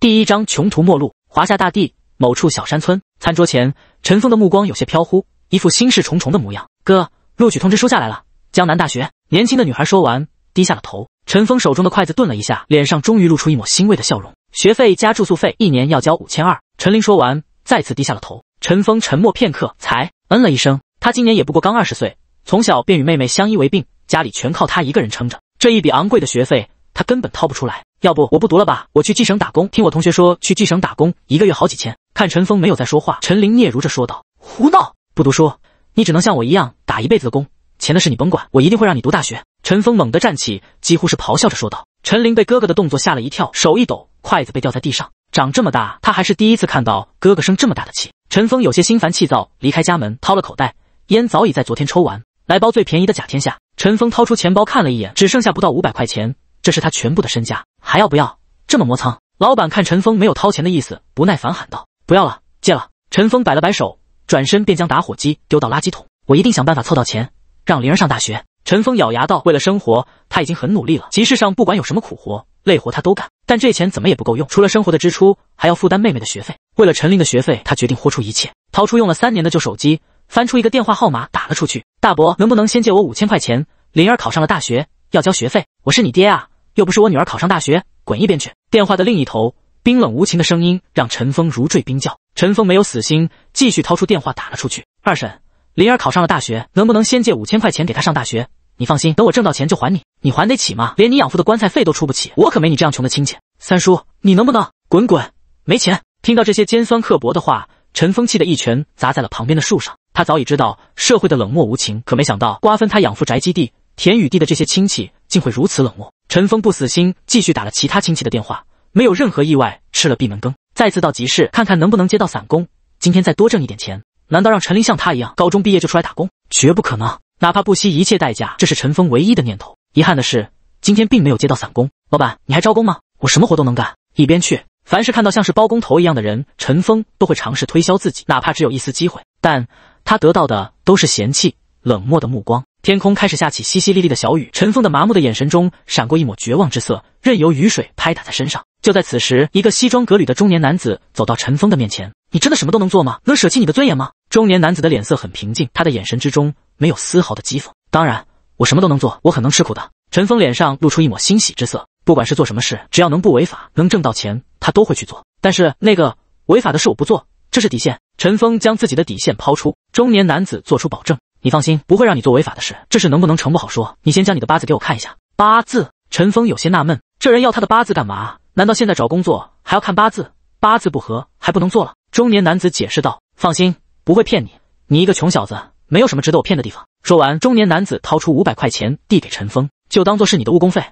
第一章穷途末路。华夏大地某处小山村，餐桌前，陈峰的目光有些飘忽，一副心事重重的模样。哥，录取通知书下来了，江南大学。年轻的女孩说完，低下了头。陈峰手中的筷子顿了一下，脸上终于露出一抹欣慰的笑容。学费加住宿费，一年要交五千二。陈琳说完，再次低下了头。陈峰沉默片刻，才嗯了一声。他今年也不过刚二十岁，从小便与妹妹相依为命，家里全靠他一个人撑着。这一笔昂贵的学费，他根本掏不出来。要不我不读了吧，我去寄省打工。听我同学说，去寄省打工一个月好几千。看陈峰没有再说话，陈琳嗫嚅着说道：“胡闹，不读书，你只能像我一样打一辈子的工，钱的事你甭管，我一定会让你读大学。”陈峰猛地站起，几乎是咆哮着说道。陈琳被哥哥的动作吓了一跳，手一抖，筷子被掉在地上。长这么大，他还是第一次看到哥哥生这么大的气。陈峰有些心烦气躁，离开家门，掏了口袋，烟早已在昨天抽完，来包最便宜的假天下。陈峰掏出钱包看了一眼，只剩下不到五百块钱。这是他全部的身家，还要不要这么磨蹭？老板看陈峰没有掏钱的意思，不耐烦喊道：“不要了，借了。”陈峰摆了摆手，转身便将打火机丢到垃圾桶。我一定想办法凑到钱，让灵儿上大学。陈峰咬牙道：“为了生活，他已经很努力了。集市上不管有什么苦活累活，他都干。但这钱怎么也不够用，除了生活的支出，还要负担妹妹的学费。为了陈琳的学费，他决定豁出一切，掏出用了三年的旧手机，翻出一个电话号码打了出去。大伯，能不能先借我五千块钱？灵儿考上了大学，要交学费。我是你爹啊！”又不是我女儿考上大学，滚一边去！电话的另一头，冰冷无情的声音让陈峰如坠冰窖。陈峰没有死心，继续掏出电话打了出去。二婶，灵儿考上了大学，能不能先借五千块钱给她上大学？你放心，等我挣到钱就还你。你还得起吗？连你养父的棺材费都出不起，我可没你这样穷的亲戚。三叔，你能不能？滚滚，没钱！听到这些尖酸刻薄的话，陈峰气得一拳砸在了旁边的树上。他早已知道社会的冷漠无情，可没想到瓜分他养父宅基地、田与地的这些亲戚。会如此冷漠。陈峰不死心，继续打了其他亲戚的电话，没有任何意外，吃了闭门羹。再次到集市看看能不能接到散工，今天再多挣一点钱。难道让陈林像他一样，高中毕业就出来打工？绝不可能！哪怕不惜一切代价，这是陈峰唯一的念头。遗憾的是，今天并没有接到散工。老板，你还招工吗？我什么活都能干。一边去！凡是看到像是包工头一样的人，陈峰都会尝试推销自己，哪怕只有一丝机会，但他得到的都是嫌弃、冷漠的目光。天空开始下起淅淅沥沥的小雨，陈峰的麻木的眼神中闪过一抹绝望之色，任由雨水拍打在身上。就在此时，一个西装革履的中年男子走到陈峰的面前：“你真的什么都能做吗？能舍弃你的尊严吗？”中年男子的脸色很平静，他的眼神之中没有丝毫的讥讽。当然，我什么都能做，我很能吃苦的。陈峰脸上露出一抹欣喜之色。不管是做什么事，只要能不违法，能挣到钱，他都会去做。但是那个违法的事我不做，这是底线。陈峰将自己的底线抛出，中年男子做出保证。你放心，不会让你做违法的事。这事能不能成不好说，你先将你的八字给我看一下。八字，陈峰有些纳闷，这人要他的八字干嘛？难道现在找工作还要看八字？八字不合还不能做了？中年男子解释道：“放心，不会骗你。你一个穷小子，没有什么值得我骗的地方。”说完，中年男子掏出五百块钱递给陈峰，就当做是你的误工费。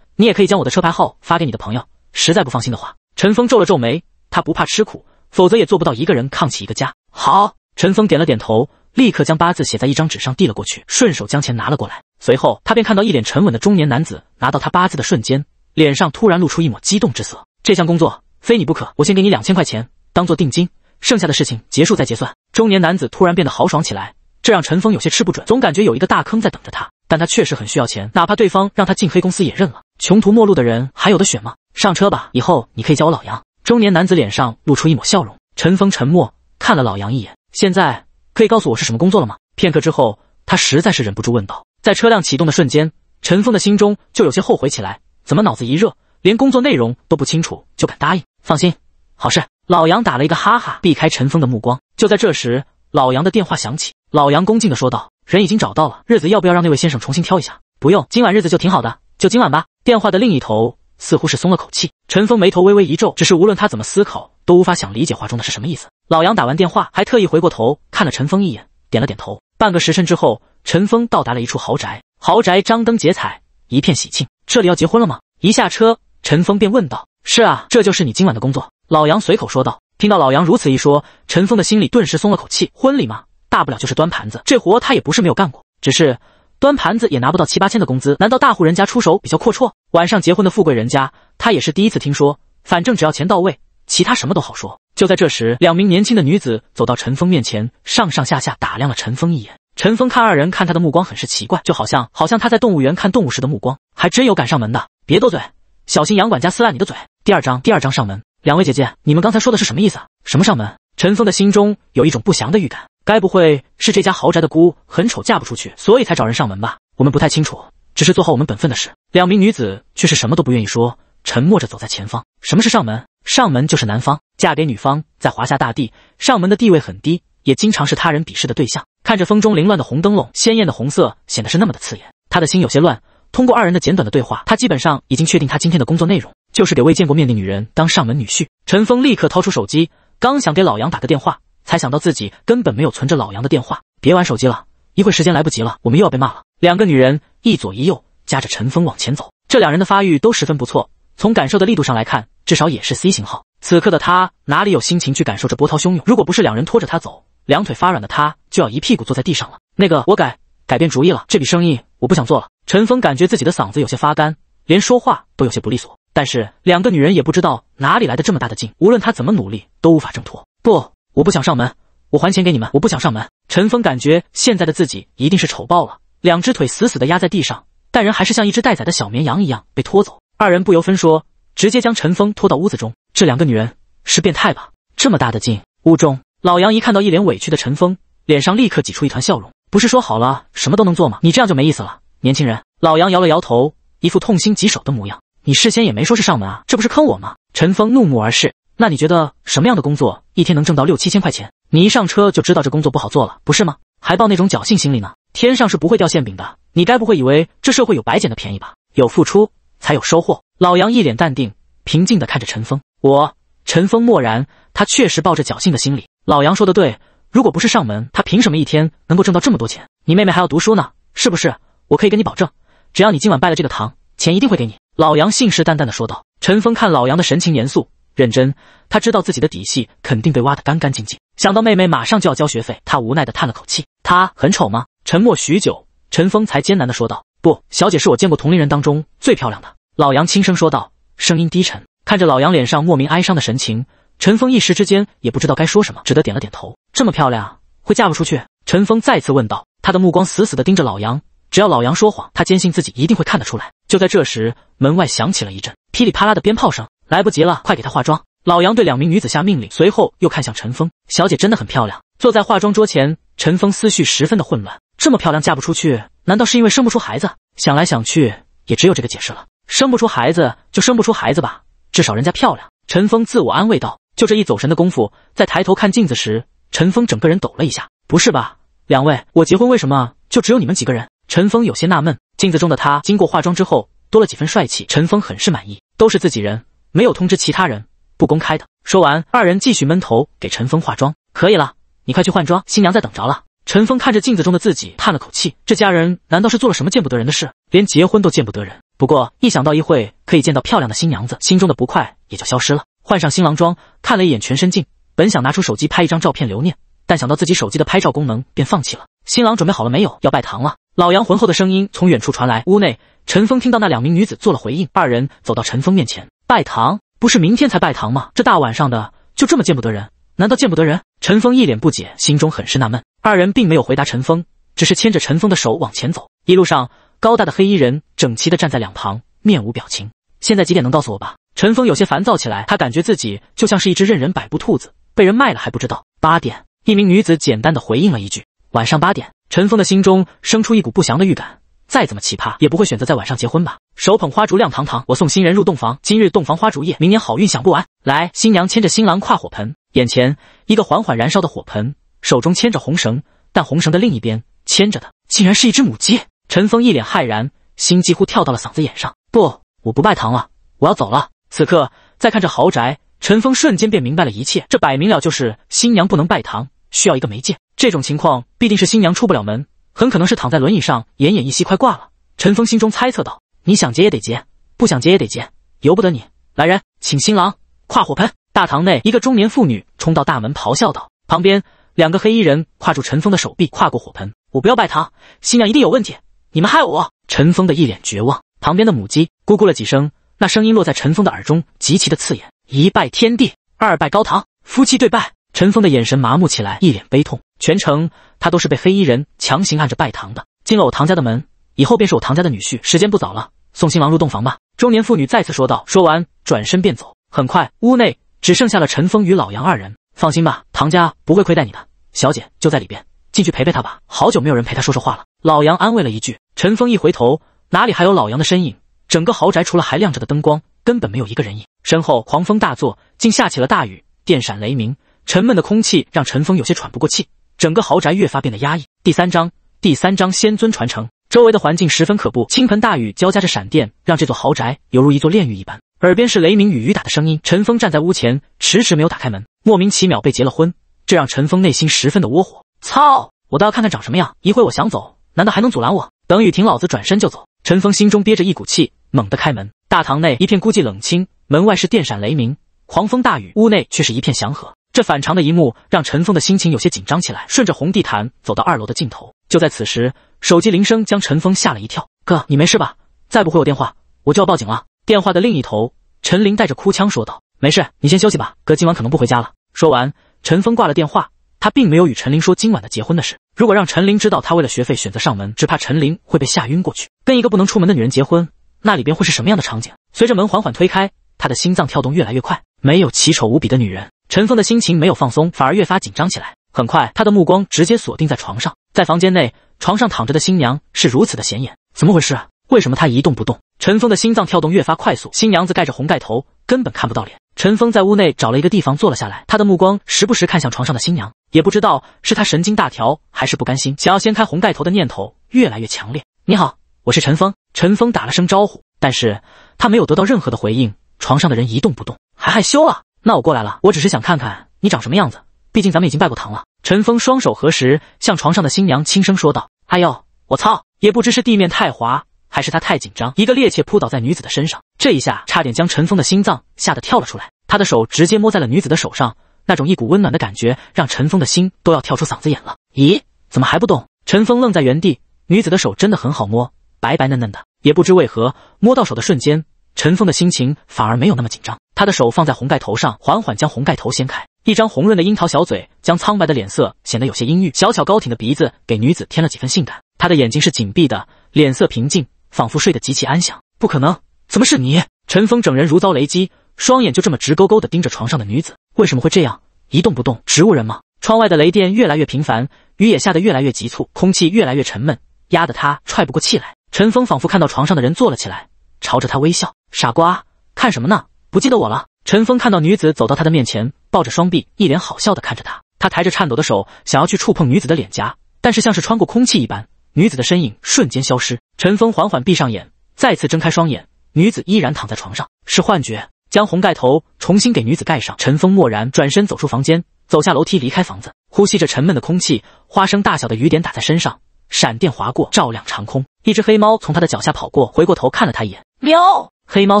你也可以将我的车牌号发给你的朋友，实在不放心的话。陈峰皱了皱眉，他不怕吃苦，否则也做不到一个人扛起一个家。好，陈峰点了点头。立刻将八字写在一张纸上，递了过去，顺手将钱拿了过来。随后，他便看到一脸沉稳的中年男子拿到他八字的瞬间，脸上突然露出一抹激动之色。这项工作非你不可，我先给你两千块钱当做定金，剩下的事情结束再结算。中年男子突然变得豪爽起来，这让陈峰有些吃不准，总感觉有一个大坑在等着他。但他确实很需要钱，哪怕对方让他进黑公司也认了。穷途末路的人还有的选吗？上车吧，以后你可以叫我老杨。中年男子脸上露出一抹笑容。陈峰沉默，看了老杨一眼。现在。可以告诉我是什么工作了吗？片刻之后，他实在是忍不住问道。在车辆启动的瞬间，陈峰的心中就有些后悔起来。怎么脑子一热，连工作内容都不清楚就敢答应？放心，好事。老杨打了一个哈哈，避开陈峰的目光。就在这时，老杨的电话响起。老杨恭敬地说道：“人已经找到了，日子要不要让那位先生重新挑一下？不用，今晚日子就挺好的，就今晚吧。”电话的另一头似乎是松了口气。陈峰眉头微微一皱，只是无论他怎么思考，都无法想理解话中的是什么意思。老杨打完电话，还特意回过头看了陈峰一眼，点了点头。半个时辰之后，陈峰到达了一处豪宅，豪宅张灯结彩，一片喜庆。这里要结婚了吗？一下车，陈峰便问道：“是啊，这就是你今晚的工作。”老杨随口说道。听到老杨如此一说，陈峰的心里顿时松了口气。婚礼嘛，大不了就是端盘子，这活他也不是没有干过，只是端盘子也拿不到七八千的工资。难道大户人家出手比较阔绰？晚上结婚的富贵人家，他也是第一次听说。反正只要钱到位，其他什么都好说。就在这时，两名年轻的女子走到陈峰面前，上上下下打量了陈峰一眼。陈峰看二人看他的目光很是奇怪，就好像好像他在动物园看动物时的目光。还真有敢上门的，别多嘴，小心杨管家撕烂你的嘴。第二张，第二张上门，两位姐姐，你们刚才说的是什么意思？什么上门？陈峰的心中有一种不祥的预感，该不会是这家豪宅的姑很丑，嫁不出去，所以才找人上门吧？我们不太清楚，只是做好我们本分的事。两名女子却是什么都不愿意说，沉默着走在前方。什么是上门？上门就是男方嫁给女方，在华夏大地上门的地位很低，也经常是他人鄙视的对象。看着风中凌乱的红灯笼，鲜艳的红色显得是那么的刺眼，他的心有些乱。通过二人的简短的对话，他基本上已经确定他今天的工作内容就是给未见过面的女人当上门女婿。陈峰立刻掏出手机，刚想给老杨打个电话，才想到自己根本没有存着老杨的电话。别玩手机了，一会时间来不及了，我们又要被骂了。两个女人一左一右夹着陈峰往前走，这两人的发育都十分不错，从感受的力度上来看。至少也是 C 型号。此刻的他哪里有心情去感受这波涛汹涌？如果不是两人拖着他走，两腿发软的他就要一屁股坐在地上了。那个，我改改变主意了，这笔生意我不想做了。陈峰感觉自己的嗓子有些发干，连说话都有些不利索。但是两个女人也不知道哪里来的这么大的劲，无论他怎么努力都无法挣脱。不，我不想上门，我还钱给你们。我不想上门。陈峰感觉现在的自己一定是丑爆了，两只腿死死的压在地上，但人还是像一只待宰的小绵羊一样被拖走。二人不由分说。直接将陈峰拖到屋子中，这两个女人是变态吧？这么大的劲！屋中，老杨一看到一脸委屈的陈峰，脸上立刻挤出一团笑容。不是说好了什么都能做吗？你这样就没意思了，年轻人。老杨摇了摇头，一副痛心疾首的模样。你事先也没说是上门啊，这不是坑我吗？陈峰怒目而视。那你觉得什么样的工作一天能挣到六七千块钱？你一上车就知道这工作不好做了，不是吗？还抱那种侥幸心理呢？天上是不会掉馅饼的。你该不会以为这社会有白捡的便宜吧？有付出。才有收获。老杨一脸淡定，平静地看着陈峰。我，陈峰默然。他确实抱着侥幸的心理。老杨说的对，如果不是上门，他凭什么一天能够挣到这么多钱？你妹妹还要读书呢，是不是？我可以跟你保证，只要你今晚拜了这个堂，钱一定会给你。老杨信誓旦旦地说道。陈峰看老杨的神情严肃认真，他知道自己的底细肯定被挖得干干净净。想到妹妹马上就要交学费，他无奈地叹了口气。他很丑吗？沉默许久，陈峰才艰难地说道。不，小姐是我见过同龄人当中最漂亮的。老杨轻声说道，声音低沉，看着老杨脸上莫名哀伤的神情，陈峰一时之间也不知道该说什么，只得点了点头。这么漂亮，会嫁不出去？陈峰再次问道，他的目光死死的盯着老杨，只要老杨说谎，他坚信自己一定会看得出来。就在这时，门外响起了一阵噼里啪啦的鞭炮声，来不及了，快给她化妆！老杨对两名女子下命令，随后又看向陈峰，小姐真的很漂亮。坐在化妆桌前，陈峰思绪十分的混乱，这么漂亮，嫁不出去？难道是因为生不出孩子？想来想去，也只有这个解释了。生不出孩子就生不出孩子吧，至少人家漂亮。陈峰自我安慰道。就这一走神的功夫，在抬头看镜子时，陈峰整个人抖了一下。不是吧，两位，我结婚为什么就只有你们几个人？陈峰有些纳闷。镜子中的他经过化妆之后，多了几分帅气。陈峰很是满意。都是自己人，没有通知其他人，不公开的。说完，二人继续闷头给陈峰化妆。可以了，你快去换装，新娘在等着了。陈峰看着镜子中的自己，叹了口气。这家人难道是做了什么见不得人的事，连结婚都见不得人？不过一想到一会可以见到漂亮的新娘子，心中的不快也就消失了。换上新郎装，看了一眼全身镜，本想拿出手机拍一张照片留念，但想到自己手机的拍照功能，便放弃了。新郎准备好了没有？要拜堂了。老杨浑厚的声音从远处传来。屋内，陈峰听到那两名女子做了回应，二人走到陈峰面前。拜堂不是明天才拜堂吗？这大晚上的就这么见不得人？难道见不得人？陈峰一脸不解，心中很是纳闷。二人并没有回答陈峰，只是牵着陈峰的手往前走。一路上，高大的黑衣人整齐地站在两旁，面无表情。现在几点？能告诉我吧？陈峰有些烦躁起来，他感觉自己就像是一只任人摆布兔子，被人卖了还不知道。八点，一名女子简单的回应了一句：“晚上八点。”陈峰的心中生出一股不祥的预感，再怎么奇葩也不会选择在晚上结婚吧？手捧花烛亮堂堂，我送新人入洞房。今日洞房花烛夜，明年好运享不完。来，新娘牵着新郎跨火盆。眼前一个缓缓燃烧的火盆。手中牵着红绳，但红绳的另一边牵着的竟然是一只母鸡。陈峰一脸骇然，心几乎跳到了嗓子眼上。不，我不拜堂了，我要走了。此刻再看这豪宅，陈峰瞬间便明白了一切。这摆明了就是新娘不能拜堂，需要一个媒介。这种情况必定是新娘出不了门，很可能是躺在轮椅上奄奄一息，快挂了。陈峰心中猜测道：“你想结也得结，不想结也得结，由不得你。”来人，请新郎跨火盆。大堂内，一个中年妇女冲到大门咆哮道：“旁边。”两个黑衣人跨住陈峰的手臂，跨过火盆。我不要拜堂，新娘一定有问题，你们害我！陈峰的一脸绝望。旁边的母鸡咕咕了几声，那声音落在陈峰的耳中极其的刺眼。一拜天地，二拜高堂，夫妻对拜。陈峰的眼神麻木起来，一脸悲痛。全程他都是被黑衣人强行按着拜堂的。进了我唐家的门以后，便是我唐家的女婿。时间不早了，送新郎入洞房吧。中年妇女再次说道。说完，转身便走。很快，屋内只剩下了陈峰与老杨二人。放心吧。唐家不会亏待你的，小姐就在里边，进去陪陪她吧。好久没有人陪她说说话了。老杨安慰了一句。陈峰一回头，哪里还有老杨的身影？整个豪宅除了还亮着的灯光，根本没有一个人影。身后狂风大作，竟下起了大雨，电闪雷鸣，沉闷的空气让陈峰有些喘不过气。整个豪宅越发变得压抑。第三章，第三章，仙尊传承。周围的环境十分可怖，倾盆大雨交加着闪电，让这座豪宅犹如一座炼狱一般。耳边是雷鸣与雨打的声音。陈峰站在屋前，迟迟没有打开门。莫名其妙被结了婚，这让陈峰内心十分的窝火。操！我倒要看看长什么样。一会我想走，难道还能阻拦我？等雨停，老子转身就走。陈峰心中憋着一股气，猛地开门。大堂内一片孤寂冷清，门外是电闪雷鸣、狂风大雨，屋内却是一片祥和。这反常的一幕让陈峰的心情有些紧张起来。顺着红地毯走到二楼的尽头，就在此时，手机铃声将陈峰吓了一跳。哥，你没事吧？再不回我电话，我就要报警了。电话的另一头，陈林带着哭腔说道：“没事，你先休息吧。哥今晚可能不回家了。”说完，陈峰挂了电话。他并没有与陈林说今晚的结婚的事。如果让陈林知道他为了学费选择上门，只怕陈林会被吓晕过去。跟一个不能出门的女人结婚，那里边会是什么样的场景？随着门缓缓推开，他的心脏跳动越来越快。没有奇丑无比的女人，陈峰的心情没有放松，反而越发紧张起来。很快，他的目光直接锁定在床上。在房间内，床上躺着的新娘是如此的显眼。怎么回事啊？为什么她一动不动？陈峰的心脏跳动越发快速，新娘子盖着红盖头，根本看不到脸。陈峰在屋内找了一个地方坐了下来，他的目光时不时看向床上的新娘，也不知道是他神经大条，还是不甘心，想要掀开红盖头的念头越来越强烈。你好，我是陈峰。陈峰打了声招呼，但是他没有得到任何的回应。床上的人一动不动，还害羞了。那我过来了，我只是想看看你长什么样子，毕竟咱们已经拜过堂了。陈峰双手合十，向床上的新娘轻声说道：“哎呦，我操！也不知是地面太滑。”还是他太紧张，一个趔趄扑倒在女子的身上，这一下差点将陈峰的心脏吓得跳了出来。他的手直接摸在了女子的手上，那种一股温暖的感觉让陈峰的心都要跳出嗓子眼了。咦，怎么还不动？陈峰愣在原地，女子的手真的很好摸，白白嫩嫩的。也不知为何，摸到手的瞬间，陈峰的心情反而没有那么紧张。他的手放在红盖头上，缓缓将红盖头掀开，一张红润的樱桃小嘴将苍白的脸色显得有些阴郁，小巧高挺的鼻子给女子添了几分性感。他的眼睛是紧闭的，脸色平静。仿佛睡得极其安详，不可能，怎么是你？陈峰整人如遭雷击，双眼就这么直勾勾的盯着床上的女子，为什么会这样？一动不动，植物人吗？窗外的雷电越来越频繁，雨也下得越来越急促，空气越来越沉闷，压得他喘不过气来。陈峰仿佛看到床上的人坐了起来，朝着他微笑。傻瓜，看什么呢？不记得我了？陈峰看到女子走到他的面前，抱着双臂，一脸好笑的看着他。他抬着颤抖的手，想要去触碰女子的脸颊，但是像是穿过空气一般，女子的身影瞬间消失。陈峰缓缓闭上眼，再次睁开双眼，女子依然躺在床上，是幻觉。将红盖头重新给女子盖上。陈峰默然转身走出房间，走下楼梯，离开房子，呼吸着沉闷的空气。花生大小的雨点打在身上，闪电划过，照亮长空。一只黑猫从他的脚下跑过，回过头看了他一眼，喵。黑猫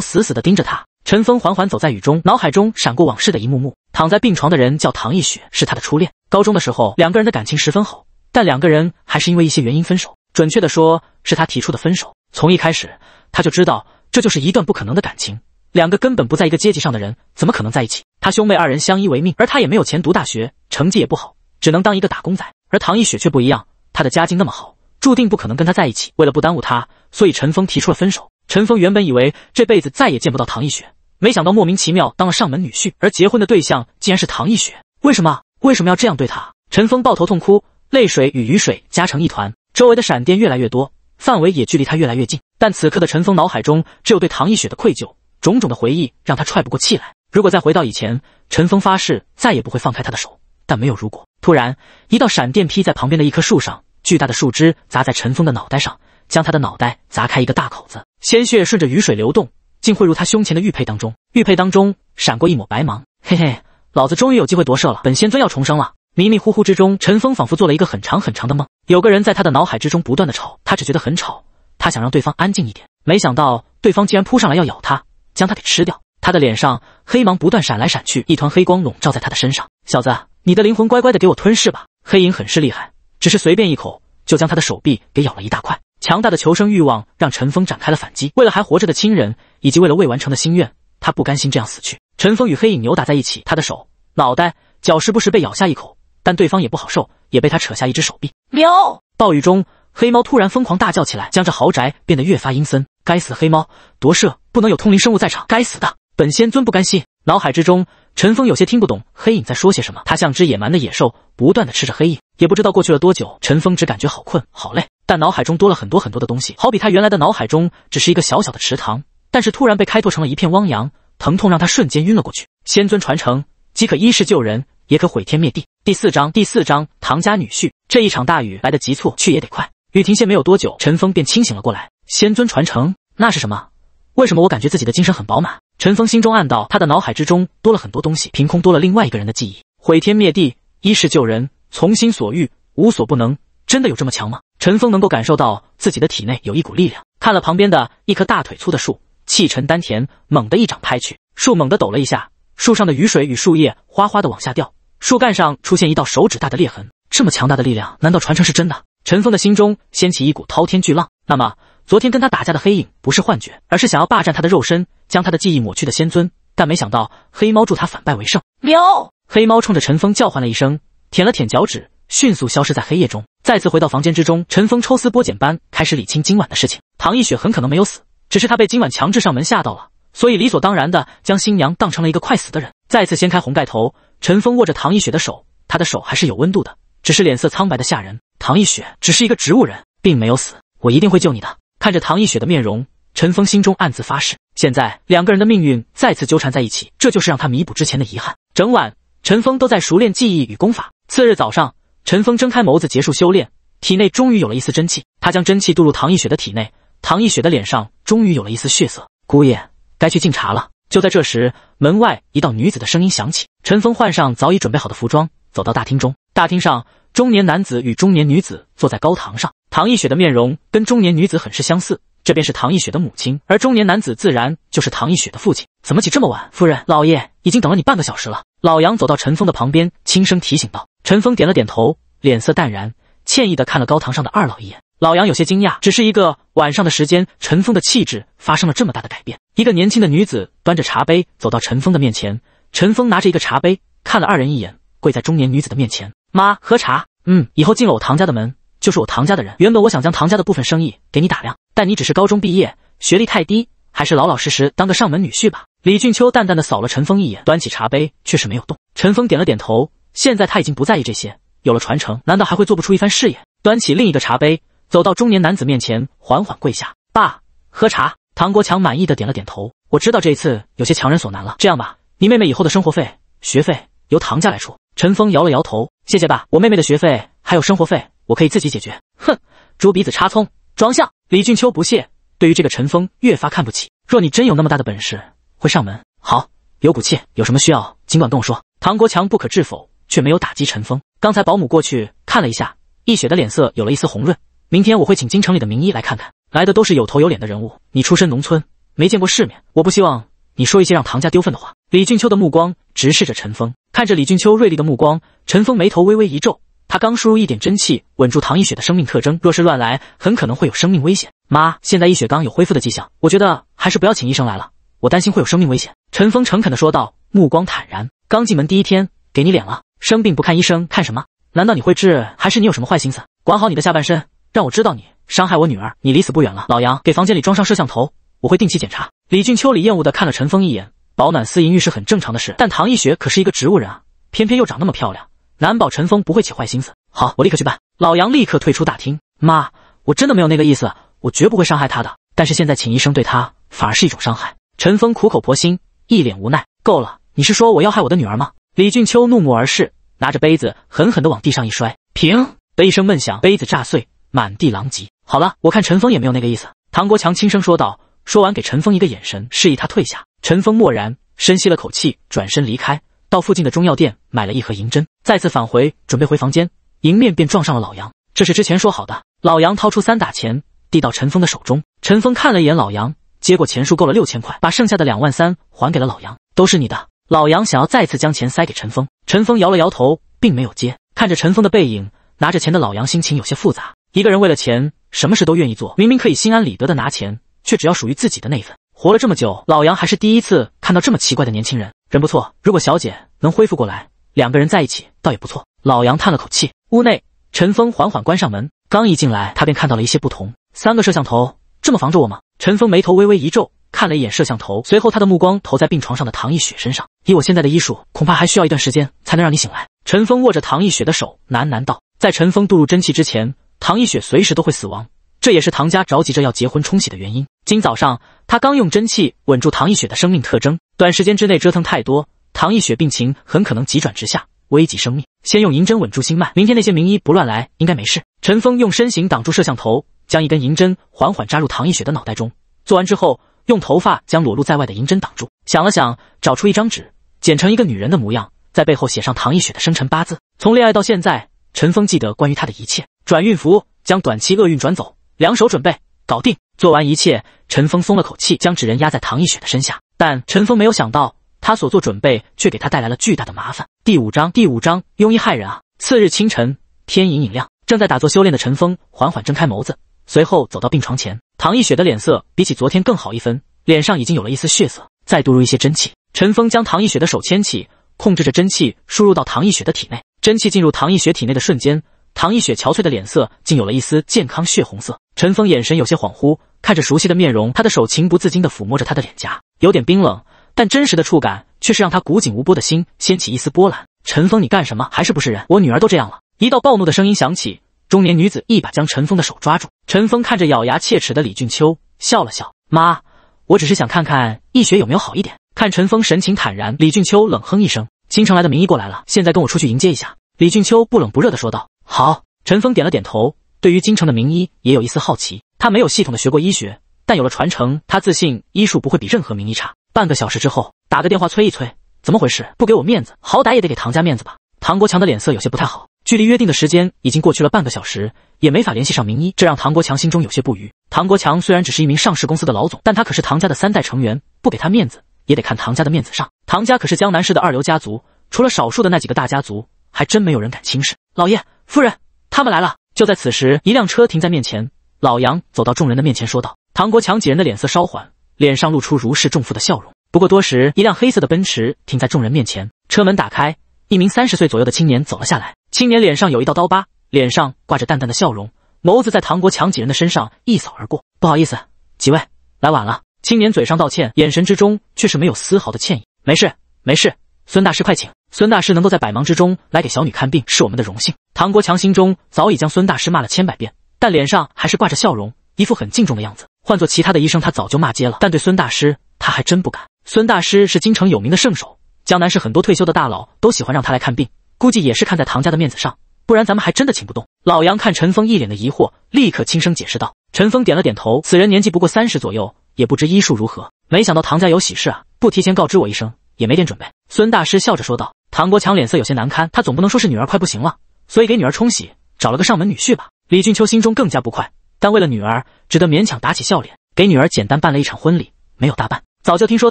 死死地盯着他。陈峰缓缓走在雨中，脑海中闪过往事的一幕幕。躺在病床的人叫唐一雪，是他的初恋。高中的时候，两个人的感情十分好，但两个人还是因为一些原因分手。准确的说，是他提出的分手。从一开始，他就知道这就是一段不可能的感情。两个根本不在一个阶级上的人，怎么可能在一起？他兄妹二人相依为命，而他也没有钱读大学，成绩也不好，只能当一个打工仔。而唐一雪却不一样，她的家境那么好，注定不可能跟他在一起。为了不耽误他，所以陈峰提出了分手。陈峰原本以为这辈子再也见不到唐一雪，没想到莫名其妙当了上门女婿，而结婚的对象竟然是唐一雪。为什么？为什么要这样对他？陈峰抱头痛哭，泪水与雨水加成一团。周围的闪电越来越多，范围也距离他越来越近。但此刻的陈峰脑海中只有对唐一雪的愧疚，种种的回忆让他踹不过气来。如果再回到以前，陈峰发誓再也不会放开她的手。但没有如果。突然，一道闪电劈在旁边的一棵树上，巨大的树枝砸在陈峰的脑袋上，将他的脑袋砸开一个大口子，鲜血顺着雨水流动，竟汇入他胸前的玉佩当中。玉佩当中闪过一抹白芒，嘿嘿，老子终于有机会夺舍了，本仙尊要重生了。迷迷糊糊之中，陈峰仿佛做了一个很长很长的梦。有个人在他的脑海之中不断的吵，他只觉得很吵，他想让对方安静一点，没想到对方竟然扑上来要咬他，将他给吃掉。他的脸上黑芒不断闪来闪去，一团黑光笼罩在他的身上。小子，你的灵魂乖乖的给我吞噬吧！黑影很是厉害，只是随便一口就将他的手臂给咬了一大块。强大的求生欲望让陈峰展开了反击，为了还活着的亲人，以及为了未完成的心愿，他不甘心这样死去。陈峰与黑影扭打在一起，他的手、脑袋、脚时不时被咬下一口。但对方也不好受，也被他扯下一只手臂。喵！暴雨中，黑猫突然疯狂大叫起来，将这豪宅变得越发阴森。该死，黑猫夺舍，不能有通灵生物在场！该死的，本仙尊不甘心！脑海之中，陈峰有些听不懂黑影在说些什么。他像只野蛮的野兽，不断的吃着黑影。也不知道过去了多久，陈峰只感觉好困、好累，但脑海中多了很多很多的东西。好比他原来的脑海中只是一个小小的池塘，但是突然被开拓成了一片汪洋。疼痛让他瞬间晕了过去。仙尊传承，即可医世救人。也可毁天灭地。第四章第四章，唐家女婿。这一场大雨来得急促，去也得快。雨停歇没有多久，陈峰便清醒了过来。仙尊传承那是什么？为什么我感觉自己的精神很饱满？陈峰心中暗道，他的脑海之中多了很多东西，凭空多了另外一个人的记忆。毁天灭地，一世救人，从心所欲，无所不能，真的有这么强吗？陈峰能够感受到自己的体内有一股力量。看了旁边的一棵大腿粗的树，气沉丹田，猛地一掌拍去，树猛地抖了一下，树上的雨水与树叶哗哗的往下掉。树干上出现一道手指大的裂痕，这么强大的力量，难道传承是真的？陈峰的心中掀起一股滔天巨浪。那么，昨天跟他打架的黑影不是幻觉，而是想要霸占他的肉身，将他的记忆抹去的仙尊。但没想到，黑猫助他反败为胜。喵！黑猫冲着陈峰叫唤了一声，舔了舔脚趾，迅速消失在黑夜中。再次回到房间之中，陈峰抽丝剥茧般开始理清今晚的事情。唐一雪很可能没有死，只是他被今晚强制上门吓到了，所以理所当然的将新娘当成了一个快死的人。再次掀开红盖头。陈峰握着唐一雪的手，他的手还是有温度的，只是脸色苍白的吓人。唐一雪只是一个植物人，并没有死，我一定会救你的。看着唐一雪的面容，陈峰心中暗自发誓。现在两个人的命运再次纠缠在一起，这就是让他弥补之前的遗憾。整晚陈峰都在熟练记忆与功法。次日早上，陈峰睁开眸子，结束修炼，体内终于有了一丝真气。他将真气注入唐一雪的体内，唐一雪的脸上终于有了一丝血色。姑爷，该去敬茶了。就在这时，门外一道女子的声音响起。陈峰换上早已准备好的服装，走到大厅中。大厅上，中年男子与中年女子坐在高堂上。唐一雪的面容跟中年女子很是相似，这便是唐一雪的母亲，而中年男子自然就是唐一雪的父亲。怎么起这么晚？夫人、老爷已经等了你半个小时了。老杨走到陈峰的旁边，轻声提醒道。陈峰点了点头，脸色淡然，歉意地看了高堂上的二老一眼。老杨有些惊讶，只是一个晚上的时间，陈峰的气质发生了这么大的改变。一个年轻的女子端着茶杯走到陈峰的面前，陈峰拿着一个茶杯看了二人一眼，跪在中年女子的面前：“妈，喝茶。嗯，以后进了我唐家的门，就是我唐家的人。原本我想将唐家的部分生意给你打量，但你只是高中毕业，学历太低，还是老老实实当个上门女婿吧。”李俊秋淡淡的扫了陈峰一眼，端起茶杯却是没有动。陈峰点了点头，现在他已经不在意这些，有了传承，难道还会做不出一番事业？端起另一个茶杯。走到中年男子面前，缓缓跪下。爸，喝茶。唐国强满意的点了点头。我知道这一次有些强人所难了。这样吧，你妹妹以后的生活费、学费由唐家来出。陈峰摇了摇头，谢谢爸，我妹妹的学费还有生活费我可以自己解决。哼，猪鼻子插葱，装象。李俊秋不屑，对于这个陈峰越发看不起。若你真有那么大的本事，会上门。好，有骨气，有什么需要尽管跟我说。唐国强不可置否，却没有打击陈峰。刚才保姆过去看了一下，易雪的脸色有了一丝红润。明天我会请京城里的名医来看看，来的都是有头有脸的人物。你出身农村，没见过世面，我不希望你说一些让唐家丢份的话。李俊秋的目光直视着陈峰，看着李俊秋锐利的目光，陈峰眉头微微一皱。他刚输入一点真气，稳住唐一雪的生命特征，若是乱来，很可能会有生命危险。妈，现在一雪刚有恢复的迹象，我觉得还是不要请医生来了，我担心会有生命危险。陈峰诚恳的说道，目光坦然。刚进门第一天，给你脸了，生病不看医生看什么？难道你会治？还是你有什么坏心思？管好你的下半身！让我知道你伤害我女儿，你离死不远了。老杨，给房间里装上摄像头，我会定期检查。李俊秋里厌恶的看了陈峰一眼，保暖私淫浴室很正常的事，但唐一雪可是一个植物人啊，偏偏又长那么漂亮，难保陈峰不会起坏心思。好，我立刻去办。老杨立刻退出大厅。妈，我真的没有那个意思，我绝不会伤害她的。但是现在请医生对她反而是一种伤害。陈峰苦口婆心，一脸无奈。够了，你是说我要害我的女儿吗？李俊秋怒目而视，拿着杯子狠狠的往地上一摔，平的一声闷响，杯子炸碎。满地狼藉。好了，我看陈峰也没有那个意思。”唐国强轻声说道。说完，给陈峰一个眼神，示意他退下。陈峰默然，深吸了口气，转身离开，到附近的中药店买了一盒银针，再次返回，准备回房间，迎面便撞上了老杨。这是之前说好的。老杨掏出三打钱，递到陈峰的手中。陈峰看了一眼老杨，接过钱，数够了六千块，把剩下的两万三还给了老杨，都是你的。老杨想要再次将钱塞给陈峰，陈峰摇了摇头，并没有接。看着陈峰的背影，拿着钱的老杨心情有些复杂。一个人为了钱，什么事都愿意做。明明可以心安理得的拿钱，却只要属于自己的那份。活了这么久，老杨还是第一次看到这么奇怪的年轻人。人不错，如果小姐能恢复过来，两个人在一起倒也不错。老杨叹了口气。屋内，陈峰缓缓关上门。刚一进来，他便看到了一些不同。三个摄像头，这么防着我吗？陈峰眉头微微一皱，看了一眼摄像头，随后他的目光投在病床上的唐一雪身上。以我现在的医术，恐怕还需要一段时间才能让你醒来。陈峰握着唐一雪的手，喃喃道：“在陈峰渡入真气之前。”唐一雪随时都会死亡，这也是唐家着急着要结婚冲喜的原因。今早上他刚用真气稳住唐一雪的生命特征，短时间之内折腾太多，唐一雪病情很可能急转直下，危及生命。先用银针稳住心脉，明天那些名医不乱来，应该没事。陈峰用身形挡住摄像头，将一根银针缓缓扎入唐一雪的脑袋中。做完之后，用头发将裸露在外的银针挡住。想了想，找出一张纸，剪成一个女人的模样，在背后写上唐一雪的生辰八字。从恋爱到现在，陈峰记得关于她的一切。转运符将短期厄运转走，两手准备，搞定。做完一切，陈峰松了口气，将纸人压在唐一雪的身下。但陈峰没有想到，他所做准备却给他带来了巨大的麻烦。第五章，第五章，庸医害人啊！次日清晨，天隐隐亮，正在打坐修炼的陈峰缓缓睁开眸子，随后走到病床前。唐一雪的脸色比起昨天更好一分，脸上已经有了一丝血色。再度入一些真气，陈峰将唐一雪的手牵起，控制着真气输入到唐一雪的体内。真气进入唐一雪体内的瞬间。唐一雪憔悴的脸色竟有了一丝健康血红色。陈峰眼神有些恍惚，看着熟悉的面容，他的手情不自禁地抚摸着她的脸颊，有点冰冷，但真实的触感却是让他古井无波的心掀起一丝波澜。陈峰，你干什么？还是不是人？我女儿都这样了！一道暴怒的声音响起，中年女子一把将陈峰的手抓住。陈峰看着咬牙切齿的李俊秋，笑了笑：“妈，我只是想看看易雪有没有好一点。”看陈峰神情坦然，李俊秋冷哼一声：“京城来的名医过来了，现在跟我出去迎接一下。”李俊秋不冷不热地说道。好，陈峰点了点头，对于京城的名医也有一丝好奇。他没有系统的学过医学，但有了传承，他自信医术不会比任何名医差。半个小时之后，打个电话催一催。怎么回事？不给我面子？好歹也得给唐家面子吧？唐国强的脸色有些不太好。距离约定的时间已经过去了半个小时，也没法联系上名医，这让唐国强心中有些不愉。唐国强虽然只是一名上市公司的老总，但他可是唐家的三代成员，不给他面子也得看唐家的面子上。唐家可是江南市的二流家族，除了少数的那几个大家族，还真没有人敢轻视。老爷。夫人，他们来了。就在此时，一辆车停在面前。老杨走到众人的面前，说道：“唐国强几人的脸色稍缓，脸上露出如释重负的笑容。不过多时，一辆黑色的奔驰停在众人面前，车门打开，一名三十岁左右的青年走了下来。青年脸上有一道刀疤，脸上挂着淡淡的笑容，眸子在唐国强几人的身上一扫而过。不好意思，几位来晚了。”青年嘴上道歉，眼神之中却是没有丝毫的歉意。“没事，没事，孙大师快请。”孙大师能够在百忙之中来给小女看病，是我们的荣幸。唐国强心中早已将孙大师骂了千百遍，但脸上还是挂着笑容，一副很敬重的样子。换做其他的医生，他早就骂街了，但对孙大师，他还真不敢。孙大师是京城有名的圣手，江南市很多退休的大佬都喜欢让他来看病，估计也是看在唐家的面子上，不然咱们还真的请不动。老杨看陈峰一脸的疑惑，立刻轻声解释道。陈峰点了点头，此人年纪不过三十左右，也不知医术如何。没想到唐家有喜事啊，不提前告知我一声，也没点准备。孙大师笑着说道。唐国强脸色有些难堪，他总不能说是女儿快不行了，所以给女儿冲喜找了个上门女婿吧。李俊秋心中更加不快，但为了女儿，只得勉强打起笑脸，给女儿简单办了一场婚礼，没有大办。早就听说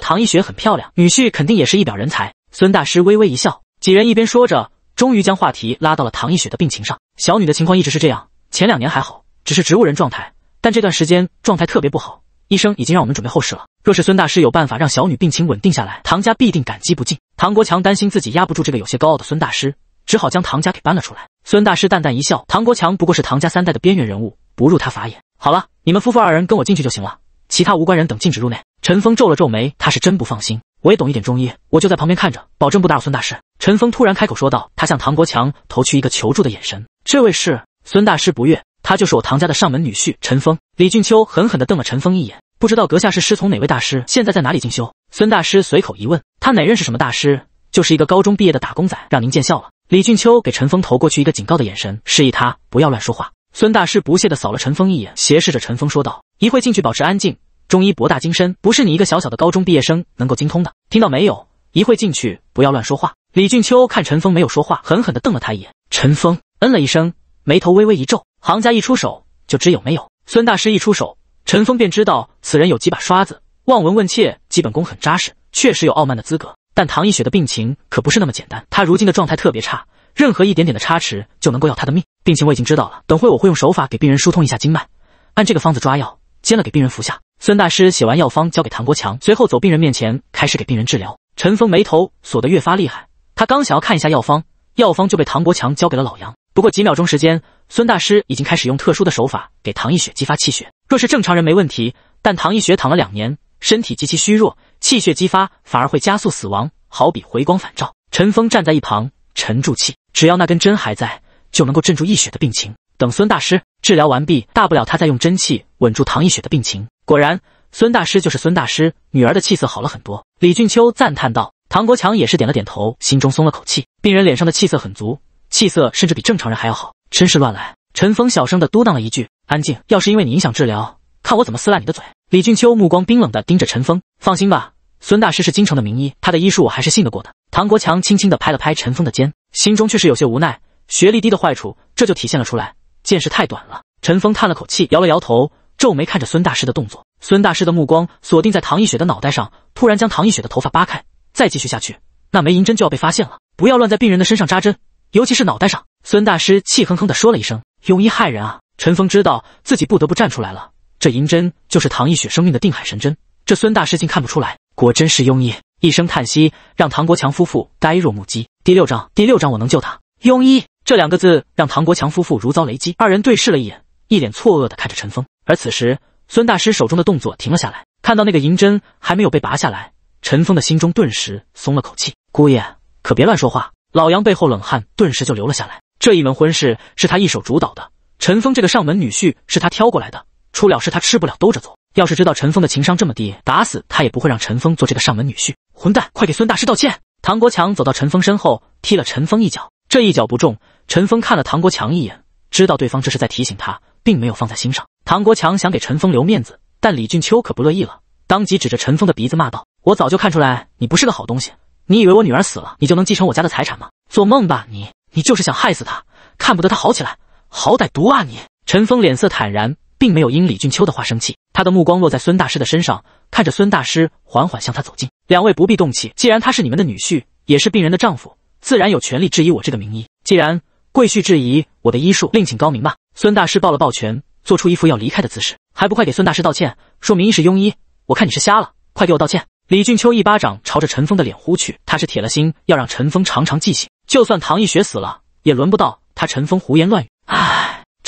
唐一雪很漂亮，女婿肯定也是一表人才。孙大师微微一笑，几人一边说着，终于将话题拉到了唐一雪的病情上。小女的情况一直是这样，前两年还好，只是植物人状态，但这段时间状态特别不好，医生已经让我们准备后事了。若是孙大师有办法让小女病情稳定下来，唐家必定感激不尽。唐国强担心自己压不住这个有些高傲的孙大师，只好将唐家给搬了出来。孙大师淡淡一笑，唐国强不过是唐家三代的边缘人物，不入他法眼。好了，你们夫妇二人跟我进去就行了，其他无关人等禁止入内。陈峰皱了皱眉，他是真不放心。我也懂一点中医，我就在旁边看着，保证不打扰孙大师。陈峰突然开口说道，他向唐国强投去一个求助的眼神。这位是孙大师不悦，他就是我唐家的上门女婿陈峰。李俊秋狠狠地瞪了陈峰一眼。不知道阁下是师从哪位大师，现在在哪里进修？孙大师随口一问，他哪认识什么大师？就是一个高中毕业的打工仔，让您见笑了。李俊秋给陈峰投过去一个警告的眼神，示意他不要乱说话。孙大师不屑地扫了陈峰一眼，斜视着陈峰说道：“一会进去保持安静，中医博大精深，不是你一个小小的高中毕业生能够精通的，听到没有？一会进去不要乱说话。”李俊秋看陈峰没有说话，狠狠地瞪了他一眼。陈峰嗯了一声，眉头微微一皱。行家一出手，就知有没有。孙大师一出手。陈峰便知道此人有几把刷子，望闻问切基本功很扎实，确实有傲慢的资格。但唐一雪的病情可不是那么简单，她如今的状态特别差，任何一点点的差池就能够要她的命。病情我已经知道了，等会我会用手法给病人疏通一下经脉，按这个方子抓药煎了给病人服下。孙大师写完药方交给唐国强，随后走病人面前开始给病人治疗。陈峰眉头锁得越发厉害，他刚想要看一下药方，药方就被唐国强交给了老杨。不过几秒钟时间，孙大师已经开始用特殊的手法给唐一雪激发气血。若是正常人没问题，但唐一雪躺了两年，身体极其虚弱，气血激发反而会加速死亡，好比回光返照。陈峰站在一旁沉住气，只要那根针还在，就能够镇住一雪的病情。等孙大师治疗完毕，大不了他再用真气稳住唐一雪的病情。果然，孙大师就是孙大师，女儿的气色好了很多。李俊秋赞叹道。唐国强也是点了点头，心中松了口气。病人脸上的气色很足，气色甚至比正常人还要好，真是乱来。陈峰小声的嘟囔了一句。安静！要是因为你影响治疗，看我怎么撕烂你的嘴！李俊秋目光冰冷的盯着陈峰，放心吧，孙大师是京城的名医，他的医术我还是信得过的。唐国强轻轻的拍了拍陈峰的肩，心中却是有些无奈。学历低的坏处这就体现了出来，见识太短了。陈峰叹了口气，摇了摇头，皱眉看着孙大师的动作。孙大师的目光锁定在唐一雪的脑袋上，突然将唐一雪的头发扒开。再继续下去，那枚银针就要被发现了。不要乱在病人的身上扎针，尤其是脑袋上。孙大师气哼哼的说了一声：“庸医害人啊！”陈峰知道自己不得不站出来了，这银针就是唐一雪生命的定海神针，这孙大师竟看不出来，果真是庸医！一声叹息，让唐国强夫妇呆若木鸡。第六章，第六章，我能救他！庸医这两个字让唐国强夫妇如遭雷击，二人对视了一眼，一脸错愕的看着陈峰。而此时，孙大师手中的动作停了下来，看到那个银针还没有被拔下来，陈峰的心中顿时松了口气。姑爷可别乱说话！老杨背后冷汗顿时就流了下来，这一门婚事是他一手主导的。陈峰这个上门女婿是他挑过来的，出了事他吃不了兜着走。要是知道陈峰的情商这么低，打死他也不会让陈峰做这个上门女婿。混蛋，快给孙大师道歉！唐国强走到陈峰身后，踢了陈峰一脚。这一脚不中，陈峰看了唐国强一眼，知道对方这是在提醒他，并没有放在心上。唐国强想给陈峰留面子，但李俊秋可不乐意了，当即指着陈峰的鼻子骂道：“我早就看出来你不是个好东西，你以为我女儿死了，你就能继承我家的财产吗？做梦吧你！你就是想害死她，看不得她好起来。”好歹毒啊！你陈峰脸色坦然，并没有因李俊秋的话生气。他的目光落在孙大师的身上，看着孙大师缓缓向他走近。两位不必动气，既然他是你们的女婿，也是病人的丈夫，自然有权利质疑我这个名医。既然贵婿质疑我的医术，另请高明吧。孙大师抱了抱拳，做出一副要离开的姿势，还不快给孙大师道歉，说明是庸医？我看你是瞎了，快给我道歉！李俊秋一巴掌朝着陈峰的脸呼去，他是铁了心要让陈峰长长记性。就算唐一雪死了，也轮不到他陈峰胡言乱语。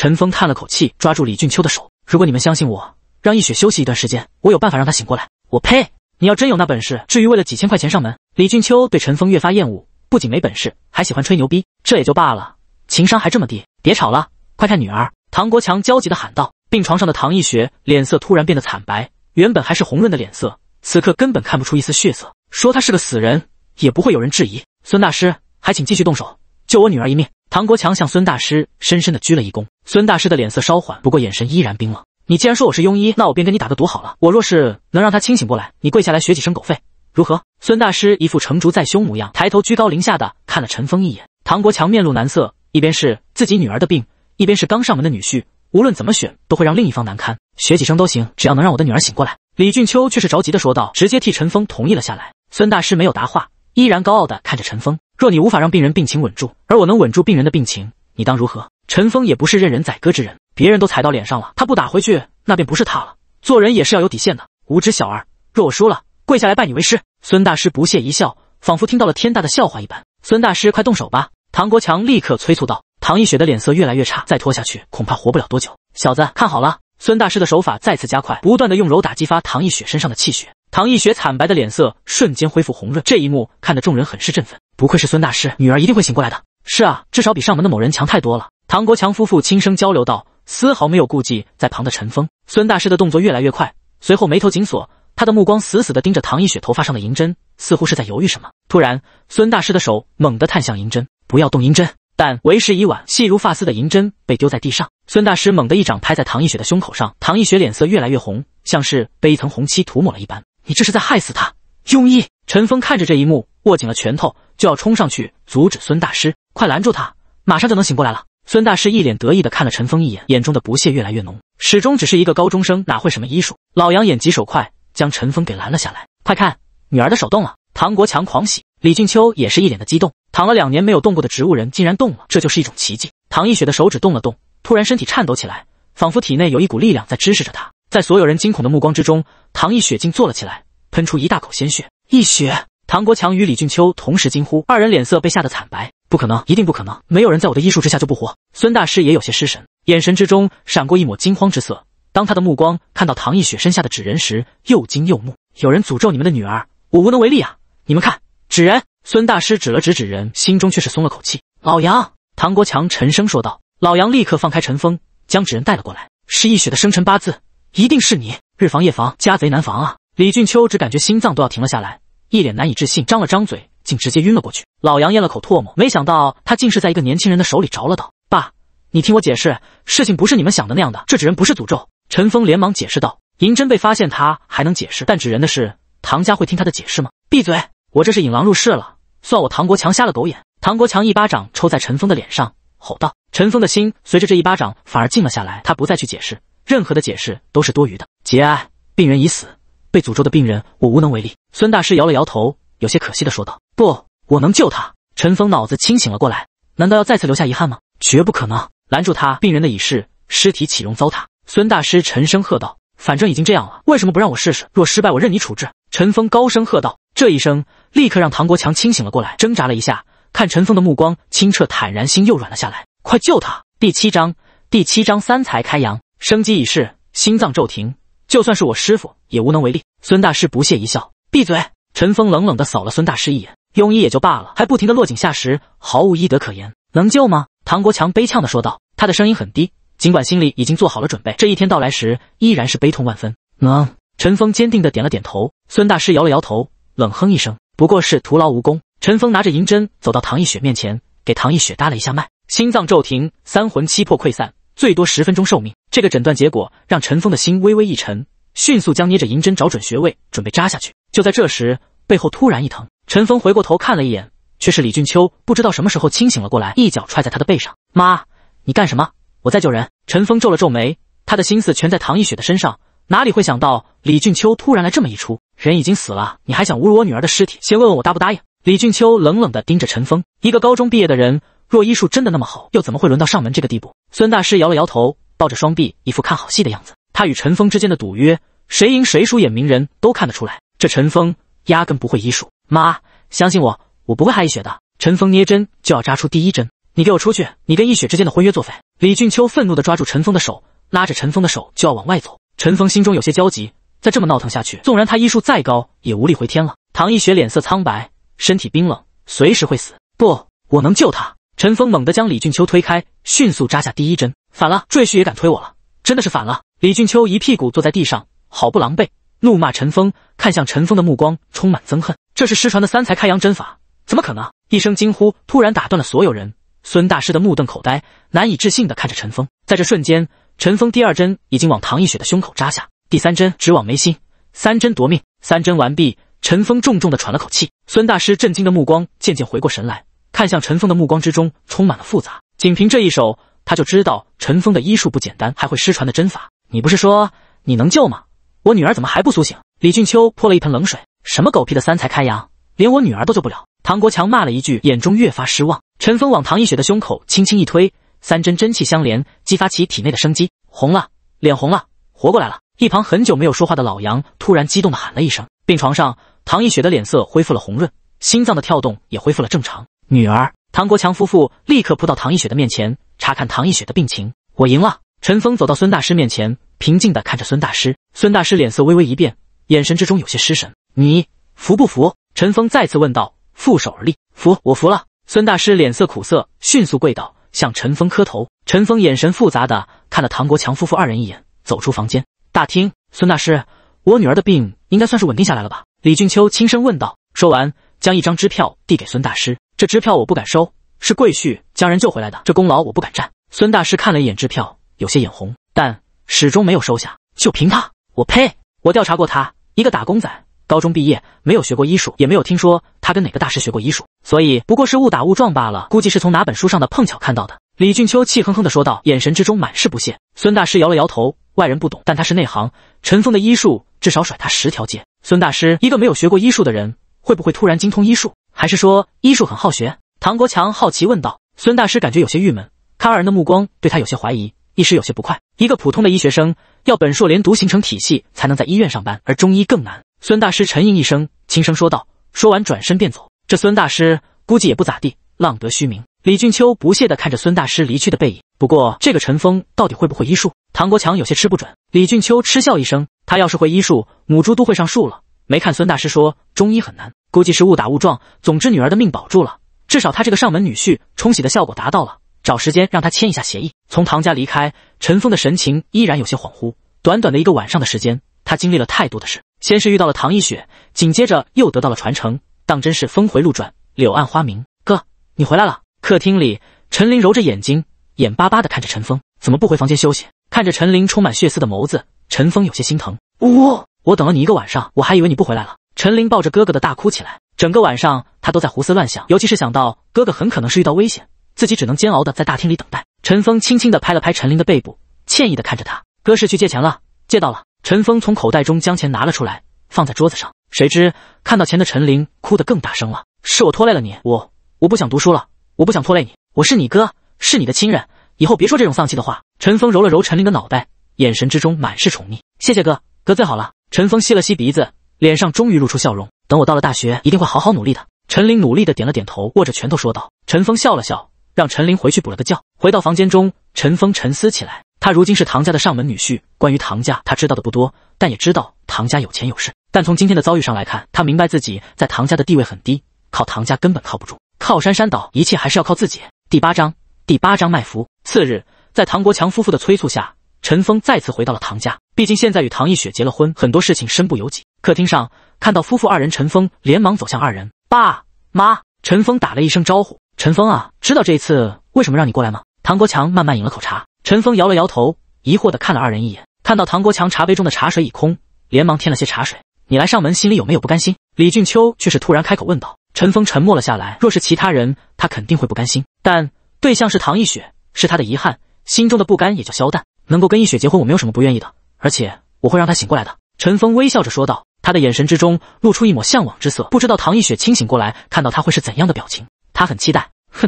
陈峰叹了口气，抓住李俊秋的手：“如果你们相信我，让易雪休息一段时间，我有办法让她醒过来。”我呸！你要真有那本事，至于为了几千块钱上门？李俊秋对陈峰越发厌恶，不仅没本事，还喜欢吹牛逼，这也就罢了，情商还这么低。别吵了，快看女儿！唐国强焦急地喊道。病床上的唐易雪脸色突然变得惨白，原本还是红润的脸色，此刻根本看不出一丝血色，说她是个死人也不会有人质疑。孙大师，还请继续动手，救我女儿一命。唐国强向孙大师深深地鞠了一躬，孙大师的脸色稍缓，不过眼神依然冰冷。你既然说我是庸医，那我便跟你打个赌好了。我若是能让他清醒过来，你跪下来学几声狗吠，如何？孙大师一副成竹在胸模样，抬头居高临下的看了陈峰一眼。唐国强面露难色，一边是自己女儿的病，一边是刚上门的女婿，无论怎么选都会让另一方难堪。学几声都行，只要能让我的女儿醒过来。李俊秋却是着急的说道，直接替陈峰同意了下来。孙大师没有答话，依然高傲的看着陈峰。若你无法让病人病情稳住，而我能稳住病人的病情，你当如何？陈峰也不是任人宰割之人，别人都踩到脸上了，他不打回去，那便不是他了。做人也是要有底线的。无知小儿，若我输了，跪下来拜你为师。孙大师不屑一笑，仿佛听到了天大的笑话一般。孙大师，快动手吧！唐国强立刻催促道。唐逸雪的脸色越来越差，再拖下去恐怕活不了多久。小子，看好了！孙大师的手法再次加快，不断的用柔打激发唐逸雪身上的气血。唐一雪惨白的脸色瞬间恢复红润，这一幕看得众人很是振奋。不愧是孙大师，女儿一定会醒过来的。是啊，至少比上门的某人强太多了。唐国强夫妇轻声交流道，丝毫没有顾忌在旁的陈峰。孙大师的动作越来越快，随后眉头紧锁，他的目光死死地盯着唐一雪头发上的银针，似乎是在犹豫什么。突然，孙大师的手猛地探向银针，不要动银针！但为时已晚，细如发丝的银针被丢在地上。孙大师猛地一掌拍在唐一雪的胸口上，唐一雪脸色越来越红，像是被一层红漆涂抹了一般。你这是在害死他！庸医！陈峰看着这一幕，握紧了拳头，就要冲上去阻止孙大师。快拦住他，马上就能醒过来了。孙大师一脸得意的看了陈峰一眼，眼中的不屑越来越浓。始终只是一个高中生，哪会什么医术？老杨眼疾手快，将陈峰给拦了下来。快看，女儿的手动了！唐国强狂喜，李静秋也是一脸的激动。躺了两年没有动过的植物人竟然动了，这就是一种奇迹。唐一雪的手指动了动，突然身体颤抖起来，仿佛体内有一股力量在支持着她。在所有人惊恐的目光之中，唐一雪竟坐了起来，喷出一大口鲜血。一雪，唐国强与李俊秋同时惊呼，二人脸色被吓得惨白。不可能，一定不可能！没有人在我的医术之下就不活。孙大师也有些失神，眼神之中闪过一抹惊慌之色。当他的目光看到唐一雪身下的纸人时，又惊又怒。有人诅咒你们的女儿，我无能为力啊！你们看，纸人。孙大师指了指纸人，心中却是松了口气。老杨，唐国强沉声说道。老杨立刻放开尘封，将纸人带了过来，是一雪的生辰八字。一定是你，日防夜防，家贼难防啊！李俊秋只感觉心脏都要停了下来，一脸难以置信，张了张嘴，竟直接晕了过去。老杨咽了口唾沫，没想到他竟是在一个年轻人的手里着了道。爸，你听我解释，事情不是你们想的那样的，这纸人不是诅咒。陈峰连忙解释道。银针被发现，他还能解释，但纸人的事，唐家会听他的解释吗？闭嘴，我这是引狼入室了，算我唐国强瞎了狗眼！唐国强一巴掌抽在陈峰的脸上，吼道。陈峰的心随着这一巴掌反而静了下来，他不再去解释。任何的解释都是多余的。节哀，病人已死，被诅咒的病人，我无能为力。孙大师摇了摇头，有些可惜的说道：“不，我能救他。”陈峰脑子清醒了过来，难道要再次留下遗憾吗？绝不可能！拦住他，病人的已逝尸体岂容糟蹋？孙大师沉声喝道：“反正已经这样了，为什么不让我试试？若失败，我任你处置。”陈峰高声喝道，这一声立刻让唐国强清醒了过来，挣扎了一下，看陈峰的目光清澈坦然，心又软了下来。快救他！第七章，第七章，三才开阳。生机已逝，心脏骤停，就算是我师傅也无能为力。孙大师不屑一笑，闭嘴。陈峰冷冷的扫了孙大师一眼，庸医也就罢了，还不停的落井下石，毫无医德可言。能救吗？唐国强悲呛的说道，他的声音很低，尽管心里已经做好了准备，这一天到来时依然是悲痛万分。能。陈峰坚定的点了点头。孙大师摇了摇头，冷哼一声，不过是徒劳无功。陈峰拿着银针走到唐一雪面前，给唐一雪搭了一下脉，心脏骤停，三魂七魄溃散。最多十分钟寿命，这个诊断结果让陈峰的心微微一沉，迅速将捏着银针找准穴位，准备扎下去。就在这时，背后突然一疼，陈峰回过头看了一眼，却是李俊秋不知道什么时候清醒了过来，一脚踹在他的背上。“妈，你干什么？我在救人。”陈峰皱了皱眉，他的心思全在唐一雪的身上，哪里会想到李俊秋突然来这么一出？人已经死了，你还想侮辱我女儿的尸体？先问问我答不答应？李俊秋冷冷地盯着陈峰，一个高中毕业的人。若医术真的那么好，又怎么会轮到上门这个地步？孙大师摇了摇头，抱着双臂，一副看好戏的样子。他与陈峰之间的赌约，谁赢谁输，眼明人都看得出来。这陈峰压根不会医术。妈，相信我，我不会害逸雪的。陈峰捏针就要扎出第一针，你给我出去！你跟逸雪之间的婚约作废！李俊秋愤怒地抓住陈峰的手，拉着陈峰的手就要往外走。陈峰心中有些焦急，再这么闹腾下去，纵然他医术再高，也无力回天了。唐逸雪脸色苍白，身体冰冷，随时会死。不，我能救他。陈峰猛地将李俊秋推开，迅速扎下第一针。反了，赘婿也敢推我了，真的是反了！李俊秋一屁股坐在地上，好不狼狈，怒骂陈峰，看向陈峰的目光充满憎恨。这是失传的三才开阳针法，怎么可能？一声惊呼突然打断了所有人。孙大师的目瞪口呆，难以置信地看着陈峰。在这瞬间，陈峰第二针已经往唐一雪的胸口扎下，第三针直往眉心，三针夺命。三针完毕，陈峰重重地喘了口气。孙大师震惊的目光渐渐回过神来。看向陈峰的目光之中充满了复杂。仅凭这一手，他就知道陈峰的医术不简单，还会失传的针法。你不是说你能救吗？我女儿怎么还不苏醒？李俊秋泼了一盆冷水：“什么狗屁的三才开阳，连我女儿都救不了！”唐国强骂了一句，眼中越发失望。陈峰往唐一雪的胸口轻轻一推，三针真气相连，激发起体内的生机。红了，脸红了，活过来了！一旁很久没有说话的老杨突然激动地喊了一声。病床上，唐一雪的脸色恢复了红润，心脏的跳动也恢复了正常。女儿，唐国强夫妇立刻扑到唐一雪的面前查看唐一雪的病情。我赢了。陈峰走到孙大师面前，平静的看着孙大师。孙大师脸色微微一变，眼神之中有些失神。你服不服？陈峰再次问道。负手而立，服，我服了。孙大师脸色苦涩，迅速跪倒，向陈峰磕头。陈峰眼神复杂的看了唐国强夫妇二人一眼，走出房间。大厅，孙大师，我女儿的病应该算是稳定下来了吧？李俊秋轻声问道。说完，将一张支票递给孙大师。这支票我不敢收，是贵婿将人救回来的，这功劳我不敢占。孙大师看了一眼支票，有些眼红，但始终没有收下。就凭他？我呸！我调查过他，一个打工仔，高中毕业，没有学过医术，也没有听说他跟哪个大师学过医术，所以不过是误打误撞罢了，估计是从哪本书上的碰巧看到的。李俊秋气哼哼地说道，眼神之中满是不屑。孙大师摇了摇头，外人不懂，但他是内行。陈峰的医术至少甩他十条街。孙大师，一个没有学过医术的人，会不会突然精通医术？还是说医术很好学？唐国强好奇问道。孙大师感觉有些郁闷，看二人的目光对他有些怀疑，一时有些不快。一个普通的医学生，要本硕连读形成体系才能在医院上班，而中医更难。孙大师沉吟一声，轻声说道。说完转身便走。这孙大师估计也不咋地，浪得虚名。李俊秋不屑地看着孙大师离去的背影。不过这个陈峰到底会不会医术？唐国强有些吃不准。李俊秋嗤笑一声，他要是会医术，母猪都会上树了。没看孙大师说中医很难，估计是误打误撞。总之，女儿的命保住了，至少他这个上门女婿冲洗的效果达到了。找时间让他签一下协议。从唐家离开，陈峰的神情依然有些恍惚。短短的一个晚上的时间，他经历了太多的事。先是遇到了唐一雪，紧接着又得到了传承，当真是峰回路转，柳暗花明。哥，你回来了。客厅里，陈林揉着眼睛，眼巴巴的看着陈峰，怎么不回房间休息？看着陈林充满血丝的眸子，陈峰有些心疼。呜。我等了你一个晚上，我还以为你不回来了。陈林抱着哥哥的大哭起来，整个晚上他都在胡思乱想，尤其是想到哥哥很可能是遇到危险，自己只能煎熬的在大厅里等待。陈峰轻轻地拍了拍陈林的背部，歉意的看着他：“哥是去借钱了，借到了。”陈峰从口袋中将钱拿了出来，放在桌子上。谁知看到钱的陈林哭得更大声了：“是我拖累了你，我我不想读书了，我不想拖累你。我是你哥，是你的亲人，以后别说这种丧气的话。”陈峰揉了揉陈林的脑袋，眼神之中满是宠溺：“谢谢哥。”哥最好了。陈峰吸了吸鼻子，脸上终于露出笑容。等我到了大学，一定会好好努力的。陈林努力的点了点头，握着拳头说道。陈峰笑了笑，让陈林回去补了个觉。回到房间中，陈峰沉思起来。他如今是唐家的上门女婿，关于唐家，他知道的不多，但也知道唐家有钱有势。但从今天的遭遇上来看，他明白自己在唐家的地位很低，靠唐家根本靠不住。靠山山倒，一切还是要靠自己。第八章第八章卖符。次日，在唐国强夫妇的催促下。陈峰再次回到了唐家，毕竟现在与唐一雪结了婚，很多事情身不由己。客厅上，看到夫妇二人，陈峰连忙走向二人，爸妈。陈峰打了一声招呼：“陈峰啊，知道这一次为什么让你过来吗？”唐国强慢慢饮了口茶，陈峰摇了摇头，疑惑的看了二人一眼。看到唐国强茶杯中的茶水已空，连忙添了些茶水。你来上门，心里有没有不甘心？”李俊秋却是突然开口问道。陈峰沉默了下来。若是其他人，他肯定会不甘心，但对象是唐一雪，是他的遗憾，心中的不甘也就消淡。能够跟易雪结婚，我没有什么不愿意的，而且我会让她醒过来的。”陈峰微笑着说道，他的眼神之中露出一抹向往之色，不知道唐易雪清醒过来看到他会是怎样的表情，他很期待。哼，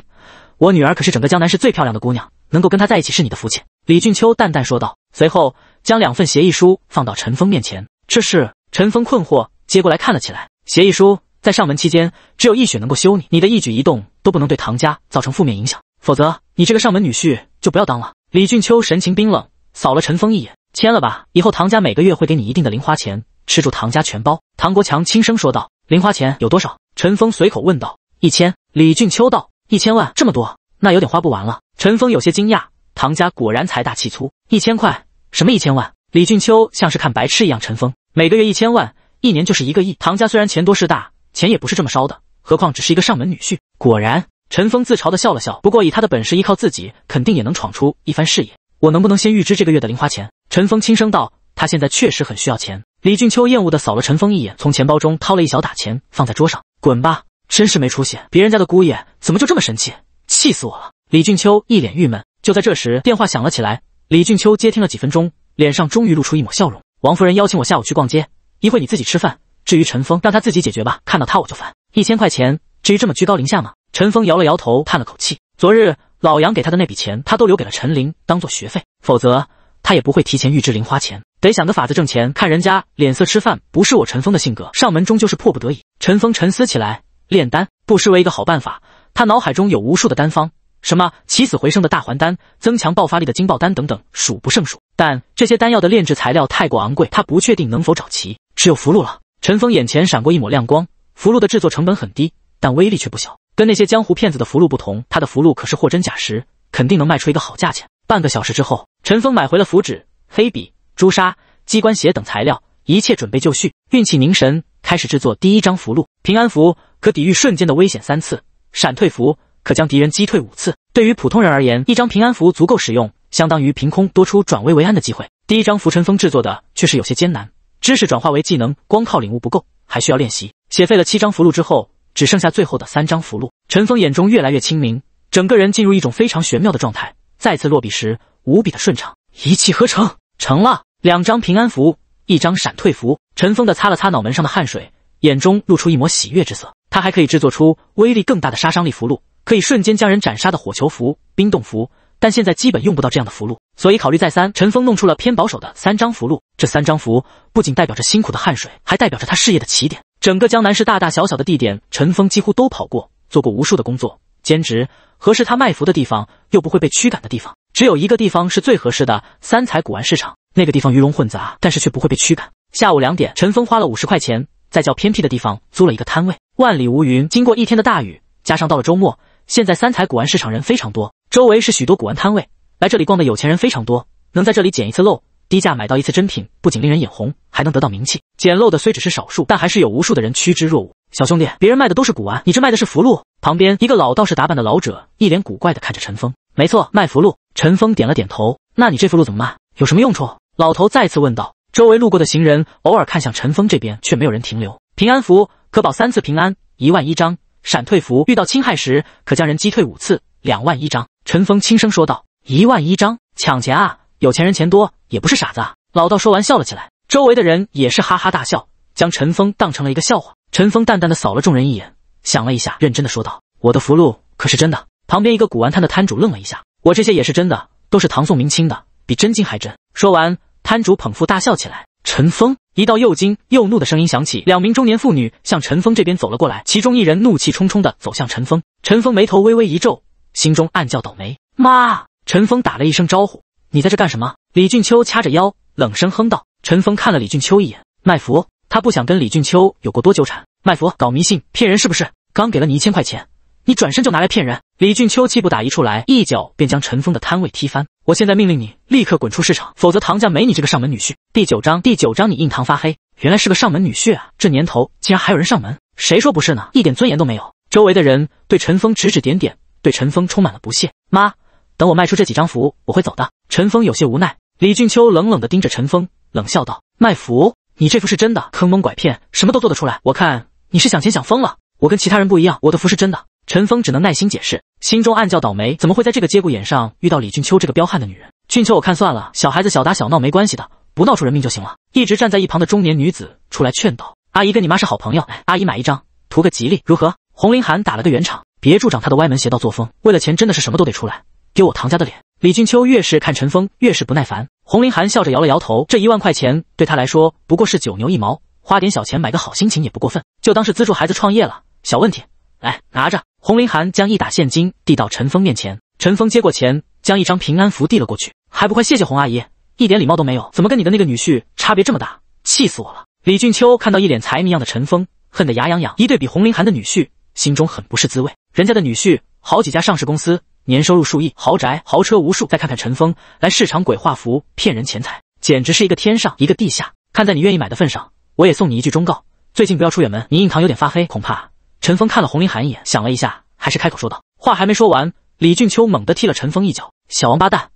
我女儿可是整个江南市最漂亮的姑娘，能够跟她在一起是你的福气。”李俊秋淡淡说道，随后将两份协议书放到陈峰面前。这是陈峰困惑接过来看了起来，协议书在上门期间，只有易雪能够修你，你的一举一动都不能对唐家造成负面影响，否则你这个上门女婿就不要当了。”李俊秋神情冰冷。扫了陈峰一眼，签了吧。以后唐家每个月会给你一定的零花钱，吃住唐家全包。唐国强轻声说道。零花钱有多少？陈峰随口问道。一千。李俊秋道。一千万？这么多？那有点花不完了。陈峰有些惊讶。唐家果然财大气粗。一千块？什么一千万？李俊秋像是看白痴一样。陈峰每个月一千万，一年就是一个亿。唐家虽然钱多势大，钱也不是这么烧的，何况只是一个上门女婿。果然，陈峰自嘲的笑了笑。不过以他的本事，依靠自己肯定也能闯出一番事业。我能不能先预支这个月的零花钱？陈峰轻声道。他现在确实很需要钱。李俊秋厌恶地扫了陈峰一眼，从钱包中掏了一小打钱放在桌上，滚吧！真是没出息！别人家的姑爷怎么就这么神气？气死我了！李俊秋一脸郁闷。就在这时，电话响了起来。李俊秋接听了几分钟，脸上终于露出一抹笑容。王夫人邀请我下午去逛街，一会你自己吃饭。至于陈峰，让他自己解决吧。看到他我就烦。一千块钱，至于这么居高临下吗？陈峰摇了摇头，叹了口气。昨日。老杨给他的那笔钱，他都留给了陈林当做学费，否则他也不会提前预支零花钱，得想个法子挣钱，看人家脸色吃饭不是我陈峰的性格，上门终究是迫不得已。陈峰沉思起来，炼丹不失为一个好办法，他脑海中有无数的丹方，什么起死回生的大还丹，增强爆发力的金爆丹等等，数不胜数。但这些丹药的炼制材料太过昂贵，他不确定能否找齐，只有符箓了。陈峰眼前闪过一抹亮光，符箓的制作成本很低，但威力却不小。跟那些江湖骗子的符箓不同，他的符箓可是货真价实，肯定能卖出一个好价钱。半个小时之后，陈峰买回了符纸、黑笔、朱砂、机关鞋等材料，一切准备就绪，运气凝神，开始制作第一张符箓。平安符可抵御瞬间的危险三次，闪退符可将敌人击退五次。对于普通人而言，一张平安符足够使用，相当于凭空多出转危为安的机会。第一张符陈峰制作的却是有些艰难，知识转化为技能，光靠领悟不够，还需要练习。写废了七张符箓之后。只剩下最后的三张符箓，陈峰眼中越来越清明，整个人进入一种非常玄妙的状态。再次落笔时，无比的顺畅，一气呵成，成了两张平安符，一张闪退符。陈峰的擦了擦脑门上的汗水，眼中露出一抹喜悦之色。他还可以制作出威力更大的杀伤力符箓，可以瞬间将人斩杀的火球符、冰冻符，但现在基本用不到这样的符箓，所以考虑再三，陈峰弄出了偏保守的三张符箓。这三张符不仅代表着辛苦的汗水，还代表着他事业的起点。整个江南市大大小小的地点，陈峰几乎都跑过，做过无数的工作兼职。合适他卖符的地方，又不会被驱赶的地方，只有一个地方是最合适的——三彩古玩市场。那个地方鱼龙混杂，但是却不会被驱赶。下午两点，陈峰花了五十块钱，在较偏僻的地方租了一个摊位。万里无云，经过一天的大雨，加上到了周末，现在三彩古玩市场人非常多。周围是许多古玩摊位，来这里逛的有钱人非常多，能在这里捡一次漏。低价买到一次真品，不仅令人眼红，还能得到名气。捡漏的虽只是少数，但还是有无数的人趋之若鹜。小兄弟，别人卖的都是古玩，你这卖的是符箓？旁边一个老道士打扮的老者一脸古怪的看着陈峰。没错，卖符箓。陈峰点了点头。那你这符箓怎么卖？有什么用处？老头再次问道。周围路过的行人偶尔看向陈峰这边，却没有人停留。平安符可保三次平安，一万一张。闪退符遇到侵害时，可将人击退五次，两万一张。陈峰轻声说道。一万一张，抢钱啊！有钱人钱多也不是傻子啊！老道说完笑了起来，周围的人也是哈哈大笑，将陈峰当成了一个笑话。陈峰淡淡的扫了众人一眼，想了一下，认真的说道：“我的福禄可是真的。”旁边一个古玩摊的摊主愣了一下：“我这些也是真的，都是唐宋明清的，比真金还真。”说完，摊主捧腹大笑起来。陈峰一道又惊又怒的声音响起，两名中年妇女向陈峰这边走了过来，其中一人怒气冲冲的走向陈峰。陈峰眉头微微一皱，心中暗叫倒霉。妈！陈峰打了一声招呼。你在这干什么？李俊秋掐着腰，冷声哼道。陈峰看了李俊秋一眼，卖佛，他不想跟李俊秋有过多纠缠。卖佛，搞迷信骗人是不是？刚给了你一千块钱，你转身就拿来骗人？李俊秋气不打一处来，一脚便将陈峰的摊位踢翻。我现在命令你立刻滚出市场，否则唐家没你这个上门女婿。第九章，第九章，你印堂发黑，原来是个上门女婿啊！这年头竟然还有人上门，谁说不是呢？一点尊严都没有。周围的人对陈峰指指点点，对陈峰充满了不屑。妈。等我卖出这几张符，我会走的。陈峰有些无奈。李俊秋冷冷地盯着陈峰，冷笑道：“卖符？你这符是真的？坑蒙拐骗，什么都做得出来？我看你是想钱想疯了。我跟其他人不一样，我的符是真的。”陈峰只能耐心解释，心中暗叫倒霉，怎么会在这个节骨眼上遇到李俊秋这个彪悍的女人？俊秋，我看算了，小孩子小打小闹没关系的，不闹出人命就行了。一直站在一旁的中年女子出来劝道：“阿姨跟你妈是好朋友，阿姨买一张，图个吉利，如何？”洪林寒打了个圆场，别助长他的歪门邪道作风，为了钱真的是什么都得出来。丢我唐家的脸！李俊秋越是看陈峰，越是不耐烦。洪林寒笑着摇了摇头，这一万块钱对他来说不过是九牛一毛，花点小钱买个好心情也不过分，就当是资助孩子创业了，小问题。来，拿着。洪林寒将一打现金递到陈峰面前，陈峰接过钱，将一张平安符递了过去，还不快谢谢洪阿姨，一点礼貌都没有，怎么跟你的那个女婿差别这么大？气死我了！李俊秋看到一脸财迷样的陈峰，恨得牙痒痒，一对比洪林寒的女婿，心中很不是滋味，人家的女婿好几家上市公司。年收入数亿，豪宅豪车无数。再看看陈峰来市场鬼画符骗人钱财，简直是一个天上一个地下。看在你愿意买的份上，我也送你一句忠告：最近不要出远门。你印堂有点发黑，恐怕……陈峰看了洪林涵一眼，想了一下，还是开口说道。话还没说完，李俊秋猛地踢了陈峰一脚：“小王八蛋，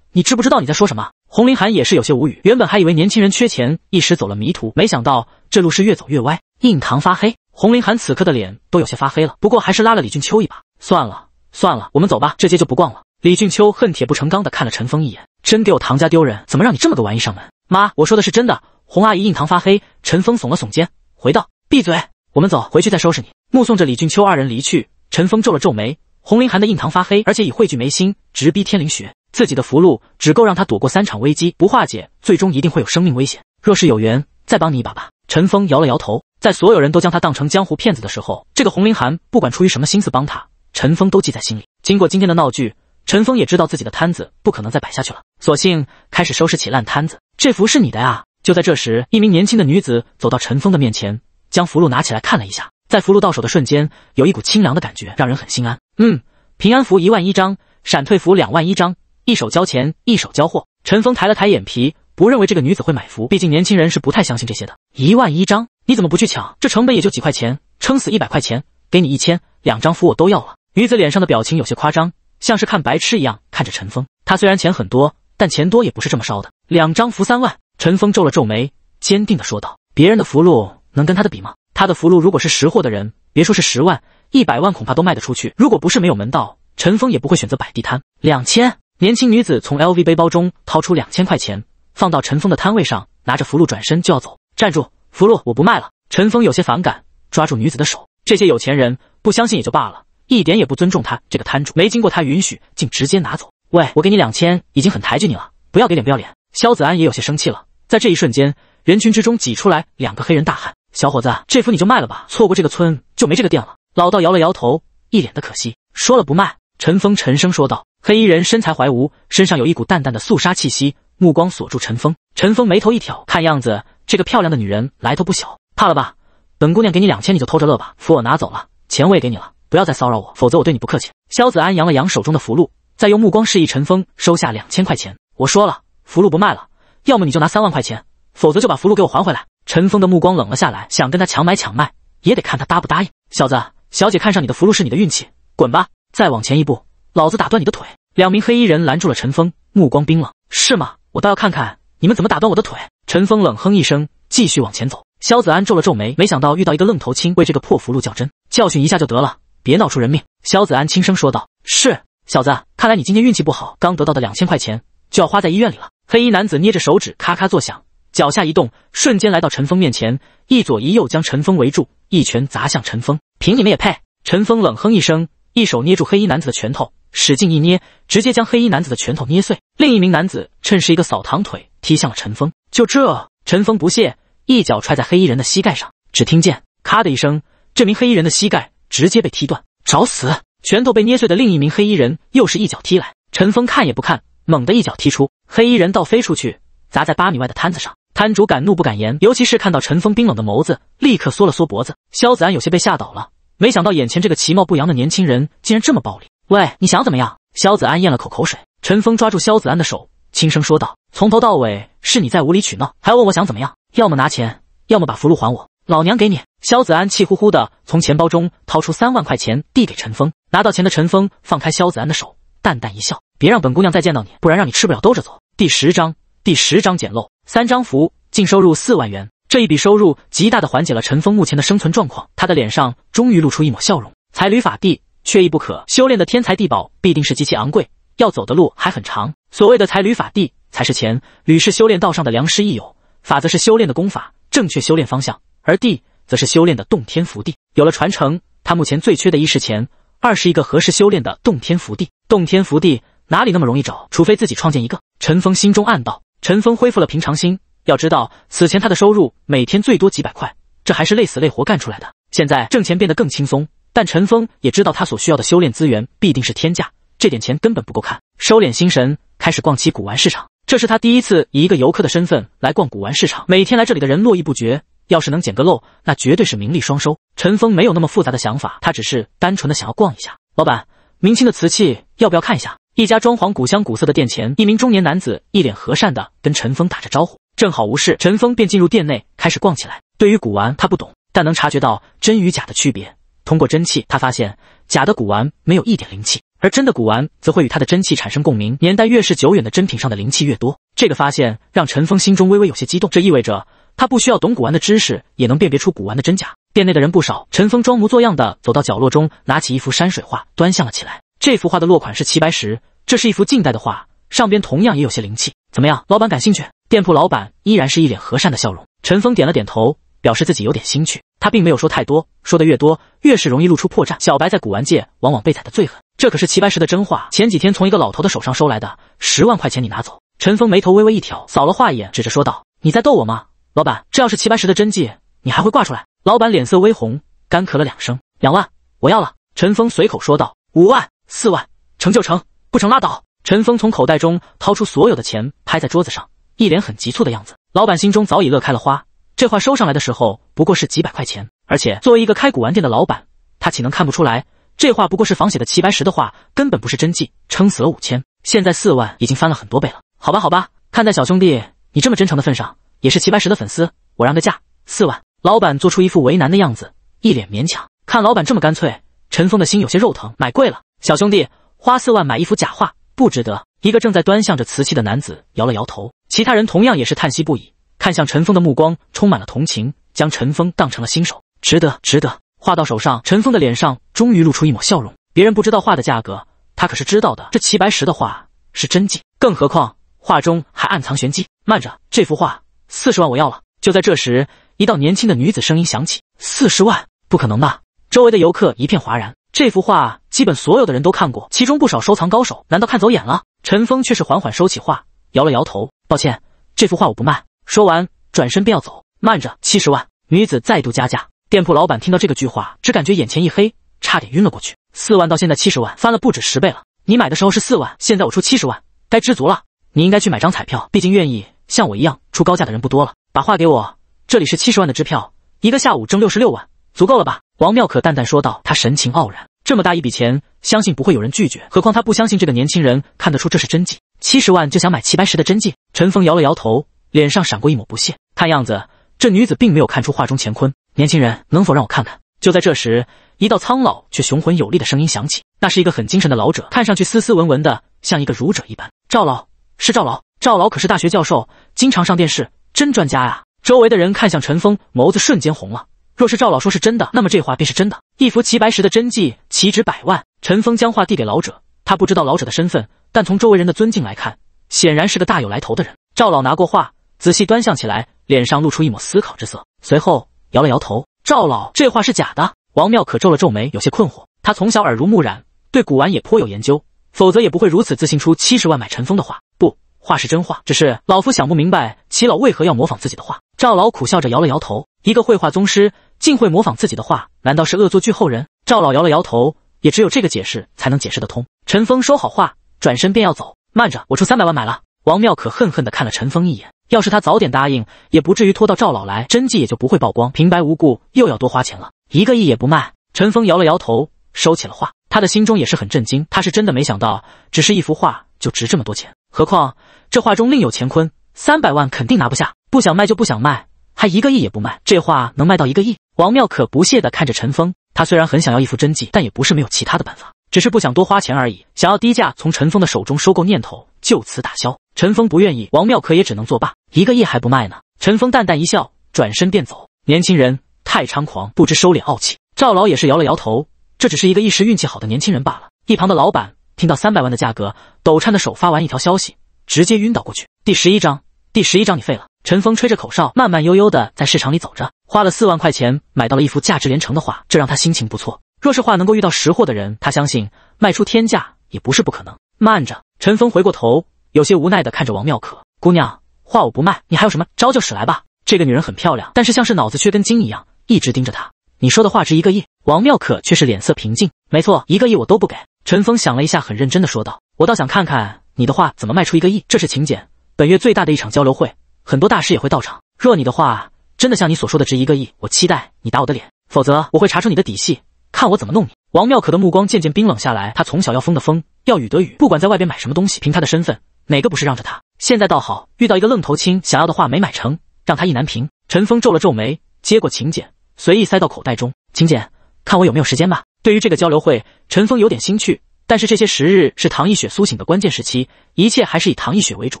你知不知道你在说什么？”洪林涵也是有些无语，原本还以为年轻人缺钱，一时走了迷途，没想到这路是越走越歪，印堂发黑。洪林涵此刻的脸都有些发黑了，不过还是拉了李俊秋一把。算了。算了，我们走吧，这街就不逛了。李俊秋恨铁不成钢的看了陈峰一眼，真给我唐家丢人，怎么让你这么个玩意上门？妈，我说的是真的。红阿姨印堂发黑。陈峰耸了耸肩，回道：闭嘴，我们走，回去再收拾你。目送着李俊秋二人离去，陈峰皱了皱眉，红林寒的印堂发黑，而且已汇聚眉心，直逼天灵穴。自己的福禄只够让他躲过三场危机，不化解，最终一定会有生命危险。若是有缘，再帮你一把吧。陈峰摇了摇头，在所有人都将他当成江湖骗子的时候，这个红林寒不管出于什么心思帮他。陈峰都记在心里。经过今天的闹剧，陈峰也知道自己的摊子不可能再摆下去了，索性开始收拾起烂摊子。这符是你的啊！就在这时，一名年轻的女子走到陈峰的面前，将符箓拿起来看了一下。在符箓到手的瞬间，有一股清凉的感觉，让人很心安。嗯，平安符一万一张，闪退符两万一张，一手交钱，一手交货。陈峰抬了抬眼皮，不认为这个女子会买符，毕竟年轻人是不太相信这些的。一万一张，你怎么不去抢？这成本也就几块钱，撑死一百块钱，给你一千，两张符我都要了。女子脸上的表情有些夸张，像是看白痴一样看着陈峰。他虽然钱很多，但钱多也不是这么烧的。两张符三万，陈峰皱了皱眉，坚定地说道：“别人的符箓能跟他的比吗？他的符箓如果是识货的人，别说是十万，一百万恐怕都卖得出去。如果不是没有门道，陈峰也不会选择摆地摊。”两千，年轻女子从 LV 背包中掏出两千块钱，放到陈峰的摊位上，拿着符箓转身就要走。“站住，符箓我不卖了。”陈峰有些反感，抓住女子的手：“这些有钱人不相信也就罢了。”一点也不尊重他这个摊主，没经过他允许，竟直接拿走。喂，我给你两千，已经很抬举你了，不要给脸不要脸。肖子安也有些生气了。在这一瞬间，人群之中挤出来两个黑人大汉。小伙子，这幅你就卖了吧，错过这个村就没这个店了。老道摇了摇头，一脸的可惜，说了不卖。陈峰沉声说道。黑衣人身材怀无，身上有一股淡淡的肃杀气息，目光锁住陈峰。陈峰眉头一挑，看样子这个漂亮的女人来头不小。怕了吧？本姑娘给你两千，你就偷着乐吧。符我拿走了，钱我也给你了。不要再骚扰我，否则我对你不客气。萧子安扬了扬手中的福禄，再用目光示意陈峰收下两千块钱。我说了，福禄不卖了，要么你就拿三万块钱，否则就把福禄给我还回来。陈峰的目光冷了下来，想跟他强买强卖，也得看他答不答应。小子，小姐看上你的福禄是你的运气，滚吧！再往前一步，老子打断你的腿！两名黑衣人拦住了陈峰，目光冰冷。是吗？我倒要看看你们怎么打断我的腿。陈峰冷哼一声，继续往前走。萧子安皱了皱眉，没想到遇到一个愣头青，为这个破符禄较真，教训一下就得了。别闹出人命！肖子安轻声说道：“是小子，看来你今天运气不好，刚得到的两千块钱就要花在医院里了。”黑衣男子捏着手指咔咔作响，脚下一动，瞬间来到陈峰面前，一左一右将陈峰围住，一拳砸向陈峰。凭你们也配？陈峰冷哼一声，一手捏住黑衣男子的拳头，使劲一捏，直接将黑衣男子的拳头捏碎。另一名男子趁势一个扫堂腿踢向了陈峰。就这？陈峰不屑，一脚踹在黑衣人的膝盖上，只听见咔的一声，这名黑衣人的膝盖。直接被踢断，找死！拳头被捏碎的另一名黑衣人又是一脚踢来，陈峰看也不看，猛地一脚踢出，黑衣人倒飞出去，砸在八米外的摊子上。摊主敢怒不敢言，尤其是看到陈峰冰冷的眸子，立刻缩了缩脖子。肖子安有些被吓倒了，没想到眼前这个其貌不扬的年轻人竟然这么暴力。喂，你想怎么样？肖子安咽了口口水。陈峰抓住肖子安的手，轻声说道：“从头到尾是你在无理取闹，还问我想怎么样？要么拿钱，要么把福禄还我。老娘给你。”萧子安气呼呼的从钱包中掏出三万块钱，递给陈峰，拿到钱的陈峰放开萧子安的手，淡淡一笑：“别让本姑娘再见到你，不然让你吃不了兜着走。”第十章，第十章捡漏，三张符，净收入四万元。这一笔收入极大的缓解了陈峰目前的生存状况，他的脸上终于露出一抹笑容。才旅法、地，缺一不可。修炼的天才地宝必定是极其昂贵，要走的路还很长。所谓的才旅法、地，才是钱。吕是修炼道上的良师益友，法则是修炼的功法，正确修炼方向，而地。则是修炼的洞天福地，有了传承，他目前最缺的一是钱，二是一个合适修炼的洞天福地。洞天福地哪里那么容易找？除非自己创建一个。陈峰心中暗道。陈峰恢复了平常心，要知道此前他的收入每天最多几百块，这还是累死累活干出来的。现在挣钱变得更轻松，但陈峰也知道他所需要的修炼资源必定是天价，这点钱根本不够看。收敛心神，开始逛起古玩市场。这是他第一次以一个游客的身份来逛古玩市场，每天来这里的人络绎不绝。要是能捡个漏，那绝对是名利双收。陈峰没有那么复杂的想法，他只是单纯的想要逛一下。老板，明清的瓷器要不要看一下？一家装潢古香古色的店前，一名中年男子一脸和善的跟陈峰打着招呼。正好无事，陈峰便进入店内开始逛起来。对于古玩他不懂，但能察觉到真与假的区别。通过真气，他发现假的古玩没有一点灵气，而真的古玩则会与他的真气产生共鸣。年代越是久远的真品上的灵气越多。这个发现让陈峰心中微微有些激动，这意味着。他不需要懂古玩的知识，也能辨别出古玩的真假。店内的人不少，陈峰装模作样的走到角落中，拿起一幅山水画，端详了起来。这幅画的落款是齐白石，这是一幅近代的画，上边同样也有些灵气。怎么样，老板感兴趣？店铺老板依然是一脸和善的笑容。陈峰点了点头，表示自己有点兴趣。他并没有说太多，说的越多，越是容易露出破绽。小白在古玩界往往被踩的最狠，这可是齐白石的真画，前几天从一个老头的手上收来的，十万块钱你拿走。陈峰眉头微微一挑，扫了画一眼，指着说道：“你在逗我吗？”老板，这要是齐白石的真迹，你还会挂出来？老板脸色微红，干咳了两声。两万，我要了。陈峰随口说道。五万，四万，成就成，不成拉倒。陈峰从口袋中掏出所有的钱，拍在桌子上，一脸很急促的样子。老板心中早已乐开了花。这话收上来的时候不过是几百块钱，而且作为一个开古玩店的老板，他岂能看不出来？这话不过是仿写的齐白石的画，根本不是真迹。撑死了五千，现在四万已经翻了很多倍了。好吧，好吧，看在小兄弟你这么真诚的份上。也是齐白石的粉丝，我让个价，四万。老板做出一副为难的样子，一脸勉强。看老板这么干脆，陈峰的心有些肉疼，买贵了。小兄弟，花四万买一幅假画，不值得。一个正在端详着瓷器的男子摇了摇头，其他人同样也是叹息不已，看向陈峰的目光充满了同情，将陈峰当成了新手。值得，值得。画到手上，陈峰的脸上终于露出一抹笑容。别人不知道画的价格，他可是知道的。这齐白石的画是真迹，更何况画中还暗藏玄机。慢着，这幅画。四十万我要了。就在这时，一道年轻的女子声音响起：“四十万，不可能吧？”周围的游客一片哗然。这幅画基本所有的人都看过，其中不少收藏高手，难道看走眼了？陈峰却是缓缓收起画，摇了摇头：“抱歉，这幅画我不卖。”说完，转身便要走。“慢着，七十万！”女子再度加价。店铺老板听到这个句话，只感觉眼前一黑，差点晕了过去。四万到现在七十万，翻了不止十倍了。你买的时候是四万，现在我出七十万，该知足了。你应该去买张彩票，毕竟愿意。像我一样出高价的人不多了，把画给我。这里是七十万的支票，一个下午挣六十六万，足够了吧？王妙可淡淡说道，她神情傲然。这么大一笔钱，相信不会有人拒绝。何况他不相信这个年轻人看得出这是真迹，七十万就想买齐白石的真迹？陈峰摇了摇头，脸上闪过一抹不屑。看样子，这女子并没有看出画中乾坤。年轻人，能否让我看看？就在这时，一道苍老却雄浑有力的声音响起。那是一个很精神的老者，看上去斯斯文文的，像一个儒者一般。赵老。是赵老，赵老可是大学教授，经常上电视，真专家呀。周围的人看向陈峰，眸子瞬间红了。若是赵老说是真的，那么这话便是真的。一幅齐白石的真迹，岂值百万？陈峰将画递给老者，他不知道老者的身份，但从周围人的尊敬来看，显然是个大有来头的人。赵老拿过画，仔细端详起来，脸上露出一抹思考之色，随后摇了摇头。赵老，这话是假的。王妙可皱了皱眉，有些困惑。他从小耳濡目染，对古玩也颇有研究。否则也不会如此自信，出七十万买陈峰的画。不，画是真画，只是老夫想不明白齐老为何要模仿自己的画。赵老苦笑着摇了摇头，一个绘画宗师竟会模仿自己的画，难道是恶作剧后人？赵老摇了摇头，也只有这个解释才能解释得通。陈峰收好画，转身便要走。慢着，我出三百万买了。王妙可恨恨的看了陈峰一眼，要是他早点答应，也不至于拖到赵老来，真迹也就不会曝光，平白无故又要多花钱了。一个亿也不卖。陈峰摇了摇头，收起了画。他的心中也是很震惊，他是真的没想到，只是一幅画就值这么多钱，何况这画中另有乾坤，三百万肯定拿不下，不想卖就不想卖，还一个亿也不卖，这画能卖到一个亿？王妙可不屑地看着陈峰，他虽然很想要一幅真迹，但也不是没有其他的办法，只是不想多花钱而已。想要低价从陈峰的手中收购，念头就此打消。陈峰不愿意，王妙可也只能作罢。一个亿还不卖呢？陈峰淡淡一笑，转身便走。年轻人太猖狂，不知收敛傲气。赵老也是摇了摇头。这只是一个一时运气好的年轻人罢了。一旁的老板听到三百万的价格，抖颤的手发完一条消息，直接晕倒过去。第十一章，第十一章你废了。陈峰吹着口哨，慢慢悠悠的在市场里走着，花了四万块钱买到了一幅价值连城的画，这让他心情不错。若是画能够遇到识货的人，他相信卖出天价也不是不可能。慢着，陈峰回过头，有些无奈的看着王妙可姑娘，画我不卖，你还有什么招就使来吧。这个女人很漂亮，但是像是脑子缺根筋一样，一直盯着他。你说的话值一个亿，王妙可却是脸色平静。没错，一个亿我都不给。陈峰想了一下，很认真的说道：“我倒想看看你的话怎么卖出一个亿。这是请柬，本月最大的一场交流会，很多大师也会到场。若你的话真的像你所说的值一个亿，我期待你打我的脸；否则，我会查出你的底细，看我怎么弄你。”王妙可的目光渐渐冰冷下来。他从小要风的风，要雨得雨，不管在外边买什么东西，凭他的身份，哪个不是让着他？现在倒好，遇到一个愣头青，想要的话没买成，让他意难平。陈峰皱了皱眉，接过请柬。随意塞到口袋中。秦简，看我有没有时间吧。对于这个交流会，陈峰有点兴趣，但是这些时日是唐逸雪苏醒的关键时期，一切还是以唐逸雪为主。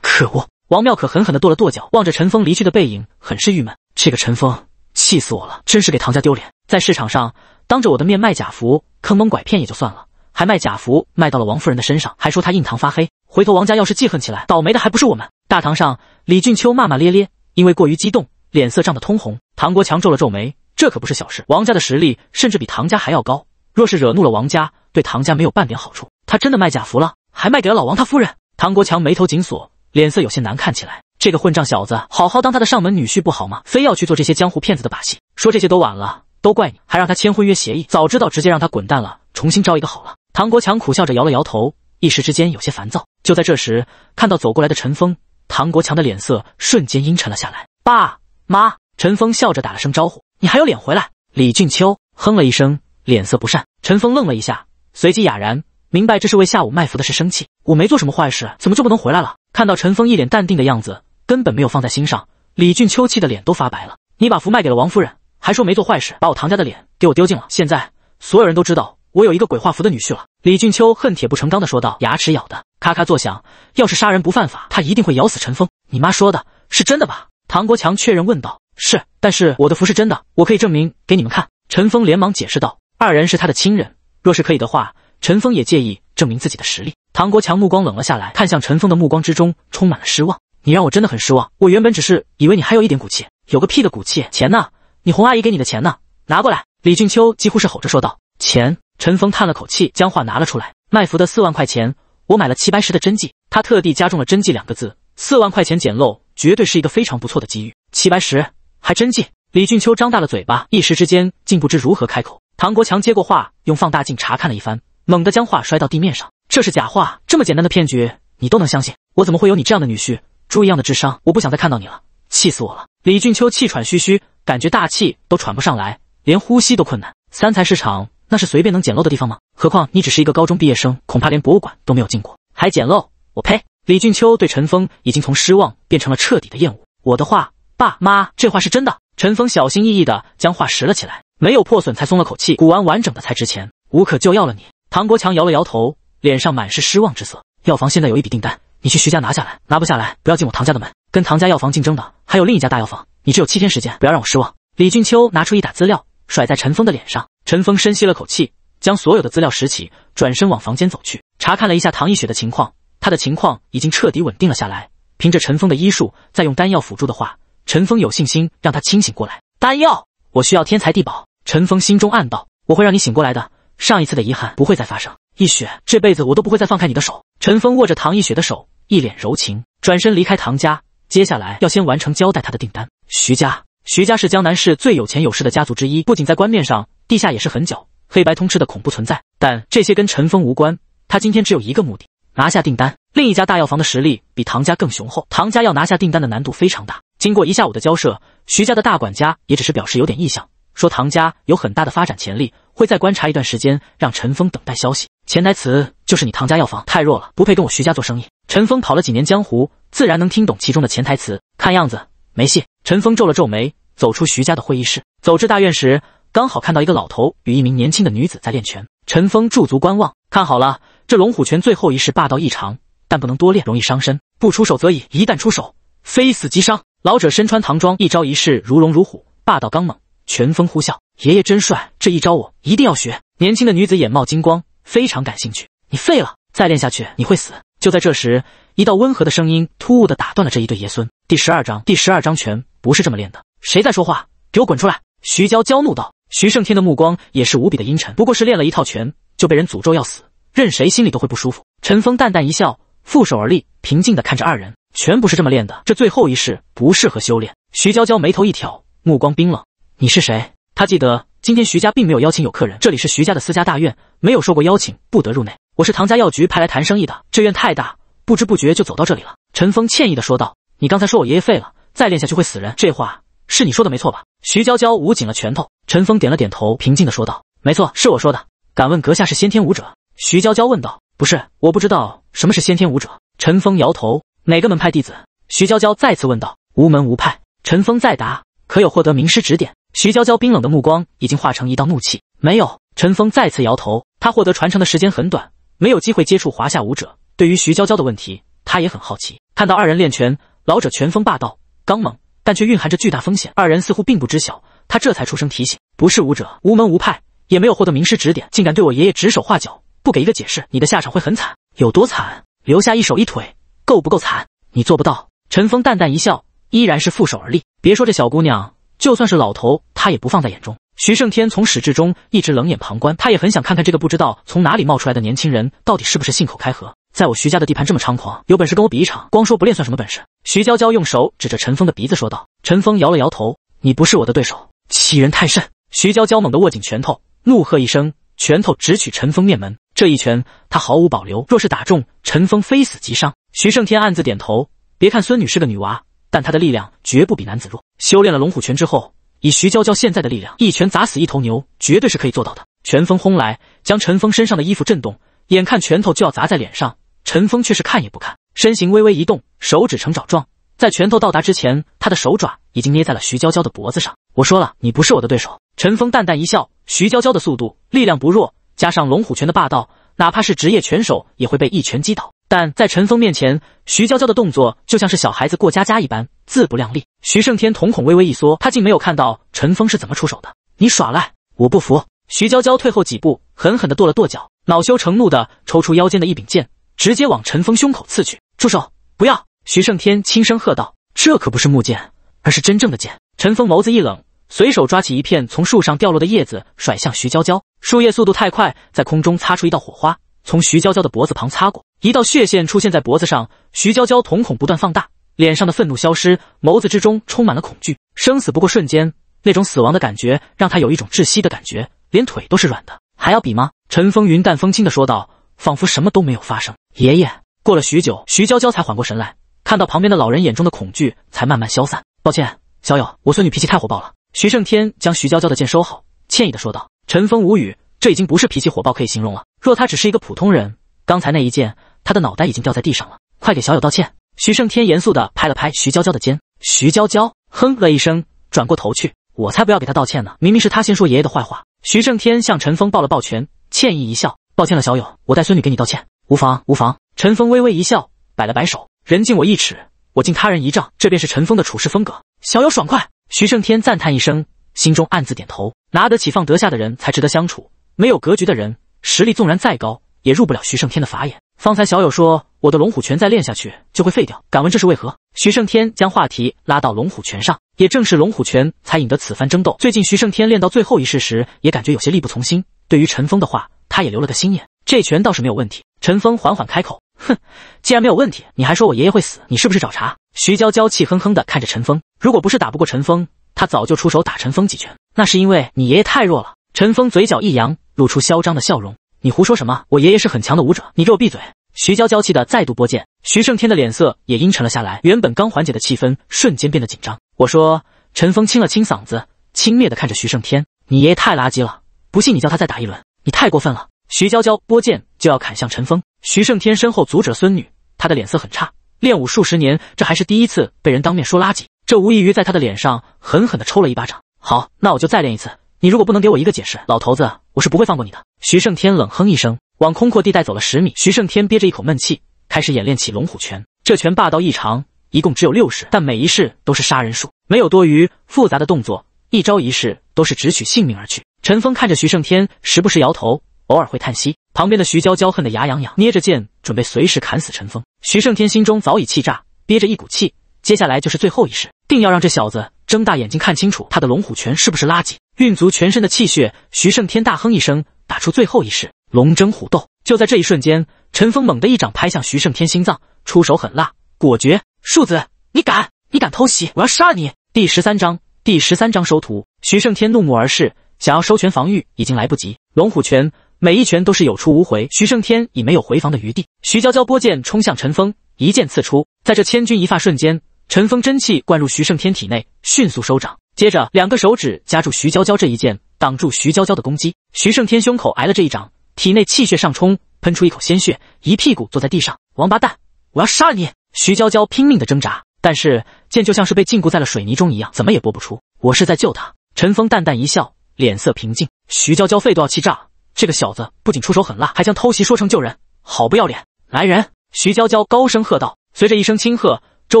可恶！王妙可狠狠地跺了跺脚，望着陈峰离去的背影，很是郁闷。这个陈峰，气死我了！真是给唐家丢脸。在市场上，当着我的面卖假符，坑蒙拐骗也就算了，还卖假符卖到了王夫人的身上，还说她印堂发黑。回头王家要是记恨起来，倒霉的还不是我们？大堂上，李俊秋骂骂咧咧，因为过于激动，脸色涨得通红。唐国强皱了皱眉。这可不是小事。王家的实力甚至比唐家还要高，若是惹怒了王家，对唐家没有半点好处。他真的卖假符了，还卖给了老王他夫人。唐国强眉头紧锁，脸色有些难看起来。这个混账小子，好好当他的上门女婿不好吗？非要去做这些江湖骗子的把戏。说这些都晚了，都怪你，还让他签婚约协议。早知道，直接让他滚蛋了，重新招一个好了。唐国强苦笑着摇了摇头，一时之间有些烦躁。就在这时，看到走过来的陈峰，唐国强的脸色瞬间阴沉了下来。爸妈，陈峰笑着打了声招呼。你还有脸回来？李俊秋哼了一声，脸色不善。陈峰愣了一下，随即哑然，明白这是为下午卖符的事生气。我没做什么坏事，怎么就不能回来了？看到陈峰一脸淡定的样子，根本没有放在心上，李俊秋气得脸都发白了。你把符卖给了王夫人，还说没做坏事，把我唐家的脸给我丢尽了。现在所有人都知道我有一个鬼画符的女婿了。李俊秋恨铁不成钢地说道，牙齿咬的咔咔作响。要是杀人不犯法，他一定会咬死陈峰。你妈说的是真的吧？唐国强确认问道。是，但是我的符是真的，我可以证明给你们看。陈峰连忙解释道。二人是他的亲人，若是可以的话，陈峰也介意证明自己的实力。唐国强目光冷了下来，看向陈峰的目光之中充满了失望。你让我真的很失望。我原本只是以为你还有一点骨气，有个屁的骨气！钱呢？你洪阿姨给你的钱呢？拿过来！李俊秋几乎是吼着说道。钱。陈峰叹了口气，将话拿了出来。卖符的四万块钱，我买了齐白石的真迹。他特地加重了“真迹”两个字。四万块钱捡漏，绝对是一个非常不错的机遇。齐白石。还真贱！李俊秋张大了嘴巴，一时之间竟不知如何开口。唐国强接过话，用放大镜查看了一番，猛地将画摔到地面上：“这是假画！这么简单的骗局，你都能相信？我怎么会有你这样的女婿？猪一样的智商！我不想再看到你了，气死我了！”李俊秋气喘吁吁，感觉大气都喘不上来，连呼吸都困难。三才市场那是随便能捡漏的地方吗？何况你只是一个高中毕业生，恐怕连博物馆都没有进过，还捡漏？我呸！李俊秋对陈峰已经从失望变成了彻底的厌恶。我的话爸妈，这话是真的。陈峰小心翼翼的将话拾了起来，没有破损才松了口气。古玩完整的才值钱，无可救药了。你，唐国强摇了摇头，脸上满是失望之色。药房现在有一笔订单，你去徐家拿下来。拿不下来，不要进我唐家的门。跟唐家药房竞争的还有另一家大药房，你只有七天时间，不要让我失望。李俊秋拿出一沓资料，甩在陈峰的脸上。陈峰深吸了口气，将所有的资料拾起，转身往房间走去，查看了一下唐一雪的情况。他的情况已经彻底稳定了下来，凭着陈峰的医术，再用丹药辅助的话。陈峰有信心让他清醒过来。丹药，我需要天材地宝。陈峰心中暗道：“我会让你醒过来的。上一次的遗憾不会再发生。易雪，这辈子我都不会再放开你的手。”陈峰握着唐一雪的手，一脸柔情，转身离开唐家。接下来要先完成交代他的订单。徐家，徐家是江南市最有钱有势的家族之一，不仅在官面上，地下也是很久黑白通吃的恐怖存在。但这些跟陈峰无关。他今天只有一个目的，拿下订单。另一家大药房的实力比唐家更雄厚，唐家要拿下订单的难度非常大。经过一下午的交涉，徐家的大管家也只是表示有点意向，说唐家有很大的发展潜力，会再观察一段时间，让陈峰等待消息。潜台词就是你唐家药房太弱了，不配跟我徐家做生意。陈峰跑了几年江湖，自然能听懂其中的潜台词。看样子没戏。陈峰皱了皱眉，走出徐家的会议室，走至大院时，刚好看到一个老头与一名年轻的女子在练拳。陈峰驻足观望，看好了，这龙虎拳最后一式霸道异常，但不能多练，容易伤身。不出手则已，一旦出手，非死即伤。老者身穿唐装，一招一式如龙如虎，霸道刚猛，拳风呼啸。爷爷真帅，这一招我一定要学。年轻的女子眼冒金光，非常感兴趣。你废了，再练下去你会死。就在这时，一道温和的声音突兀的打断了这一对爷孙。第十二章，第十二章拳不是这么练的。谁在说话？给我滚出来！徐娇娇怒道。徐胜天的目光也是无比的阴沉。不过是练了一套拳，就被人诅咒要死，任谁心里都会不舒服。陈峰淡淡一笑，负手而立，平静的看着二人。全不是这么练的，这最后一式不适合修炼。徐娇娇眉头一挑，目光冰冷。你是谁？她记得今天徐家并没有邀请有客人，这里是徐家的私家大院，没有受过邀请不得入内。我是唐家药局派来谈生意的。这院太大，不知不觉就走到这里了。陈峰歉意的说道：“你刚才说我爷爷废了，再练下去会死人。这话是你说的，没错吧？”徐娇娇捂紧了拳头。陈峰点了点头，平静的说道：“没错，是我说的。”敢问阁下是先天武者？徐娇娇问道：“不是，我不知道什么是先天武者。”陈峰摇头。哪个门派弟子？徐娇娇再次问道。无门无派，陈峰再答。可有获得名师指点？徐娇娇冰冷的目光已经化成一道怒气。没有。陈峰再次摇头。他获得传承的时间很短，没有机会接触华夏武者。对于徐娇娇的问题，他也很好奇。看到二人练拳，老者拳风霸道、刚猛，但却蕴含着巨大风险。二人似乎并不知晓，他这才出声提醒：不是武者，无门无派，也没有获得名师指点，竟敢对我爷爷指手画脚，不给一个解释，你的下场会很惨。有多惨？留下一手一腿。够不够惨？你做不到。陈峰淡淡一笑，依然是负手而立。别说这小姑娘，就算是老头，他也不放在眼中。徐胜天从始至终一直冷眼旁观，他也很想看看这个不知道从哪里冒出来的年轻人到底是不是信口开河。在我徐家的地盘这么猖狂，有本事跟我比一场。光说不练算什么本事？徐娇娇用手指着陈峰的鼻子说道。陈峰摇了摇头，你不是我的对手，欺人太甚！徐娇娇猛地握紧拳头，怒喝一声，拳头直取陈峰面门。这一拳他毫无保留，若是打中，陈峰非死即伤。徐胜天暗自点头，别看孙女是个女娃，但她的力量绝不比男子弱。修炼了龙虎拳之后，以徐娇娇现在的力量，一拳砸死一头牛绝对是可以做到的。拳风轰来，将陈峰身上的衣服震动，眼看拳头就要砸在脸上，陈峰却是看也不看，身形微微一动，手指成爪状，在拳头到达之前，他的手爪已经捏在了徐娇娇的脖子上。我说了，你不是我的对手。陈峰淡淡一笑，徐娇娇的速度、力量不弱，加上龙虎拳的霸道，哪怕是职业拳手也会被一拳击倒。但在陈峰面前，徐娇娇的动作就像是小孩子过家家一般，自不量力。徐胜天瞳孔微微一缩，他竟没有看到陈峰是怎么出手的。你耍赖，我不服！徐娇娇退后几步，狠狠地跺了跺脚，恼羞成怒地抽出腰间的一柄剑，直接往陈峰胸口刺去。住手！不要！徐胜天轻声喝道：“这可不是木剑，而是真正的剑。”陈峰眸子一冷，随手抓起一片从树上掉落的叶子，甩向徐娇娇。树叶速度太快，在空中擦出一道火花，从徐娇娇的脖子旁擦过。一道血线出现在脖子上，徐娇娇瞳孔不断放大，脸上的愤怒消失，眸子之中充满了恐惧。生死不过瞬间，那种死亡的感觉让他有一种窒息的感觉，连腿都是软的。还要比吗？陈风云淡风轻的说道，仿佛什么都没有发生。爷爷，过了许久，徐娇娇才缓过神来，看到旁边的老人眼中的恐惧才慢慢消散。抱歉，小友，我孙女脾气太火爆了。徐胜天将徐娇娇的剑收好，歉意的说道。陈峰无语，这已经不是脾气火爆可以形容了。若他只是一个普通人，刚才那一剑。他的脑袋已经掉在地上了，快给小友道歉！徐胜天严肃地拍了拍徐娇娇的肩。徐娇娇哼了一声，转过头去，我才不要给他道歉呢！明明是他先说爷爷的坏话。徐胜天向陈峰抱了抱拳，歉意一笑：“抱歉了，小友，我带孙女给你道歉，无妨无妨。”陈峰微微一笑，摆了摆手：“人敬我一尺，我敬他人一丈，这便是陈峰的处事风格。”小友爽快，徐胜天赞叹一声，心中暗自点头：拿得起放得下的人才值得相处，没有格局的人，实力纵然再高。也入不了徐胜天的法眼。方才小友说我的龙虎拳再练下去就会废掉，敢问这是为何？徐胜天将话题拉到龙虎拳上，也正是龙虎拳才引得此番争斗。最近徐胜天练到最后一式时，也感觉有些力不从心。对于陈峰的话，他也留了个心眼。这拳倒是没有问题。陈峰缓缓开口：“哼，既然没有问题，你还说我爷爷会死，你是不是找茬？”徐娇娇气哼哼的看着陈峰，如果不是打不过陈峰，他早就出手打陈峰几拳。那是因为你爷爷太弱了。陈峰嘴角一扬，露出嚣张的笑容。你胡说什么？我爷爷是很强的武者，你给我闭嘴！徐娇娇气的再度拨剑，徐胜天的脸色也阴沉了下来，原本刚缓解的气氛瞬间变得紧张。我说，陈峰清了清嗓子，轻蔑的看着徐胜天：“你爷爷太垃圾了，不信你叫他再打一轮，你太过分了！”徐娇娇拨剑就要砍向陈峰，徐胜天身后阻止了孙女，他的脸色很差，练武数十年，这还是第一次被人当面说垃圾，这无异于在他的脸上狠狠的抽了一巴掌。好，那我就再练一次，你如果不能给我一个解释，老头子我是不会放过你的。徐胜天冷哼一声，往空阔地带走了十米。徐胜天憋着一口闷气，开始演练起龙虎拳。这拳霸道异常，一共只有六式，但每一式都是杀人术，没有多余复杂的动作，一招一式都是直取性命而去。陈峰看着徐胜天，时不时摇头，偶尔会叹息。旁边的徐娇娇恨得牙痒痒，捏着剑准备随时砍死陈峰。徐胜天心中早已气炸，憋着一股气，接下来就是最后一式，定要让这小子睁大眼睛看清楚他的龙虎拳是不是垃圾。运足全身的气血，徐胜天大哼一声。打出最后一式龙争虎斗，就在这一瞬间，陈峰猛地一掌拍向徐胜天心脏，出手狠辣果决。庶子，你敢？你敢偷袭？我要杀你！第十三章，第十三章收徒。徐胜天怒目而视，想要收拳防御已经来不及。龙虎拳，每一拳都是有出无回。徐胜天已没有回防的余地。徐娇娇拨剑冲向陈峰，一剑刺出。在这千钧一发瞬间，陈峰真气灌入徐胜天体内，迅速收掌，接着两个手指夹住徐娇娇这一剑。挡住徐娇娇的攻击，徐胜天胸口挨了这一掌，体内气血上冲，喷出一口鲜血，一屁股坐在地上。王八蛋，我要杀了你！徐娇娇拼命的挣扎，但是剑就像是被禁锢在了水泥中一样，怎么也拨不出。我是在救他。陈峰淡淡一笑，脸色平静。徐娇娇肺都要气炸了，这个小子不仅出手狠辣，还将偷袭说成救人，好不要脸！来人！徐娇娇高声喝道。随着一声轻喝，周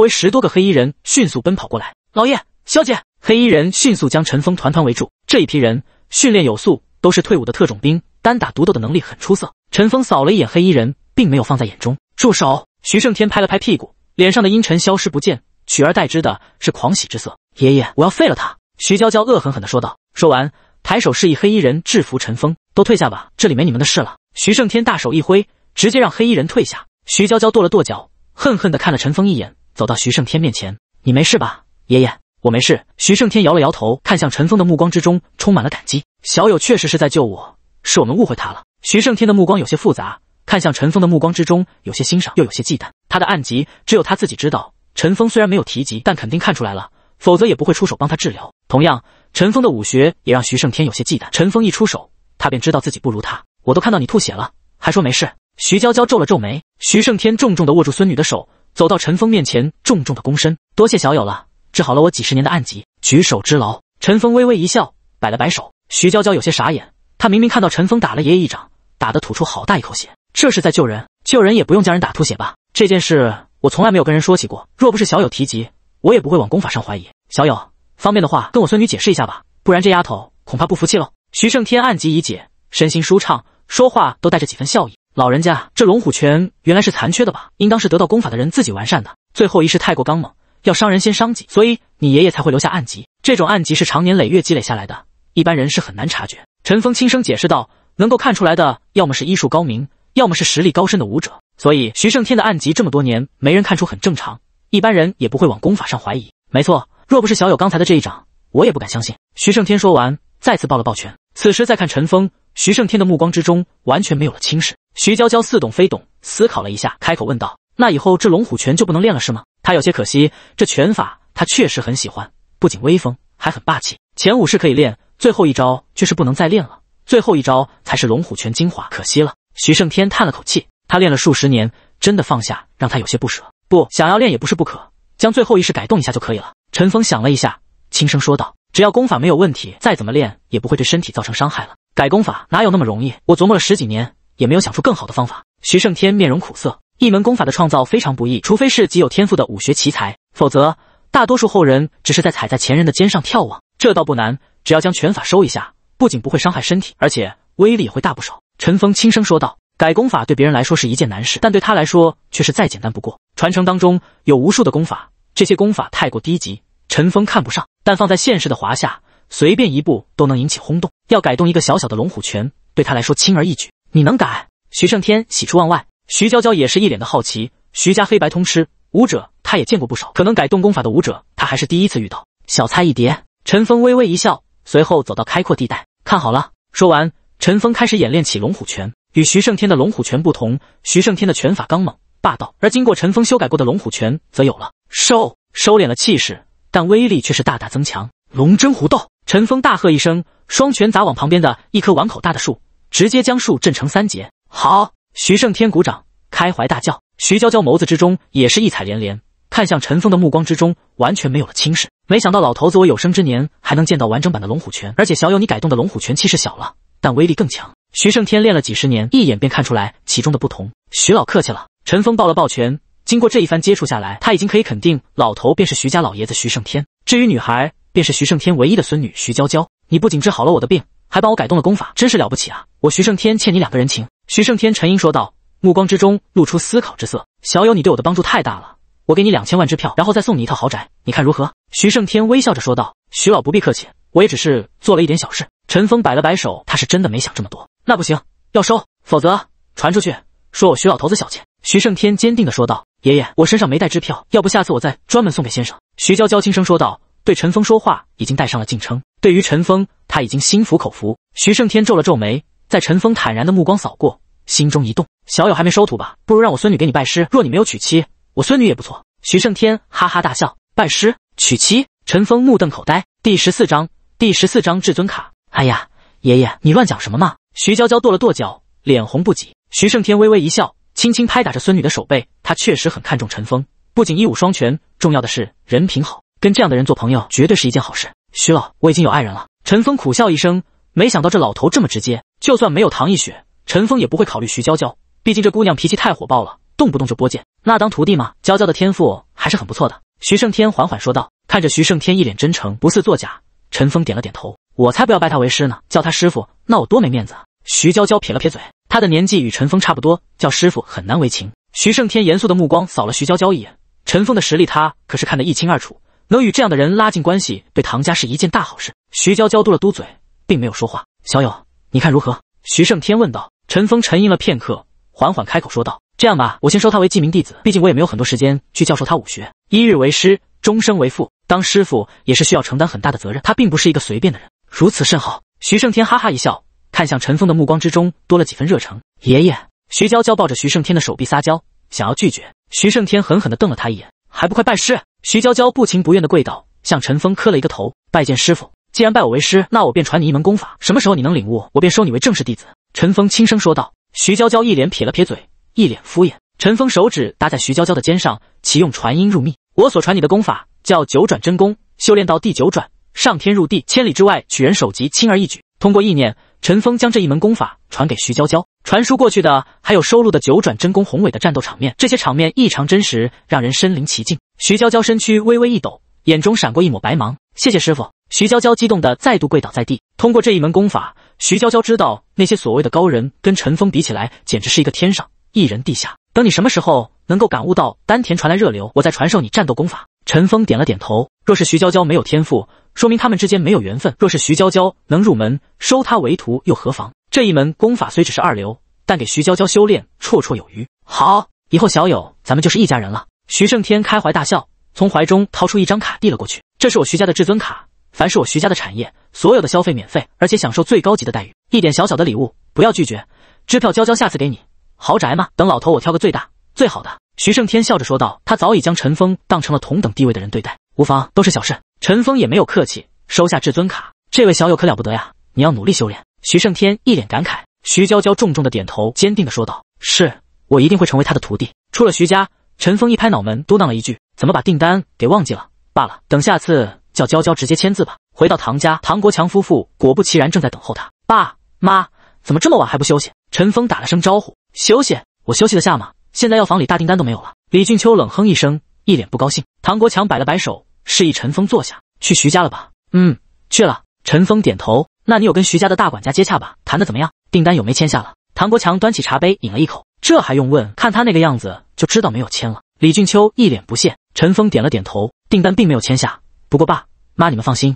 围十多个黑衣人迅速奔跑过来。老爷，小姐！黑衣人迅速将陈峰团团围住。这一批人。训练有素，都是退伍的特种兵，单打独斗的能力很出色。陈峰扫了一眼黑衣人，并没有放在眼中。住手！徐胜天拍了拍屁股，脸上的阴沉消失不见，取而代之的是狂喜之色。爷爷，我要废了他！徐娇娇恶狠狠地说道。说完，抬手示意黑衣人制服陈峰，都退下吧，这里没你们的事了。徐胜天大手一挥，直接让黑衣人退下。徐娇娇跺了跺脚，恨恨地看了陈峰一眼，走到徐胜天面前：“你没事吧，爷爷？”我没事。徐胜天摇了摇头，看向陈峰的目光之中充满了感激。小友确实是在救我，是我们误会他了。徐胜天的目光有些复杂，看向陈峰的目光之中有些欣赏，又有些忌惮。他的暗疾只有他自己知道，陈峰虽然没有提及，但肯定看出来了，否则也不会出手帮他治疗。同样，陈峰的武学也让徐胜天有些忌惮。陈峰一出手，他便知道自己不如他。我都看到你吐血了，还说没事。徐娇娇皱了皱眉，徐胜天重重的握住孙女的手，走到陈峰面前，重重的躬身，多谢小友了。治好了我几十年的暗疾，举手之劳。陈峰微微一笑，摆了摆手。徐娇娇有些傻眼，她明明看到陈峰打了爷爷一掌，打得吐出好大一口血，这是在救人，救人也不用将人打吐血吧？这件事我从来没有跟人说起过，若不是小友提及，我也不会往功法上怀疑。小友方便的话，跟我孙女解释一下吧，不然这丫头恐怕不服气喽。徐胜天暗疾已解，身心舒畅，说话都带着几分笑意。老人家，这龙虎拳原来是残缺的吧？应当是得到功法的人自己完善的，最后一式太过刚猛。要伤人先伤己，所以你爷爷才会留下暗疾。这种暗疾是常年累月积累下来的，一般人是很难察觉。陈峰轻声解释道：“能够看出来的，要么是医术高明，要么是实力高深的武者。所以徐胜天的暗疾这么多年没人看出，很正常。一般人也不会往功法上怀疑。”没错，若不是小友刚才的这一掌，我也不敢相信。徐胜天说完，再次抱了抱拳。此时再看陈峰，徐胜天的目光之中完全没有了轻视。徐娇娇似懂非懂，思考了一下，开口问道：“那以后这龙虎拳就不能练了，是吗？”他有些可惜，这拳法他确实很喜欢，不仅威风，还很霸气。前五式可以练，最后一招却是不能再练了。最后一招才是龙虎拳精华，可惜了。徐胜天叹了口气，他练了数十年，真的放下，让他有些不舍。不想要练也不是不可，将最后一式改动一下就可以了。陈峰想了一下，轻声说道：“只要功法没有问题，再怎么练也不会对身体造成伤害了。改功法哪有那么容易？我琢磨了十几年，也没有想出更好的方法。”徐胜天面容苦涩。一门功法的创造非常不易，除非是极有天赋的武学奇才，否则大多数后人只是在踩在前人的肩上眺望。这倒不难，只要将拳法收一下，不仅不会伤害身体，而且威力也会大不少。陈峰轻声说道：“改功法对别人来说是一件难事，但对他来说却是再简单不过。传承当中有无数的功法，这些功法太过低级，陈峰看不上。但放在现实的华夏，随便一步都能引起轰动。要改动一个小小的龙虎拳，对他来说轻而易举。你能改？”徐胜天喜出望外。徐娇娇也是一脸的好奇。徐家黑白通吃，武者她也见过不少，可能改动功法的武者她还是第一次遇到。小菜一碟。陈峰微微一笑，随后走到开阔地带，看好了。说完，陈峰开始演练起龙虎拳。与徐胜天的龙虎拳不同，徐胜天的拳法刚猛霸道，而经过陈峰修改过的龙虎拳则有了收收敛了气势，但威力却是大大增强。龙争虎斗，陈峰大喝一声，双拳砸往旁边的一棵碗口大的树，直接将树震成三截。好。徐胜天鼓掌，开怀大笑。徐娇娇眸子之中也是异彩连连，看向陈峰的目光之中完全没有了轻视。没想到老头子，我有生之年还能见到完整版的龙虎拳，而且小友你改动的龙虎拳气势小了，但威力更强。徐胜天练了几十年，一眼便看出来其中的不同。徐老客气了。陈峰抱了抱拳。经过这一番接触下来，他已经可以肯定老头便是徐家老爷子徐胜天，至于女孩便是徐胜天唯一的孙女徐娇娇。你不仅治好了我的病，还帮我改动了功法，真是了不起啊！我徐胜天欠你两个人情。徐胜天沉吟说道，目光之中露出思考之色。小友，你对我的帮助太大了，我给你两千万支票，然后再送你一套豪宅，你看如何？徐胜天微笑着说道：“徐老不必客气，我也只是做了一点小事。”陈峰摆了摆手，他是真的没想这么多。那不行，要收，否则传出去说我徐老头子小气。”徐胜天坚定地说道。“爷爷，我身上没带支票，要不下次我再专门送给先生。”徐娇娇轻声说道，对陈峰说话已经带上了敬称。对于陈峰，他已经心服口服。徐胜天皱了皱眉。在陈峰坦然的目光扫过，心中一动，小友还没收徒吧？不如让我孙女给你拜师。若你没有娶妻，我孙女也不错。徐胜天哈哈大笑，拜师娶妻？陈峰目瞪口呆。第十四章，第十四章，至尊卡。哎呀，爷爷，你乱讲什么嘛？徐娇娇跺了跺脚，脸红不己。徐胜天微微一笑，轻轻拍打着孙女的手背。他确实很看重陈峰，不仅一武双全，重要的是人品好，跟这样的人做朋友绝对是一件好事。徐老，我已经有爱人了。陈峰苦笑一声，没想到这老头这么直接。就算没有唐一雪，陈峰也不会考虑徐娇娇。毕竟这姑娘脾气太火爆了，动不动就拨剑。那当徒弟嘛，娇娇的天赋还是很不错的。徐胜天缓缓说道，看着徐胜天一脸真诚，不似作假。陈峰点了点头：“我才不要拜他为师呢，叫他师傅，那我多没面子啊！”徐娇娇撇了撇嘴，她的年纪与陈峰差不多，叫师傅很难为情。徐胜天严肃的目光扫了徐娇娇一眼，陈峰的实力他可是看得一清二楚，能与这样的人拉近关系，对唐家是一件大好事。徐娇娇嘟了嘟嘴，并没有说话。小友。你看如何？徐胜天问道。陈峰沉吟了片刻，缓缓开口说道：“这样吧，我先收他为记名弟子。毕竟我也没有很多时间去教授他武学。一日为师，终生为父，当师傅也是需要承担很大的责任。他并不是一个随便的人。”如此甚好。徐胜天哈哈一笑，看向陈峰的目光之中多了几分热诚。爷爷，徐娇娇抱着徐胜天的手臂撒娇，想要拒绝。徐胜天狠狠地瞪了他一眼：“还不快拜师！”徐娇娇不情不愿地跪倒，向陈峰磕了一个头，拜见师傅。既然拜我为师，那我便传你一门功法。什么时候你能领悟，我便收你为正式弟子。”陈峰轻声说道。徐娇娇一脸撇了撇嘴，一脸敷衍。陈峰手指搭在徐娇娇的肩上，启用传音入密：“我所传你的功法叫九转真功，修炼到第九转，上天入地，千里之外取人首级轻而易举。”通过意念，陈峰将这一门功法传给徐娇娇。传输过去的还有收录的九转真功宏伟的战斗场面，这些场面异常真实，让人身临其境。徐娇娇身躯微微一抖，眼中闪过一抹白芒：“谢谢师傅，徐娇娇激动的再度跪倒在地。通过这一门功法，徐娇娇知道那些所谓的高人跟陈峰比起来，简直是一个天上一人地下。等你什么时候能够感悟到丹田传来热流，我再传授你战斗功法。陈峰点了点头。若是徐娇娇没有天赋，说明他们之间没有缘分；若是徐娇娇能入门，收她为徒又何妨？这一门功法虽只是二流，但给徐娇娇修炼绰绰有余。好，以后小友咱们就是一家人了。徐胜天开怀大笑，从怀中掏出一张卡递了过去，这是我徐家的至尊卡。凡是我徐家的产业，所有的消费免费，而且享受最高级的待遇。一点小小的礼物，不要拒绝。支票娇娇下次给你。豪宅嘛，等老头我挑个最大最好的。徐胜天笑着说道，他早已将陈峰当成了同等地位的人对待。无妨，都是小事。陈峰也没有客气，收下至尊卡。这位小友可了不得呀，你要努力修炼。徐胜天一脸感慨。徐娇娇重重的点头，坚定的说道：“是我一定会成为他的徒弟。”出了徐家，陈峰一拍脑门，嘟囔了一句：“怎么把订单给忘记了？罢了，等下次。”叫娇娇直接签字吧。回到唐家，唐国强夫妇果不其然正在等候他。爸妈怎么这么晚还不休息？陈峰打了声招呼。休息？我休息得下吗？现在药房里大订单都没有了。李俊秋冷哼一声，一脸不高兴。唐国强摆了摆手，示意陈峰坐下。去徐家了吧？嗯，去了。陈峰点头。那你有跟徐家的大管家接洽吧？谈得怎么样？订单有没签下了？唐国强端起茶杯饮了一口。这还用问？看他那个样子就知道没有签了。李俊秋一脸不屑。陈峰点了点头。订单并没有签下。不过，爸妈，你们放心，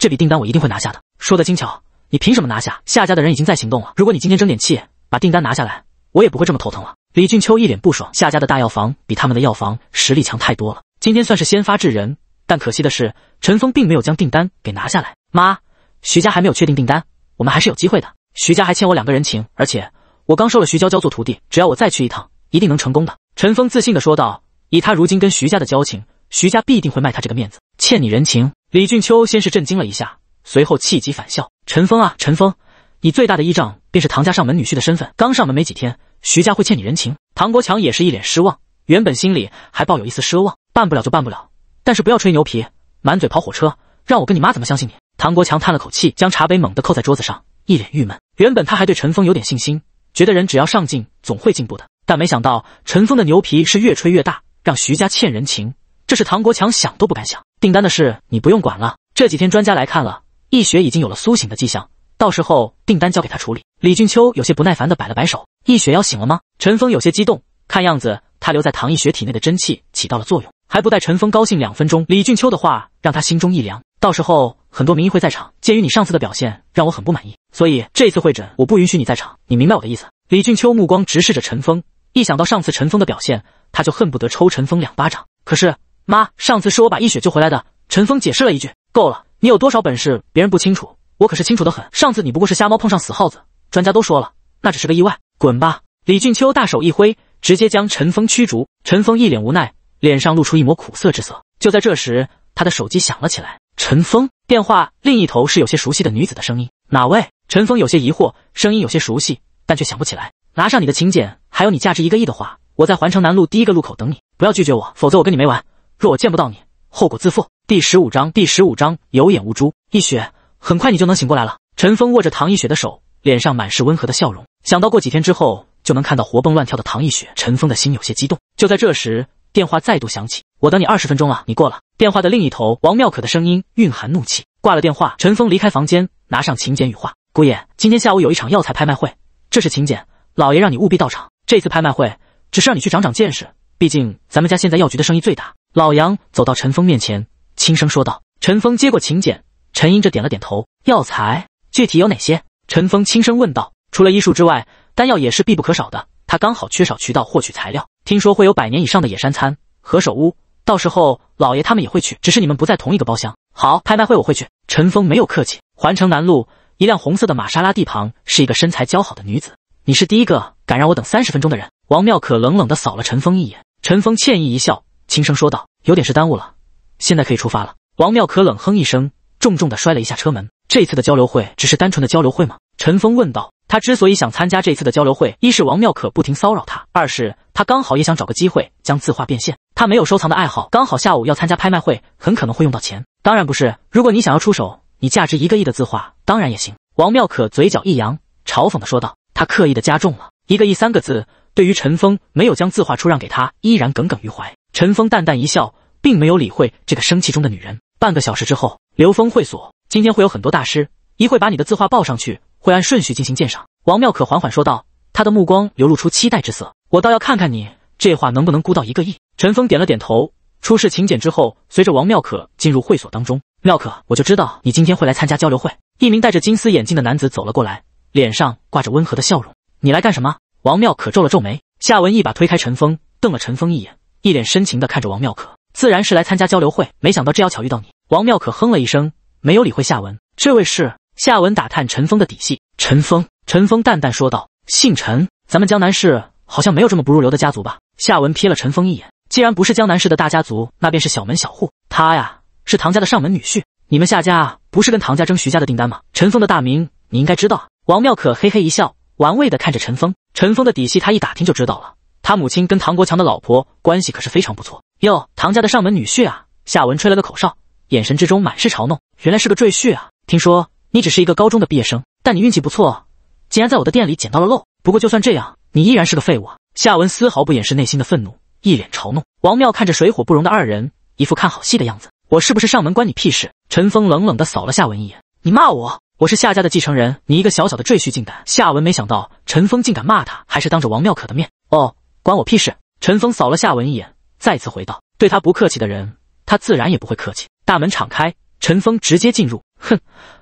这笔订单我一定会拿下的。说的轻巧，你凭什么拿下？夏家的人已经在行动了。如果你今天争点气，把订单拿下来，我也不会这么头疼了。李俊秋一脸不爽。夏家的大药房比他们的药房实力强太多了，今天算是先发制人。但可惜的是，陈峰并没有将订单给拿下来。妈，徐家还没有确定订单，我们还是有机会的。徐家还欠我两个人情，而且我刚收了徐娇娇做徒弟，只要我再去一趟，一定能成功的。陈峰自信的说道。以他如今跟徐家的交情。徐家必定会卖他这个面子，欠你人情。李俊秋先是震惊了一下，随后气急反笑：“陈峰啊，陈峰，你最大的依仗便是唐家上门女婿的身份。刚上门没几天，徐家会欠你人情。”唐国强也是一脸失望，原本心里还抱有一丝奢望，办不了就办不了，但是不要吹牛皮，满嘴跑火车，让我跟你妈怎么相信你？唐国强叹了口气，将茶杯猛地扣在桌子上，一脸郁闷。原本他还对陈峰有点信心，觉得人只要上进总会进步的，但没想到陈峰的牛皮是越吹越大，让徐家欠人情。这是唐国强想都不敢想订单的事，你不用管了。这几天专家来看了，易雪已经有了苏醒的迹象，到时候订单交给他处理。李俊秋有些不耐烦的摆了摆手：“易雪要醒了吗？”陈峰有些激动，看样子他留在唐易雪体内的真气起到了作用。还不待陈峰高兴两分钟，李俊秋的话让他心中一凉。到时候很多名医会在场，鉴于你上次的表现让我很不满意，所以这次会诊我不允许你在场，你明白我的意思？李俊秋目光直视着陈峰，一想到上次陈峰的表现，他就恨不得抽陈峰两巴掌。可是。妈，上次是我把易雪救回来的。陈峰解释了一句。够了，你有多少本事，别人不清楚，我可是清楚的很。上次你不过是瞎猫碰上死耗子，专家都说了，那只是个意外。滚吧！李俊秋大手一挥，直接将陈峰驱逐。陈峰一脸无奈，脸上露出一抹苦涩之色。就在这时，他的手机响了起来。陈峰电话另一头是有些熟悉的女子的声音。哪位？陈峰有些疑惑，声音有些熟悉，但却想不起来。拿上你的请柬，还有你价值一个亿的话，我在环城南路第一个路口等你。不要拒绝我，否则我跟你没完。若我见不到你，后果自负。第十五章，第十五章，有眼无珠。一雪，很快你就能醒过来了。陈峰握着唐一雪的手，脸上满是温和的笑容。想到过几天之后就能看到活蹦乱跳的唐一雪，陈峰的心有些激动。就在这时，电话再度响起。我等你二十分钟了，你过了。电话的另一头，王妙可的声音蕴含怒气。挂了电话，陈峰离开房间，拿上请柬与画。姑爷，今天下午有一场药材拍卖会，这是请柬，老爷让你务必到场。这次拍卖会只是让你去长长见识，毕竟咱们家现在药局的生意最大。老杨走到陈峰面前，轻声说道。陈峰接过请柬，沉吟着点了点头。药材具体有哪些？陈峰轻声问道。除了医术之外，丹药也是必不可少的。他刚好缺少渠道获取材料。听说会有百年以上的野山参、何首乌，到时候老爷他们也会去。只是你们不在同一个包厢。好，拍卖会我会去。陈峰没有客气。环城南路，一辆红色的玛莎拉蒂旁，是一个身材姣好的女子。你是第一个敢让我等三十分钟的人。王妙可冷冷的扫了陈峰一眼。陈峰歉意一笑。轻声说道：“有点事耽误了，现在可以出发了。”王妙可冷哼一声，重重地摔了一下车门。这次的交流会只是单纯的交流会吗？陈峰问道。他之所以想参加这次的交流会，一是王妙可不停骚扰他，二是他刚好也想找个机会将字画变现。他没有收藏的爱好，刚好下午要参加拍卖会，很可能会用到钱。当然不是，如果你想要出手，你价值一个亿的字画，当然也行。”王妙可嘴角一扬，嘲讽地说道。他刻意的加重了一个亿三个字，对于陈峰没有将字画出让给他，依然耿耿于怀。陈峰淡淡一笑，并没有理会这个生气中的女人。半个小时之后，刘峰会所今天会有很多大师，一会把你的字画报上去，会按顺序进行鉴赏。王妙可缓缓说道，她的目光流露出期待之色。我倒要看看你这话能不能估到一个亿。陈峰点了点头，出示请柬之后，随着王妙可进入会所当中。妙可，我就知道你今天会来参加交流会。一名戴着金丝眼镜的男子走了过来，脸上挂着温和的笑容。你来干什么？王妙可皱了皱眉，夏文一把推开陈峰，瞪了陈峰一眼。一脸深情地看着王妙可，自然是来参加交流会，没想到这要巧遇到你。王妙可哼了一声，没有理会夏文。这位是夏文，打探陈峰的底细。陈峰，陈峰淡淡说道：“姓陈，咱们江南市好像没有这么不入流的家族吧？”夏文瞥了陈峰一眼，既然不是江南市的大家族，那便是小门小户。他呀，是唐家的上门女婿。你们夏家不是跟唐家争徐家的订单吗？陈峰的大名你应该知道。王妙可嘿嘿一笑，玩味地看着陈峰。陈峰的底细他一打听就知道了。他母亲跟唐国强的老婆关系可是非常不错哟，唐家的上门女婿啊！夏文吹了个口哨，眼神之中满是嘲弄。原来是个赘婿啊！听说你只是一个高中的毕业生，但你运气不错，竟然在我的店里捡到了漏。不过就算这样，你依然是个废物。夏文丝毫不掩饰内心的愤怒，一脸嘲弄。王妙看着水火不容的二人，一副看好戏的样子。我是不是上门关你屁事？陈峰冷冷地扫了夏文一眼：“你骂我？我是夏家的继承人，你一个小小的赘婿，竟敢……”夏文没想到陈峰竟敢骂他，还是当着王妙可的面。哦。关我屁事！陈峰扫了夏文一眼，再次回道：“对他不客气的人，他自然也不会客气。”大门敞开，陈峰直接进入。哼，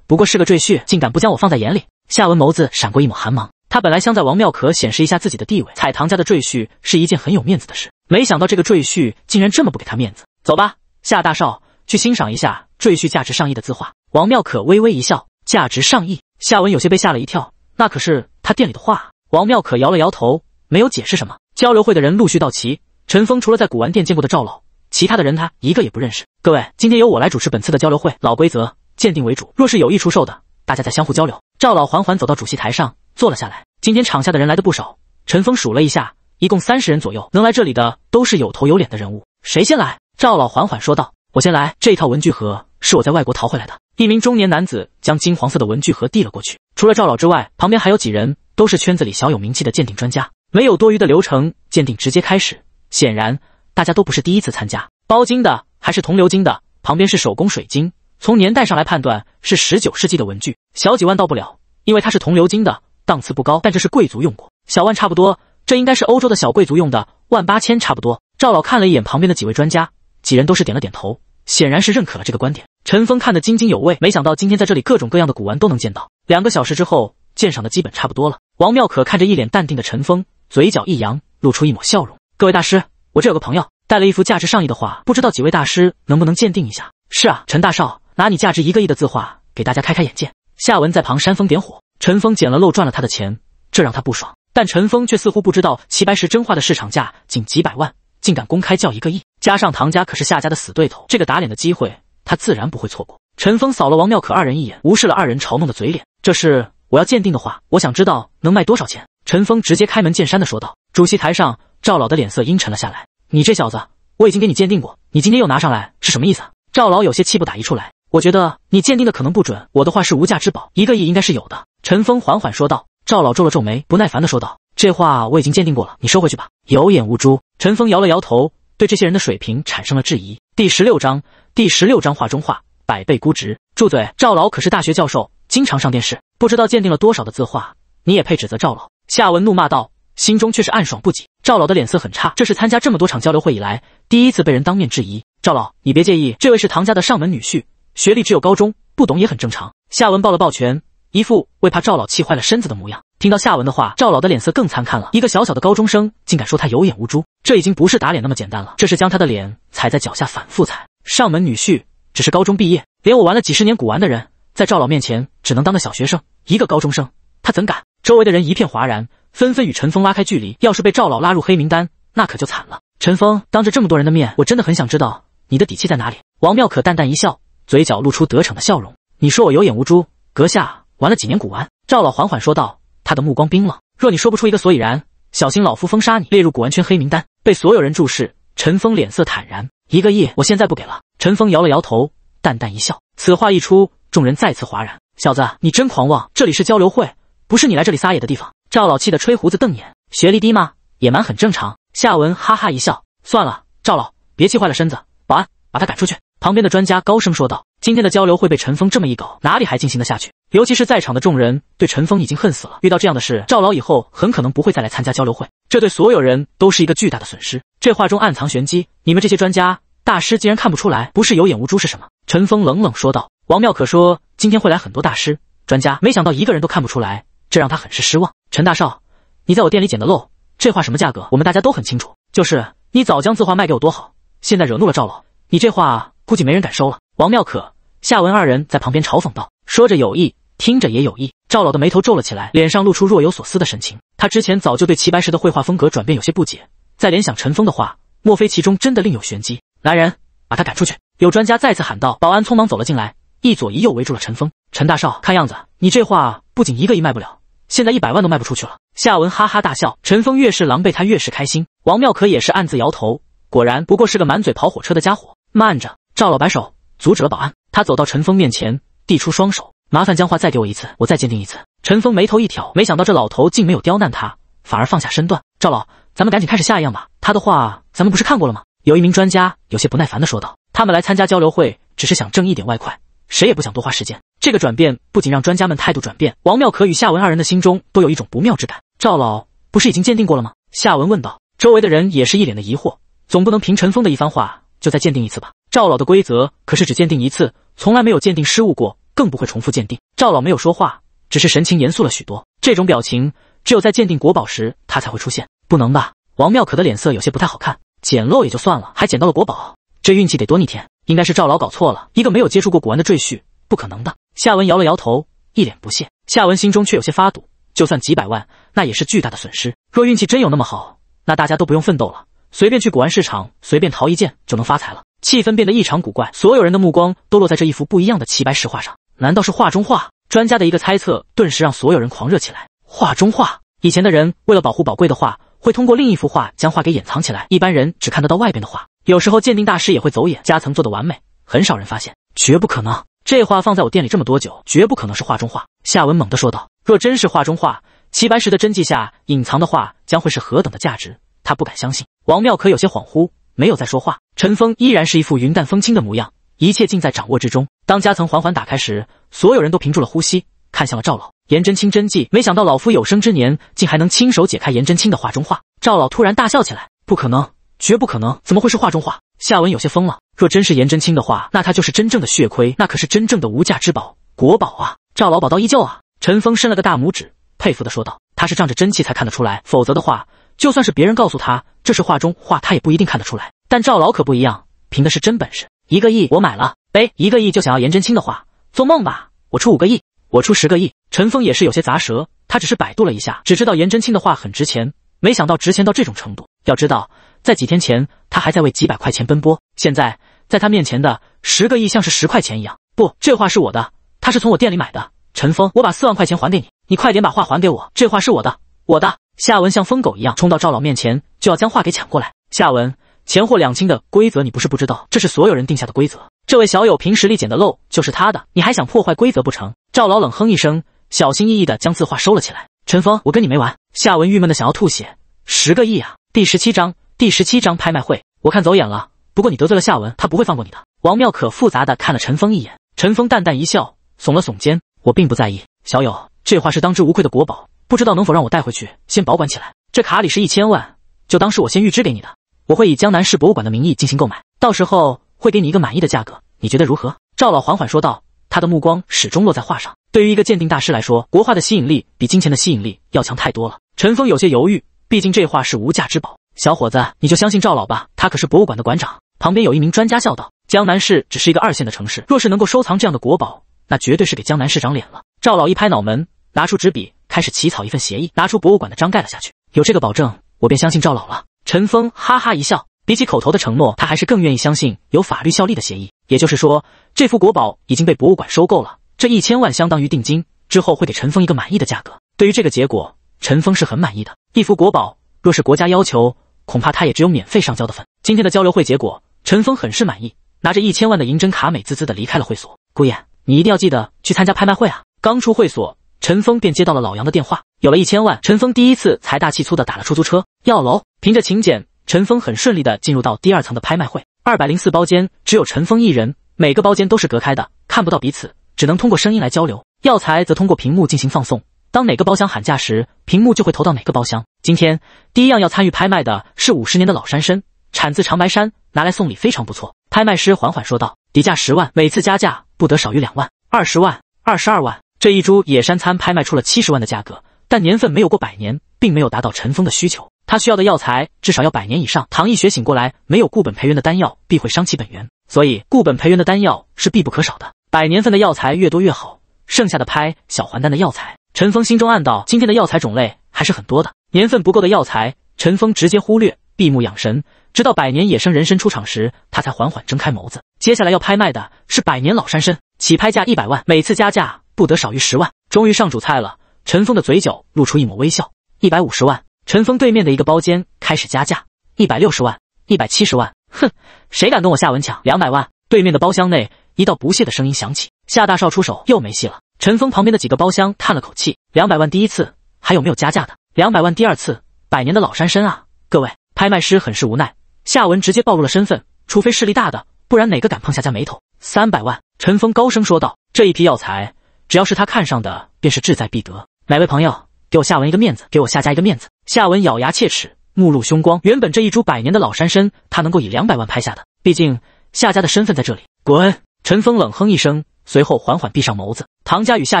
不过是个赘婿，竟敢不将我放在眼里！夏文眸子闪过一抹寒芒。他本来想在王妙可显示一下自己的地位，彩棠家的赘婿是一件很有面子的事，没想到这个赘婿竟然这么不给他面子。走吧，夏大少，去欣赏一下赘婿价值上亿的字画。王妙可微微一笑：“价值上亿？”夏文有些被吓了一跳，那可是他店里的画。王妙可摇了摇头。没有解释什么。交流会的人陆续到齐，陈峰除了在古玩店见过的赵老，其他的人他一个也不认识。各位，今天由我来主持本次的交流会，老规则，鉴定为主。若是有意出售的，大家再相互交流。赵老缓缓走到主席台上，坐了下来。今天场下的人来的不少，陈峰数了一下，一共三十人左右。能来这里的都是有头有脸的人物。谁先来？赵老缓缓说道：“我先来。这一套文具盒是我在外国淘回来的。”一名中年男子将金黄色的文具盒递了过去。除了赵老之外，旁边还有几人，都是圈子里小有名气的鉴定专家。没有多余的流程，鉴定直接开始。显然，大家都不是第一次参加。包金的还是铜鎏金的，旁边是手工水晶，从年代上来判断是十九世纪的文具，小几万到不了，因为它是铜鎏金的，档次不高。但这是贵族用过，小万差不多。这应该是欧洲的小贵族用的，万八千差不多。赵老看了一眼旁边的几位专家，几人都是点了点头，显然是认可了这个观点。陈峰看得津津有味，没想到今天在这里各种各样的古玩都能见到。两个小时之后，鉴赏的基本差不多了。王妙可看着一脸淡定的陈峰。嘴角一扬，露出一抹笑容。各位大师，我这有个朋友带了一幅价值上亿的画，不知道几位大师能不能鉴定一下？是啊，陈大少拿你价值一个亿的字画给大家开开眼界。夏文在旁煽风点火。陈峰捡了漏赚了他的钱，这让他不爽。但陈峰却似乎不知道齐白石真画的市场价仅几百万，竟敢公开叫一个亿。加上唐家可是夏家的死对头，这个打脸的机会他自然不会错过。陈峰扫了王妙可二人一眼，无视了二人嘲弄的嘴脸。这是我要鉴定的话，我想知道能卖多少钱。陈峰直接开门见山的说道：“主席台上，赵老的脸色阴沉了下来。你这小子，我已经给你鉴定过，你今天又拿上来是什么意思？”赵老有些气不打一处来。我觉得你鉴定的可能不准，我的画是无价之宝，一个亿应该是有的。”陈峰缓缓说道。赵老皱了皱眉，不耐烦的说道：“这话我已经鉴定过了，你收回去吧。有眼无珠。”陈峰摇了摇头，对这些人的水平产生了质疑。第十六章，第十六章画中画，百倍估值。住嘴！赵老可是大学教授，经常上电视，不知道鉴定了多少的字画，你也配指责赵老？夏文怒骂道，心中却是暗爽不已。赵老的脸色很差，这是参加这么多场交流会以来第一次被人当面质疑。赵老，你别介意，这位是唐家的上门女婿，学历只有高中，不懂也很正常。夏文抱了抱拳，一副为怕赵老气坏了身子的模样。听到夏文的话，赵老的脸色更难看了。一个小小的高中生，竟敢说他有眼无珠，这已经不是打脸那么简单了，这是将他的脸踩在脚下，反复踩。上门女婿只是高中毕业，连我玩了几十年古玩的人，在赵老面前只能当个小学生，一个高中生。他怎敢？周围的人一片哗然，纷纷与陈峰拉开距离。要是被赵老拉入黑名单，那可就惨了。陈峰，当着这么多人的面，我真的很想知道你的底气在哪里。王妙可淡淡一笑，嘴角露出得逞的笑容。你说我有眼无珠？阁下玩了几年古玩？赵老缓缓说道，他的目光冰冷。若你说不出一个所以然，小心老夫封杀你，列入古玩圈黑名单。被所有人注视，陈峰脸色坦然。一个亿，我现在不给了。陈峰摇了摇头，淡淡一笑。此话一出，众人再次哗然。小子，你真狂妄！这里是交流会。不是你来这里撒野的地方。赵老气得吹胡子瞪眼，学历低吗？野蛮很正常。夏文哈哈一笑，算了，赵老别气坏了身子。保安把他赶出去。旁边的专家高声说道：“今天的交流会被陈峰这么一搞，哪里还进行得下去？尤其是在场的众人对陈峰已经恨死了。遇到这样的事，赵老以后很可能不会再来参加交流会，这对所有人都是一个巨大的损失。”这话中暗藏玄机，你们这些专家大师竟然看不出来，不是有眼无珠是什么？陈峰冷冷说道。王妙可说今天会来很多大师、专家，没想到一个人都看不出来。这让他很是失望。陈大少，你在我店里捡的漏，这话什么价格？我们大家都很清楚。就是你早将字画卖给我多好，现在惹怒了赵老，你这话估计没人敢收了。王妙可、夏文二人在旁边嘲讽道，说着有意，听着也有意。赵老的眉头皱了起来，脸上露出若有所思的神情。他之前早就对齐白石的绘画风格转变有些不解，再联想陈峰的话，莫非其中真的另有玄机？来人，把他赶出去！有专家再次喊道。保安匆忙走了进来，一左一右围住了陈峰。陈大少，看样子你这话不仅一个亿卖不了。现在一百万都卖不出去了。夏文哈哈大笑，陈峰越是狼狈，他越是开心。王妙可也是暗自摇头，果然不过是个满嘴跑火车的家伙。慢着，赵老摆手阻止了保安，他走到陈峰面前，递出双手：“麻烦将画再给我一次，我再鉴定一次。”陈峰眉头一挑，没想到这老头竟没有刁难他，反而放下身段。赵老，咱们赶紧开始下一样吧。他的画咱们不是看过了吗？有一名专家有些不耐烦地说道：“他们来参加交流会，只是想挣一点外快。”谁也不想多花时间。这个转变不仅让专家们态度转变，王妙可与夏文二人的心中都有一种不妙之感。赵老不是已经鉴定过了吗？夏文问道。周围的人也是一脸的疑惑，总不能凭陈峰的一番话就再鉴定一次吧？赵老的规则可是只鉴定一次，从来没有鉴定失误过，更不会重复鉴定。赵老没有说话，只是神情严肃了许多。这种表情只有在鉴定国宝时他才会出现。不能吧？王妙可的脸色有些不太好看。捡漏也就算了，还捡到了国宝，这运气得多逆天！应该是赵老搞错了，一个没有接触过古玩的赘婿不可能的。夏文摇了摇头，一脸不屑。夏文心中却有些发堵，就算几百万，那也是巨大的损失。若运气真有那么好，那大家都不用奋斗了，随便去古玩市场随便淘一件就能发财了。气氛变得异常古怪，所有人的目光都落在这一幅不一样的齐白石画上。难道是画中画？专家的一个猜测，顿时让所有人狂热起来。画中画，以前的人为了保护宝贵的画，会通过另一幅画将画给掩藏起来，一般人只看得到外边的画。有时候鉴定大师也会走眼，夹层做的完美，很少人发现，绝不可能。这话放在我店里这么多久，绝不可能是画中画。夏文猛地说道：“若真是画中画，齐白石的真迹下隐藏的画将会是何等的价值？”他不敢相信。王妙可有些恍惚，没有再说话。陈峰依然是一副云淡风轻的模样，一切尽在掌握之中。当夹层缓缓打开时，所有人都屏住了呼吸，看向了赵老。颜真卿真迹，没想到老夫有生之年竟还能亲手解开颜真卿的画中画。赵老突然大笑起来：“不可能！”绝不可能！怎么会是画中画？夏文有些疯了。若真是颜真卿的话，那他就是真正的血亏，那可是真正的无价之宝，国宝啊！赵老宝刀依旧啊！陈峰伸了个大拇指，佩服的说道：“他是仗着真气才看得出来，否则的话，就算是别人告诉他这是画中画，他也不一定看得出来。但赵老可不一样，凭的是真本事。一个亿我买了，哎，一个亿就想要颜真卿的画，做梦吧！我出五个亿，我出十个亿。”陈峰也是有些砸舌，他只是百度了一下，只知道颜真卿的画很值钱，没想到值钱到这种程度。要知道。在几天前，他还在为几百块钱奔波，现在在他面前的十个亿像是十块钱一样。不，这画是我的，他是从我店里买的。陈峰，我把四万块钱还给你，你快点把画还给我。这画是我的，我的。夏文像疯狗一样冲到赵老面前，就要将画给抢过来。夏文，钱货两清的规则你不是不知道，这是所有人定下的规则。这位小友凭实力捡的漏就是他的，你还想破坏规则不成？赵老冷哼一声，小心翼翼的将字画收了起来。陈峰，我跟你没完。夏文郁闷的想要吐血，十个亿啊！第十七章。第十七章拍卖会，我看走眼了。不过你得罪了夏文，他不会放过你的。王妙可复杂的看了陈峰一眼，陈峰淡淡一笑，耸了耸肩，我并不在意。小友，这话是当之无愧的国宝，不知道能否让我带回去先保管起来？这卡里是一千万，就当是我先预支给你的。我会以江南市博物馆的名义进行购买，到时候会给你一个满意的价格。你觉得如何？赵老缓缓说道，他的目光始终落在画上。对于一个鉴定大师来说，国画的吸引力比金钱的吸引力要强太多了。陈峰有些犹豫，毕竟这画是无价之宝。小伙子，你就相信赵老吧，他可是博物馆的馆长。旁边有一名专家笑道：“江南市只是一个二线的城市，若是能够收藏这样的国宝，那绝对是给江南市长脸了。”赵老一拍脑门，拿出纸笔开始起草一份协议，拿出博物馆的章盖了下去。有这个保证，我便相信赵老了。陈峰哈哈一笑，比起口头的承诺，他还是更愿意相信有法律效力的协议。也就是说，这幅国宝已经被博物馆收购了，这一千万相当于定金，之后会给陈峰一个满意的价格。对于这个结果，陈峰是很满意的。一幅国宝，若是国家要求。恐怕他也只有免费上交的份。今天的交流会结果，陈峰很是满意，拿着一千万的银针卡，美滋滋的离开了会所。姑爷，你一定要记得去参加拍卖会啊！刚出会所，陈峰便接到了老杨的电话。有了一千万，陈峰第一次财大气粗的打了出租车。药楼，凭着请柬，陈峰很顺利的进入到第二层的拍卖会。二百零四包间，只有陈峰一人。每个包间都是隔开的，看不到彼此，只能通过声音来交流。药材则通过屏幕进行放送。当哪个包厢喊价时，屏幕就会投到哪个包厢。今天第一样要参与拍卖的是五十年的老山参，产自长白山，拿来送礼非常不错。拍卖师缓缓说道：“底价十万，每次加价不得少于两万。二十万，二十二万，这一株野山参拍卖出了七十万的价格，但年份没有过百年，并没有达到陈峰的需求。他需要的药材至少要百年以上。唐逸雪醒过来，没有固本培元的丹药必会伤其本源，所以固本培元的丹药是必不可少的。百年份的药材越多越好，剩下的拍小还丹的药材。”陈峰心中暗道，今天的药材种类还是很多的。年份不够的药材，陈峰直接忽略。闭目养神，直到百年野生人参出场时，他才缓缓睁开眸子。接下来要拍卖的是百年老山参，起拍价一百万，每次加价不得少于十万。终于上主菜了，陈峰的嘴角露出一抹微笑。一百五十万，陈峰对面的一个包间开始加价，一百六十万，一百七十万。哼，谁敢跟我夏文抢？两百万。对面的包厢内，一道不屑的声音响起：“夏大少出手又没戏了。”陈峰旁边的几个包厢叹了口气：“两百万第一次，还有没有加价的？两百万第二次，百年的老山参啊！各位，拍卖师很是无奈。夏文直接暴露了身份，除非势力大的，不然哪个敢碰夏家眉头？三百万！”陈峰高声说道：“这一批药材，只要是他看上的，便是志在必得。哪位朋友给我夏文一个面子，给我夏家一个面子？”夏文咬牙切齿，目露凶光。原本这一株百年的老山参，他能够以两百万拍下的，毕竟夏家的身份在这里。滚！”陈峰冷哼一声。随后缓缓闭上眸子。唐家与夏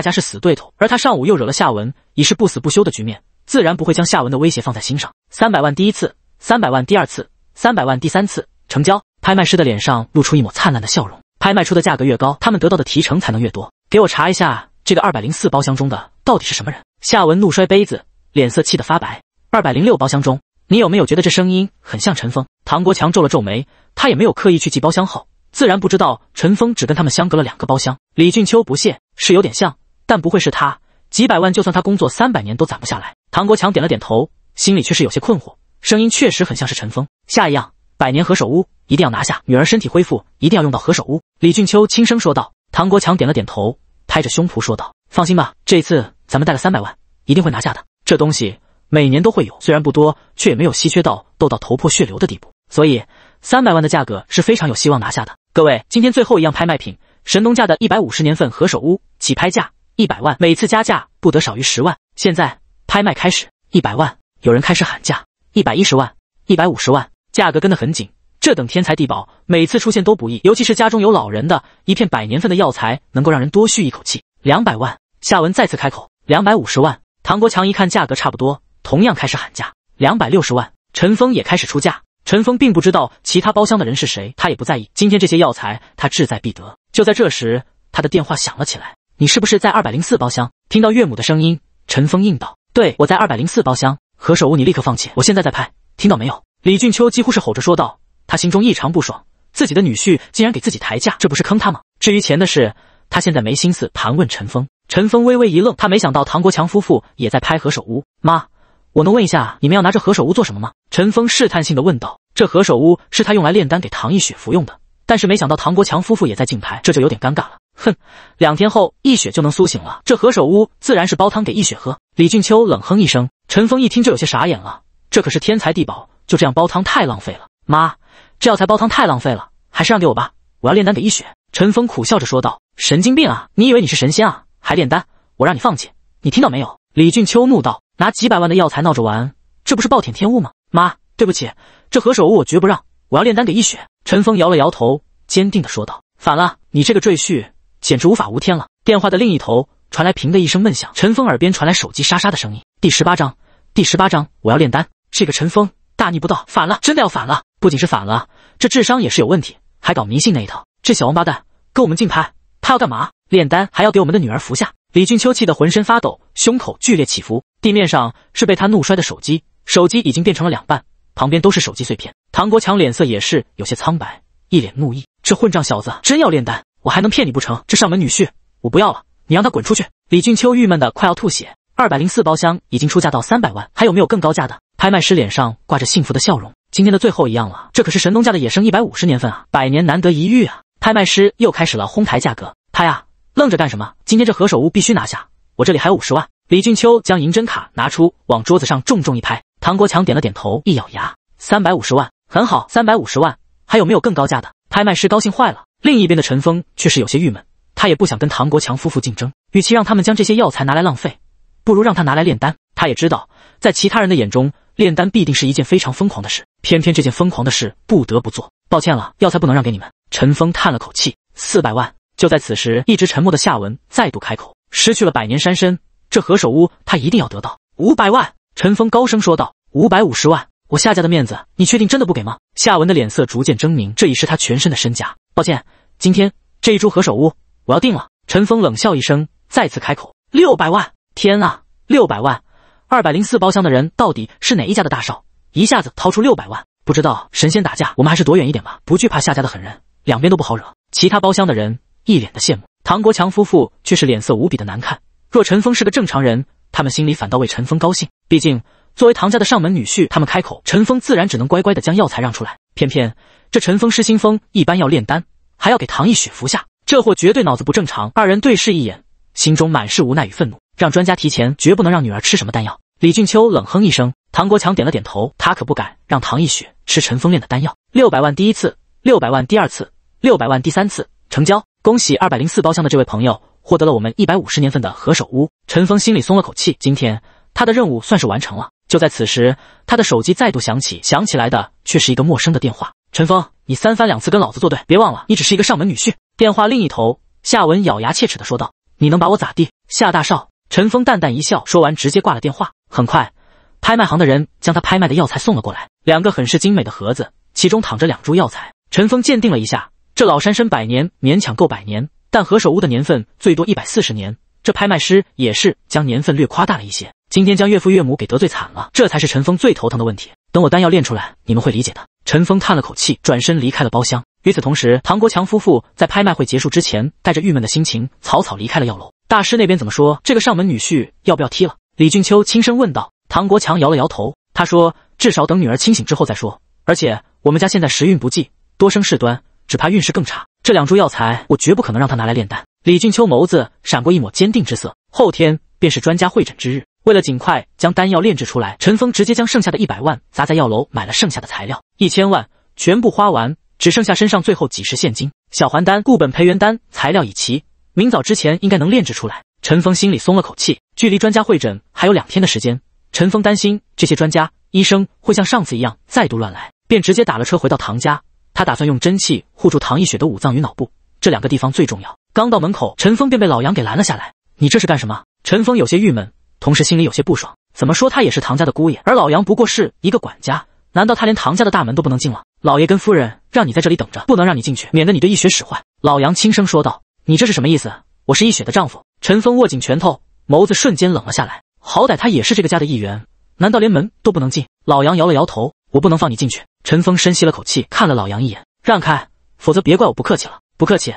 家是死对头，而他上午又惹了夏文，已是不死不休的局面，自然不会将夏文的威胁放在心上。三百万第一次，三百万第二次，三百万第三次，成交！拍卖师的脸上露出一抹灿烂的笑容。拍卖出的价格越高，他们得到的提成才能越多。给我查一下这个二百零四包厢中的到底是什么人！夏文怒摔杯子，脸色气得发白。二百零六包厢中，你有没有觉得这声音很像陈峰？唐国强皱了皱眉，他也没有刻意去记包厢号。自然不知道，陈峰只跟他们相隔了两个包厢。李俊秋不屑，是有点像，但不会是他。几百万，就算他工作三百年都攒不下来。唐国强点了点头，心里却是有些困惑。声音确实很像是陈峰。下一样，百年何首乌一定要拿下。女儿身体恢复，一定要用到何首乌。李俊秋轻声说道。唐国强点了点头，拍着胸脯说道：“放心吧，这次咱们带了三百万，一定会拿下的。这东西每年都会有，虽然不多，却也没有稀缺到斗到头破血流的地步，所以。”三百万的价格是非常有希望拿下的。各位，今天最后一样拍卖品，神农架的一百五十年份何首乌，起拍价一百万，每次加价不得少于十万。现在拍卖开始，一百万，有人开始喊价，一百一十万，一百五十万，价格跟得很紧。这等天才地宝，每次出现都不易，尤其是家中有老人的，一片百年份的药材能够让人多续一口气。两百万，夏文再次开口，两百五十万，唐国强一看价格差不多，同样开始喊价，两百六十万，陈峰也开始出价。陈峰并不知道其他包厢的人是谁，他也不在意。今天这些药材，他志在必得。就在这时，他的电话响了起来：“你是不是在二百零四包厢？”听到岳母的声音，陈峰应道：“对，我在二百零四包厢。”何首乌，你立刻放弃，我现在在拍，听到没有？”李俊秋几乎是吼着说道，他心中异常不爽，自己的女婿竟然给自己抬价，这不是坑他吗？至于钱的事，他现在没心思盘问陈峰。陈峰微微一愣，他没想到唐国强夫妇也在拍何首乌。妈。我能问一下，你们要拿这何首乌做什么吗？陈峰试探性的问道。这何首乌是他用来炼丹给唐逸雪服用的，但是没想到唐国强夫妇也在竞拍，这就有点尴尬了。哼，两天后一雪就能苏醒了，这何首乌自然是煲汤给一雪喝。李俊秋冷哼一声。陈峰一听就有些傻眼了，这可是天材地宝，就这样煲汤太浪费了。妈，这药材煲汤太浪费了，还是让给我吧，我要炼丹给一雪。陈峰苦笑着说道。神经病啊，你以为你是神仙啊，还炼丹？我让你放弃，你听到没有？李俊秋怒道。拿几百万的药材闹着玩，这不是暴殄天物吗？妈，对不起，这何首乌我绝不让，我要炼丹给易雪。陈峰摇了摇头，坚定地说道：“反了，你这个赘婿简直无法无天了。”电话的另一头传来“平”的一声闷响，陈峰耳边传来手机沙沙的声音。第十八章，第十八章，我要炼丹，这个陈峰大逆不道，反了，真的要反了！不仅是反了，这智商也是有问题，还搞迷信那一套。这小王八蛋跟我们竞拍，他要干嘛？炼丹还要给我们的女儿服下？李俊秋气得浑身发抖，胸口剧烈起伏。地面上是被他怒摔的手机，手机已经变成了两半，旁边都是手机碎片。唐国强脸色也是有些苍白，一脸怒意。这混账小子真要炼丹，我还能骗你不成？这上门女婿我不要了，你让他滚出去！李俊秋郁闷的快要吐血。二百零四包厢已经出价到三百万，还有没有更高价的？拍卖师脸上挂着幸福的笑容。今天的最后一样了，这可是神农架的野生一百五十年份啊，百年难得一遇啊！拍卖师又开始了哄抬价格，他呀，愣着干什么？今天这何首乌必须拿下！我这里还有五十万。李俊秋将银针卡拿出，往桌子上重重一拍。唐国强点了点头，一咬牙，三百五十万，很好，三百五十万，还有没有更高价的？拍卖师高兴坏了。另一边的陈峰却是有些郁闷，他也不想跟唐国强夫妇竞争，与其让他们将这些药材拿来浪费，不如让他拿来炼丹。他也知道，在其他人的眼中，炼丹必定是一件非常疯狂的事，偏偏这件疯狂的事不得不做。抱歉了，药材不能让给你们。陈峰叹了口气，四百万。就在此时，一直沉默的夏文再度开口：“失去了百年山参，这何首乌他一定要得到五百万。”陈峰高声说道：“五百五十万，我夏家的面子，你确定真的不给吗？”夏文的脸色逐渐狰狞，这已是他全身的身家。抱歉，今天这一株何首乌我要定了。陈峰冷笑一声，再次开口：“六百万！”天啊，六百万！二百零四包厢的人到底是哪一家的大少？一下子掏出六百万，不知道神仙打架，我们还是躲远一点吧。不惧怕夏家的狠人，两边都不好惹。其他包厢的人。一脸的羡慕，唐国强夫妇却是脸色无比的难看。若陈峰是个正常人，他们心里反倒为陈峰高兴。毕竟作为唐家的上门女婿，他们开口，陈峰自然只能乖乖的将药材让出来。偏偏这陈峰失心疯一般要炼丹，还要给唐一雪服下，这货绝对脑子不正常。二人对视一眼，心中满是无奈与愤怒。让专家提前，绝不能让女儿吃什么丹药。李俊秋冷哼一声，唐国强点了点头，他可不敢让唐一雪吃陈峰炼的丹药。六百万第一次，六百万第二次，六百万第三次，成交。恭喜二百零四包厢的这位朋友获得了我们一百五十年份的何首乌。陈峰心里松了口气，今天他的任务算是完成了。就在此时，他的手机再度响起，响起来的却是一个陌生的电话。陈峰，你三番两次跟老子作对，别忘了，你只是一个上门女婿。电话另一头，夏文咬牙切齿的说道：“你能把我咋地，夏大少？”陈峰淡淡一笑，说完直接挂了电话。很快，拍卖行的人将他拍卖的药材送了过来，两个很是精美的盒子，其中躺着两株药材。陈峰鉴定了一下。这老山参百年勉强够百年，但何首乌的年份最多一百四十年，这拍卖师也是将年份略夸大了一些。今天将岳父岳母给得罪惨了，这才是陈峰最头疼的问题。等我丹药练出来，你们会理解的。陈峰叹了口气，转身离开了包厢。与此同时，唐国强夫妇在拍卖会结束之前，带着郁闷的心情草草离开了药楼。大师那边怎么说？这个上门女婿要不要踢了？李俊秋轻声问道。唐国强摇了摇头，他说：“至少等女儿清醒之后再说，而且我们家现在时运不济，多生事端。”只怕运势更差，这两株药材我绝不可能让他拿来炼丹。李俊秋眸子闪过一抹坚定之色。后天便是专家会诊之日，为了尽快将丹药炼制出来，陈峰直接将剩下的一百万砸在药楼，买了剩下的材料。一千万全部花完，只剩下身上最后几十现金。小还丹、固本培元丹材料已齐，明早之前应该能炼制出来。陈峰心里松了口气，距离专家会诊还有两天的时间，陈峰担心这些专家医生会像上次一样再度乱来，便直接打了车回到唐家。他打算用真气护住唐一雪的五脏与脑部，这两个地方最重要。刚到门口，陈峰便被老杨给拦了下来。你这是干什么？陈峰有些郁闷，同时心里有些不爽。怎么说他也是唐家的姑爷，而老杨不过是一个管家，难道他连唐家的大门都不能进了？老爷跟夫人让你在这里等着，不能让你进去，免得你对易雪使坏。老杨轻声说道。你这是什么意思？我是易雪的丈夫。陈峰握紧拳头，眸子瞬间冷了下来。好歹他也是这个家的一员，难道连门都不能进？老杨摇了摇头，我不能放你进去。陈峰深吸了口气，看了老杨一眼，让开，否则别怪我不客气了。不客气，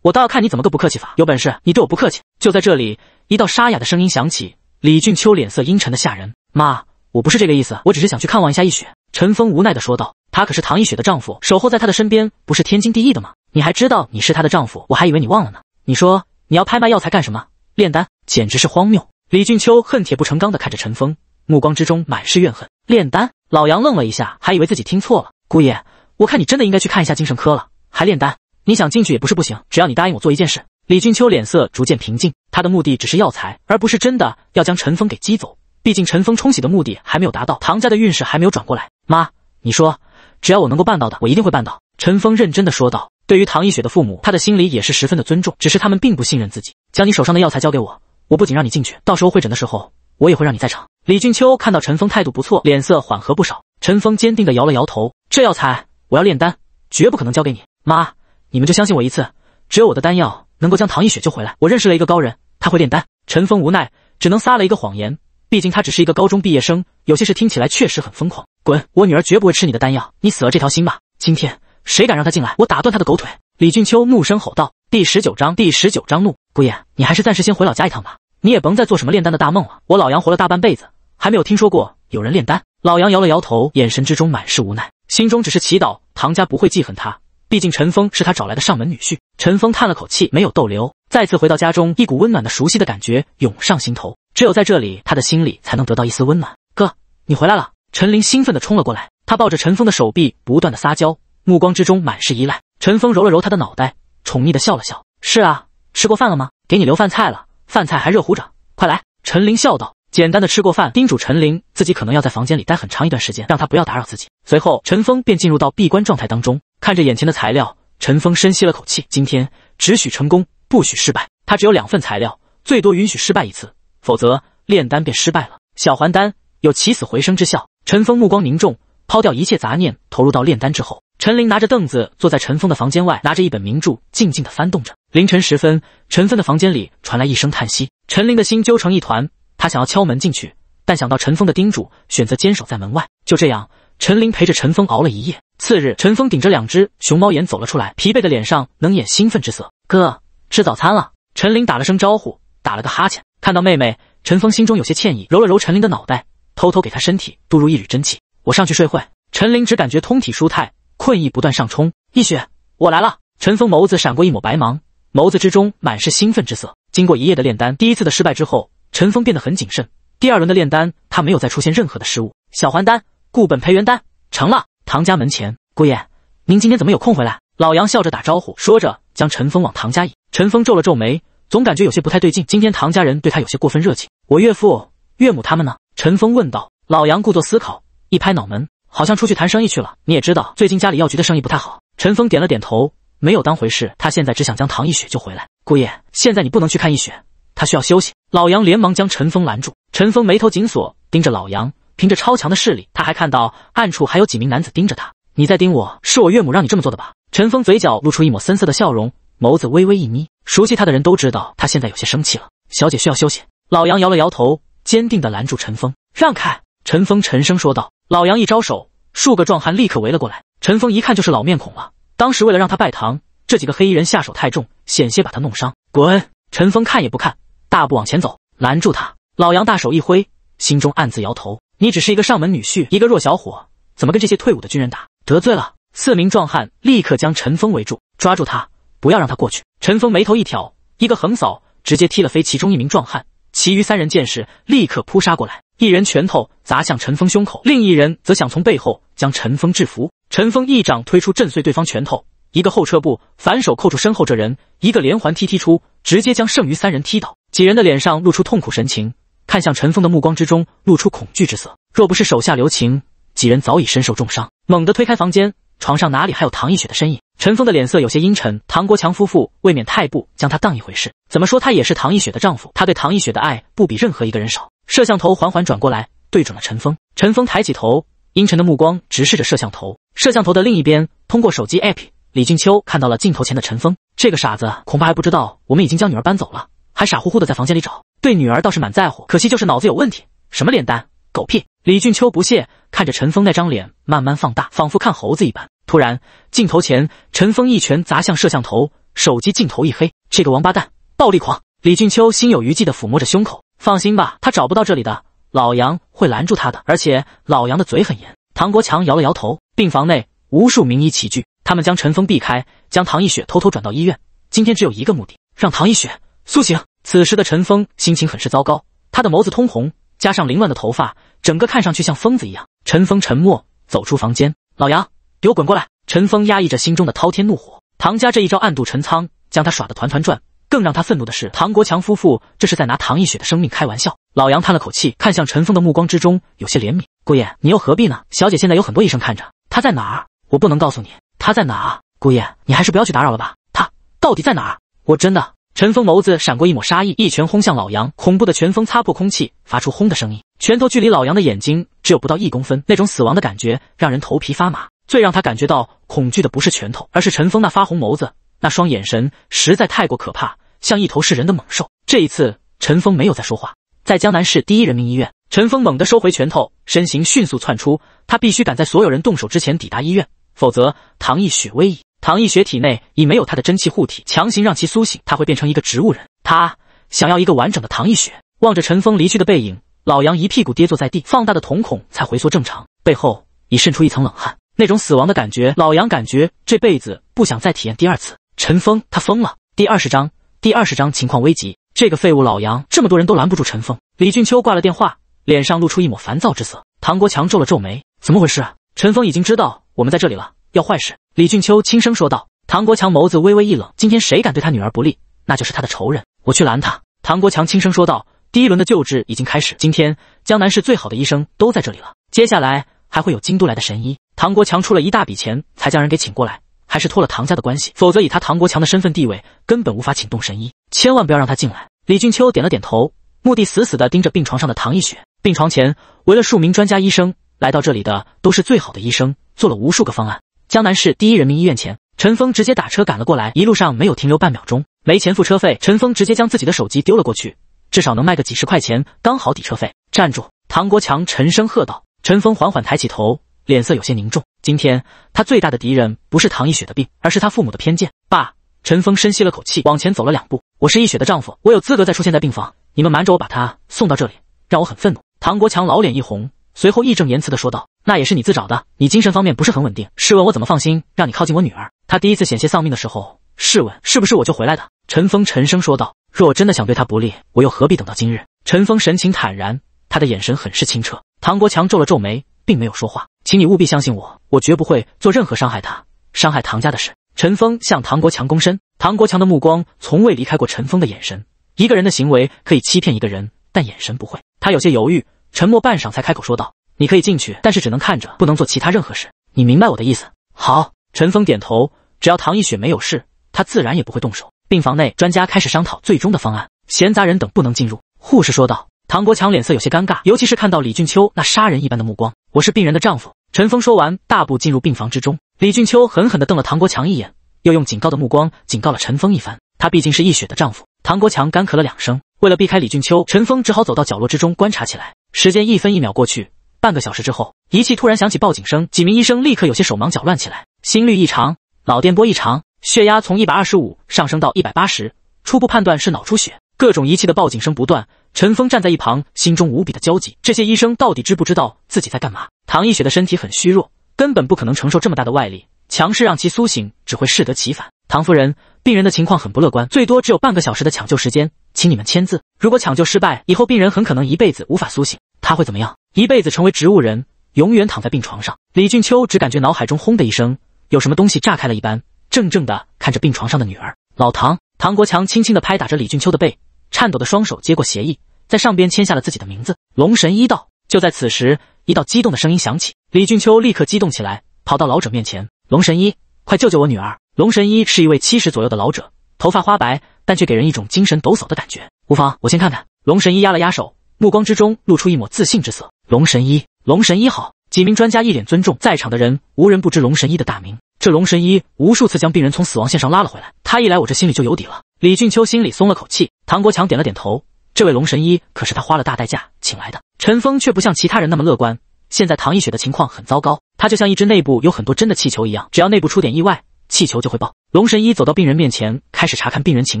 我倒要看你怎么个不客气法。有本事你对我不客气。就在这里，一道沙哑的声音响起。李俊秋脸色阴沉的吓人。妈，我不是这个意思，我只是想去看望一下易雪。陈峰无奈的说道。他可是唐易雪的丈夫，守候在她的身边，不是天经地义的吗？你还知道你是她的丈夫？我还以为你忘了呢。你说你要拍卖药材干什么？炼丹，简直是荒谬。李俊秋恨铁不成钢的看着陈峰，目光之中满是怨恨。炼丹。老杨愣了一下，还以为自己听错了。姑爷，我看你真的应该去看一下精神科了，还炼丹？你想进去也不是不行，只要你答应我做一件事。李俊秋脸色逐渐平静，他的目的只是药材，而不是真的要将陈峰给激走。毕竟陈峰冲洗的目的还没有达到，唐家的运势还没有转过来。妈，你说，只要我能够办到的，我一定会办到。陈峰认真的说道。对于唐一雪的父母，他的心里也是十分的尊重，只是他们并不信任自己。将你手上的药材交给我，我不仅让你进去，到时候会诊的时候，我也会让你在场。李俊秋看到陈峰态度不错，脸色缓和不少。陈峰坚定地摇了摇头：“这药材我要炼丹，绝不可能交给你妈。你们就相信我一次，只有我的丹药能够将唐一雪救回来。我认识了一个高人，他会炼丹。”陈峰无奈，只能撒了一个谎言。毕竟他只是一个高中毕业生，有些事听起来确实很疯狂。滚！我女儿绝不会吃你的丹药，你死了这条心吧。今天谁敢让他进来，我打断他的狗腿！”李俊秋怒声吼道。第十九章第十九章怒姑爷，你还是暂时先回老家一趟吧。你也甭再做什么炼丹的大梦了。我老杨活了大半辈子。还没有听说过有人炼丹。老杨摇了摇头，眼神之中满是无奈，心中只是祈祷唐家不会记恨他。毕竟陈峰是他找来的上门女婿。陈峰叹了口气，没有逗留，再次回到家中，一股温暖的、熟悉的感觉涌上心头。只有在这里，他的心里才能得到一丝温暖。哥，你回来了！陈林兴奋的冲了过来，他抱着陈峰的手臂，不断的撒娇，目光之中满是依赖。陈峰揉了揉他的脑袋，宠溺的笑了笑：“是啊，吃过饭了吗？给你留饭菜了，饭菜还热乎着，快来。”陈林笑道。简单的吃过饭，叮嘱陈林自己可能要在房间里待很长一段时间，让他不要打扰自己。随后，陈峰便进入到闭关状态当中。看着眼前的材料，陈峰深吸了口气。今天只许成功，不许失败。他只有两份材料，最多允许失败一次，否则炼丹便失败了。小还丹有起死回生之效。陈峰目光凝重，抛掉一切杂念，投入到炼丹之后。陈林拿着凳子坐在陈峰的房间外，拿着一本名著，静静的翻动着。凌晨时分，陈峰的房间里传来一声叹息，陈林的心揪成一团。他想要敲门进去，但想到陈峰的叮嘱，选择坚守在门外。就这样，陈林陪着陈峰熬了一夜。次日，陈峰顶着两只熊猫眼走了出来，疲惫的脸上能掩兴奋之色。哥，吃早餐了。陈林打了声招呼，打了个哈欠，看到妹妹，陈峰心中有些歉意，揉了揉陈林的脑袋，偷偷给她身体注入一缕真气。我上去睡会。陈林只感觉通体舒泰，困意不断上冲。易雪，我来了。陈峰眸子闪过一抹白芒，眸子之中满是兴奋之色。经过一夜的炼丹，第一次的失败之后。陈峰变得很谨慎。第二轮的炼丹，他没有再出现任何的失误。小还丹、固本培元丹成了。唐家门前，姑爷，您今天怎么有空回来？老杨笑着打招呼，说着将陈峰往唐家引。陈峰皱了皱眉，总感觉有些不太对劲。今天唐家人对他有些过分热情。我岳父、岳母他们呢？陈峰问道。老杨故作思考，一拍脑门，好像出去谈生意去了。你也知道，最近家里药局的生意不太好。陈峰点了点头，没有当回事。他现在只想将唐一雪救回来。姑爷，现在你不能去看一雪。他需要休息。老杨连忙将陈峰拦住。陈峰眉头紧锁，盯着老杨。凭着超强的视力，他还看到暗处还有几名男子盯着他。你在盯我，是我岳母让你这么做的吧？陈峰嘴角露出一抹森色的笑容，眸子微微一眯。熟悉他的人都知道，他现在有些生气了。小姐需要休息。老杨摇了摇头，坚定地拦住陈峰，让开！”陈峰沉声说道。老杨一招手，数个壮汉立刻围了过来。陈峰一看就是老面孔了。当时为了让他拜堂，这几个黑衣人下手太重，险些把他弄伤。滚！陈峰看也不看。大步往前走，拦住他！老杨大手一挥，心中暗自摇头：你只是一个上门女婿，一个弱小伙，怎么跟这些退伍的军人打？得罪了四名壮汉，立刻将陈峰围住，抓住他，不要让他过去。陈峰眉头一挑，一个横扫，直接踢了飞其中一名壮汉，其余三人见势立刻扑杀过来，一人拳头砸向陈峰胸口，另一人则想从背后将陈峰制服。陈峰一掌推出震碎对方拳头，一个后撤步，反手扣住身后这人，一个连环踢踢出，直接将剩余三人踢倒。几人的脸上露出痛苦神情，看向陈峰的目光之中露出恐惧之色。若不是手下留情，几人早已身受重伤。猛地推开房间，床上哪里还有唐一雪的身影？陈峰的脸色有些阴沉。唐国强夫妇未免太不将他当一回事。怎么说，他也是唐一雪的丈夫，他对唐一雪的爱不比任何一个人少。摄像头缓缓转过来，对准了陈峰。陈峰抬起头，阴沉的目光直视着摄像头。摄像头的另一边，通过手机 App，李俊秋看到了镜头前的陈峰。这个傻子恐怕还不知道，我们已经将女儿搬走了。还傻乎乎的在房间里找，对女儿倒是蛮在乎，可惜就是脑子有问题。什么脸蛋，狗屁！李俊秋不屑看着陈峰那张脸慢慢放大，仿佛看猴子一般。突然，镜头前陈峰一拳砸向摄像头，手机镜头一黑。这个王八蛋，暴力狂！李俊秋心有余悸的抚摸着胸口，放心吧，他找不到这里的，老杨会拦住他的，而且老杨的嘴很严。唐国强摇了摇头。病房内，无数名医齐聚，他们将陈峰避开，将唐一雪偷偷转到医院。今天只有一个目的，让唐一雪。苏醒，此时的陈峰心情很是糟糕，他的眸子通红，加上凌乱的头发，整个看上去像疯子一样。陈峰沉默，走出房间。老杨，给我滚过来！陈峰压抑着心中的滔天怒火，唐家这一招暗度陈仓，将他耍得团团转。更让他愤怒的是，唐国强夫妇这是在拿唐一雪的生命开玩笑。老杨叹了口气，看向陈峰的目光之中有些怜悯。姑爷，你又何必呢？小姐现在有很多医生看着，她在哪儿？我不能告诉你，她在哪。姑爷，你还是不要去打扰了吧。她到底在哪？我真的。陈峰眸子闪过一抹杀意，一拳轰向老杨，恐怖的拳风擦破空气，发出轰的声音。拳头距离老杨的眼睛只有不到一公分，那种死亡的感觉让人头皮发麻。最让他感觉到恐惧的不是拳头，而是陈峰那发红眸子，那双眼神实在太过可怕，像一头噬人的猛兽。这一次，陈峰没有再说话。在江南市第一人民医院，陈峰猛地收回拳头，身形迅速窜出。他必须赶在所有人动手之前抵达医院，否则唐毅雪危矣。唐一雪体内已没有她的真气护体，强行让其苏醒，她会变成一个植物人。他想要一个完整的唐一雪。望着陈峰离去的背影，老杨一屁股跌坐在地，放大的瞳孔才回缩正常，背后已渗出一层冷汗。那种死亡的感觉，老杨感觉这辈子不想再体验第二次。陈峰，他疯了。第二十章，第二十章，情况危急，这个废物老杨，这么多人都拦不住陈峰。李俊秋挂了电话，脸上露出一抹烦躁之色。唐国强皱了皱眉，怎么回事？陈峰已经知道我们在这里了。要坏事，李俊秋轻声说道。唐国强眸子微微一冷，今天谁敢对他女儿不利，那就是他的仇人。我去拦他。唐国强轻声说道。第一轮的救治已经开始，今天江南市最好的医生都在这里了，接下来还会有京都来的神医。唐国强出了一大笔钱才将人给请过来，还是托了唐家的关系，否则以他唐国强的身份地位，根本无法请动神医。千万不要让他进来。李俊秋点了点头，目的死死的盯着病床上的唐一雪。病床前围了数名专家医生，来到这里的都是最好的医生，做了无数个方案。江南市第一人民医院前，陈峰直接打车赶了过来，一路上没有停留半秒钟。没钱付车费，陈峰直接将自己的手机丢了过去，至少能卖个几十块钱，刚好抵车费。站住！唐国强沉声喝道。陈峰缓缓抬起头，脸色有些凝重。今天他最大的敌人不是唐一雪的病，而是他父母的偏见。爸！陈峰深吸了口气，往前走了两步。我是一雪的丈夫，我有资格再出现在病房。你们瞒着我把她送到这里，让我很愤怒。唐国强老脸一红，随后义正言辞地说道。那也是你自找的。你精神方面不是很稳定，试问我怎么放心让你靠近我女儿？她第一次险些丧命的时候，试问是不是我就回来的？陈峰沉声说道：“若我真的想对她不利，我又何必等到今日？”陈峰神情坦然，他的眼神很是清澈。唐国强皱了皱眉，并没有说话。请你务必相信我，我绝不会做任何伤害他、伤害唐家的事。”陈峰向唐国强躬身。唐国强的目光从未离开过陈峰的眼神。一个人的行为可以欺骗一个人，但眼神不会。他有些犹豫，沉默半晌，才开口说道。你可以进去，但是只能看着，不能做其他任何事。你明白我的意思？好，陈峰点头。只要唐一雪没有事，他自然也不会动手。病房内，专家开始商讨最终的方案，闲杂人等不能进入。护士说道。唐国强脸色有些尴尬，尤其是看到李俊秋那杀人一般的目光。我是病人的丈夫。陈峰说完，大步进入病房之中。李俊秋狠狠地瞪了唐国强一眼，又用警告的目光警告了陈峰一番。他毕竟是易雪的丈夫。唐国强干咳了两声，为了避开李俊秋，陈峰只好走到角落之中观察起来。时间一分一秒过去。半个小时之后，仪器突然响起报警声，几名医生立刻有些手忙脚乱起来。心率异常，脑电波异常，血压从一百二十五上升到一百八十，初步判断是脑出血。各种仪器的报警声不断。陈峰站在一旁，心中无比的焦急。这些医生到底知不知道自己在干嘛？唐逸雪的身体很虚弱，根本不可能承受这么大的外力，强势让其苏醒只会适得其反。唐夫人，病人的情况很不乐观，最多只有半个小时的抢救时间，请你们签字。如果抢救失败，以后病人很可能一辈子无法苏醒。他会怎么样？一辈子成为植物人，永远躺在病床上。李俊秋只感觉脑海中轰的一声，有什么东西炸开了一般，怔怔的看着病床上的女儿。老唐，唐国强轻轻的拍打着李俊秋的背，颤抖的双手接过协议，在上边签下了自己的名字。龙神医道，就在此时，一道激动的声音响起，李俊秋立刻激动起来，跑到老者面前：“龙神医，快救救我女儿！”龙神医是一位七十左右的老者，头发花白，但却给人一种精神抖擞的感觉。无妨，我先看看。龙神医压了压手，目光之中露出一抹自信之色。龙神医，龙神医好！几名专家一脸尊重，在场的人无人不知龙神医的大名。这龙神医无数次将病人从死亡线上拉了回来，他一来我这心里就有底了。李俊秋心里松了口气。唐国强点了点头，这位龙神医可是他花了大代价请来的。陈峰却不像其他人那么乐观。现在唐一雪的情况很糟糕，他就像一只内部有很多针的气球一样，只要内部出点意外，气球就会爆。龙神医走到病人面前，开始查看病人情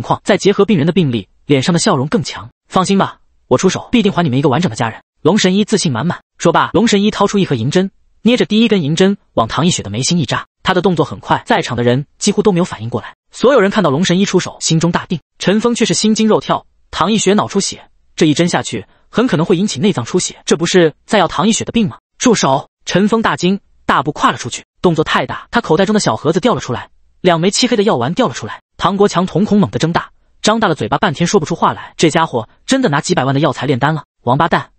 况，再结合病人的病历，脸上的笑容更强。放心吧，我出手必定还你们一个完整的家人。龙神医自信满满，说罢，龙神医掏出一盒银针，捏着第一根银针往唐一雪的眉心一扎。他的动作很快，在场的人几乎都没有反应过来。所有人看到龙神医出手，心中大定。陈峰却是心惊肉跳，唐一雪脑出血，这一针下去，很可能会引起内脏出血，这不是在要唐一雪的病吗？住手！陈峰大惊，大步跨了出去，动作太大，他口袋中的小盒子掉了出来，两枚漆黑的药丸掉了出来。唐国强瞳孔猛地睁大，张大了嘴巴，半天说不出话来。这家伙真的拿几百万的药材炼丹了？王八蛋！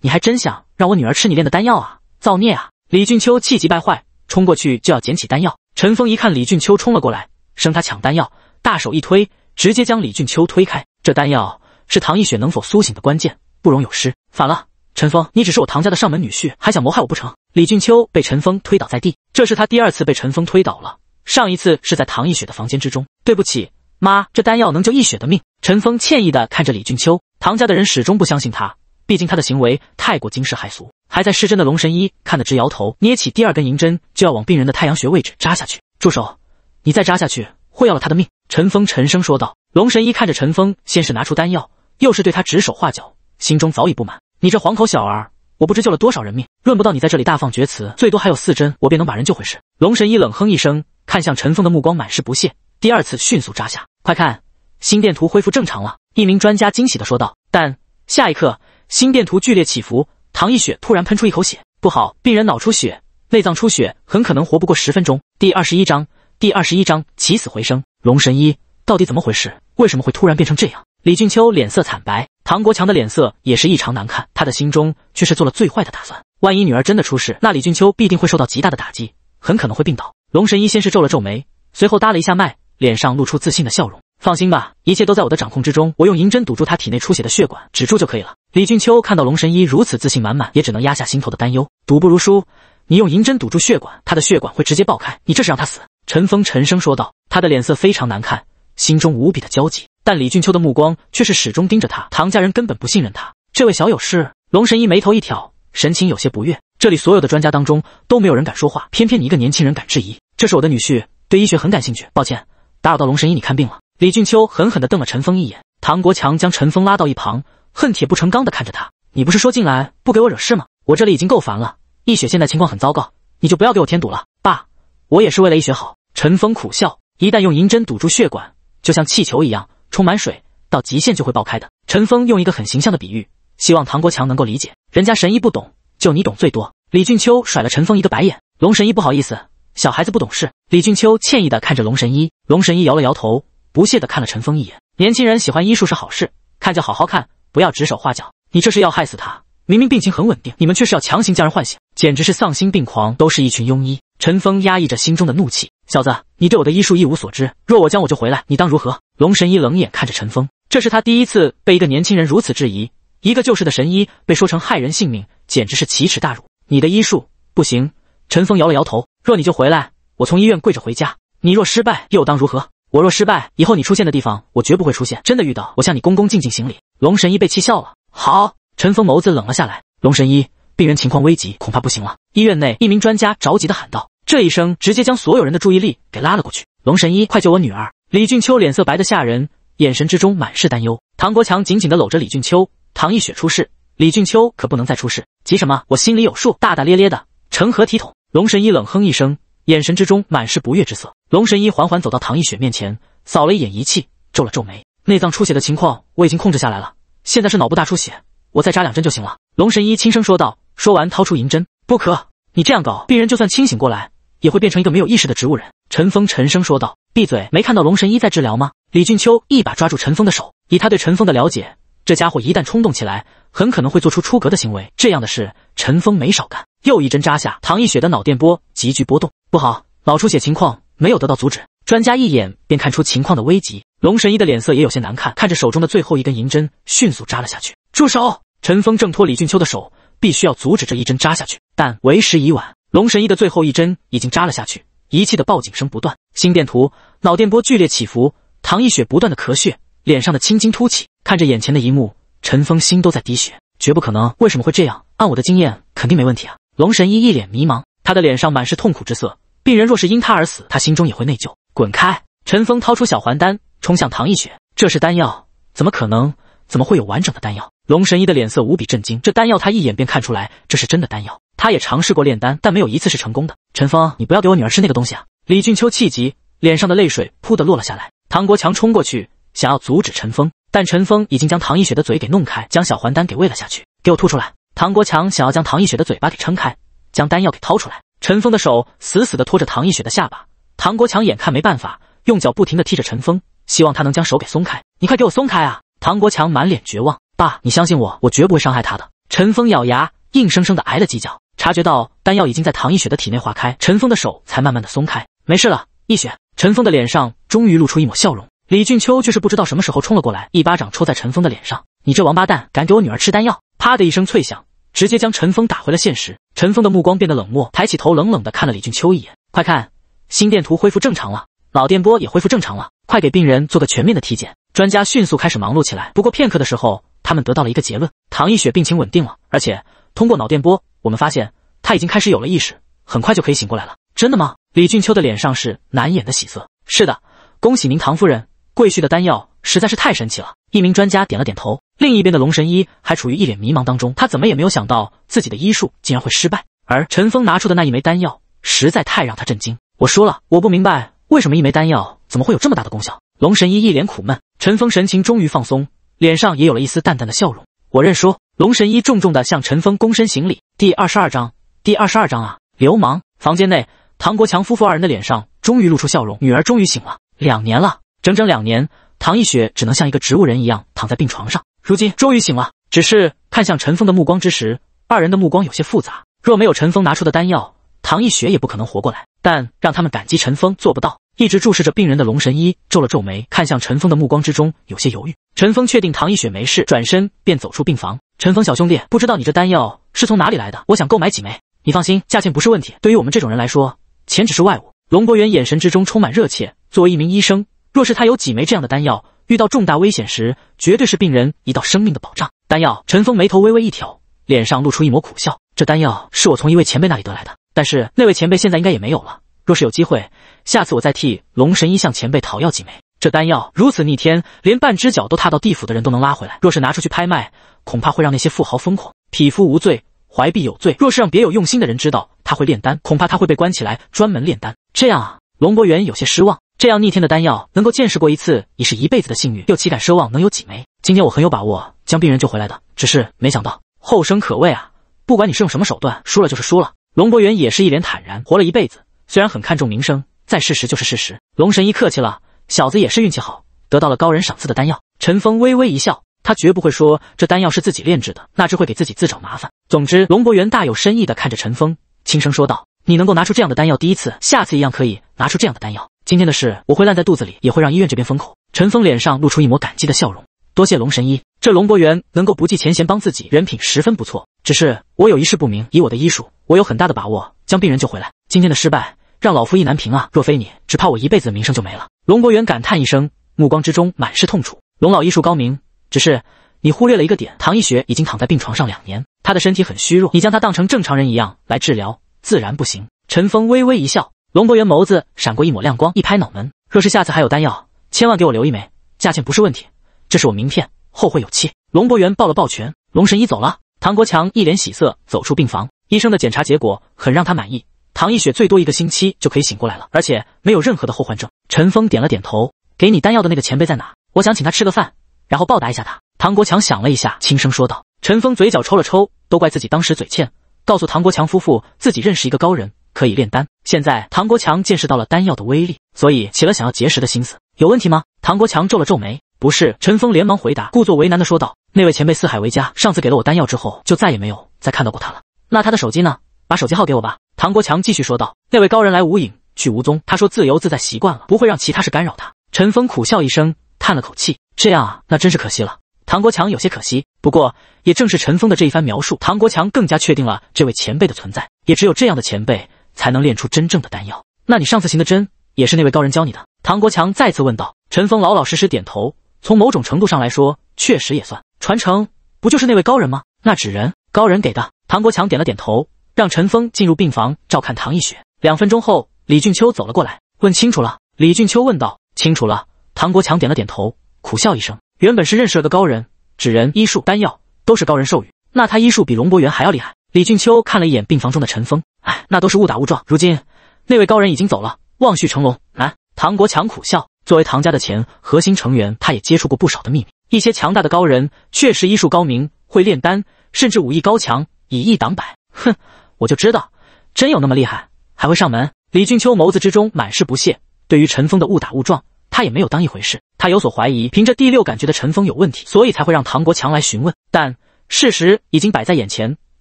你还真想让我女儿吃你炼的丹药啊！造孽啊！李俊秋气急败坏，冲过去就要捡起丹药。陈峰一看李俊秋冲了过来，生他抢丹药，大手一推，直接将李俊秋推开。这丹药是唐一雪能否苏醒的关键，不容有失。反了！陈峰，你只是我唐家的上门女婿，还想谋害我不成？李俊秋被陈峰推倒在地，这是他第二次被陈峰推倒了。上一次是在唐一雪的房间之中。对不起，妈，这丹药能救一雪的命。陈峰歉意的看着李俊秋，唐家的人始终不相信他。毕竟他的行为太过惊世骇俗，还在失针的龙神医看得直摇头，捏起第二根银针就要往病人的太阳穴位置扎下去。住手！你再扎下去会要了他的命。”陈峰沉声说道。龙神医看着陈峰，先是拿出丹药，又是对他指手画脚，心中早已不满。你这黄口小儿，我不知救了多少人命，论不到你在这里大放厥词。最多还有四针，我便能把人救回。世。龙神医冷哼一声，看向陈峰的目光满是不屑。第二次迅速扎下，快看，心电图恢复正常了。一名专家惊喜的说道。但下一刻。心电图剧烈起伏，唐一雪突然喷出一口血，不好，病人脑出血、内脏出血，很可能活不过十分钟。第二十一章，第二十一章，起死回生，龙神医到底怎么回事？为什么会突然变成这样？李俊秋脸色惨白，唐国强的脸色也是异常难看，他的心中却是做了最坏的打算，万一女儿真的出事，那李俊秋必定会受到极大的打击，很可能会病倒。龙神医先是皱了皱眉，随后搭了一下脉，脸上露出自信的笑容。放心吧，一切都在我的掌控之中，我用银针堵住他体内出血的血管，止住就可以了。李俊秋看到龙神医如此自信满满，也只能压下心头的担忧。赌不如输，你用银针堵住血管，他的血管会直接爆开，你这是让他死。陈峰沉声说道，他的脸色非常难看，心中无比的焦急。但李俊秋的目光却是始终盯着他。唐家人根本不信任他。这位小友是？龙神医眉头一挑，神情有些不悦。这里所有的专家当中都没有人敢说话，偏偏你一个年轻人敢质疑。这是我的女婿，对医学很感兴趣。抱歉，打扰到龙神医你看病了。李俊秋狠狠地瞪了陈峰一眼。唐国强将陈峰拉到一旁。恨铁不成钢的看着他，你不是说进来不给我惹事吗？我这里已经够烦了，易雪现在情况很糟糕，你就不要给我添堵了。爸，我也是为了易雪好。陈峰苦笑，一旦用银针堵住血管，就像气球一样，充满水到极限就会爆开的。陈峰用一个很形象的比喻，希望唐国强能够理解。人家神医不懂，就你懂最多。李俊秋甩了陈峰一个白眼。龙神医不好意思，小孩子不懂事。李俊秋歉意的看着龙神医，龙神医摇了摇头，不屑的看了陈峰一眼。年轻人喜欢医术是好事，看就好好看。不要指手画脚，你这是要害死他！明明病情很稳定，你们却是要强行将人唤醒，简直是丧心病狂！都是一群庸医！陈峰压抑着心中的怒气，小子，你对我的医术一无所知，若我将我就回来，你当如何？龙神医冷眼看着陈峰，这是他第一次被一个年轻人如此质疑，一个救世的神医被说成害人性命，简直是奇耻大辱！你的医术不行。陈峰摇了摇头，若你就回来，我从医院跪着回家。你若失败，又当如何？我若失败，以后你出现的地方，我绝不会出现。真的遇到，我向你恭恭敬敬行礼。龙神医被气笑了。好，陈峰眸子冷了下来。龙神医，病人情况危急，恐怕不行了。医院内，一名专家着急的喊道，这一声直接将所有人的注意力给拉了过去。龙神医，快救我女儿！李俊秋脸色白的吓人，眼神之中满是担忧。唐国强紧紧的搂着李俊秋。唐一雪出事，李俊秋可不能再出事。急什么？我心里有数。大大咧咧的，成何体统？龙神医冷哼一声，眼神之中满是不悦之色。龙神医缓缓走到唐一雪面前，扫了一眼仪器，皱了皱眉。内脏出血的情况我已经控制下来了，现在是脑部大出血，我再扎两针就行了。”龙神医轻声说道。说完，掏出银针。“不可，你这样搞，病人就算清醒过来，也会变成一个没有意识的植物人。”陈峰沉声说道。“闭嘴，没看到龙神医在治疗吗？”李俊秋一把抓住陈峰的手，以他对陈峰的了解，这家伙一旦冲动起来，很可能会做出出格的行为。这样的事，陈峰没少干。又一针扎下，唐一雪的脑电波急剧波动，不好，脑出血情况。没有得到阻止，专家一眼便看出情况的危急，龙神医的脸色也有些难看，看着手中的最后一根银针，迅速扎了下去。住手！陈峰挣脱李俊秋的手，必须要阻止这一针扎下去，但为时已晚，龙神医的最后一针已经扎了下去，仪器的报警声不断，心电图、脑电波剧烈起伏，唐一雪不断的咳血，脸上的青筋凸起，看着眼前的一幕，陈峰心都在滴血，绝不可能，为什么会这样？按我的经验，肯定没问题啊！龙神医一脸迷茫，他的脸上满是痛苦之色。病人若是因他而死，他心中也会内疚。滚开！陈峰掏出小还丹，冲向唐一雪。这是丹药？怎么可能？怎么会有完整的丹药？龙神医的脸色无比震惊。这丹药他一眼便看出来，这是真的丹药。他也尝试过炼丹，但没有一次是成功的。陈峰，你不要给我女儿吃那个东西啊！李俊秋气急，脸上的泪水扑的落了下来。唐国强冲过去，想要阻止陈峰，但陈峰已经将唐一雪的嘴给弄开，将小还丹给喂了下去。给我吐出来！唐国强想要将唐一雪的嘴巴给撑开，将丹药给掏出来。陈峰的手死死地拖着唐一雪的下巴，唐国强眼看没办法，用脚不停地踢着陈峰，希望他能将手给松开。你快给我松开啊！唐国强满脸绝望。爸，你相信我，我绝不会伤害她的。陈峰咬牙，硬生生地挨了几脚。察觉到丹药已经在唐一雪的体内化开，陈峰的手才慢慢地松开。没事了，一雪。陈峰的脸上终于露出一抹笑容。李俊秋却是不知道什么时候冲了过来，一巴掌抽在陈峰的脸上。你这王八蛋，敢给我女儿吃丹药！啪的一声脆响。直接将陈峰打回了现实。陈峰的目光变得冷漠，抬起头冷冷的看了李俊秋一眼。快看，心电图恢复正常了，脑电波也恢复正常了。快给病人做个全面的体检。专家迅速开始忙碌起来。不过片刻的时候，他们得到了一个结论：唐一雪病情稳定了，而且通过脑电波，我们发现她已经开始有了意识，很快就可以醒过来了。真的吗？李俊秋的脸上是难掩的喜色。是的，恭喜您，唐夫人，贵婿的丹药实在是太神奇了。一名专家点了点头。另一边的龙神医还处于一脸迷茫当中，他怎么也没有想到自己的医术竟然会失败。而陈峰拿出的那一枚丹药实在太让他震惊。我输了，我不明白为什么一枚丹药怎么会有这么大的功效。龙神医一脸苦闷，陈峰神情终于放松，脸上也有了一丝淡淡的笑容。我认输。龙神医重重的向陈峰躬身行礼。第二十二章，第二十二章啊！流氓。房间内，唐国强夫妇二人的脸上终于露出笑容，女儿终于醒了。两年了，整整两年，唐一雪只能像一个植物人一样躺在病床上。如今终于醒了，只是看向陈峰的目光之时，二人的目光有些复杂。若没有陈峰拿出的丹药，唐一雪也不可能活过来。但让他们感激陈峰做不到。一直注视着病人的龙神医皱了皱眉，看向陈峰的目光之中有些犹豫。陈峰确定唐一雪没事，转身便走出病房。陈峰小兄弟，不知道你这丹药是从哪里来的？我想购买几枚。你放心，价钱不是问题。对于我们这种人来说，钱只是外物。龙博远眼神之中充满热切。作为一名医生，若是他有几枚这样的丹药。遇到重大危险时，绝对是病人一道生命的保障。丹药，陈峰眉头微微一挑，脸上露出一抹苦笑。这丹药是我从一位前辈那里得来的，但是那位前辈现在应该也没有了。若是有机会，下次我再替龙神医向前辈讨要几枚。这丹药如此逆天，连半只脚都踏到地府的人都能拉回来。若是拿出去拍卖，恐怕会让那些富豪疯狂。匹夫无罪，怀璧有罪。若是让别有用心的人知道他会炼丹，恐怕他会被关起来专门炼丹。这样啊，龙伯元有些失望。这样逆天的丹药，能够见识过一次，已是一辈子的幸运，又岂敢奢望能有几枚？今天我很有把握将病人救回来的，只是没想到后生可畏啊！不管你是用什么手段，输了就是输了。龙博元也是一脸坦然，活了一辈子，虽然很看重名声，但事实就是事实。龙神医客气了，小子也是运气好，得到了高人赏赐的丹药。陈峰微微一笑，他绝不会说这丹药是自己炼制的，那只会给自己自找麻烦。总之，龙博元大有深意的看着陈峰，轻声说道：“你能够拿出这样的丹药，第一次，下次一样可以拿出这样的丹药。”今天的事，我会烂在肚子里，也会让医院这边封口。陈峰脸上露出一抹感激的笑容，多谢龙神医，这龙博元能够不计前嫌帮自己，人品十分不错。只是我有一事不明，以我的医术，我有很大的把握将病人救回来。今天的失败，让老夫意难平啊！若非你，只怕我一辈子的名声就没了。龙博元感叹一声，目光之中满是痛楚。龙老医术高明，只是你忽略了一个点，唐一雪已经躺在病床上两年，他的身体很虚弱，你将他当成正常人一样来治疗，自然不行。陈峰微微一笑。龙博元眸子闪过一抹亮光，一拍脑门：“若是下次还有丹药，千万给我留一枚，价钱不是问题。这是我名片，后会有期。”龙博元抱了抱拳。龙神医走了。唐国强一脸喜色，走出病房。医生的检查结果很让他满意，唐一雪最多一个星期就可以醒过来了，而且没有任何的后患症。陈峰点了点头：“给你丹药的那个前辈在哪？我想请他吃个饭，然后报答一下他。”唐国强想了一下，轻声说道。陈峰嘴角抽了抽，都怪自己当时嘴欠，告诉唐国强夫妇自己认识一个高人。可以炼丹。现在唐国强见识到了丹药的威力，所以起了想要结识的心思。有问题吗？唐国强皱了皱眉。不是，陈峰连忙回答，故作为难的说道：“那位前辈四海为家，上次给了我丹药之后，就再也没有再看到过他了。那他的手机呢？把手机号给我吧。”唐国强继续说道：“那位高人来无影去无踪，他说自由自在，习惯了，不会让其他事干扰他。”陈峰苦笑一声，叹了口气：“这样啊，那真是可惜了。”唐国强有些可惜。不过，也正是陈峰的这一番描述，唐国强更加确定了这位前辈的存在。也只有这样的前辈。才能练出真正的丹药。那你上次行的针也是那位高人教你的？唐国强再次问道。陈峰老老实实点头。从某种程度上来说，确实也算传承，不就是那位高人吗？那纸人高人给的？唐国强点了点头，让陈峰进入病房照看唐一雪。两分钟后，李俊秋走了过来，问清楚了。李俊秋问道：“清楚了？”唐国强点了点头，苦笑一声。原本是认识了个高人，纸人医术、丹药都是高人授予。那他医术比龙博元还要厉害？李俊秋看了一眼病房中的陈峰，哎，那都是误打误撞。如今那位高人已经走了，望婿成龙。来，唐国强苦笑。作为唐家的前核心成员，他也接触过不少的秘密。一些强大的高人确实医术高明，会炼丹，甚至武艺高强，以一挡百。哼，我就知道，真有那么厉害，还会上门。李俊秋眸子之中满是不屑。对于陈峰的误打误撞，他也没有当一回事。他有所怀疑，凭着第六感觉的陈峰有问题，所以才会让唐国强来询问。但事实已经摆在眼前，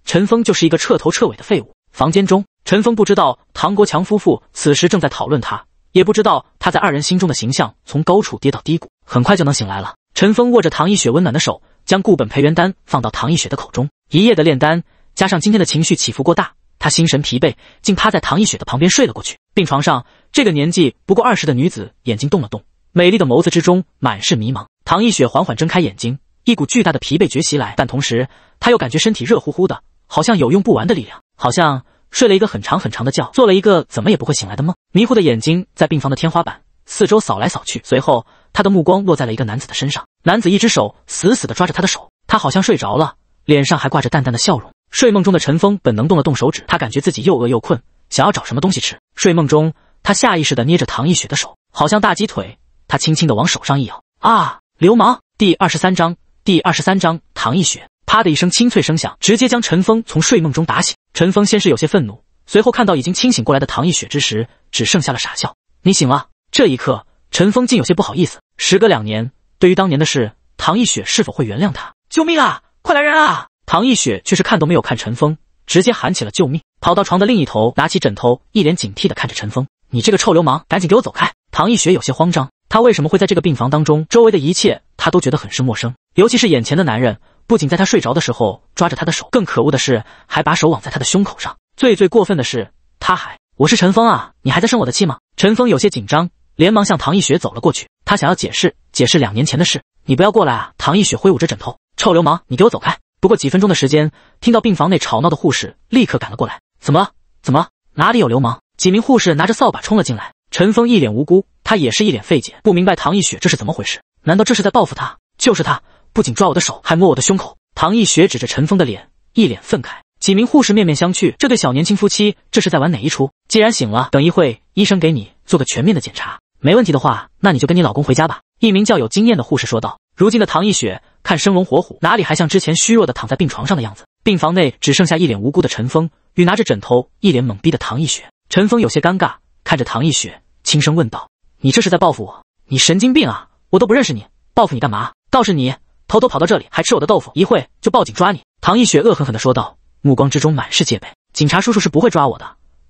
陈峰就是一个彻头彻尾的废物。房间中，陈峰不知道唐国强夫妇此时正在讨论他，也不知道他在二人心中的形象从高处跌到低谷，很快就能醒来了。陈峰握着唐一雪温暖的手，将固本培元丹放到唐一雪的口中。一夜的炼丹，加上今天的情绪起伏过大，他心神疲惫，竟趴在唐一雪的旁边睡了过去。病床上，这个年纪不过二十的女子眼睛动了动，美丽的眸子之中满是迷茫。唐一雪缓缓睁开眼睛，一股巨大的疲惫觉袭来，但同时，她又感觉身体热乎乎的，好像有用不完的力量。好像睡了一个很长很长的觉，做了一个怎么也不会醒来的梦。迷糊的眼睛在病房的天花板四周扫来扫去，随后他的目光落在了一个男子的身上。男子一只手死死的抓着他的手，他好像睡着了，脸上还挂着淡淡的笑容。睡梦中的陈峰本能动了动手指，他感觉自己又饿又困，想要找什么东西吃。睡梦中，他下意识的捏着唐一雪的手，好像大鸡腿，他轻轻的往手上一咬。啊！流氓！第二十三章，第二十三章，唐一雪。啪的一声清脆声响，直接将陈峰从睡梦中打醒。陈峰先是有些愤怒，随后看到已经清醒过来的唐逸雪之时，只剩下了傻笑。你醒了？这一刻，陈峰竟有些不好意思。时隔两年，对于当年的事，唐逸雪是否会原谅他？救命啊！快来人啊！唐逸雪却是看都没有看陈峰，直接喊起了救命，跑到床的另一头，拿起枕头，一脸警惕地看着陈峰：“你这个臭流氓，赶紧给我走开！”唐逸雪有些慌张，他为什么会在这个病房当中？周围的一切他都觉得很是陌生，尤其是眼前的男人。不仅在他睡着的时候抓着他的手，更可恶的是还把手往在他的胸口上。最最过分的是他还……我是陈峰啊，你还在生我的气吗？陈峰有些紧张，连忙向唐一雪走了过去。他想要解释，解释两年前的事。你不要过来啊！唐一雪挥舞着枕头，臭流氓，你给我走开！不过几分钟的时间，听到病房内吵闹的护士立刻赶了过来。怎么？怎么？哪里有流氓？几名护士拿着扫把冲了进来。陈峰一脸无辜，他也是一脸费解，不明白唐一雪这是怎么回事？难道这是在报复他？就是他。不仅抓我的手，还摸我的胸口。唐逸雪指着陈峰的脸，一脸愤慨。几名护士面面相觑，这对小年轻夫妻这是在玩哪一出？既然醒了，等一会医生给你做个全面的检查，没问题的话，那你就跟你老公回家吧。一名较有经验的护士说道。如今的唐逸雪看生龙活虎，哪里还像之前虚弱的躺在病床上的样子？病房内只剩下一脸无辜的陈峰与拿着枕头一脸懵逼的唐逸雪。陈峰有些尴尬，看着唐逸雪，轻声问道：“你这是在报复我？你神经病啊！我都不认识你，报复你干嘛？倒是你。”偷偷跑到这里还吃我的豆腐，一会就报警抓你！唐一雪恶狠狠地说道，目光之中满是戒备。警察叔叔是不会抓我的，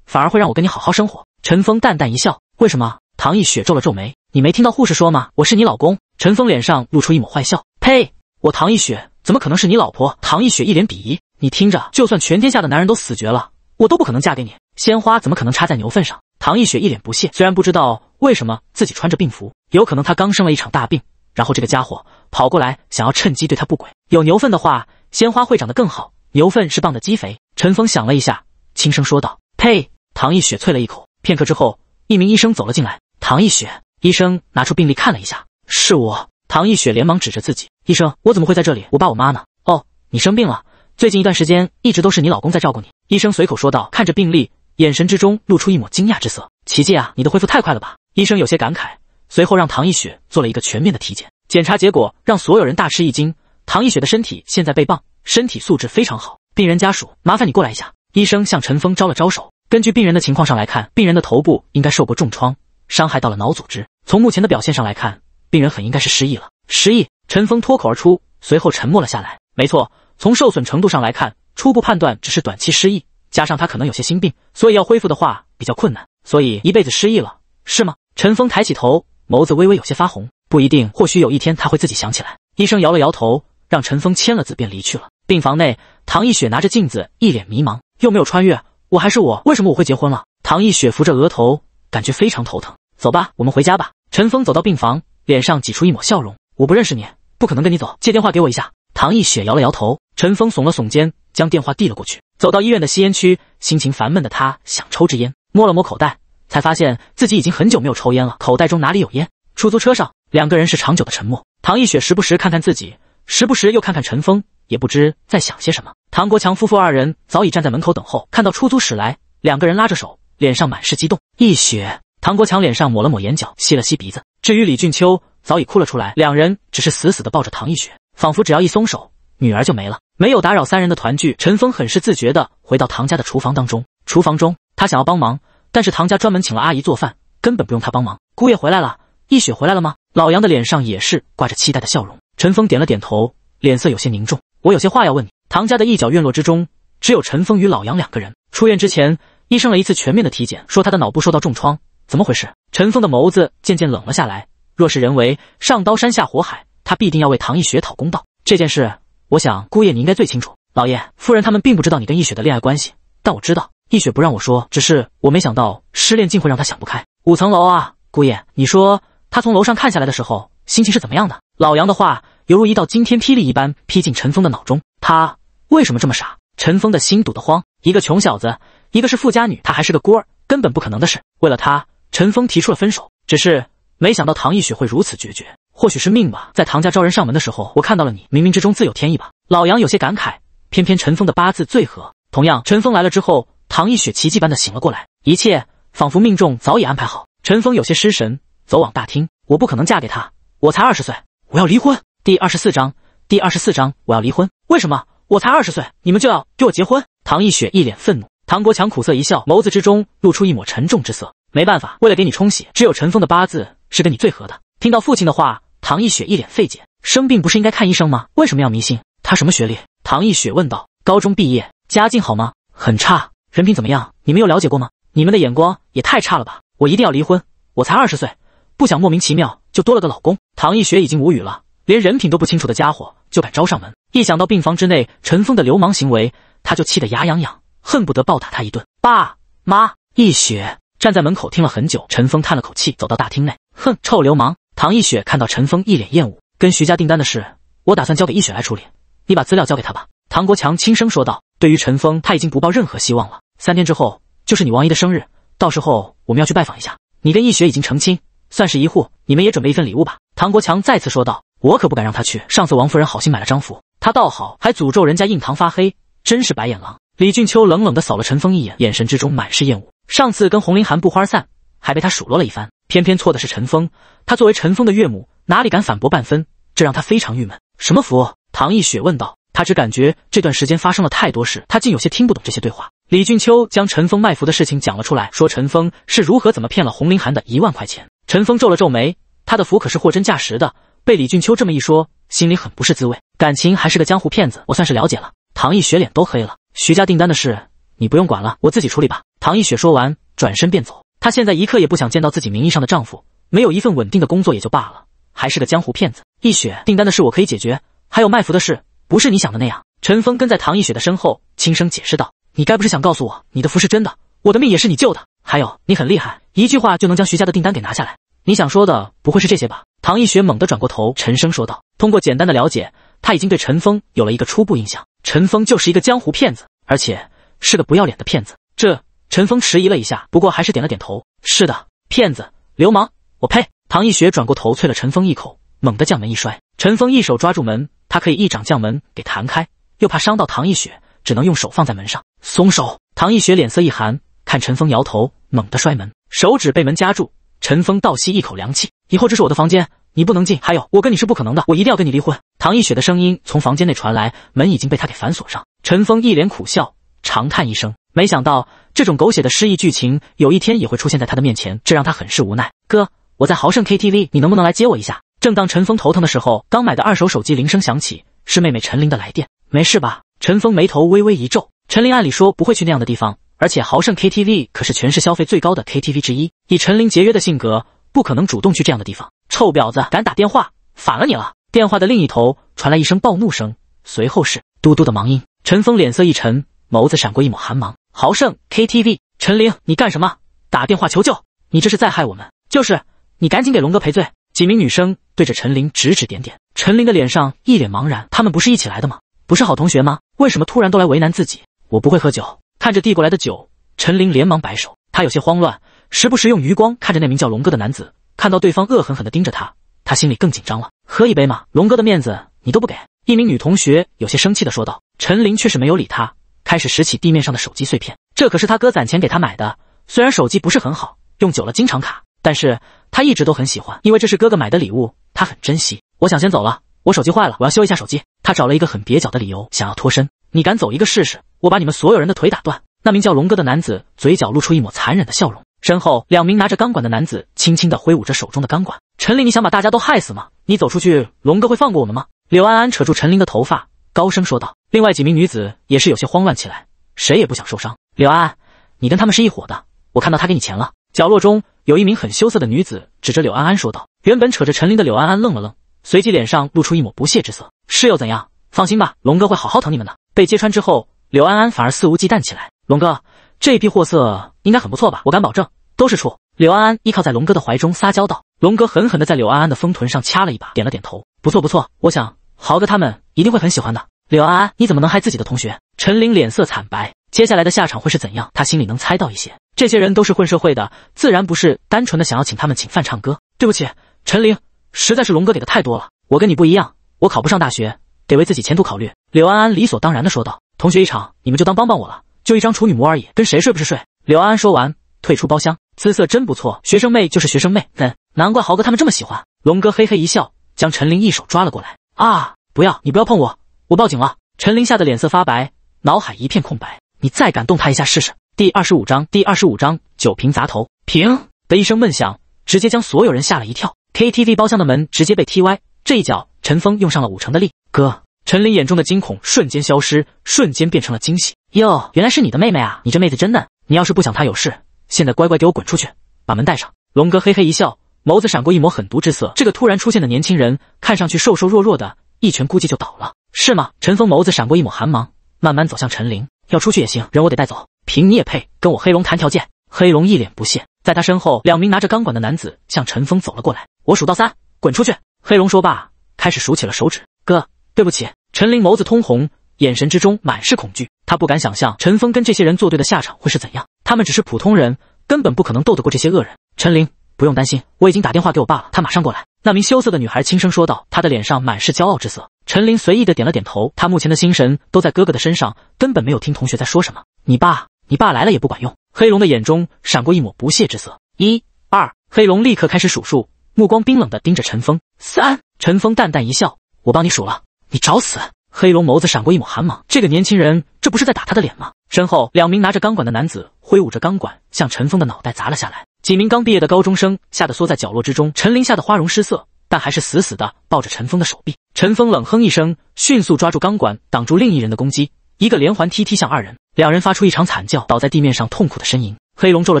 反而会让我跟你好好生活。陈峰淡淡一笑，为什么？唐一雪皱了皱眉，你没听到护士说吗？我是你老公。陈峰脸上露出一抹坏笑，呸！我唐一雪怎么可能是你老婆？唐一雪一脸鄙夷，你听着，就算全天下的男人都死绝了，我都不可能嫁给你。鲜花怎么可能插在牛粪上？唐一雪一脸不屑，虽然不知道为什么自己穿着病服，有可能她刚生了一场大病。然后这个家伙跑过来，想要趁机对他不轨。有牛粪的话，鲜花会长得更好。牛粪是棒的基肥。陈峰想了一下，轻声说道：“呸！”唐一雪啐了一口。片刻之后，一名医生走了进来。唐一雪，医生拿出病历看了一下，是我。唐一雪连忙指着自己：“医生，我怎么会在这里？我爸我妈呢？”哦，你生病了，最近一段时间一直都是你老公在照顾你。医生随口说道，看着病历，眼神之中露出一抹惊讶之色：“奇迹啊，你的恢复太快了吧？”医生有些感慨。随后让唐一雪做了一个全面的体检，检查结果让所有人大吃一惊。唐一雪的身体现在倍棒，身体素质非常好。病人家属，麻烦你过来一下。医生向陈峰招了招手。根据病人的情况上来看，病人的头部应该受过重创，伤害到了脑组织。从目前的表现上来看，病人很应该是失忆了。失忆？陈峰脱口而出，随后沉默了下来。没错，从受损程度上来看，初步判断只是短期失忆，加上他可能有些心病，所以要恢复的话比较困难。所以一辈子失忆了，是吗？陈峰抬起头。眸子微微有些发红，不一定，或许有一天他会自己想起来。医生摇了摇头，让陈峰签了字便离去了。病房内，唐一雪拿着镜子，一脸迷茫，又没有穿越，我还是我，为什么我会结婚了？唐一雪扶着额头，感觉非常头疼。走吧，我们回家吧。陈峰走到病房，脸上挤出一抹笑容。我不认识你，不可能跟你走。借电话给我一下。唐一雪摇了摇头。陈峰耸了耸肩，将电话递了过去。走到医院的吸烟区，心情烦闷的他想抽支烟，摸了摸口袋。才发现自己已经很久没有抽烟了，口袋中哪里有烟？出租车上，两个人是长久的沉默。唐一雪时不时看看自己，时不时又看看陈峰，也不知在想些什么。唐国强夫妇二人早已站在门口等候，看到出租驶来，两个人拉着手，脸上满是激动。一雪，唐国强脸上抹了抹眼角，吸了吸鼻子。至于李俊秋，早已哭了出来，两人只是死死的抱着唐一雪，仿佛只要一松手，女儿就没了。没有打扰三人的团聚，陈峰很是自觉的回到唐家的厨房当中。厨房中，他想要帮忙。但是唐家专门请了阿姨做饭，根本不用她帮忙。姑爷回来了，易雪回来了吗？老杨的脸上也是挂着期待的笑容。陈峰点了点头，脸色有些凝重。我有些话要问你。唐家的一角院落之中，只有陈峰与老杨两个人。出院之前，医生了一次全面的体检，说他的脑部受到重创，怎么回事？陈峰的眸子渐渐冷了下来。若是人为上刀山下火海，他必定要为唐易雪讨公道。这件事，我想姑爷你应该最清楚。老爷、夫人他们并不知道你跟易雪的恋爱关系，但我知道。易雪不让我说，只是我没想到失恋竟会让他想不开。五层楼啊，姑爷，你说他从楼上看下来的时候，心情是怎么样的？老杨的话犹如一道惊天霹雳一般劈进陈峰的脑中。他为什么这么傻？陈峰的心堵得慌。一个穷小子，一个是富家女，他还是个孤儿，根本不可能的事。为了他，陈峰提出了分手。只是没想到唐易雪会如此决绝。或许是命吧。在唐家招人上门的时候，我看到了你。冥冥之中自有天意吧。老杨有些感慨。偏偏陈峰的八字最合。同样，陈峰来了之后。唐一雪奇迹般的醒了过来，一切仿佛命中早已安排好。陈峰有些失神，走往大厅。我不可能嫁给他，我才二十岁，我要离婚。第二十四章，第二十四章，我要离婚。为什么？我才二十岁，你们就要给我结婚？唐一雪一脸愤怒。唐国强苦涩一笑，眸子之中露出一抹沉重之色。没办法，为了给你冲喜，只有陈峰的八字是跟你最合的。听到父亲的话，唐一雪一脸费解。生病不是应该看医生吗？为什么要迷信？他什么学历？唐一雪问道。高中毕业，家境好吗？很差。人品怎么样？你们有了解过吗？你们的眼光也太差了吧！我一定要离婚，我才二十岁，不想莫名其妙就多了个老公。唐一雪已经无语了，连人品都不清楚的家伙就敢招上门。一想到病房之内陈峰的流氓行为，他就气得牙痒痒，恨不得暴打他一顿。爸妈，一雪站在门口听了很久，陈峰叹了口气，走到大厅内，哼，臭流氓！唐一雪看到陈峰一脸厌恶。跟徐家订单的事，我打算交给一雪来处理，你把资料交给他吧。唐国强轻声说道。对于陈峰，他已经不抱任何希望了。三天之后就是你王姨的生日，到时候我们要去拜访一下。你跟易雪已经成亲，算是一户，你们也准备一份礼物吧。唐国强再次说道：“我可不敢让他去。上次王夫人好心买了张符，他倒好，还诅咒人家印堂发黑，真是白眼狼。”李俊秋冷冷地扫了陈峰一眼，眼神之中满是厌恶。上次跟洪林寒不欢而散，还被他数落了一番，偏偏错的是陈峰，他作为陈峰的岳母，哪里敢反驳半分？这让他非常郁闷。什么符？唐易雪问道。他只感觉这段时间发生了太多事，他竟有些听不懂这些对话。李俊秋将陈峰卖符的事情讲了出来，说陈峰是如何怎么骗了洪林寒的一万块钱。陈峰皱了皱眉，他的符可是货真价实的，被李俊秋这么一说，心里很不是滋味。感情还是个江湖骗子，我算是了解了。唐一雪脸都黑了，徐家订单的事你不用管了，我自己处理吧。唐一雪说完，转身便走。她现在一刻也不想见到自己名义上的丈夫，没有一份稳定的工作也就罢了，还是个江湖骗子。易雪，订单的事我可以解决，还有卖符的事，不是你想的那样。陈峰跟在唐一雪的身后，轻声解释道。你该不是想告诉我你的符是真的，我的命也是你救的？还有你很厉害，一句话就能将徐家的订单给拿下来。你想说的不会是这些吧？唐一雪猛地转过头，沉声说道：“通过简单的了解，他已经对陈峰有了一个初步印象。陈峰就是一个江湖骗子，而且是个不要脸的骗子。”这陈峰迟疑了一下，不过还是点了点头：“是的，骗子，流氓，我呸！”唐一雪转过头啐了陈峰一口，猛地将门一摔。陈峰一手抓住门，他可以一掌将门给弹开，又怕伤到唐一雪。只能用手放在门上，松手。唐一雪脸色一寒，看陈峰摇头，猛地摔门，手指被门夹住。陈峰倒吸一口凉气，以后这是我的房间，你不能进。还有，我跟你是不可能的，我一定要跟你离婚。唐一雪的声音从房间内传来，门已经被他给反锁上。陈峰一脸苦笑，长叹一声，没想到这种狗血的失忆剧情有一天也会出现在他的面前，这让他很是无奈。哥，我在豪盛 KTV，你能不能来接我一下？正当陈峰头疼的时候，刚买的二手手机铃声响起，是妹妹陈琳的来电。没事吧？陈峰眉头微微一皱，陈林按理说不会去那样的地方，而且豪盛 KTV 可是全市消费最高的 KTV 之一，以陈林节约的性格，不可能主动去这样的地方。臭婊子，敢打电话，反了你了！电话的另一头传来一声暴怒声，随后是嘟嘟的忙音。陈峰脸色一沉，眸子闪过一抹寒芒。豪盛 KTV，陈林，你干什么？打电话求救？你这是在害我们！就是，你赶紧给龙哥赔罪！几名女生对着陈林指指点点，陈林的脸上一脸茫然。他们不是一起来的吗？不是好同学吗？为什么突然都来为难自己？我不会喝酒。看着递过来的酒，陈林连忙摆手，他有些慌乱，时不时用余光看着那名叫龙哥的男子。看到对方恶狠狠地盯着他，他心里更紧张了。喝一杯嘛，龙哥的面子你都不给？一名女同学有些生气地说道。陈林却是没有理他，开始拾起地面上的手机碎片。这可是他哥攒钱给他买的，虽然手机不是很好，用久了经常卡，但是他一直都很喜欢，因为这是哥哥买的礼物，他很珍惜。我想先走了。我手机坏了，我要修一下手机。他找了一个很蹩脚的理由，想要脱身。你敢走一个试试？我把你们所有人的腿打断！那名叫龙哥的男子嘴角露出一抹残忍的笑容，身后两名拿着钢管的男子轻轻的挥舞着手中的钢管。陈林，你想把大家都害死吗？你走出去，龙哥会放过我们吗？柳安安扯住陈林的头发，高声说道。另外几名女子也是有些慌乱起来，谁也不想受伤。柳安，你跟他们是一伙的？我看到他给你钱了。角落中有一名很羞涩的女子指着柳安安说道。原本扯着陈林的柳安安愣了愣。随即脸上露出一抹不屑之色，是又怎样？放心吧，龙哥会好好疼你们的。被揭穿之后，柳安安反而肆无忌惮起来。龙哥，这批货色应该很不错吧？我敢保证，都是处。柳安安依靠在龙哥的怀中撒娇道。龙哥狠狠地在柳安安的丰臀上掐了一把，点了点头。不错不错，我想豪哥他们一定会很喜欢的。柳安安，你怎么能害自己的同学？陈林脸色惨白，接下来的下场会是怎样？他心里能猜到一些。这些人都是混社会的，自然不是单纯的想要请他们请饭唱歌。对不起，陈林。实在是龙哥给的太多了，我跟你不一样，我考不上大学，得为自己前途考虑。”柳安安理所当然地说道，“同学一场，你们就当帮帮我了，就一张处女膜而已，跟谁睡不是睡。”柳安安说完，退出包厢，姿色真不错，学生妹就是学生妹，哼，难怪豪哥他们这么喜欢。龙哥嘿嘿一笑，将陈琳一手抓了过来。“啊，不要，你不要碰我，我报警了！”陈琳吓得脸色发白，脑海一片空白。你再敢动他一下试试？第二十五章，第二十五章，酒瓶砸头，平的一声闷响，直接将所有人吓了一跳。KTV 包厢的门直接被踢歪，这一脚陈峰用上了五成的力。哥，陈林眼中的惊恐瞬间消失，瞬间变成了惊喜。哟，原来是你的妹妹啊，你这妹子真嫩。你要是不想她有事，现在乖乖给我滚出去，把门带上。龙哥嘿嘿一笑，眸子闪过一抹狠毒之色。这个突然出现的年轻人看上去瘦瘦弱弱的，一拳估计就倒了，是吗？陈峰眸子闪过一抹寒芒，慢慢走向陈林。要出去也行，人我得带走，凭你也配跟我黑龙谈条件？黑龙一脸不屑，在他身后两名拿着钢管的男子向陈峰走了过来。我数到三，滚出去！黑龙说罢，开始数起了手指。哥，对不起。陈林眸子通红，眼神之中满是恐惧。他不敢想象陈峰跟这些人作对的下场会是怎样。他们只是普通人，根本不可能斗得过这些恶人。陈林，不用担心，我已经打电话给我爸了，他马上过来。那名羞涩的女孩轻声说道，她的脸上满是骄傲之色。陈林随意的点了点头，他目前的心神都在哥哥的身上，根本没有听同学在说什么。你爸，你爸来了也不管用。黑龙的眼中闪过一抹不屑之色。一、二，黑龙立刻开始数数。目光冰冷的盯着陈峰。三。陈峰淡淡一笑：“我帮你数了，你找死。”黑龙眸子闪过一抹寒芒，这个年轻人这不是在打他的脸吗？身后两名拿着钢管的男子挥舞着钢管向陈峰的脑袋砸了下来。几名刚毕业的高中生吓得缩在角落之中，陈林吓得花容失色，但还是死死的抱着陈峰的手臂。陈峰冷哼一声，迅速抓住钢管挡住另一人的攻击，一个连环踢踢向二人，两人发出一场惨叫，倒在地面上痛苦的呻吟。黑龙皱了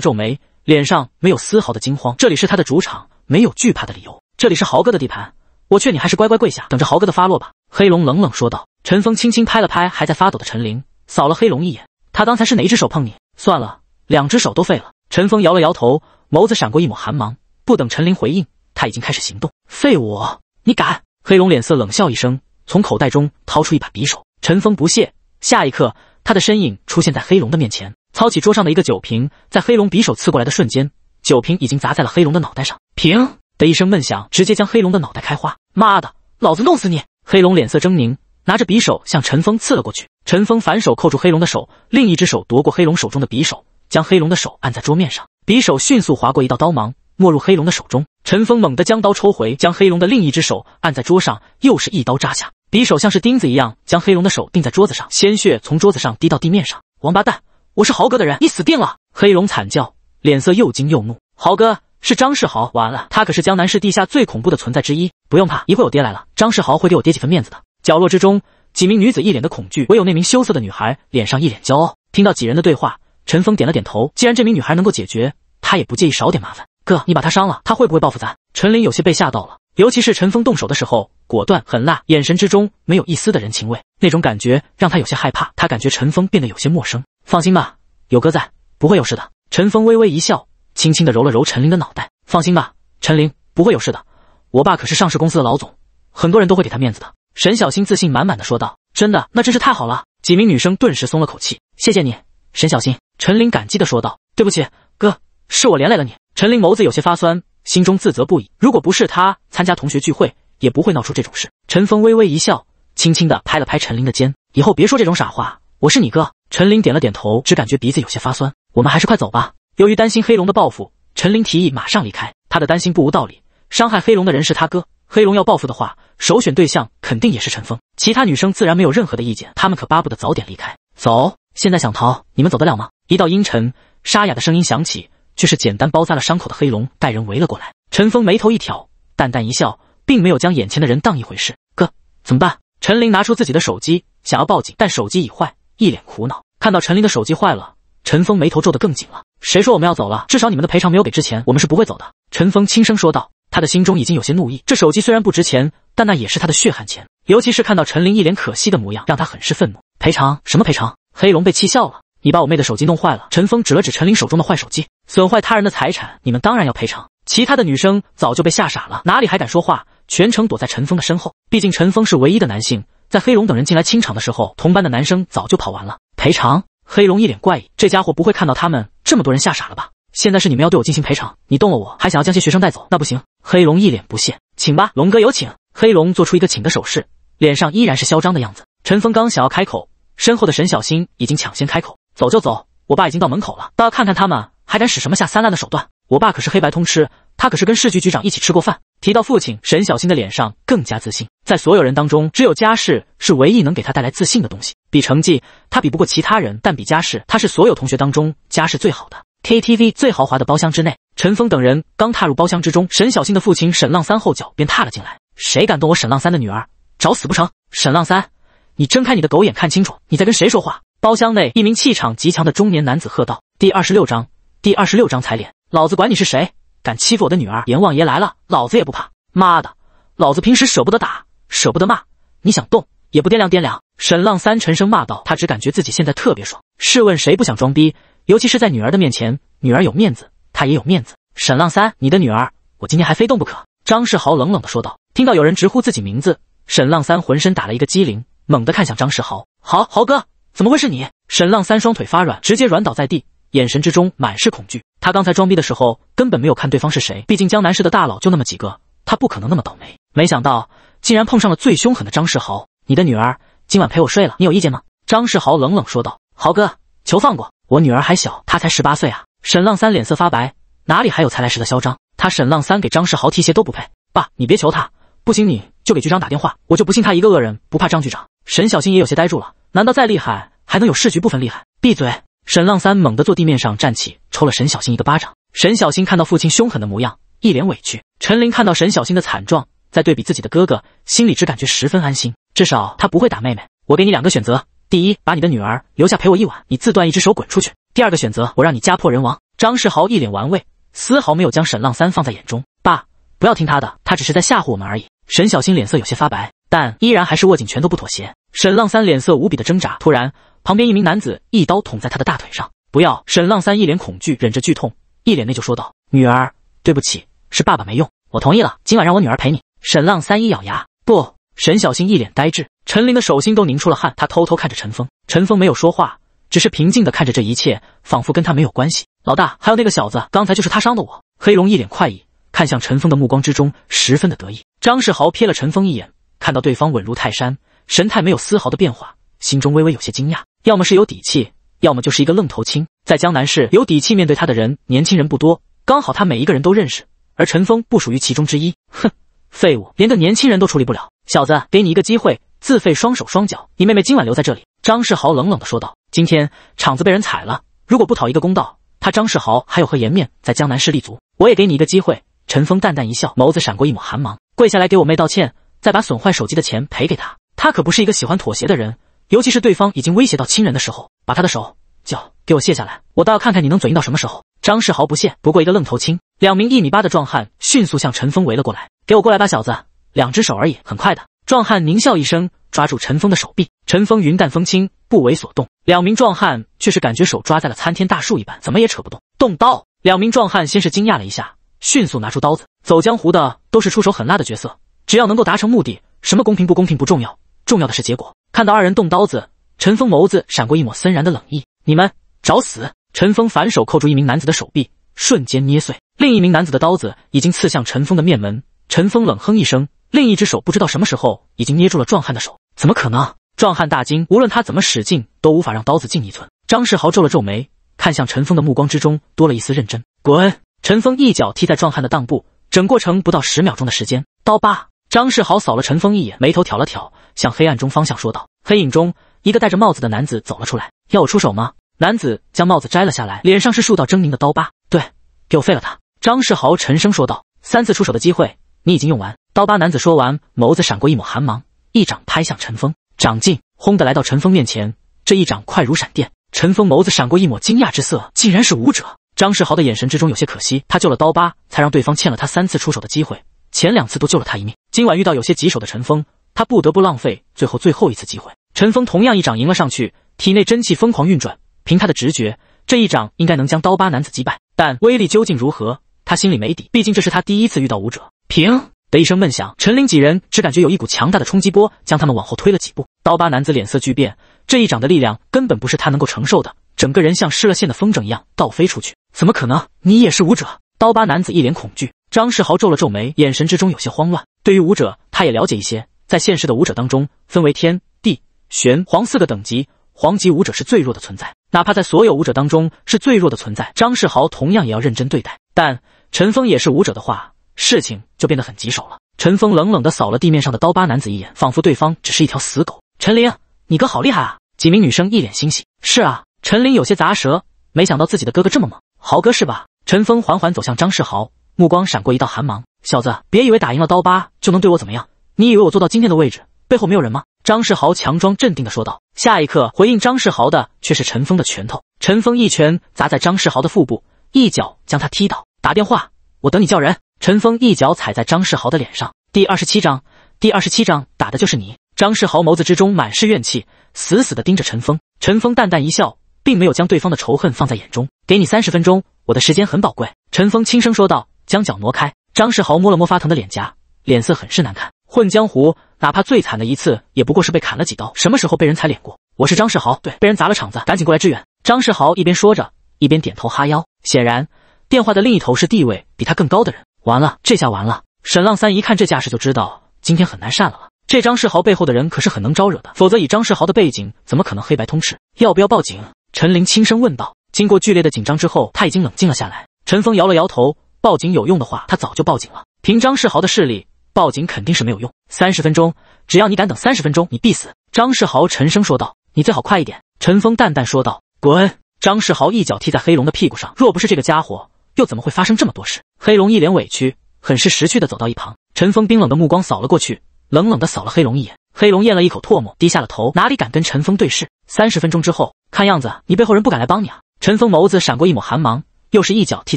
皱眉，脸上没有丝毫的惊慌，这里是他的主场。没有惧怕的理由，这里是豪哥的地盘，我劝你还是乖乖跪下，等着豪哥的发落吧。”黑龙冷冷说道。陈峰轻轻拍了拍还在发抖的陈林，扫了黑龙一眼：“他刚才是哪只手碰你？算了，两只手都废了。”陈峰摇了摇头，眸子闪过一抹寒芒。不等陈林回应，他已经开始行动。废我，你敢？黑龙脸色冷笑一声，从口袋中掏出一把匕首。陈峰不屑。下一刻，他的身影出现在黑龙的面前，操起桌上的一个酒瓶，在黑龙匕首刺过来的瞬间，酒瓶已经砸在了黑龙的脑袋上。平的一声闷响，直接将黑龙的脑袋开花。妈的，老子弄死你！黑龙脸色狰狞，拿着匕首向陈峰刺了过去。陈峰反手扣住黑龙的手，另一只手夺过黑龙手中的匕首，将黑龙的手按在桌面上。匕首迅速划过一道刀芒，没入黑龙的手中。陈峰猛地将刀抽回，将黑龙的另一只手按在桌上，又是一刀扎下。匕首像是钉子一样将黑龙的手钉在桌子上，鲜血从桌子上滴到地面上。王八蛋，我是豪哥的人，你死定了！黑龙惨叫，脸色又惊又怒。豪哥！是张世豪，完了，他可是江南市地下最恐怖的存在之一。不用怕，一会我爹来了，张世豪会给我爹几分面子的。角落之中，几名女子一脸的恐惧，唯有那名羞涩的女孩脸上一脸骄傲。听到几人的对话，陈峰点了点头。既然这名女孩能够解决，他也不介意少点麻烦。哥，你把他伤了，他会不会报复咱？陈林有些被吓到了，尤其是陈峰动手的时候，果断狠辣，眼神之中没有一丝的人情味，那种感觉让他有些害怕。他感觉陈峰变得有些陌生。放心吧，有哥在，不会有事的。陈峰微微一笑。轻轻地揉了揉陈琳的脑袋，放心吧，陈琳不会有事的。我爸可是上市公司的老总，很多人都会给他面子的。”沈小新自信满满的说道。“真的？那真是太好了！”几名女生顿时松了口气。“谢谢你，沈小新。”陈琳感激的说道。“对不起，哥，是我连累了你。”陈琳眸子有些发酸，心中自责不已。如果不是他参加同学聚会，也不会闹出这种事。陈峰微微一笑，轻轻地拍了拍陈琳的肩：“以后别说这种傻话，我是你哥。”陈琳点了点头，只感觉鼻子有些发酸。“我们还是快走吧。”由于担心黑龙的报复，陈林提议马上离开。他的担心不无道理，伤害黑龙的人是他哥，黑龙要报复的话，首选对象肯定也是陈峰。其他女生自然没有任何的意见，他们可巴不得早点离开。走，现在想逃，你们走得了吗？一道阴沉沙哑的声音响起，却是简单包扎了伤口的黑龙带人围了过来。陈峰眉头一挑，淡淡一笑，并没有将眼前的人当一回事。哥，怎么办？陈林拿出自己的手机想要报警，但手机已坏，一脸苦恼。看到陈林的手机坏了，陈峰眉头皱得更紧了。谁说我们要走了？至少你们的赔偿没有给之前，我们是不会走的。”陈峰轻声说道，他的心中已经有些怒意。这手机虽然不值钱，但那也是他的血汗钱。尤其是看到陈林一脸可惜的模样，让他很是愤怒。赔偿什么赔偿？黑龙被气笑了。你把我妹的手机弄坏了。”陈峰指了指陈林手中的坏手机。损坏他人的财产，你们当然要赔偿。其他的女生早就被吓傻了，哪里还敢说话？全程躲在陈峰的身后。毕竟陈峰是唯一的男性。在黑龙等人进来清场的时候，同班的男生早就跑完了。赔偿？黑龙一脸怪异，这家伙不会看到他们。这么多人吓傻了吧？现在是你们要对我进行赔偿，你动了我还想要将些学生带走，那不行！黑龙一脸不屑，请吧，龙哥有请。黑龙做出一个请的手势，脸上依然是嚣张的样子。陈峰刚想要开口，身后的沈小星已经抢先开口：“走就走，我爸已经到门口了，倒要看看他们还敢使什么下三滥的手段。我爸可是黑白通吃，他可是跟市局局长一起吃过饭。”提到父亲，沈小新的脸上更加自信。在所有人当中，只有家世是唯一能给他带来自信的东西。比成绩，他比不过其他人，但比家世，他是所有同学当中家世最好的。KTV 最豪华的包厢之内，陈峰等人刚踏入包厢之中，沈小新的父亲沈浪三后脚便踏了进来：“谁敢动我沈浪三的女儿，找死不成？”沈浪三，你睁开你的狗眼，看清楚，你在跟谁说话？”包厢内，一名气场极强的中年男子喝道：“第二十六章，第二十六章踩脸，老子管你是谁。”敢欺负我的女儿，阎王爷来了，老子也不怕！妈的，老子平时舍不得打，舍不得骂，你想动也不掂量掂量！沈浪三沉声骂道，他只感觉自己现在特别爽。试问谁不想装逼？尤其是在女儿的面前，女儿有面子，他也有面子。沈浪三，你的女儿，我今天还非动不可！张世豪冷冷的说道。听到有人直呼自己名字，沈浪三浑身打了一个激灵，猛地看向张世豪。豪豪哥，怎么会是你？沈浪三双腿发软，直接软倒在地，眼神之中满是恐惧。他刚才装逼的时候根本没有看对方是谁，毕竟江南市的大佬就那么几个，他不可能那么倒霉。没想到竟然碰上了最凶狠的张世豪。你的女儿今晚陪我睡了，你有意见吗？张世豪冷冷说道。豪哥，求放过，我女儿还小，她才十八岁啊！沈浪三脸色发白，哪里还有才来时的嚣张？他沈浪三给张世豪提鞋都不配。爸，你别求他，不行你就给局长打电话，我就不信他一个恶人不怕张局长。沈小新也有些呆住了，难道再厉害还能有市局部分厉害？闭嘴！沈浪三猛地坐地面上站起，抽了沈小新一个巴掌。沈小新看到父亲凶狠的模样，一脸委屈。陈林看到沈小新的惨状，在对比自己的哥哥，心里只感觉十分安心，至少他不会打妹妹。我给你两个选择：第一，把你的女儿留下陪我一晚，你自断一只手滚出去；第二个选择，我让你家破人亡。张世豪一脸玩味，丝毫没有将沈浪三放在眼中。爸，不要听他的，他只是在吓唬我们而已。沈小新脸色有些发白，但依然还是握紧拳头不妥协。沈浪三脸色无比的挣扎，突然。旁边一名男子一刀捅在他的大腿上，不要！沈浪三一脸恐惧，忍着剧痛，一脸内疚说道：“女儿，对不起，是爸爸没用。”我同意了，今晚让我女儿陪你。沈浪三一咬牙，不。沈小星一脸呆滞，陈林的手心都凝出了汗，他偷偷看着陈峰，陈峰没有说话，只是平静的看着这一切，仿佛跟他没有关系。老大，还有那个小子，刚才就是他伤的我。黑龙一脸快意，看向陈峰的目光之中十分的得意。张世豪瞥了陈峰一眼，看到对方稳如泰山，神态没有丝毫的变化，心中微微有些惊讶。要么是有底气，要么就是一个愣头青。在江南市有底气面对他的人，年轻人不多。刚好他每一个人都认识，而陈峰不属于其中之一。哼，废物，连个年轻人都处理不了。小子，给你一个机会，自废双手双脚。你妹妹今晚留在这里。”张世豪冷冷地说道，“今天场子被人踩了，如果不讨一个公道，他张世豪还有何颜面在江南市立足？我也给你一个机会。”陈峰淡淡一笑，眸子闪过一抹寒芒，跪下来给我妹道歉，再把损坏手机的钱赔给她。他可不是一个喜欢妥协的人。尤其是对方已经威胁到亲人的时候，把他的手脚给我卸下来，我倒要看看你能嘴硬到什么时候。张世豪不屑，不过一个愣头青，两名一米八的壮汉迅速向陈峰围了过来，给我过来吧，小子，两只手而已，很快的。壮汉狞笑一声，抓住陈峰的手臂。陈峰云淡风轻，不为所动。两名壮汉却是感觉手抓在了参天大树一般，怎么也扯不动。动刀！两名壮汉先是惊讶了一下，迅速拿出刀子。走江湖的都是出手狠辣的角色，只要能够达成目的，什么公平不公平不重要，重要的是结果。看到二人动刀子，陈峰眸子闪过一抹森然的冷意：“你们找死！”陈峰反手扣住一名男子的手臂，瞬间捏碎。另一名男子的刀子已经刺向陈峰的面门，陈峰冷哼一声，另一只手不知道什么时候已经捏住了壮汉的手。怎么可能？壮汉大惊，无论他怎么使劲，都无法让刀子进一寸。张世豪皱了皱眉，看向陈峰的目光之中多了一丝认真。滚！陈峰一脚踢在壮汉的裆部，整过程不到十秒钟的时间，刀疤。张世豪扫了陈峰一眼，眉头挑了挑，向黑暗中方向说道。黑影中，一个戴着帽子的男子走了出来，要我出手吗？男子将帽子摘了下来，脸上是数道狰狞的刀疤。对，给我废了他！张世豪沉声说道。三次出手的机会，你已经用完。刀疤男子说完，眸子闪过一抹寒芒，一掌拍向陈峰，掌劲轰的来到陈峰面前，这一掌快如闪电。陈峰眸子闪过一抹惊讶之色，竟然是武者。张世豪的眼神之中有些可惜，他救了刀疤，才让对方欠了他三次出手的机会。前两次都救了他一命，今晚遇到有些棘手的陈峰，他不得不浪费最后最后一次机会。陈峰同样一掌迎了上去，体内真气疯狂运转。凭他的直觉，这一掌应该能将刀疤男子击败，但威力究竟如何，他心里没底。毕竟这是他第一次遇到武者。平的一声闷响，陈林几人只感觉有一股强大的冲击波将他们往后推了几步。刀疤男子脸色巨变，这一掌的力量根本不是他能够承受的，整个人像失了线的风筝一样倒飞出去。怎么可能？你也是武者？刀疤男子一脸恐惧。张世豪皱了皱眉，眼神之中有些慌乱。对于武者，他也了解一些。在现实的武者当中，分为天地玄黄四个等级，黄级武者是最弱的存在，哪怕在所有武者当中是最弱的存在，张世豪同样也要认真对待。但陈峰也是武者的话，事情就变得很棘手了。陈峰冷冷地扫了地面上的刀疤男子一眼，仿佛对方只是一条死狗。陈琳，你哥好厉害啊！几名女生一脸欣喜。是啊，陈琳有些砸舌，没想到自己的哥哥这么猛。豪哥是吧？陈峰缓缓走向张世豪。目光闪过一道寒芒，小子，别以为打赢了刀疤就能对我怎么样！你以为我坐到今天的位置背后没有人吗？张世豪强装镇定的说道。下一刻，回应张世豪的却是陈峰的拳头。陈峰一拳砸在张世豪的腹部，一脚将他踢倒。打电话，我等你叫人。陈峰一脚踩在张世豪的脸上。第二十七章，第二十七章，打的就是你！张世豪眸子之中满是怨气，死死的盯着陈峰。陈峰淡淡一笑，并没有将对方的仇恨放在眼中。给你三十分钟，我的时间很宝贵。陈峰轻声说道。将脚挪开，张世豪摸了摸发疼的脸颊，脸色很是难看。混江湖，哪怕最惨的一次，也不过是被砍了几刀。什么时候被人踩脸过？我是张世豪，对，被人砸了场子，赶紧过来支援！张世豪一边说着，一边点头哈腰。显然，电话的另一头是地位比他更高的人。完了，这下完了！沈浪三一看这架势，就知道今天很难善了。这张世豪背后的人可是很能招惹的，否则以张世豪的背景，怎么可能黑白通吃？要不要报警？陈林轻声问道。经过剧烈的紧张之后，他已经冷静了下来。陈峰摇了摇头。报警有用的话，他早就报警了。凭张世豪的势力，报警肯定是没有用。三十分钟，只要你敢等三十分钟，你必死。张世豪沉声说道：“你最好快一点。”陈峰淡淡说道：“滚。”张世豪一脚踢在黑龙的屁股上。若不是这个家伙，又怎么会发生这么多事？黑龙一脸委屈，很是识趣的走到一旁。陈峰冰冷的目光扫了过去，冷冷的扫了黑龙一眼。黑龙咽了一口唾沫，低下了头，哪里敢跟陈峰对视？三十分钟之后，看样子你背后人不敢来帮你啊！陈峰眸子闪过一抹寒芒，又是一脚踢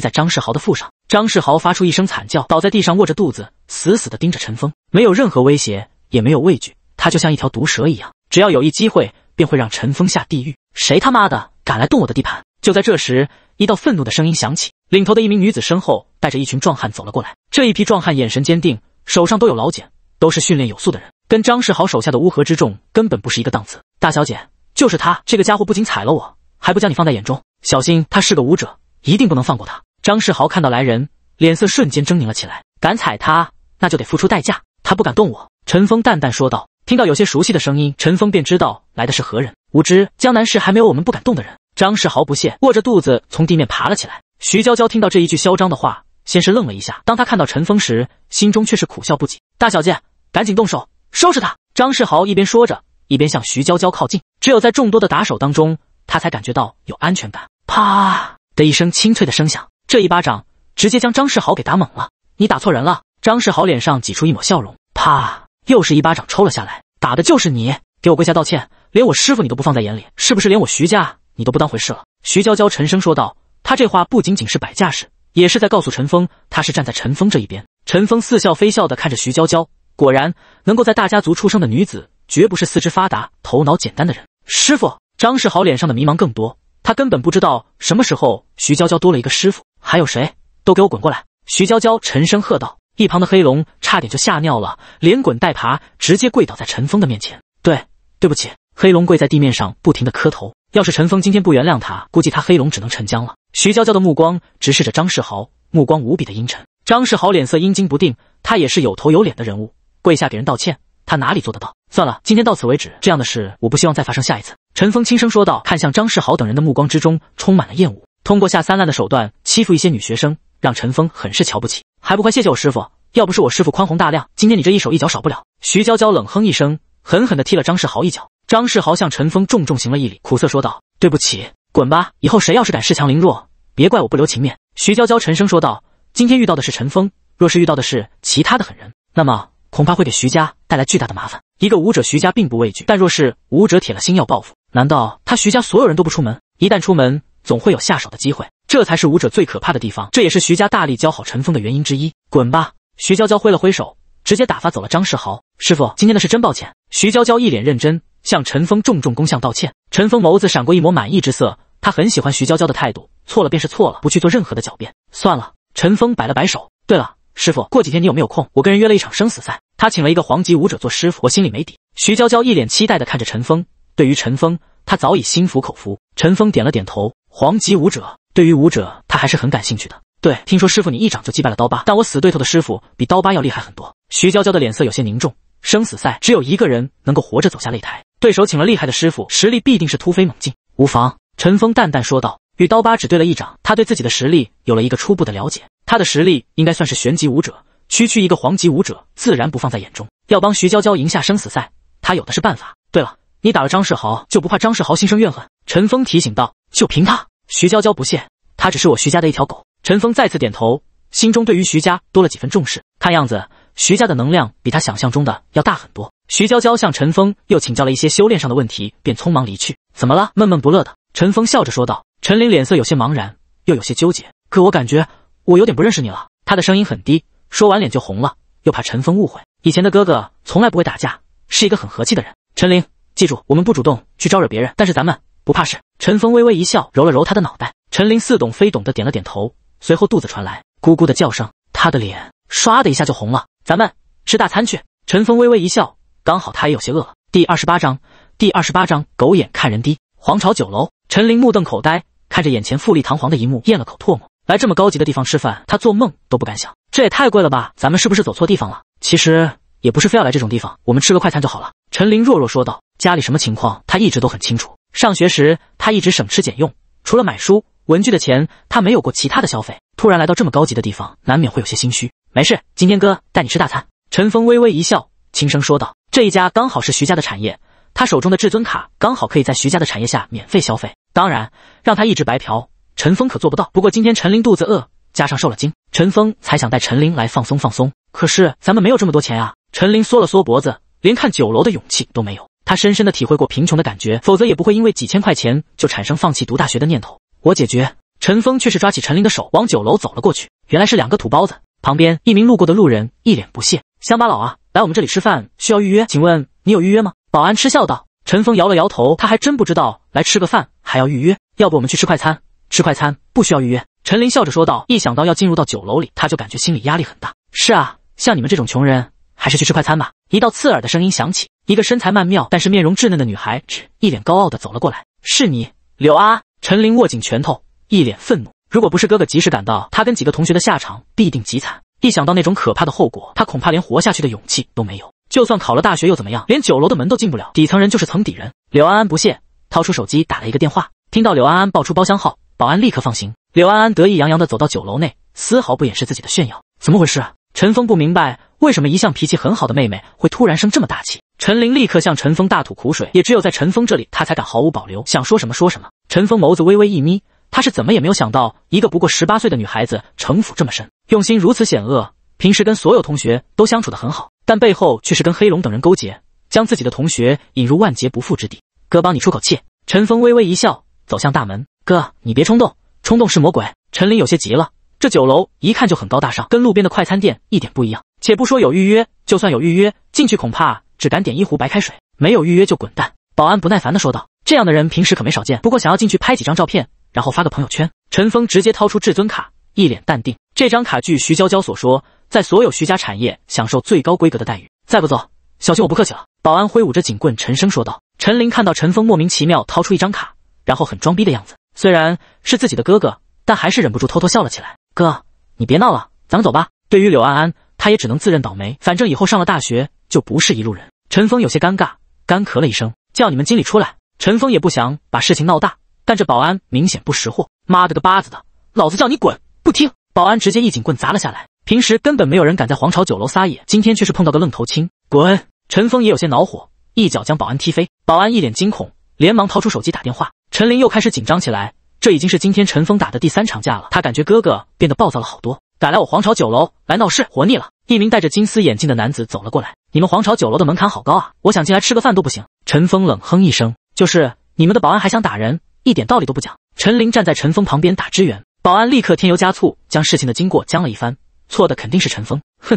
在张世豪的腹上。张世豪发出一声惨叫，倒在地上，握着肚子，死死的盯着陈峰，没有任何威胁，也没有畏惧，他就像一条毒蛇一样，只要有一机会，便会让陈峰下地狱。谁他妈的敢来动我的地盘？就在这时，一道愤怒的声音响起，领头的一名女子身后带着一群壮汉走了过来。这一批壮汉眼神坚定，手上都有老茧，都是训练有素的人，跟张世豪手下的乌合之众根本不是一个档次。大小姐，就是他这个家伙，不仅踩了我，还不将你放在眼中，小心他是个武者，一定不能放过他。张世豪看到来人，脸色瞬间狰狞了起来。敢踩他，那就得付出代价。他不敢动我。”陈峰淡淡说道。听到有些熟悉的声音，陈峰便知道来的是何人。无知，江南市还没有我们不敢动的人。”张世豪不屑，握着肚子从地面爬了起来。徐娇娇听到这一句嚣张的话，先是愣了一下。当他看到陈峰时，心中却是苦笑不已。“大小姐，赶紧动手收拾他！”张世豪一边说着，一边向徐娇娇靠近。只有在众多的打手当中，他才感觉到有安全感。啪的一声清脆的声响。这一巴掌直接将张世豪给打懵了，你打错人了！张世豪脸上挤出一抹笑容，啪，又是一巴掌抽了下来，打的就是你，给我跪下道歉！连我师傅你都不放在眼里，是不是？连我徐家你都不当回事了？徐娇娇沉声说道。他这话不仅仅是摆架势，也是在告诉陈峰，他是站在陈峰这一边。陈峰似笑非笑的看着徐娇娇，果然，能够在大家族出生的女子，绝不是四肢发达、头脑简单的人。师傅，张世豪脸上的迷茫更多，他根本不知道什么时候徐娇娇多了一个师傅。还有谁，都给我滚过来！徐娇娇沉声喝道。一旁的黑龙差点就吓尿了，连滚带爬，直接跪倒在陈峰的面前。对，对不起！黑龙跪在地面上，不停的磕头。要是陈峰今天不原谅他，估计他黑龙只能沉江了。徐娇娇的目光直视着张世豪，目光无比的阴沉。张世豪脸色阴晴不定，他也是有头有脸的人物，跪下给人道歉，他哪里做得到？算了，今天到此为止，这样的事我不希望再发生下一次。陈峰轻声说道，看向张世豪等人的目光之中充满了厌恶。通过下三滥的手段。欺负一些女学生，让陈峰很是瞧不起，还不快谢谢我师傅！要不是我师傅宽宏大量，今天你这一手一脚少不了。徐娇娇冷哼一声，狠狠地踢了张世豪一脚。张世豪向陈峰重重行了一礼，苦涩说道：“对不起，滚吧！以后谁要是敢恃强凌弱，别怪我不留情面。”徐娇娇沉声说道：“今天遇到的是陈峰，若是遇到的是其他的狠人，那么恐怕会给徐家带来巨大的麻烦。一个武者，徐家并不畏惧，但若是武者铁了心要报复，难道他徐家所有人都不出门？一旦出门，总会有下手的机会。”这才是武者最可怕的地方，这也是徐家大力教好陈峰的原因之一。滚吧！徐娇娇挥了挥手，直接打发走了张世豪。师傅，今天的事真抱歉。徐娇娇一脸认真，向陈峰重重攻向道歉。陈峰眸子闪过一抹满意之色，他很喜欢徐娇娇的态度，错了便是错了，不去做任何的狡辩。算了，陈峰摆了摆手。对了，师傅，过几天你有没有空？我跟人约了一场生死赛，他请了一个黄级武者做师傅，我心里没底。徐娇娇一脸期待的看着陈峰，对于陈峰，她早已心服口服。陈峰点了点头，黄级武者。对于武者，他还是很感兴趣的。对，听说师傅你一掌就击败了刀疤，但我死对头的师傅比刀疤要厉害很多。徐娇娇的脸色有些凝重。生死赛只有一个人能够活着走下擂台，对手请了厉害的师傅，实力必定是突飞猛进。无妨，陈峰淡淡说道。与刀疤只对了一掌，他对自己的实力有了一个初步的了解。他的实力应该算是玄级武者，区区一个黄级武者自然不放在眼中。要帮徐娇娇赢下生死赛，他有的是办法。对了，你打了张世豪，就不怕张世豪心生怨恨？陈峰提醒道。就凭他。徐娇娇不屑，她只是我徐家的一条狗。陈峰再次点头，心中对于徐家多了几分重视。看样子，徐家的能量比他想象中的要大很多。徐娇娇向陈峰又请教了一些修炼上的问题，便匆忙离去。怎么了？闷闷不乐的。陈峰笑着说道。陈林脸色有些茫然，又有些纠结。可我感觉我有点不认识你了。他的声音很低，说完脸就红了，又怕陈峰误会。以前的哥哥从来不会打架，是一个很和气的人。陈林，记住，我们不主动去招惹别人，但是咱们。不怕事，陈峰微微一笑，揉了揉他的脑袋。陈林似懂非懂的点了点头，随后肚子传来咕咕的叫声，他的脸唰的一下就红了。咱们吃大餐去。陈峰微微一笑，刚好他也有些饿了。第二十八章，第二十八章，狗眼看人低。皇朝酒楼，陈林目瞪口呆看着眼前富丽堂皇的一幕，咽了口唾沫。来这么高级的地方吃饭，他做梦都不敢想，这也太贵了吧？咱们是不是走错地方了？其实也不是非要来这种地方，我们吃个快餐就好了。陈林弱弱说道。家里什么情况，他一直都很清楚。上学时，他一直省吃俭用，除了买书、文具的钱，他没有过其他的消费。突然来到这么高级的地方，难免会有些心虚。没事，今天哥带你吃大餐。陈峰微微一笑，轻声说道：“这一家刚好是徐家的产业，他手中的至尊卡刚好可以在徐家的产业下免费消费。当然，让他一直白嫖，陈峰可做不到。不过今天陈林肚子饿，加上受了惊，陈峰才想带陈林来放松放松。可是咱们没有这么多钱啊！”陈林缩了缩脖子，连看酒楼的勇气都没有。他深深地体会过贫穷的感觉，否则也不会因为几千块钱就产生放弃读大学的念头。我解决。陈峰却是抓起陈琳的手，往酒楼走了过去。原来是两个土包子。旁边一名路过的路人一脸不屑：“乡巴佬啊，来我们这里吃饭需要预约，请问你有预约吗？”保安嗤笑道。陈峰摇了摇头，他还真不知道来吃个饭还要预约。要不我们去吃快餐？吃快餐不需要预约。陈林笑着说道。一想到要进入到酒楼里，他就感觉心里压力很大。是啊，像你们这种穷人，还是去吃快餐吧。一道刺耳的声音响起。一个身材曼妙但是面容稚嫩的女孩，只一脸高傲的走了过来。是你，柳安安。陈林握紧拳头，一脸愤怒。如果不是哥哥及时赶到，他跟几个同学的下场必定极惨。一想到那种可怕的后果，他恐怕连活下去的勇气都没有。就算考了大学又怎么样？连酒楼的门都进不了，底层人就是层底人。柳安安不屑，掏出手机打了一个电话。听到柳安安报出包厢号，保安立刻放行。柳安安得意洋洋的走到酒楼内，丝毫不掩饰自己的炫耀。怎么回事？啊？陈峰不明白，为什么一向脾气很好的妹妹会突然生这么大气。陈林立刻向陈峰大吐苦水，也只有在陈峰这里，他才敢毫无保留，想说什么说什么。陈峰眸子微微一眯，他是怎么也没有想到，一个不过十八岁的女孩子，城府这么深，用心如此险恶。平时跟所有同学都相处得很好，但背后却是跟黑龙等人勾结，将自己的同学引入万劫不复之地。哥，帮你出口气。陈峰微微一笑，走向大门。哥，你别冲动，冲动是魔鬼。陈林有些急了，这酒楼一看就很高大上，跟路边的快餐店一点不一样。且不说有预约，就算有预约，进去恐怕……只敢点一壶白开水，没有预约就滚蛋！保安不耐烦的说道：“这样的人平时可没少见。不过想要进去拍几张照片，然后发个朋友圈。”陈峰直接掏出至尊卡，一脸淡定。这张卡据徐娇娇所说，在所有徐家产业享受最高规格的待遇。再不走，小心我不客气了！保安挥舞着警棍，沉声说道。陈林看到陈峰莫名其妙掏出一张卡，然后很装逼的样子，虽然是自己的哥哥，但还是忍不住偷偷笑了起来。哥，你别闹了，咱们走吧。对于柳安安。他也只能自认倒霉，反正以后上了大学就不是一路人。陈峰有些尴尬，干咳了一声，叫你们经理出来。陈峰也不想把事情闹大，但这保安明显不识货，妈的个巴子的，老子叫你滚，不听！保安直接一警棍砸了下来。平时根本没有人敢在皇朝酒楼撒野，今天却是碰到个愣头青，滚！陈峰也有些恼火，一脚将保安踢飞。保安一脸惊恐，连忙掏出手机打电话。陈林又开始紧张起来，这已经是今天陈峰打的第三场架了，他感觉哥哥变得暴躁了好多。敢来我皇朝酒楼来闹事，活腻了！一名戴着金丝眼镜的男子走了过来。你们皇朝酒楼的门槛好高啊，我想进来吃个饭都不行。陈峰冷哼一声：“就是你们的保安还想打人，一点道理都不讲。”陈林站在陈峰旁边打支援。保安立刻添油加醋，将事情的经过讲了一番。错的肯定是陈峰。哼，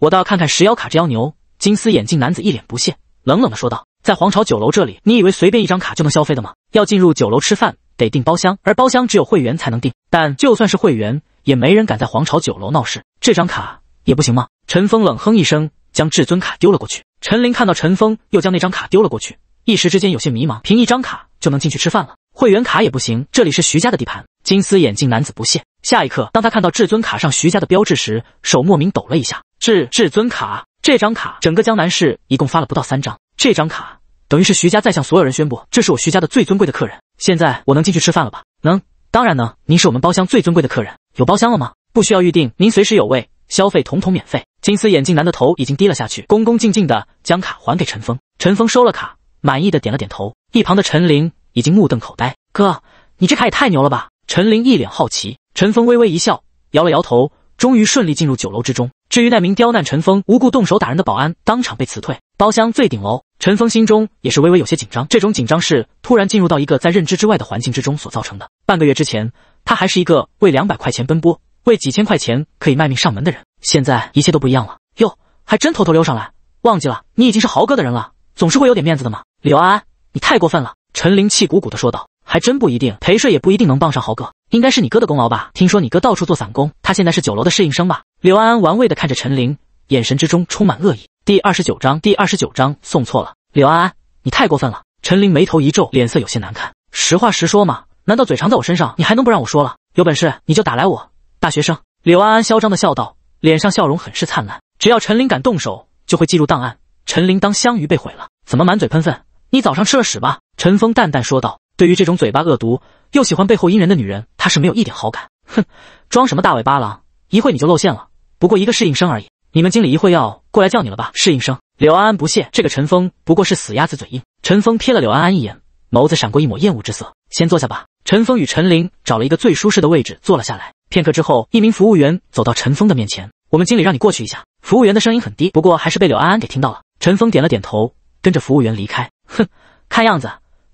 我倒要看看石妖卡这妖牛。金丝眼镜男子一脸不屑，冷冷的说道：“在皇朝酒楼这里，你以为随便一张卡就能消费的吗？要进入酒楼吃饭，得订包厢，而包厢只有会员才能订。但就算是会员。”也没人敢在皇朝酒楼闹事，这张卡也不行吗？陈峰冷哼一声，将至尊卡丢了过去。陈林看到陈峰又将那张卡丢了过去，一时之间有些迷茫。凭一张卡就能进去吃饭了？会员卡也不行？这里是徐家的地盘。金丝眼镜男子不屑。下一刻，当他看到至尊卡上徐家的标志时，手莫名抖了一下。至至尊卡，这张卡，整个江南市一共发了不到三张。这张卡等于是徐家在向所有人宣布，这是我徐家的最尊贵的客人。现在我能进去吃饭了吧？能，当然能。您是我们包厢最尊贵的客人。有包厢了吗？不需要预定，您随时有位，消费统统免费。金丝眼镜男的头已经低了下去，恭恭敬敬的将卡还给陈峰。陈峰收了卡，满意的点了点头。一旁的陈林已经目瞪口呆：“哥，你这卡也太牛了吧！”陈林一脸好奇。陈峰微微一笑，摇了摇头，终于顺利进入酒楼之中。至于那名刁难陈峰、无故动手打人的保安，当场被辞退。包厢最顶楼，陈峰心中也是微微有些紧张。这种紧张是突然进入到一个在认知之外的环境之中所造成的。半个月之前。他还是一个为两百块钱奔波，为几千块钱可以卖命上门的人。现在一切都不一样了哟，还真偷偷溜上来，忘记了你已经是豪哥的人了，总是会有点面子的嘛。柳安安，你太过分了！陈林气鼓鼓的说道。还真不一定，陪睡也不一定能傍上豪哥，应该是你哥的功劳吧？听说你哥到处做散工，他现在是酒楼的侍应生吧？刘安安玩味的看着陈林，眼神之中充满恶意。第二十九章，第二十九章送错了。刘安安，你太过分了！陈林眉头一皱，脸色有些难看。实话实说嘛。难道嘴长在我身上，你还能不让我说了？有本事你就打来我！大学生柳安安嚣张的笑道，脸上笑容很是灿烂。只要陈林敢动手，就会记录档案。陈林当香鱼被毁了，怎么满嘴喷粪？你早上吃了屎吧？陈峰淡淡说道。对于这种嘴巴恶毒又喜欢背后阴人的女人，他是没有一点好感。哼，装什么大尾巴狼，一会你就露馅了。不过一个适应生而已，你们经理一会要过来叫你了吧？适应生柳安安不屑，这个陈峰不过是死鸭子嘴硬。陈峰瞥了柳安安一眼，眸子闪过一抹厌恶之色。先坐下吧。陈峰与陈琳找了一个最舒适的位置坐了下来。片刻之后，一名服务员走到陈峰的面前：“我们经理让你过去一下。”服务员的声音很低，不过还是被柳安安给听到了。陈峰点了点头，跟着服务员离开。哼，看样子，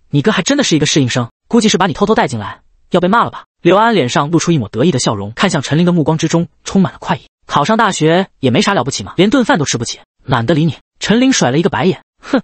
你哥还真的是一个适应生，估计是把你偷偷带进来，要被骂了吧？柳安脸上露出一抹得意的笑容，看向陈林的目光之中充满了快意。考上大学也没啥了不起嘛，连顿饭都吃不起，懒得理你。陈林甩了一个白眼，哼，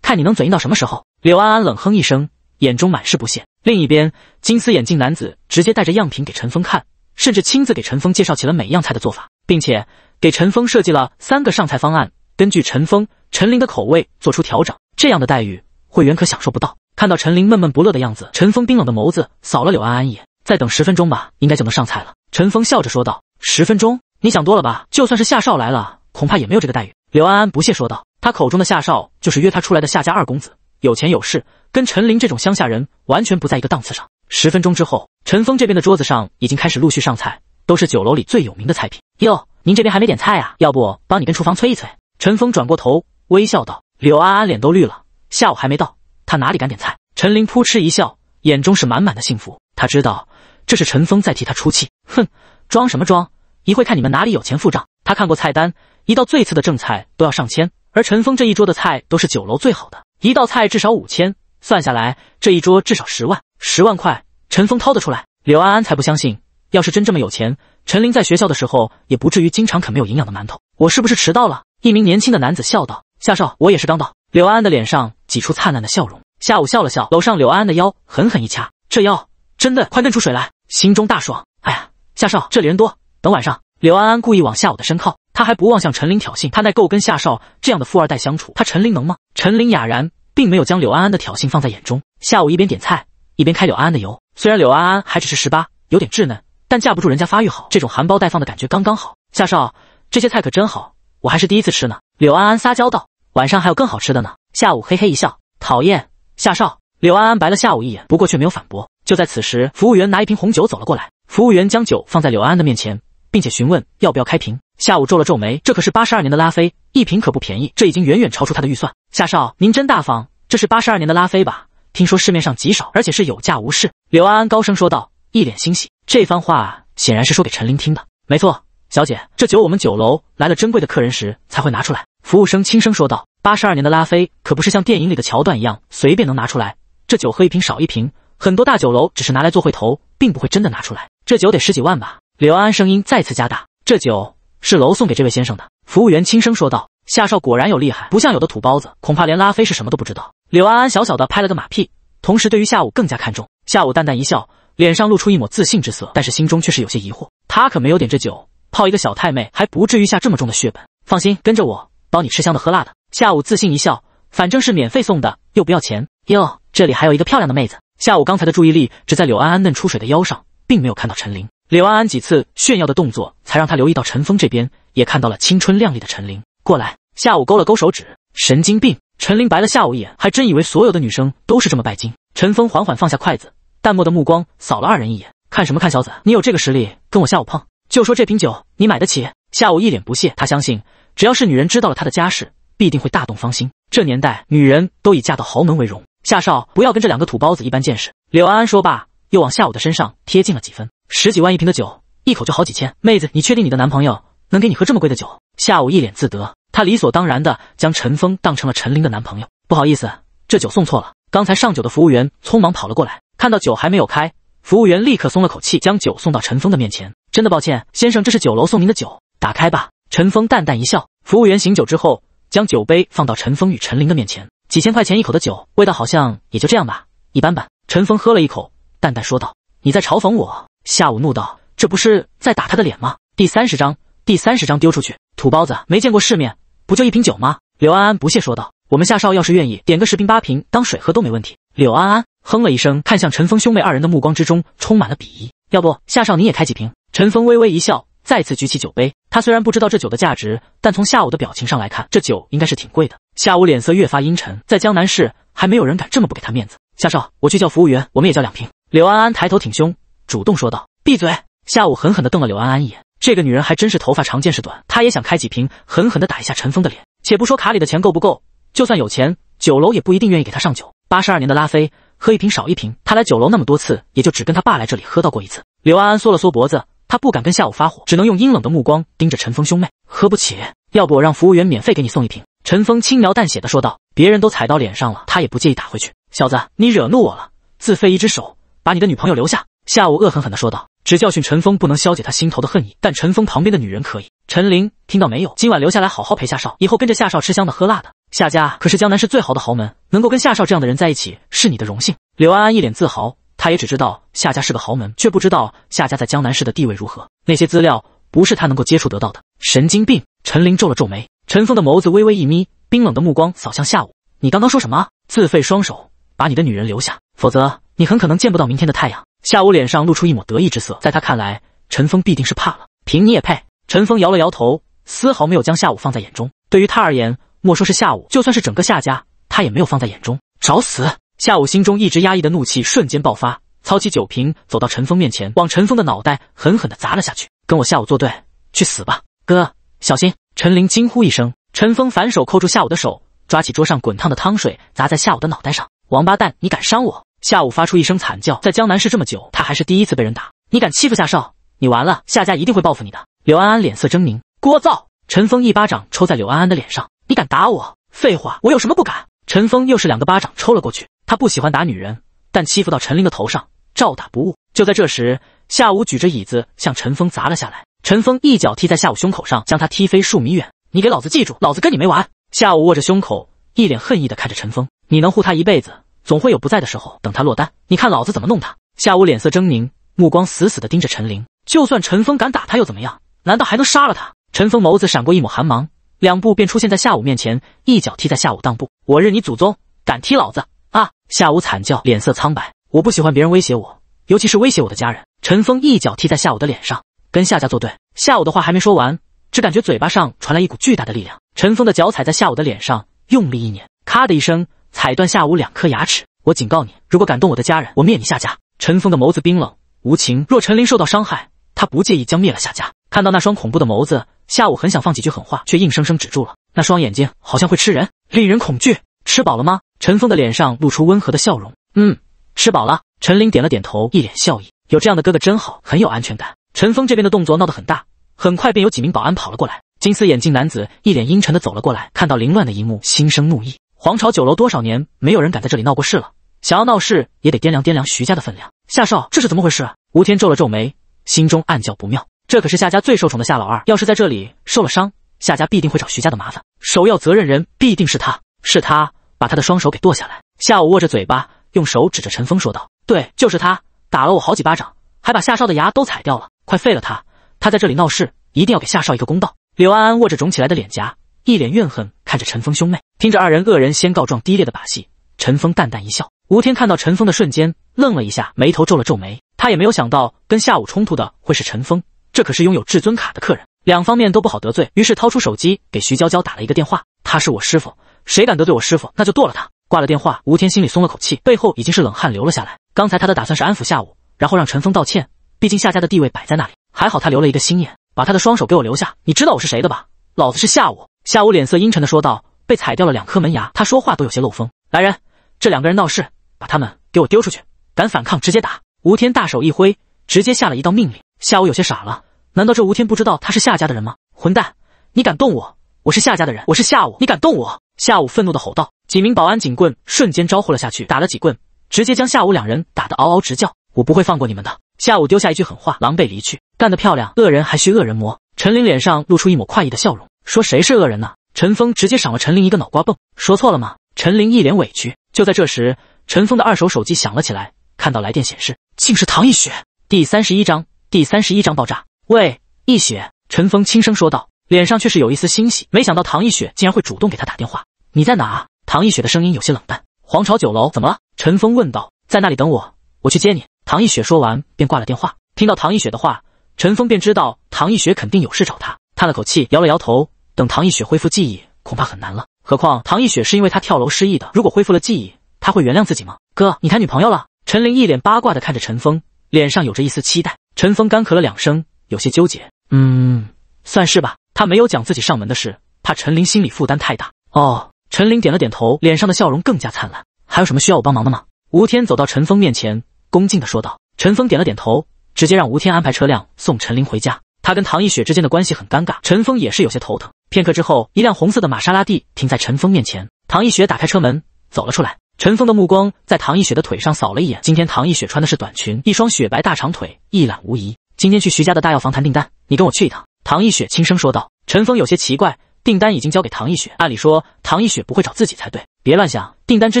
看你能嘴硬到什么时候？柳安安冷哼一声。眼中满是不屑。另一边，金丝眼镜男子直接带着样品给陈峰看，甚至亲自给陈峰介绍起了每样菜的做法，并且给陈峰设计了三个上菜方案，根据陈峰、陈林的口味做出调整。这样的待遇，会员可享受不到。看到陈林闷闷不乐的样子，陈峰冰冷的眸子扫了柳安安一眼：“再等十分钟吧，应该就能上菜了。”陈峰笑着说道。十分钟？你想多了吧？就算是夏少来了，恐怕也没有这个待遇。”柳安安不屑说道。他口中的夏少，就是约他出来的夏家二公子。有钱有势，跟陈林这种乡下人完全不在一个档次上。十分钟之后，陈峰这边的桌子上已经开始陆续上菜，都是酒楼里最有名的菜品。哟，您这边还没点菜啊？要不帮你跟厨房催一催？陈峰转过头，微笑道。柳安安脸都绿了，下午还没到，他哪里敢点菜？陈林扑哧一笑，眼中是满满的幸福。他知道这是陈峰在替他出气。哼，装什么装？一会看你们哪里有钱付账。他看过菜单，一道最次的正菜都要上千，而陈峰这一桌的菜都是酒楼最好的。一道菜至少五千，算下来这一桌至少十万。十万块，陈峰掏得出来。柳安安才不相信，要是真这么有钱，陈林在学校的时候也不至于经常啃没有营养的馒头。我是不是迟到了？一名年轻的男子笑道。夏少，我也是刚到。柳安安的脸上挤出灿烂的笑容。下午笑了笑，楼上柳安安的腰狠狠一掐，这腰真的快嫩出水来，心中大爽。哎呀，夏少，这里人多，等晚上。柳安安故意往下午的身靠。他还不忘向陈林挑衅，他奈够跟夏少这样的富二代相处，他陈林能吗？陈林哑然，并没有将柳安安的挑衅放在眼中。下午一边点菜一边开柳安安的油，虽然柳安安还只是十八，有点稚嫩，但架不住人家发育好，这种含苞待放的感觉刚刚好。夏少，这些菜可真好，我还是第一次吃呢。柳安安撒娇道。晚上还有更好吃的呢。下午嘿嘿一笑，讨厌，夏少。柳安安白了下午一眼，不过却没有反驳。就在此时，服务员拿一瓶红酒走了过来，服务员将酒放在柳安安的面前，并且询问要不要开瓶。下午皱了皱眉，这可是八十二年的拉菲，一瓶可不便宜，这已经远远超出他的预算。夏少，您真大方，这是八十二年的拉菲吧？听说市面上极少，而且是有价无市。刘安安高声说道，一脸欣喜。这番话显然是说给陈林听的。没错，小姐，这酒我们酒楼来了珍贵的客人时才会拿出来。服务生轻声说道，八十二年的拉菲可不是像电影里的桥段一样随便能拿出来。这酒喝一瓶少一瓶，很多大酒楼只是拿来做会头，并不会真的拿出来。这酒得十几万吧？刘安安声音再次加大，这酒。是楼送给这位先生的。服务员轻声说道：“夏少果然有厉害，不像有的土包子，恐怕连拉菲是什么都不知道。”柳安安小小的拍了个马屁，同时对于下午更加看重。下午淡淡一笑，脸上露出一抹自信之色，但是心中却是有些疑惑。他可没有点这酒，泡一个小太妹还不至于下这么重的血本。放心，跟着我，包你吃香的喝辣的。下午自信一笑，反正是免费送的，又不要钱哟。这里还有一个漂亮的妹子。下午刚才的注意力只在柳安安嫩出水的腰上，并没有看到陈琳。柳安安几次炫耀的动作，才让他留意到陈峰这边，也看到了青春靓丽的陈琳过来。下午勾了勾手指，神经病！陈琳白了下午一眼，还真以为所有的女生都是这么拜金。陈峰缓缓放下筷子，淡漠的目光扫了二人一眼，看什么看小子，你有这个实力跟我下午碰，就说这瓶酒你买得起。下午一脸不屑，他相信只要是女人知道了他的家世，必定会大动芳心。这年代，女人都以嫁到豪门为荣，夏少不要跟这两个土包子一般见识。柳安安说罢，又往下午的身上贴近了几分。十几万一瓶的酒，一口就好几千。妹子，你确定你的男朋友能给你喝这么贵的酒？下午一脸自得，他理所当然的将陈峰当成了陈林的男朋友。不好意思，这酒送错了。刚才上酒的服务员匆忙跑了过来，看到酒还没有开，服务员立刻松了口气，将酒送到陈峰的面前。真的抱歉，先生，这是酒楼送您的酒，打开吧。陈峰淡淡一笑。服务员醒酒之后，将酒杯放到陈峰与陈林的面前。几千块钱一口的酒，味道好像也就这样吧，一般般。陈峰喝了一口，淡淡说道：“你在嘲讽我？”下午怒道：“这不是在打他的脸吗？”第三十章，第三十章丢出去，土包子没见过世面，不就一瓶酒吗？”柳安安不屑说道：“我们夏少要是愿意，点个十瓶八瓶当水喝都没问题。”柳安安哼了一声，看向陈峰兄妹二人的目光之中充满了鄙夷。“要不，夏少你也开几瓶？”陈峰微微一笑，再次举起酒杯。他虽然不知道这酒的价值，但从下午的表情上来看，这酒应该是挺贵的。下午脸色越发阴沉，在江南市还没有人敢这么不给他面子。夏少，我去叫服务员，我们也叫两瓶。”柳安安抬头挺胸。主动说道：“闭嘴！”下午狠狠地瞪了柳安安一眼。这个女人还真是头发长见识短。她也想开几瓶，狠狠地打一下陈峰的脸。且不说卡里的钱够不够，就算有钱，酒楼也不一定愿意给她上酒。八十二年的拉菲，喝一瓶少一瓶。她来酒楼那么多次，也就只跟她爸来这里喝到过一次。柳安安缩了缩脖子，她不敢跟下午发火，只能用阴冷的目光盯着陈峰兄妹。喝不起，要不我让服务员免费给你送一瓶？”陈峰轻描淡写的说道：“别人都踩到脸上了，他也不介意打回去。小子，你惹怒我了，自费一只手把你的女朋友留下。”下午恶狠狠地说道：“只教训陈峰不能消解他心头的恨意，但陈峰旁边的女人可以。”陈林，听到没有？今晚留下来好好陪夏少，以后跟着夏少吃香的喝辣的。夏家可是江南市最好的豪门，能够跟夏少这样的人在一起是你的荣幸。柳安安一脸自豪，他也只知道夏家是个豪门，却不知道夏家在江南市的地位如何。那些资料不是他能够接触得到的。神经病！陈林皱了皱眉，陈峰的眸子微微一眯，冰冷的目光扫向下午：“你刚刚说什么？自废双手，把你的女人留下，否则你很可能见不到明天的太阳。”下午脸上露出一抹得意之色，在他看来，陈峰必定是怕了。凭你也配？陈峰摇了摇头，丝毫没有将下午放在眼中。对于他而言，莫说是下午，就算是整个夏家，他也没有放在眼中。找死！下午心中一直压抑的怒气瞬间爆发，操起酒瓶走到陈峰面前，往陈峰的脑袋狠狠地砸了下去。跟我下午作对，去死吧！哥，小心！陈林惊呼一声。陈峰反手扣住下午的手，抓起桌上滚烫的汤水砸在下午的脑袋上。王八蛋，你敢伤我！下午发出一声惨叫，在江南市这么久，他还是第一次被人打。你敢欺负夏少，你完了！夏家一定会报复你的。柳安安脸色狰狞，聒噪。陈峰一巴掌抽在柳安安的脸上。你敢打我？废话，我有什么不敢？陈峰又是两个巴掌抽了过去。他不喜欢打女人，但欺负到陈琳的头上，照打不误。就在这时，下午举着椅子向陈峰砸了下来。陈峰一脚踢在下午胸口上，将他踢飞数米远。你给老子记住，老子跟你没完！下午握着胸口，一脸恨意的看着陈峰。你能护他一辈子？总会有不在的时候，等他落单，你看老子怎么弄他！下午脸色狰狞，目光死死地盯着陈林。就算陈峰敢打他，又怎么样？难道还能杀了他？陈峰眸子闪过一抹寒芒，两步便出现在下午面前，一脚踢在下午裆部。我日你祖宗！敢踢老子啊！下午惨叫，脸色苍白。我不喜欢别人威胁我，尤其是威胁我的家人。陈峰一脚踢在下午的脸上，跟夏家作对。下午的话还没说完，只感觉嘴巴上传来一股巨大的力量。陈峰的脚踩在下午的脸上，用力一碾，咔的一声。踩断下午两颗牙齿，我警告你，如果敢动我的家人，我灭你夏家。陈峰的眸子冰冷无情，若陈林受到伤害，他不介意将灭了夏家。看到那双恐怖的眸子，下午很想放几句狠话，却硬生生止住了。那双眼睛好像会吃人，令人恐惧。吃饱了吗？陈峰的脸上露出温和的笑容。嗯，吃饱了。陈林点了点头，一脸笑意。有这样的哥哥真好，很有安全感。陈峰这边的动作闹得很大，很快便有几名保安跑了过来。金丝眼镜男子一脸阴沉的走了过来，看到凌乱的一幕，心生怒意。皇朝酒楼多少年没有人敢在这里闹过事了，想要闹事也得掂量掂量徐家的分量。夏少，这是怎么回事？吴天皱了皱眉，心中暗叫不妙。这可是夏家最受宠的夏老二，要是在这里受了伤，夏家必定会找徐家的麻烦，首要责任人必定是他，是他把他的双手给剁下来。下午握着嘴巴，用手指着陈峰说道：“对，就是他打了我好几巴掌，还把夏少的牙都踩掉了，快废了他！他在这里闹事，一定要给夏少一个公道。”刘安安握着肿起来的脸颊。一脸怨恨看着陈峰兄妹，听着二人恶人先告状低劣的把戏，陈峰淡淡一笑。吴天看到陈峰的瞬间愣了一下，眉头皱了皱眉。他也没有想到跟下午冲突的会是陈峰，这可是拥有至尊卡的客人，两方面都不好得罪，于是掏出手机给徐娇娇打了一个电话。他是我师傅，谁敢得罪我师傅，那就剁了他。挂了电话，吴天心里松了口气，背后已经是冷汗流了下来。刚才他的打算是安抚下午，然后让陈峰道歉，毕竟夏家的地位摆在那里。还好他留了一个心眼，把他的双手给我留下。你知道我是谁的吧？老子是下午。下午脸色阴沉的说道：“被踩掉了两颗门牙，他说话都有些漏风。”来人，这两个人闹事，把他们给我丢出去！敢反抗，直接打！吴天大手一挥，直接下了一道命令。下午有些傻了，难道这吴天不知道他是夏家的人吗？混蛋，你敢动我！我是夏家的人，我是下午，你敢动我！下午愤怒的吼道。几名保安警棍瞬间招呼了下去，打了几棍，直接将下午两人打得嗷嗷直叫。我不会放过你们的！下午丢下一句狠话，狼狈离去。干得漂亮，恶人还需恶人磨。陈林脸上露出一抹快意的笑容。说谁是恶人呢？陈峰直接赏了陈林一个脑瓜蹦。说错了吗？陈林一脸委屈。就在这时，陈峰的二手手机响了起来，看到来电显示，竟是唐一雪。第三十一章，第三十一章爆炸。喂，一雪。陈峰轻声说道，脸上却是有一丝欣喜。没想到唐一雪竟然会主动给他打电话。你在哪？唐一雪的声音有些冷淡。皇朝酒楼怎么了？陈峰问道。在那里等我，我去接你。唐一雪说完便挂了电话。听到唐一雪的话，陈峰便知道唐一雪肯定有事找他，叹了口气，摇了摇头。等唐一雪恢复记忆恐怕很难了。何况唐一雪是因为他跳楼失忆的，如果恢复了记忆，他会原谅自己吗？哥，你谈女朋友了？陈林一脸八卦的看着陈峰，脸上有着一丝期待。陈峰干咳了两声，有些纠结：“嗯，算是吧。”他没有讲自己上门的事，怕陈林心里负担太大。哦，陈林点了点头，脸上的笑容更加灿烂。还有什么需要我帮忙的吗？吴天走到陈峰面前，恭敬的说道。陈峰点了点头，直接让吴天安排车辆送陈林回家。他跟唐一雪之间的关系很尴尬，陈峰也是有些头疼。片刻之后，一辆红色的玛莎拉蒂停在陈峰面前。唐一雪打开车门走了出来。陈峰的目光在唐一雪的腿上扫了一眼。今天唐一雪穿的是短裙，一双雪白大长腿一览无遗。今天去徐家的大药房谈订单，你跟我去一趟。唐一雪轻声说道。陈峰有些奇怪，订单已经交给唐一雪，按理说唐一雪不会找自己才对。别乱想，订单之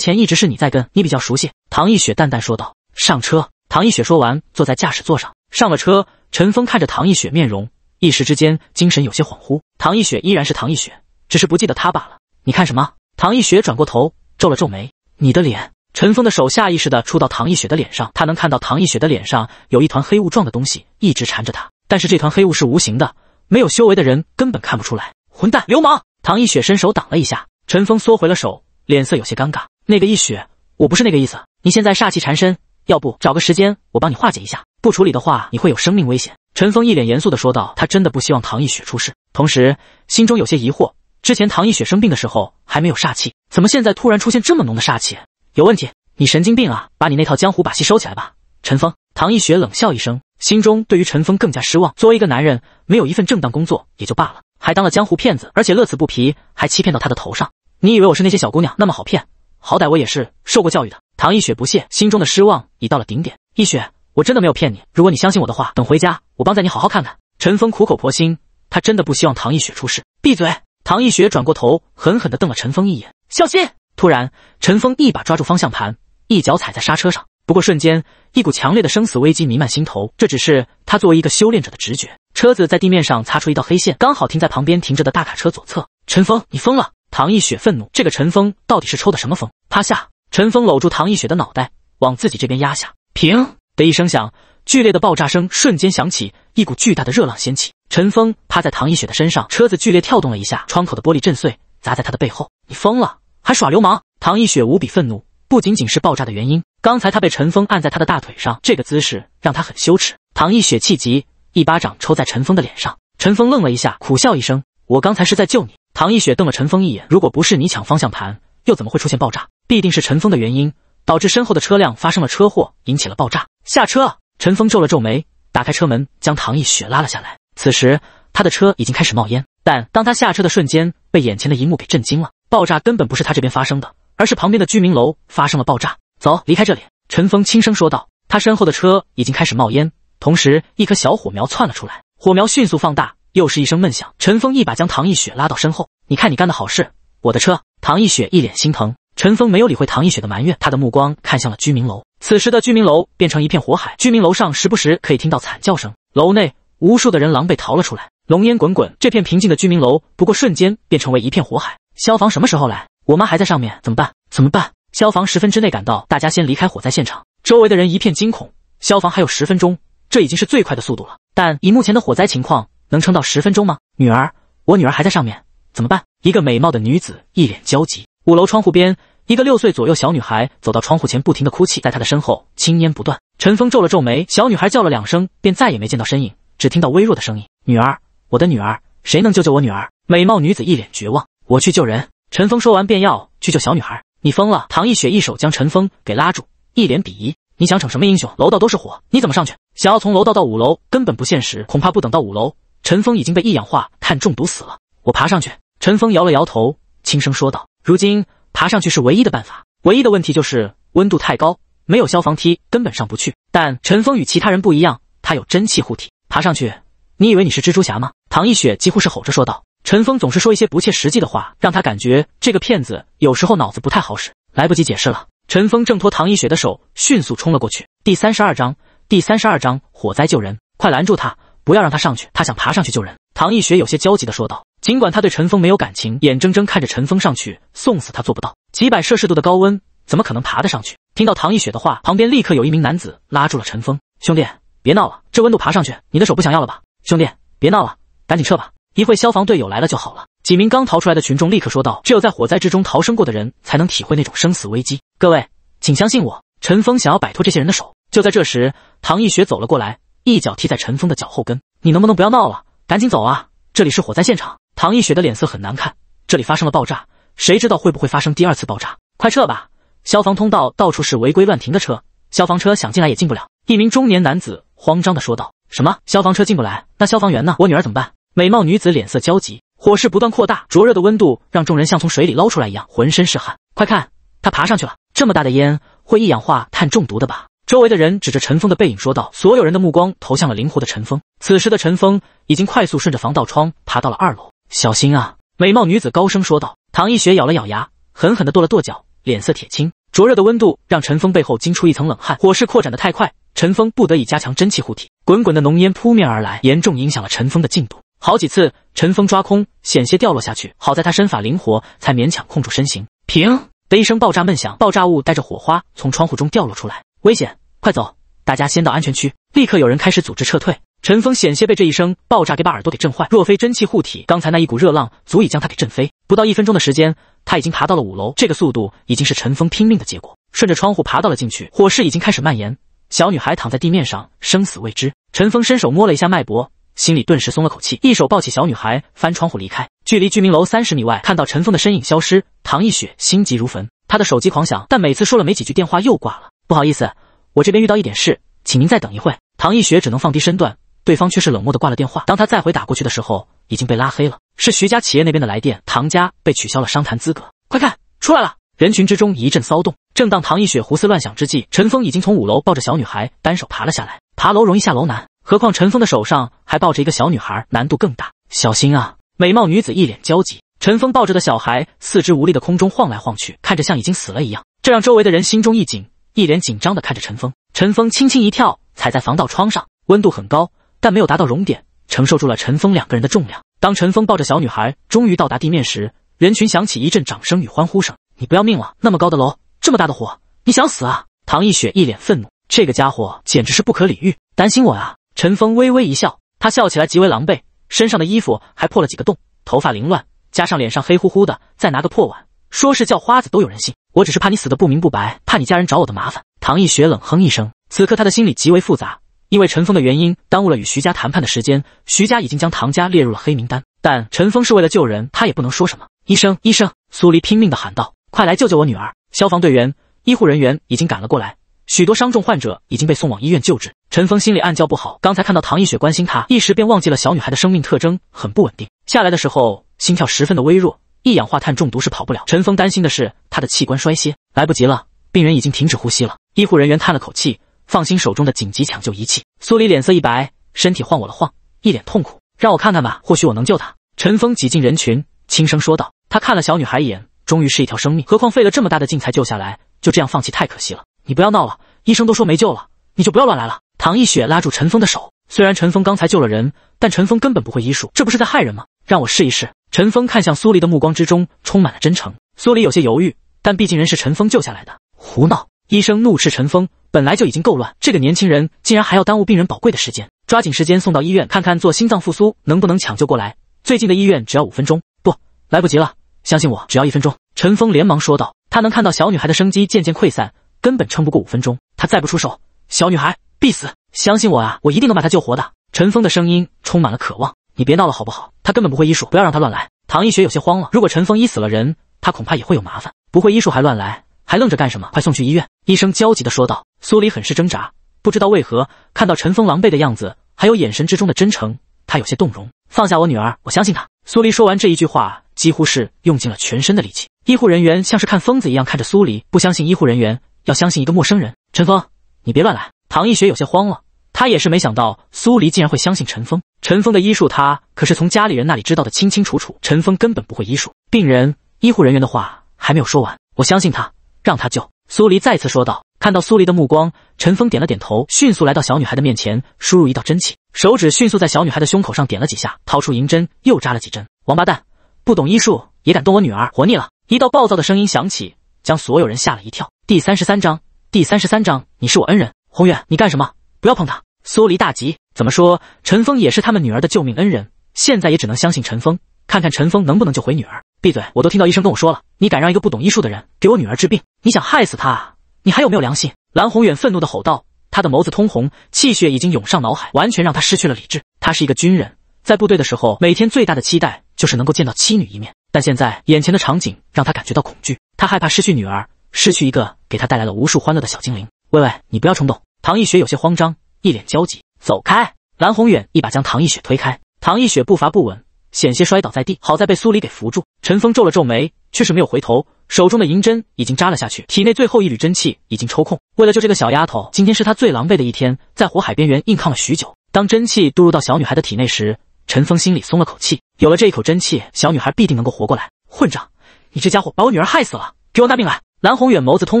前一直是你在跟，你比较熟悉。唐一雪淡淡说道。上车。唐一雪说完，坐在驾驶座上。上了车，陈峰看着唐一雪面容。一时之间精神有些恍惚，唐一雪依然是唐一雪，只是不记得他罢了。你看什么？唐一雪转过头，皱了皱眉。你的脸。陈峰的手下意识的触到唐一雪的脸上，他能看到唐一雪的脸上有一团黑雾状的东西一直缠着他，但是这团黑雾是无形的，没有修为的人根本看不出来。混蛋，流氓！唐一雪伸手挡了一下，陈峰缩回了手，脸色有些尴尬。那个一雪，我不是那个意思。你现在煞气缠身，要不找个时间我帮你化解一下。不处理的话，你会有生命危险。”陈峰一脸严肃地说道。他真的不希望唐一雪出事，同时心中有些疑惑：之前唐一雪生病的时候还没有煞气，怎么现在突然出现这么浓的煞气？有问题？你神经病啊！把你那套江湖把戏收起来吧！”陈峰，唐一雪冷笑一声，心中对于陈峰更加失望。作为一个男人，没有一份正当工作也就罢了，还当了江湖骗子，而且乐此不疲，还欺骗到他的头上。你以为我是那些小姑娘那么好骗？好歹我也是受过教育的。”唐一雪不屑，心中的失望已到了顶点。一雪。我真的没有骗你，如果你相信我的话，等回家我帮在你好好看看。陈峰苦口婆心，他真的不希望唐一雪出事。闭嘴！唐一雪转过头，狠狠地瞪了陈峰一眼。小心！突然，陈峰一把抓住方向盘，一脚踩在刹车上。不过瞬间，一股强烈的生死危机弥漫心头。这只是他作为一个修炼者的直觉。车子在地面上擦出一道黑线，刚好停在旁边停着的大卡车左侧。陈峰，你疯了！唐一雪愤怒，这个陈峰到底是抽的什么风？趴下！陈峰搂住唐一雪的脑袋，往自己这边压下。平。的一声响，剧烈的爆炸声瞬间响起，一股巨大的热浪掀起。陈峰趴在唐一雪的身上，车子剧烈跳动了一下，窗口的玻璃震碎，砸在他的背后。你疯了，还耍流氓！唐一雪无比愤怒，不仅仅是爆炸的原因，刚才他被陈峰按在他的大腿上，这个姿势让他很羞耻。唐一雪气急，一巴掌抽在陈峰的脸上。陈峰愣了一下，苦笑一声：“我刚才是在救你。”唐一雪瞪了陈峰一眼：“如果不是你抢方向盘，又怎么会出现爆炸？必定是陈峰的原因。”导致身后的车辆发生了车祸，引起了爆炸。下车，陈峰皱了皱眉，打开车门，将唐逸雪拉了下来。此时，他的车已经开始冒烟。但当他下车的瞬间，被眼前的一幕给震惊了：爆炸根本不是他这边发生的，而是旁边的居民楼发生了爆炸。走，离开这里。陈峰轻声说道。他身后的车已经开始冒烟，同时一颗小火苗窜了出来，火苗迅速放大，又是一声闷响。陈峰一把将唐逸雪拉到身后：“你看你干的好事，我的车。”唐逸雪一脸心疼。陈峰没有理会唐一雪的埋怨，他的目光看向了居民楼。此时的居民楼变成一片火海，居民楼上时不时可以听到惨叫声，楼内无数的人狼狈逃了出来，浓烟滚滚。这片平静的居民楼，不过瞬间变成为一片火海。消防什么时候来？我妈还在上面，怎么办？怎么办？消防十分之内赶到，大家先离开火灾现场。周围的人一片惊恐。消防还有十分钟，这已经是最快的速度了。但以目前的火灾情况，能撑到十分钟吗？女儿，我女儿还在上面，怎么办？一个美貌的女子一脸焦急。五楼窗户边，一个六岁左右小女孩走到窗户前，不停的哭泣，在她的身后，青烟不断。陈峰皱了皱眉，小女孩叫了两声，便再也没见到身影，只听到微弱的声音：“女儿，我的女儿，谁能救救我女儿？”美貌女子一脸绝望：“我去救人。”陈峰说完便要去救小女孩。“你疯了！”唐一雪一手将陈峰给拉住，一脸鄙夷：“你想逞什么英雄？楼道都是火，你怎么上去？想要从楼道到五楼根本不现实，恐怕不等到五楼，陈峰已经被一氧化碳中毒死了。”“我爬上去。”陈峰摇了摇头，轻声说道。如今爬上去是唯一的办法，唯一的问题就是温度太高，没有消防梯根本上不去。但陈峰与其他人不一样，他有真气护体，爬上去。你以为你是蜘蛛侠吗？唐一雪几乎是吼着说道。陈峰总是说一些不切实际的话，让他感觉这个骗子有时候脑子不太好使。来不及解释了，陈峰挣脱唐一雪的手，迅速冲了过去。第三十二章，第三十二章，火灾救人，快拦住他！不要让他上去，他想爬上去救人。唐一雪有些焦急地说道：“尽管他对陈峰没有感情，眼睁睁看着陈峰上去送死，他做不到。几百摄氏度的高温，怎么可能爬得上去？”听到唐一雪的话，旁边立刻有一名男子拉住了陈峰：“兄弟，别闹了，这温度爬上去，你的手不想要了吧？兄弟，别闹了，赶紧撤吧，一会消防队友来了就好了。”几名刚逃出来的群众立刻说道：“只有在火灾之中逃生过的人，才能体会那种生死危机。各位，请相信我。”陈峰想要摆脱这些人的手，就在这时，唐一雪走了过来。一脚踢在陈峰的脚后跟，你能不能不要闹了，赶紧走啊！这里是火灾现场，唐一雪的脸色很难看，这里发生了爆炸，谁知道会不会发生第二次爆炸？快撤吧！消防通道到处是违规乱停的车，消防车想进来也进不了。一名中年男子慌张的说道：“什么？消防车进不来？那消防员呢？我女儿怎么办？”美貌女子脸色焦急，火势不断扩大，灼热的温度让众人像从水里捞出来一样，浑身是汗。快看，他爬上去了！这么大的烟，会一氧化碳中毒的吧？周围的人指着陈峰的背影说道，所有人的目光投向了灵活的陈峰。此时的陈峰已经快速顺着防盗窗爬到了二楼。小心啊！美貌女子高声说道。唐一雪咬了咬牙，狠狠地跺了跺脚，脸色铁青。灼热的温度让陈峰背后惊出一层冷汗。火势扩展的太快，陈峰不得已加强真气护体。滚滚的浓烟扑面而来，严重影响了陈峰的进度。好几次，陈峰抓空，险些掉落下去。好在他身法灵活，才勉强控住身形。砰的一声爆炸闷响，爆炸物带着火花从窗户中掉落出来。危险！快走！大家先到安全区。立刻有人开始组织撤退。陈峰险些被这一声爆炸给把耳朵给震坏，若非真气护体，刚才那一股热浪足以将他给震飞。不到一分钟的时间，他已经爬到了五楼，这个速度已经是陈峰拼命的结果。顺着窗户爬到了进去，火势已经开始蔓延。小女孩躺在地面上，生死未知。陈峰伸手摸了一下脉搏，心里顿时松了口气，一手抱起小女孩，翻窗户离开。距离居民楼三十米外，看到陈峰的身影消失，唐一雪心急如焚，她的手机狂响，但每次说了没几句电话又挂了。不好意思。我这边遇到一点事，请您再等一会唐一雪只能放低身段，对方却是冷漠的挂了电话。当他再回打过去的时候，已经被拉黑了。是徐家企业那边的来电，唐家被取消了商谈资格。快看出来了！人群之中一阵骚动。正当唐一雪胡思乱想之际，陈峰已经从五楼抱着小女孩单手爬了下来。爬楼容易，下楼难，何况陈峰的手上还抱着一个小女孩，难度更大。小心啊！美貌女子一脸焦急。陈峰抱着的小孩四肢无力的空中晃来晃去，看着像已经死了一样，这让周围的人心中一紧。一脸紧张地看着陈峰。陈峰轻轻一跳，踩在防盗窗上。温度很高，但没有达到熔点，承受住了陈峰两个人的重量。当陈峰抱着小女孩终于到达地面时，人群响起一阵掌声与欢呼声：“你不要命了？那么高的楼，这么大的火，你想死啊？”唐一雪一脸愤怒：“这个家伙简直是不可理喻！担心我啊？”陈峰微微一笑，他笑起来极为狼狈，身上的衣服还破了几个洞，头发凌乱，加上脸上黑乎乎的，再拿个破碗，说是叫花子都有人信。我只是怕你死得不明不白，怕你家人找我的麻烦。唐逸雪冷哼一声，此刻他的心里极为复杂，因为陈峰的原因耽误了与徐家谈判的时间，徐家已经将唐家列入了黑名单。但陈峰是为了救人，他也不能说什么。医生，医生！苏黎拼命地喊道：“快来救救我女儿！”消防队员、医护人员已经赶了过来，许多伤重患者已经被送往医院救治。陈峰心里暗叫不好，刚才看到唐逸雪关心他，一时便忘记了小女孩的生命特征很不稳定，下来的时候心跳十分的微弱。一氧化碳中毒是跑不了，陈峰担心的是他的器官衰竭，来不及了，病人已经停止呼吸了。医护人员叹了口气，放心手中的紧急抢救仪器。苏黎脸色一白，身体晃我了晃，一脸痛苦，让我看看吧，或许我能救他。陈峰挤进人群，轻声说道。他看了小女孩一眼，终于是一条生命，何况费了这么大的劲才救下来，就这样放弃太可惜了。你不要闹了，医生都说没救了，你就不要乱来了。唐一雪拉住陈峰的手，虽然陈峰刚才救了人，但陈峰根本不会医术，这不是在害人吗？让我试一试。陈峰看向苏黎的目光之中充满了真诚。苏黎有些犹豫，但毕竟人是陈峰救下来的。胡闹！医生怒斥陈峰，本来就已经够乱，这个年轻人竟然还要耽误病人宝贵的时间。抓紧时间送到医院看看，做心脏复苏能不能抢救过来？最近的医院只要五分钟，不，来不及了！相信我，只要一分钟！陈峰连忙说道。他能看到小女孩的生机渐渐溃散，根本撑不过五分钟。他再不出手，小女孩必死！相信我啊，我一定能把她救活的！陈峰的声音充满了渴望。你别闹了，好不好？他根本不会医术，不要让他乱来。唐一雪有些慌了，如果陈峰医死了人，他恐怕也会有麻烦。不会医术还乱来，还愣着干什么？快送去医院！医生焦急地说道。苏黎很是挣扎，不知道为何看到陈峰狼狈的样子，还有眼神之中的真诚，他有些动容。放下我女儿，我相信他。苏黎说完这一句话，几乎是用尽了全身的力气。医护人员像是看疯子一样看着苏黎，不相信医护人员，要相信一个陌生人。陈峰，你别乱来！唐一雪有些慌了。他也是没想到苏黎竟然会相信陈峰。陈峰的医术，他可是从家里人那里知道的清清楚楚。陈峰根本不会医术。病人医护人员的话还没有说完，我相信他，让他救苏黎。再次说道。看到苏黎的目光，陈峰点了点头，迅速来到小女孩的面前，输入一道真气，手指迅速在小女孩的胸口上点了几下，掏出银针又扎了几针。王八蛋，不懂医术也敢动我女儿，活腻了！一道暴躁的声音响起，将所有人吓了一跳。第三十三章，第三十三章，你是我恩人，宏远，你干什么？不要碰他！苏黎大吉。怎么说？陈峰也是他们女儿的救命恩人，现在也只能相信陈峰，看看陈峰能不能救回女儿。闭嘴！我都听到医生跟我说了，你敢让一个不懂医术的人给我女儿治病，你想害死她？你还有没有良心？蓝宏远愤怒的吼道，他的眸子通红，气血已经涌上脑海，完全让他失去了理智。他是一个军人，在部队的时候，每天最大的期待就是能够见到妻女一面，但现在眼前的场景让他感觉到恐惧，他害怕失去女儿，失去一个给他带来了无数欢乐的小精灵。喂喂，你不要冲动！唐一雪有些慌张。一脸焦急，走开！蓝宏远一把将唐一雪推开，唐一雪步伐不稳，险些摔倒在地，好在被苏离给扶住。陈峰皱了皱眉，却是没有回头，手中的银针已经扎了下去，体内最后一缕真气已经抽空。为了救这个小丫头，今天是他最狼狈的一天，在火海边缘硬抗了许久。当真气注入到小女孩的体内时，陈峰心里松了口气，有了这一口真气，小女孩必定能够活过来。混账，你这家伙把我女儿害死了，给我拿命来！蓝宏远眸子通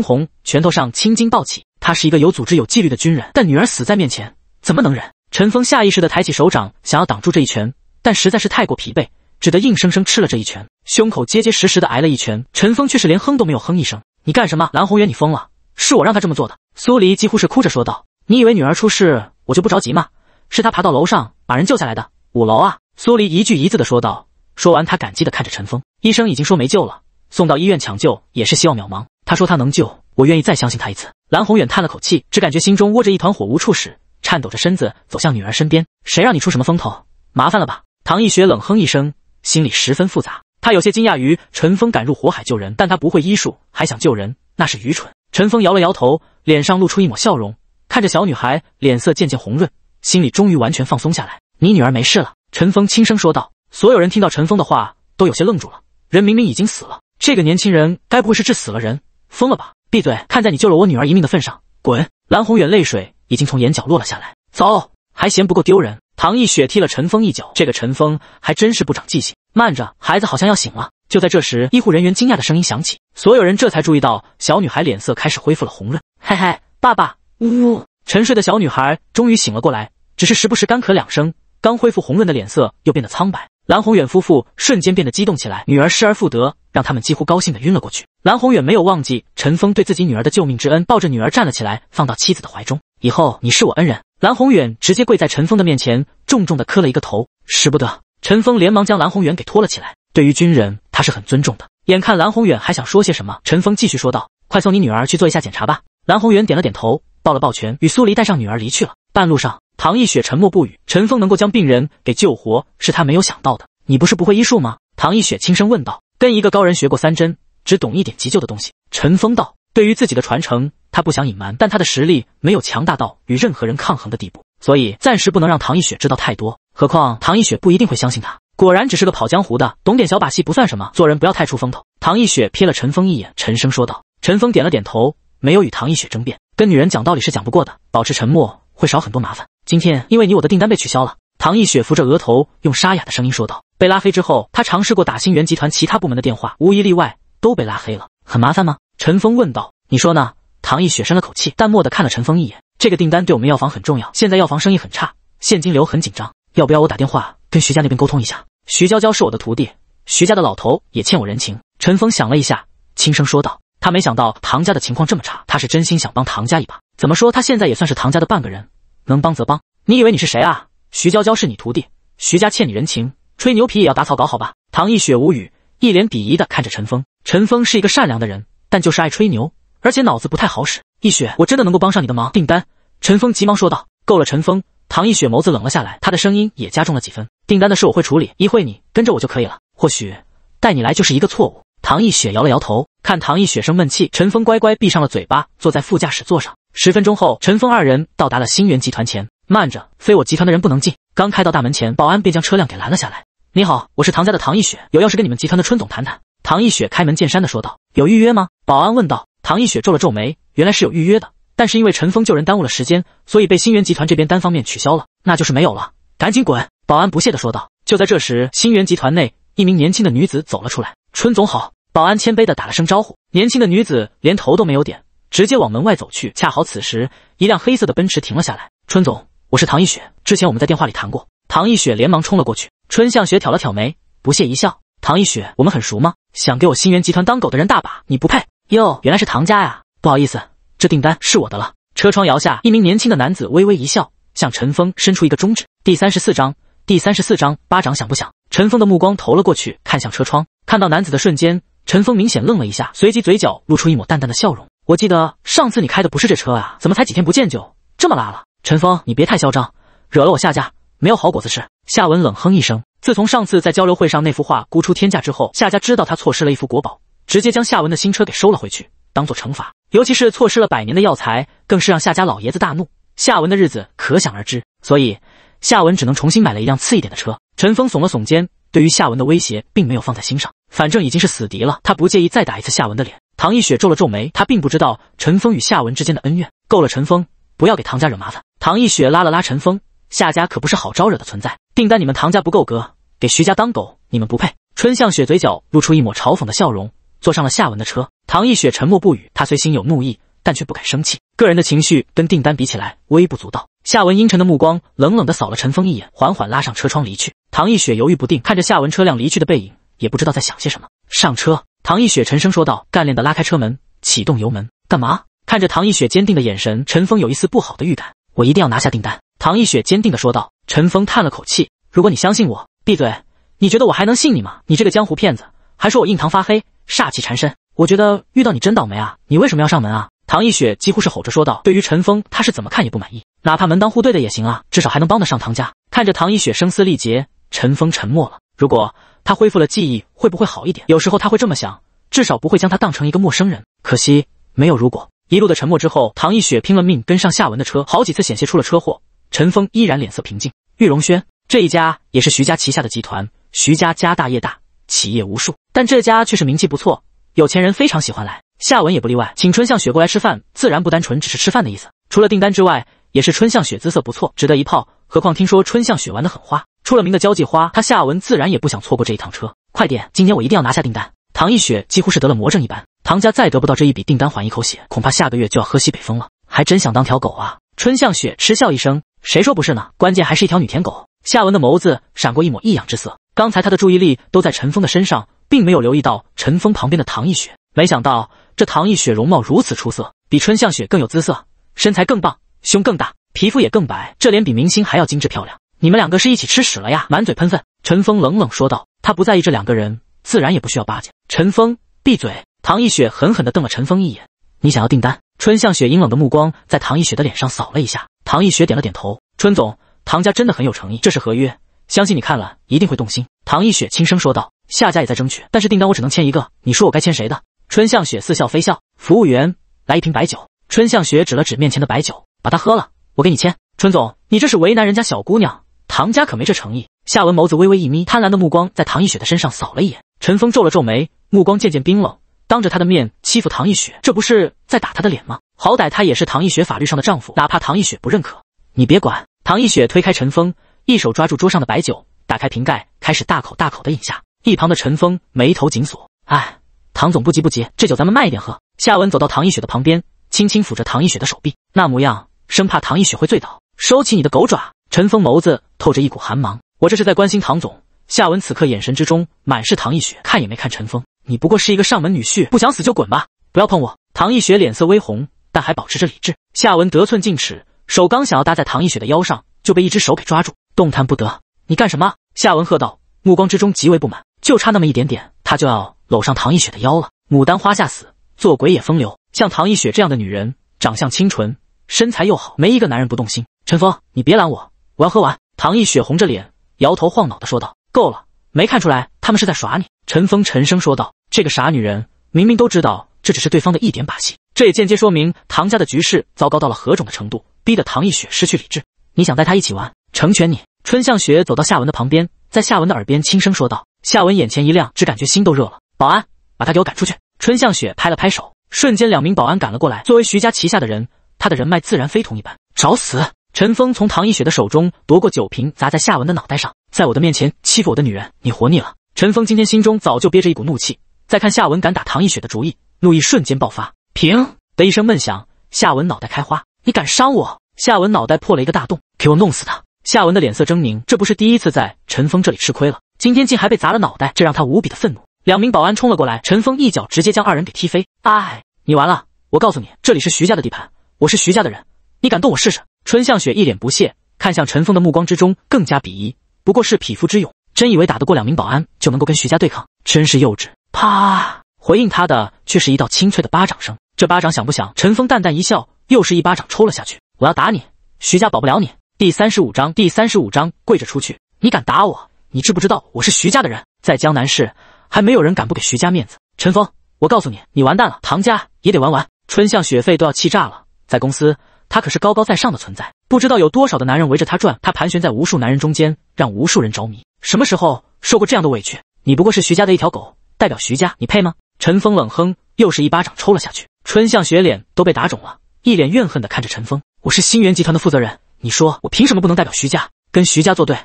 红，拳头上青筋暴起。他是一个有组织、有纪律的军人，但女儿死在面前，怎么能忍？陈峰下意识的抬起手掌，想要挡住这一拳，但实在是太过疲惫，只得硬生生吃了这一拳，胸口结结实实的挨了一拳。陈峰却是连哼都没有哼一声。你干什么？蓝宏远，你疯了！是我让他这么做的。苏黎几乎是哭着说道：“你以为女儿出事，我就不着急吗？是他爬到楼上把人救下来的，五楼啊！”苏黎一句一字的说道。说完，他感激的看着陈峰，医生已经说没救了，送到医院抢救也是希望渺茫。他说他能救。我愿意再相信他一次。蓝宏远叹了口气，只感觉心中窝着一团火，无处使，颤抖着身子走向女儿身边。谁让你出什么风头，麻烦了吧？唐逸雪冷哼一声，心里十分复杂。他有些惊讶于陈峰敢入火海救人，但他不会医术，还想救人，那是愚蠢。陈峰摇了摇头，脸上露出一抹笑容，看着小女孩，脸色渐渐红润，心里终于完全放松下来。你女儿没事了。陈峰轻声说道。所有人听到陈峰的话，都有些愣住了。人明明已经死了，这个年轻人该不会是治死了人，疯了吧？闭嘴！看在你救了我女儿一命的份上，滚！蓝宏远泪水已经从眼角落了下来。走，还嫌不够丢人？唐逸雪踢了陈峰一脚，这个陈峰还真是不长记性。慢着，孩子好像要醒了。就在这时，医护人员惊讶的声音响起，所有人这才注意到小女孩脸色开始恢复了红润。嘿嘿，爸爸，呜呜。沉睡的小女孩终于醒了过来，只是时不时干咳两声，刚恢复红润的脸色又变得苍白。蓝宏远夫妇瞬间变得激动起来，女儿失而复得，让他们几乎高兴的晕了过去。蓝宏远没有忘记陈峰对自己女儿的救命之恩，抱着女儿站了起来，放到妻子的怀中。以后你是我恩人。蓝宏远直接跪在陈峰的面前，重重的磕了一个头。使不得！陈峰连忙将蓝宏远给拖了起来。对于军人，他是很尊重的。眼看蓝宏远还想说些什么，陈峰继续说道：“快送你女儿去做一下检查吧。”蓝宏远点了点头，抱了抱拳，与苏黎带上女儿离去了。半路上。唐一雪沉默不语。陈峰能够将病人给救活，是他没有想到的。你不是不会医术吗？唐一雪轻声问道。跟一个高人学过三针，只懂一点急救的东西。陈峰道。对于自己的传承，他不想隐瞒，但他的实力没有强大到与任何人抗衡的地步，所以暂时不能让唐一雪知道太多。何况唐一雪不一定会相信他。果然只是个跑江湖的，懂点小把戏不算什么。做人不要太出风头。唐一雪瞥了陈峰一眼，沉声说道。陈峰点了点头，没有与唐一雪争辩。跟女人讲道理是讲不过的，保持沉默会少很多麻烦。今天因为你，我的订单被取消了。唐艺雪扶着额头，用沙哑的声音说道：“被拉黑之后，他尝试过打星源集团其他部门的电话，无一例外都被拉黑了，很麻烦吗？”陈峰问道。“你说呢？”唐艺雪深了口气，淡漠的看了陈峰一眼。这个订单对我们药房很重要，现在药房生意很差，现金流很紧张，要不要我打电话跟徐家那边沟通一下？徐娇娇是我的徒弟，徐家的老头也欠我人情。陈峰想了一下，轻声说道：“他没想到唐家的情况这么差，他是真心想帮唐家一把。怎么说，他现在也算是唐家的半个人。”能帮则帮，你以为你是谁啊？徐娇娇是你徒弟，徐家欠你人情，吹牛皮也要打草稿，好吧？唐一雪无语，一脸鄙夷的看着陈峰。陈峰是一个善良的人，但就是爱吹牛，而且脑子不太好使。一雪，我真的能够帮上你的忙，订单。陈峰急忙说道。够了，陈峰。唐一雪眸子冷了下来，她的声音也加重了几分。订单的事我会处理，一会你跟着我就可以了。或许带你来就是一个错误。唐一雪摇了摇头，看唐一雪生闷气，陈峰乖乖闭上了嘴巴，坐在副驾驶座上。十分钟后，陈峰二人到达了鑫源集团前。慢着，非我集团的人不能进。刚开到大门前，保安便将车辆给拦了下来。你好，我是唐家的唐一雪，有要事跟你们集团的春总谈谈。唐一雪开门见山的说道。有预约吗？保安问道。唐一雪皱了皱眉，原来是有预约的，但是因为陈峰救人耽误了时间，所以被鑫源集团这边单方面取消了。那就是没有了，赶紧滚！保安不屑的说道。就在这时，鑫源集团内一名年轻的女子走了出来。春总好。保安谦卑的打了声招呼。年轻的女子连头都没有点。直接往门外走去，恰好此时一辆黑色的奔驰停了下来。春总，我是唐一雪，之前我们在电话里谈过。唐一雪连忙冲了过去。春向雪挑了挑眉，不屑一笑：“唐一雪，我们很熟吗？想给我鑫源集团当狗的人大把，你不配。”哟，原来是唐家呀，不好意思，这订单是我的了。车窗摇下，一名年轻的男子微微一笑，向陈峰伸出一个中指。第三十四章，第三十四章，巴掌响不响？陈峰的目光投了过去，看向车窗，看到男子的瞬间，陈峰明显愣了一下，随即嘴角露出一抹淡淡的笑容。我记得上次你开的不是这车啊？怎么才几天不见就这么拉了？陈峰，你别太嚣张，惹了我夏家，没有好果子吃。夏文冷哼一声，自从上次在交流会上那幅画估出天价之后，夏家知道他错失了一幅国宝，直接将夏文的新车给收了回去，当做惩罚。尤其是错失了百年的药材，更是让夏家老爷子大怒，夏文的日子可想而知。所以夏文只能重新买了一辆次一点的车。陈峰耸了耸肩。对于夏文的威胁，并没有放在心上，反正已经是死敌了，他不介意再打一次夏文的脸。唐一雪皱了皱眉，他并不知道陈峰与夏文之间的恩怨。够了，陈峰，不要给唐家惹麻烦。唐一雪拉了拉陈峰，夏家可不是好招惹的存在。订单你们唐家不够格，给徐家当狗你们不配。春向雪嘴角露出一抹嘲讽的笑容，坐上了夏文的车。唐一雪沉默不语，他虽心有怒意，但却不敢生气。个人的情绪跟订单比起来微不足道。夏文阴沉的目光冷冷地扫了陈峰一眼，缓缓拉上车窗离去。唐一雪犹豫不定，看着夏文车辆离去的背影，也不知道在想些什么。上车，唐一雪沉声说道，干练的拉开车门，启动油门。干嘛？看着唐一雪坚定的眼神，陈峰有一丝不好的预感。我一定要拿下订单。唐一雪坚定的说道。陈峰叹了口气，如果你相信我，闭嘴。你觉得我还能信你吗？你这个江湖骗子，还说我印堂发黑，煞气缠身。我觉得遇到你真倒霉啊！你为什么要上门啊？唐一雪几乎是吼着说道。对于陈峰，他是怎么看也不满意，哪怕门当户对的也行啊，至少还能帮得上唐家。看着唐一雪声嘶力竭。陈峰沉默了。如果他恢复了记忆，会不会好一点？有时候他会这么想，至少不会将他当成一个陌生人。可惜没有如果。一路的沉默之后，唐一雪拼了命跟上夏文的车，好几次险些出了车祸。陈峰依然脸色平静。玉荣轩这一家也是徐家旗下的集团，徐家家大业大，企业无数，但这家却是名气不错，有钱人非常喜欢来。夏文也不例外，请春向雪过来吃饭，自然不单纯只是吃饭的意思，除了订单之外，也是春向雪姿色不错，值得一泡。何况听说春向雪玩的很花。出了名的交际花，他夏文自然也不想错过这一趟车。快点，今天我一定要拿下订单！唐一雪几乎是得了魔怔一般，唐家再得不到这一笔订单，缓一口血，恐怕下个月就要喝西北风了。还真想当条狗啊！春向雪嗤笑一声：“谁说不是呢？关键还是一条女舔狗。”夏文的眸子闪过一抹异样之色。刚才他的注意力都在陈峰的身上，并没有留意到陈峰旁边的唐一雪。没想到这唐一雪容貌如此出色，比春向雪更有姿色，身材更棒，胸更大，皮肤也更白，这脸比明星还要精致漂亮。你们两个是一起吃屎了呀！满嘴喷粪，陈峰冷冷说道。他不在意这两个人，自然也不需要巴结。陈峰，闭嘴！唐一雪狠狠地瞪了陈峰一眼。你想要订单？春向雪阴冷的目光在唐一雪的脸上扫了一下。唐一雪点了点头。春总，唐家真的很有诚意，这是合约，相信你看了一定会动心。唐一雪轻声说道。夏家也在争取，但是订单我只能签一个。你说我该签谁的？春向雪似笑非笑。服务员，来一瓶白酒。春向雪指了指面前的白酒，把它喝了，我给你签。春总，你这是为难人家小姑娘。唐家可没这诚意。夏文眸子微微一眯，贪婪的目光在唐一雪的身上扫了一眼。陈峰皱了皱眉，目光渐渐冰冷。当着他的面欺负唐一雪，这不是在打他的脸吗？好歹他也是唐一雪法律上的丈夫，哪怕唐一雪不认可，你别管。唐一雪推开陈峰，一手抓住桌上的白酒，打开瓶盖，开始大口大口的饮下。一旁的陈峰眉头紧锁，哎，唐总不急不急，这酒咱们慢一点喝。夏文走到唐一雪的旁边，轻轻抚着唐一雪的手臂，那模样生怕唐一雪会醉倒。收起你的狗爪！陈峰眸子透着一股寒芒，我这是在关心唐总。夏文此刻眼神之中满是唐一雪，看也没看陈峰，你不过是一个上门女婿，不想死就滚吧，不要碰我！唐一雪脸色微红，但还保持着理智。夏文得寸进尺，手刚想要搭在唐一雪的腰上，就被一只手给抓住，动弹不得。你干什么？夏文喝道，目光之中极为不满。就差那么一点点，他就要搂上唐一雪的腰了。牡丹花下死，做鬼也风流。像唐一雪这样的女人，长相清纯，身材又好，没一个男人不动心。陈峰，你别拦我！我要喝完！唐毅雪红着脸，摇头晃脑的说道：“够了，没看出来他们是在耍你。”陈峰沉声说道：“这个傻女人，明明都知道这只是对方的一点把戏，这也间接说明唐家的局势糟糕到了何种的程度，逼得唐逸雪失去理智。你想带她一起玩，成全你。”春向雪走到夏文的旁边，在夏文的耳边轻声说道。夏文眼前一亮，只感觉心都热了。保安，把他给我赶出去！春向雪拍了拍手，瞬间两名保安赶了过来。作为徐家旗下的人，他的人脉自然非同一般。找死！陈峰从唐一雪的手中夺过酒瓶，砸在夏文的脑袋上。在我的面前欺负我的女人，你活腻了！陈峰今天心中早就憋着一股怒气，再看夏文敢打唐一雪的主意，怒意瞬间爆发。砰的一声闷响，夏文脑袋开花。你敢伤我！夏文脑袋破了一个大洞，给我弄死他！夏文的脸色狰狞，这不是第一次在陈峰这里吃亏了，今天竟还被砸了脑袋，这让他无比的愤怒。两名保安冲了过来，陈峰一脚直接将二人给踢飞。哎，你完了！我告诉你，这里是徐家的地盘，我是徐家的人，你敢动我试试！春向雪一脸不屑，看向陈峰的目光之中更加鄙夷。不过是匹夫之勇，真以为打得过两名保安就能够跟徐家对抗，真是幼稚！啪！回应他的却是一道清脆的巴掌声。这巴掌响不响？陈峰淡淡一笑，又是一巴掌抽了下去。我要打你，徐家保不了你。第三十五章。第三十五章，跪着出去！你敢打我？你知不知道我是徐家的人？在江南市还没有人敢不给徐家面子。陈峰，我告诉你，你完蛋了，唐家也得玩完。春向雪肺都要气炸了，在公司。他可是高高在上的存在，不知道有多少的男人围着他转，他盘旋在无数男人中间，让无数人着迷。什么时候受过这样的委屈？你不过是徐家的一条狗，代表徐家，你配吗？陈峰冷哼，又是一巴掌抽了下去，春向雪脸都被打肿了，一脸怨恨的看着陈峰。我是新源集团的负责人，你说我凭什么不能代表徐家，跟徐家作对？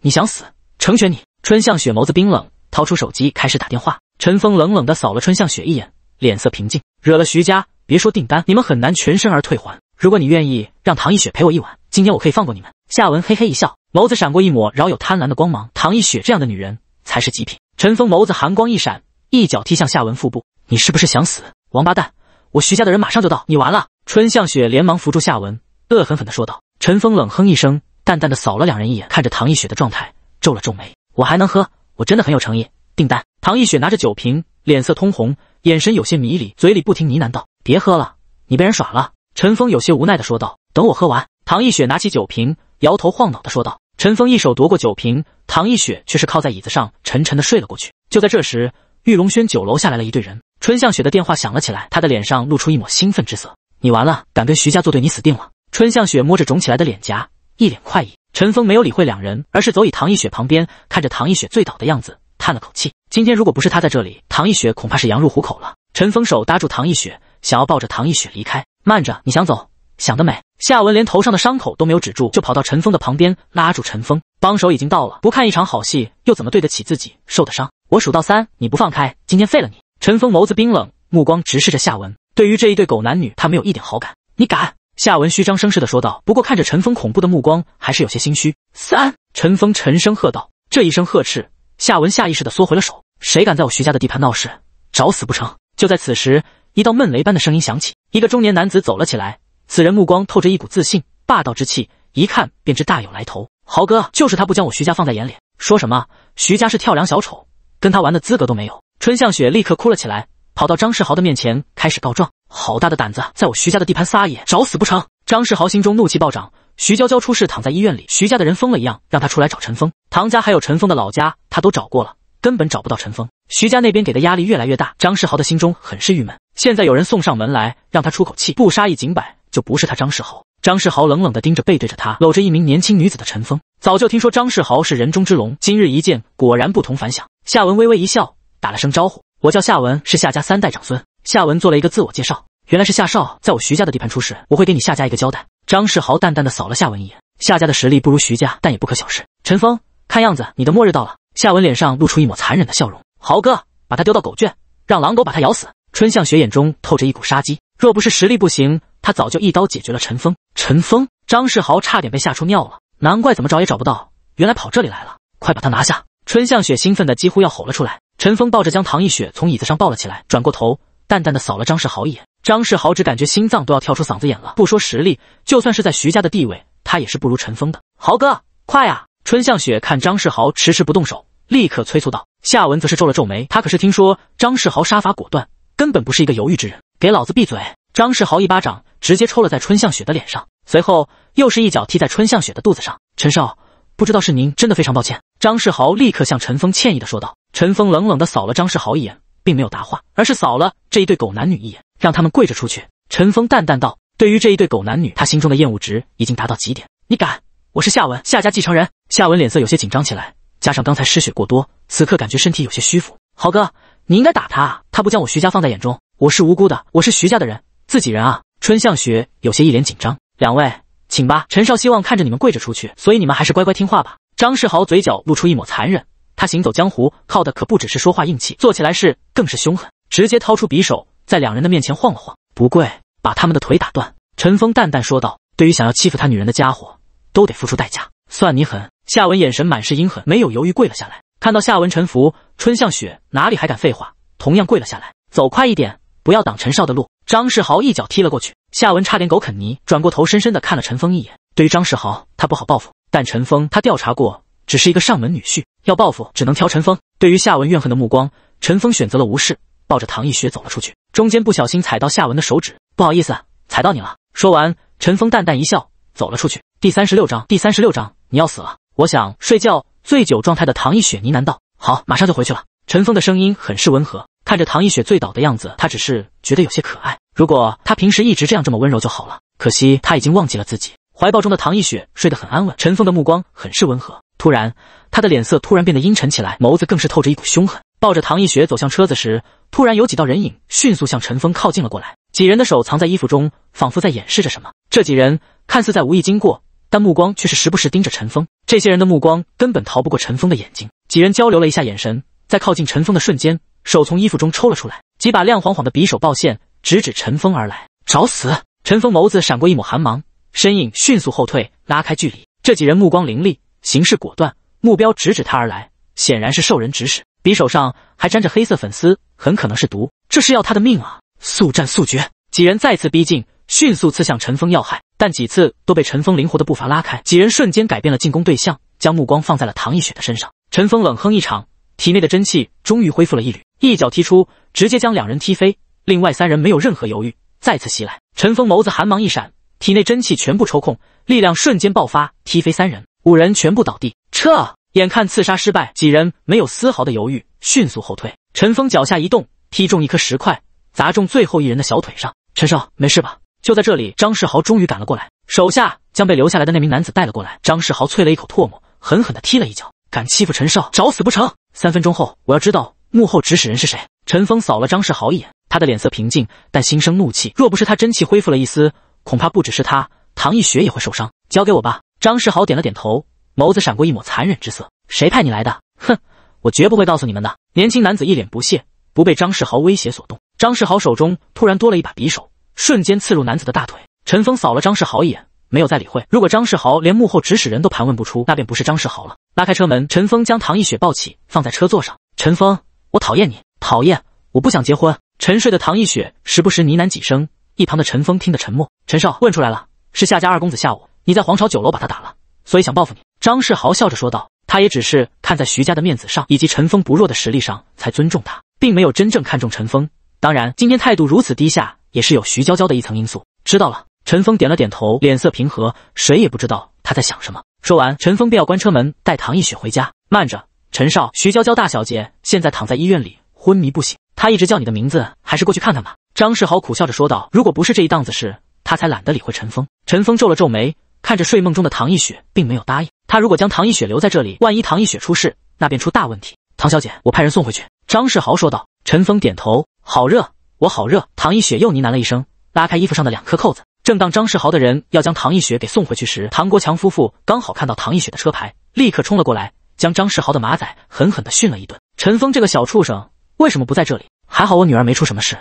你想死，成全你。春向雪眸子冰冷，掏出手机开始打电话。陈峰冷冷的扫了春向雪一眼，脸色平静。惹了徐家，别说订单，你们很难全身而退。还。如果你愿意让唐一雪陪我一晚，今天我可以放过你们。夏文嘿嘿一笑，眸子闪过一抹饶有贪婪的光芒。唐一雪这样的女人才是极品。陈峰眸子寒光一闪，一脚踢向夏文腹部：“你是不是想死？王八蛋！我徐家的人马上就到，你完了！”春向雪连忙扶住夏文，恶狠狠地说道。陈峰冷哼一声，淡淡的扫了两人一眼，看着唐一雪的状态，皱了皱眉：“我还能喝，我真的很有诚意。”订单。唐一雪拿着酒瓶，脸色通红，眼神有些迷离，嘴里不停呢喃道：“别喝了，你被人耍了。”陈峰有些无奈的说道：“等我喝完。”唐一雪拿起酒瓶，摇头晃脑的说道。陈峰一手夺过酒瓶，唐一雪却是靠在椅子上，沉沉的睡了过去。就在这时，玉龙轩酒楼下来了一队人。春向雪的电话响了起来，她的脸上露出一抹兴奋之色：“你完了，敢跟徐家作对，你死定了！”春向雪摸着肿起来的脸颊，一脸快意。陈峰没有理会两人，而是走以唐一雪旁边，看着唐一雪醉倒的样子，叹了口气：“今天如果不是他在这里，唐一雪恐怕是羊入虎口了。”陈峰手搭住唐一雪，想要抱着唐一雪离开。慢着，你想走？想得美！夏文连头上的伤口都没有止住，就跑到陈峰的旁边，拉住陈峰。帮手已经到了，不看一场好戏，又怎么对得起自己受的伤？我数到三，你不放开，今天废了你！陈峰眸子冰冷，目光直视着夏文。对于这一对狗男女，他没有一点好感。你敢？夏文虚张声势的说道。不过看着陈峰恐怖的目光，还是有些心虚。三！陈峰沉声喝道。这一声呵斥，夏文下意识的缩回了手。谁敢在我徐家的地盘闹事，找死不成？就在此时，一道闷雷般的声音响起。一个中年男子走了起来，此人目光透着一股自信霸道之气，一看便知大有来头。豪哥就是他，不将我徐家放在眼里，说什么徐家是跳梁小丑，跟他玩的资格都没有。春向雪立刻哭了起来，跑到张世豪的面前开始告状：“好大的胆子，在我徐家的地盘撒野，找死不成？”张世豪心中怒气暴涨。徐娇娇出事，躺在医院里，徐家的人疯了一样让他出来找陈峰。唐家还有陈峰的老家，他都找过了，根本找不到陈峰。徐家那边给的压力越来越大，张世豪的心中很是郁闷。现在有人送上门来让他出口气，不杀一儆百就不是他张世豪。张世豪冷冷地盯着背对着他搂着一名年轻女子的陈峰，早就听说张世豪是人中之龙，今日一见果然不同凡响。夏文微微一笑，打了声招呼：“我叫夏文，是夏家三代长孙。”夏文做了一个自我介绍。原来是夏少在我徐家的地盘出事，我会给你夏家一个交代。”张世豪淡淡的扫了夏文一眼：“夏家的实力不如徐家，但也不可小视。”陈峰，看样子你的末日到了。”夏文脸上露出一抹残忍的笑容：“豪哥，把他丢到狗圈，让狼狗把他咬死。”春向雪眼中透着一股杀机，若不是实力不行，他早就一刀解决了陈峰。陈峰，张世豪差点被吓出尿了。难怪怎么找也找不到，原来跑这里来了。快把他拿下！春向雪兴奋的几乎要吼了出来。陈峰抱着将唐一雪从椅子上抱了起来，转过头，淡淡的扫了张世豪一眼。张世豪只感觉心脏都要跳出嗓子眼了。不说实力，就算是在徐家的地位，他也是不如陈峰的。豪哥，快呀！春向雪看张世豪迟迟不动手，立刻催促道。夏文则是皱了皱眉，他可是听说张世豪杀伐果断。根本不是一个犹豫之人，给老子闭嘴！张世豪一巴掌直接抽了在春向雪的脸上，随后又是一脚踢在春向雪的肚子上。陈少，不知道是您，真的非常抱歉。张世豪立刻向陈峰歉意的说道。陈峰冷冷的扫了张世豪一眼，并没有答话，而是扫了这一对狗男女一眼，让他们跪着出去。陈峰淡淡道：“对于这一对狗男女，他心中的厌恶值已经达到极点。”你敢！我是夏文，夏家继承人。夏文脸色有些紧张起来，加上刚才失血过多，此刻感觉身体有些虚浮。豪哥。你应该打他，他不将我徐家放在眼中。我是无辜的，我是徐家的人，自己人啊！春向雪有些一脸紧张。两位，请吧。陈少希望看着你们跪着出去，所以你们还是乖乖听话吧。张世豪嘴角露出一抹残忍，他行走江湖靠的可不只是说话硬气，做起来事更是凶狠，直接掏出匕首在两人的面前晃了晃，不跪，把他们的腿打断。陈峰淡淡说道：“对于想要欺负他女人的家伙，都得付出代价。算你狠。”夏文眼神满是阴狠，没有犹豫跪了下来。看到夏文臣服，春向雪哪里还敢废话，同样跪了下来。走快一点，不要挡陈少的路。张世豪一脚踢了过去，夏文差点狗啃泥，转过头深深的看了陈峰一眼。对于张世豪，他不好报复，但陈峰他调查过，只是一个上门女婿，要报复只能挑陈峰。对于夏文怨恨的目光，陈峰选择了无视，抱着唐艺雪走了出去。中间不小心踩到夏文的手指，不好意思踩到你了。说完，陈峰淡淡一笑，走了出去。第三十六章，第三十六章，你要死了。我想睡觉，醉酒状态的唐一雪呢喃道：“好，马上就回去了。”陈峰的声音很是温和，看着唐一雪醉倒的样子，他只是觉得有些可爱。如果他平时一直这样这么温柔就好了，可惜他已经忘记了自己。怀抱中的唐一雪睡得很安稳，陈峰的目光很是温和。突然，他的脸色突然变得阴沉起来，眸子更是透着一股凶狠。抱着唐一雪走向车子时，突然有几道人影迅速向陈峰靠近了过来，几人的手藏在衣服中，仿佛在掩饰着什么。这几人看似在无意经过，但目光却是时不时盯着陈峰。这些人的目光根本逃不过陈峰的眼睛，几人交流了一下眼神，在靠近陈峰的瞬间，手从衣服中抽了出来，几把亮晃晃的匕首爆现，直指陈峰而来，找死！陈峰眸子闪过一抹寒芒，身影迅速后退，拉开距离。这几人目光凌厉，行事果断，目标直指他而来，显然是受人指使。匕首上还沾着黑色粉丝，很可能是毒，这是要他的命啊！速战速决！几人再次逼近，迅速刺向陈峰要害。但几次都被陈峰灵活的步伐拉开，几人瞬间改变了进攻对象，将目光放在了唐一雪的身上。陈峰冷哼一场，体内的真气终于恢复了一缕，一脚踢出，直接将两人踢飞。另外三人没有任何犹豫，再次袭来。陈峰眸子寒芒一闪，体内真气全部抽空，力量瞬间爆发，踢飞三人。五人全部倒地，撤。眼看刺杀失败，几人没有丝毫的犹豫，迅速后退。陈峰脚下一动，踢中一颗石块，砸中最后一人的小腿上。陈少，没事吧？就在这里，张世豪终于赶了过来，手下将被留下来的那名男子带了过来。张世豪啐了一口唾沫，狠狠地踢了一脚：“敢欺负陈少，找死不成？”三分钟后，我要知道幕后指使人是谁。陈峰扫了张世豪一眼，他的脸色平静，但心生怒气。若不是他真气恢复了一丝，恐怕不只是他，唐一雪也会受伤。交给我吧。张世豪点了点头，眸子闪过一抹残忍之色：“谁派你来的？”“哼，我绝不会告诉你们的。”年轻男子一脸不屑，不被张世豪威胁所动。张世豪手中突然多了一把匕首。瞬间刺入男子的大腿。陈峰扫了张世豪一眼，没有再理会。如果张世豪连幕后指使人都盘问不出，那便不是张世豪了。拉开车门，陈峰将唐一雪抱起，放在车座上。陈峰，我讨厌你，讨厌，我不想结婚。沉睡的唐一雪时不时呢喃几声，一旁的陈峰听得沉默。陈少问出来了，是夏家二公子下午你在皇朝酒楼把他打了，所以想报复你。张世豪笑着说道，他也只是看在徐家的面子上，以及陈峰不弱的实力上才尊重他，并没有真正看重陈峰。当然，今天态度如此低下。也是有徐娇娇的一层因素，知道了。陈峰点了点头，脸色平和，谁也不知道他在想什么。说完，陈峰便要关车门，带唐一雪回家。慢着，陈少，徐娇娇大小姐现在躺在医院里，昏迷不醒，她一直叫你的名字，还是过去看看吧。张世豪苦笑着说道：“如果不是这一档子事，他才懒得理会陈峰。”陈峰皱了皱眉，看着睡梦中的唐一雪，并没有答应他。如果将唐一雪留在这里，万一唐一雪出事，那便出大问题。唐小姐，我派人送回去。”张世豪说道。陈峰点头。好热。我好热，唐一雪又呢喃了一声，拉开衣服上的两颗扣子。正当张世豪的人要将唐一雪给送回去时，唐国强夫妇刚好看到唐一雪的车牌，立刻冲了过来，将张世豪的马仔狠狠地训了一顿。陈峰这个小畜生为什么不在这里？还好我女儿没出什么事，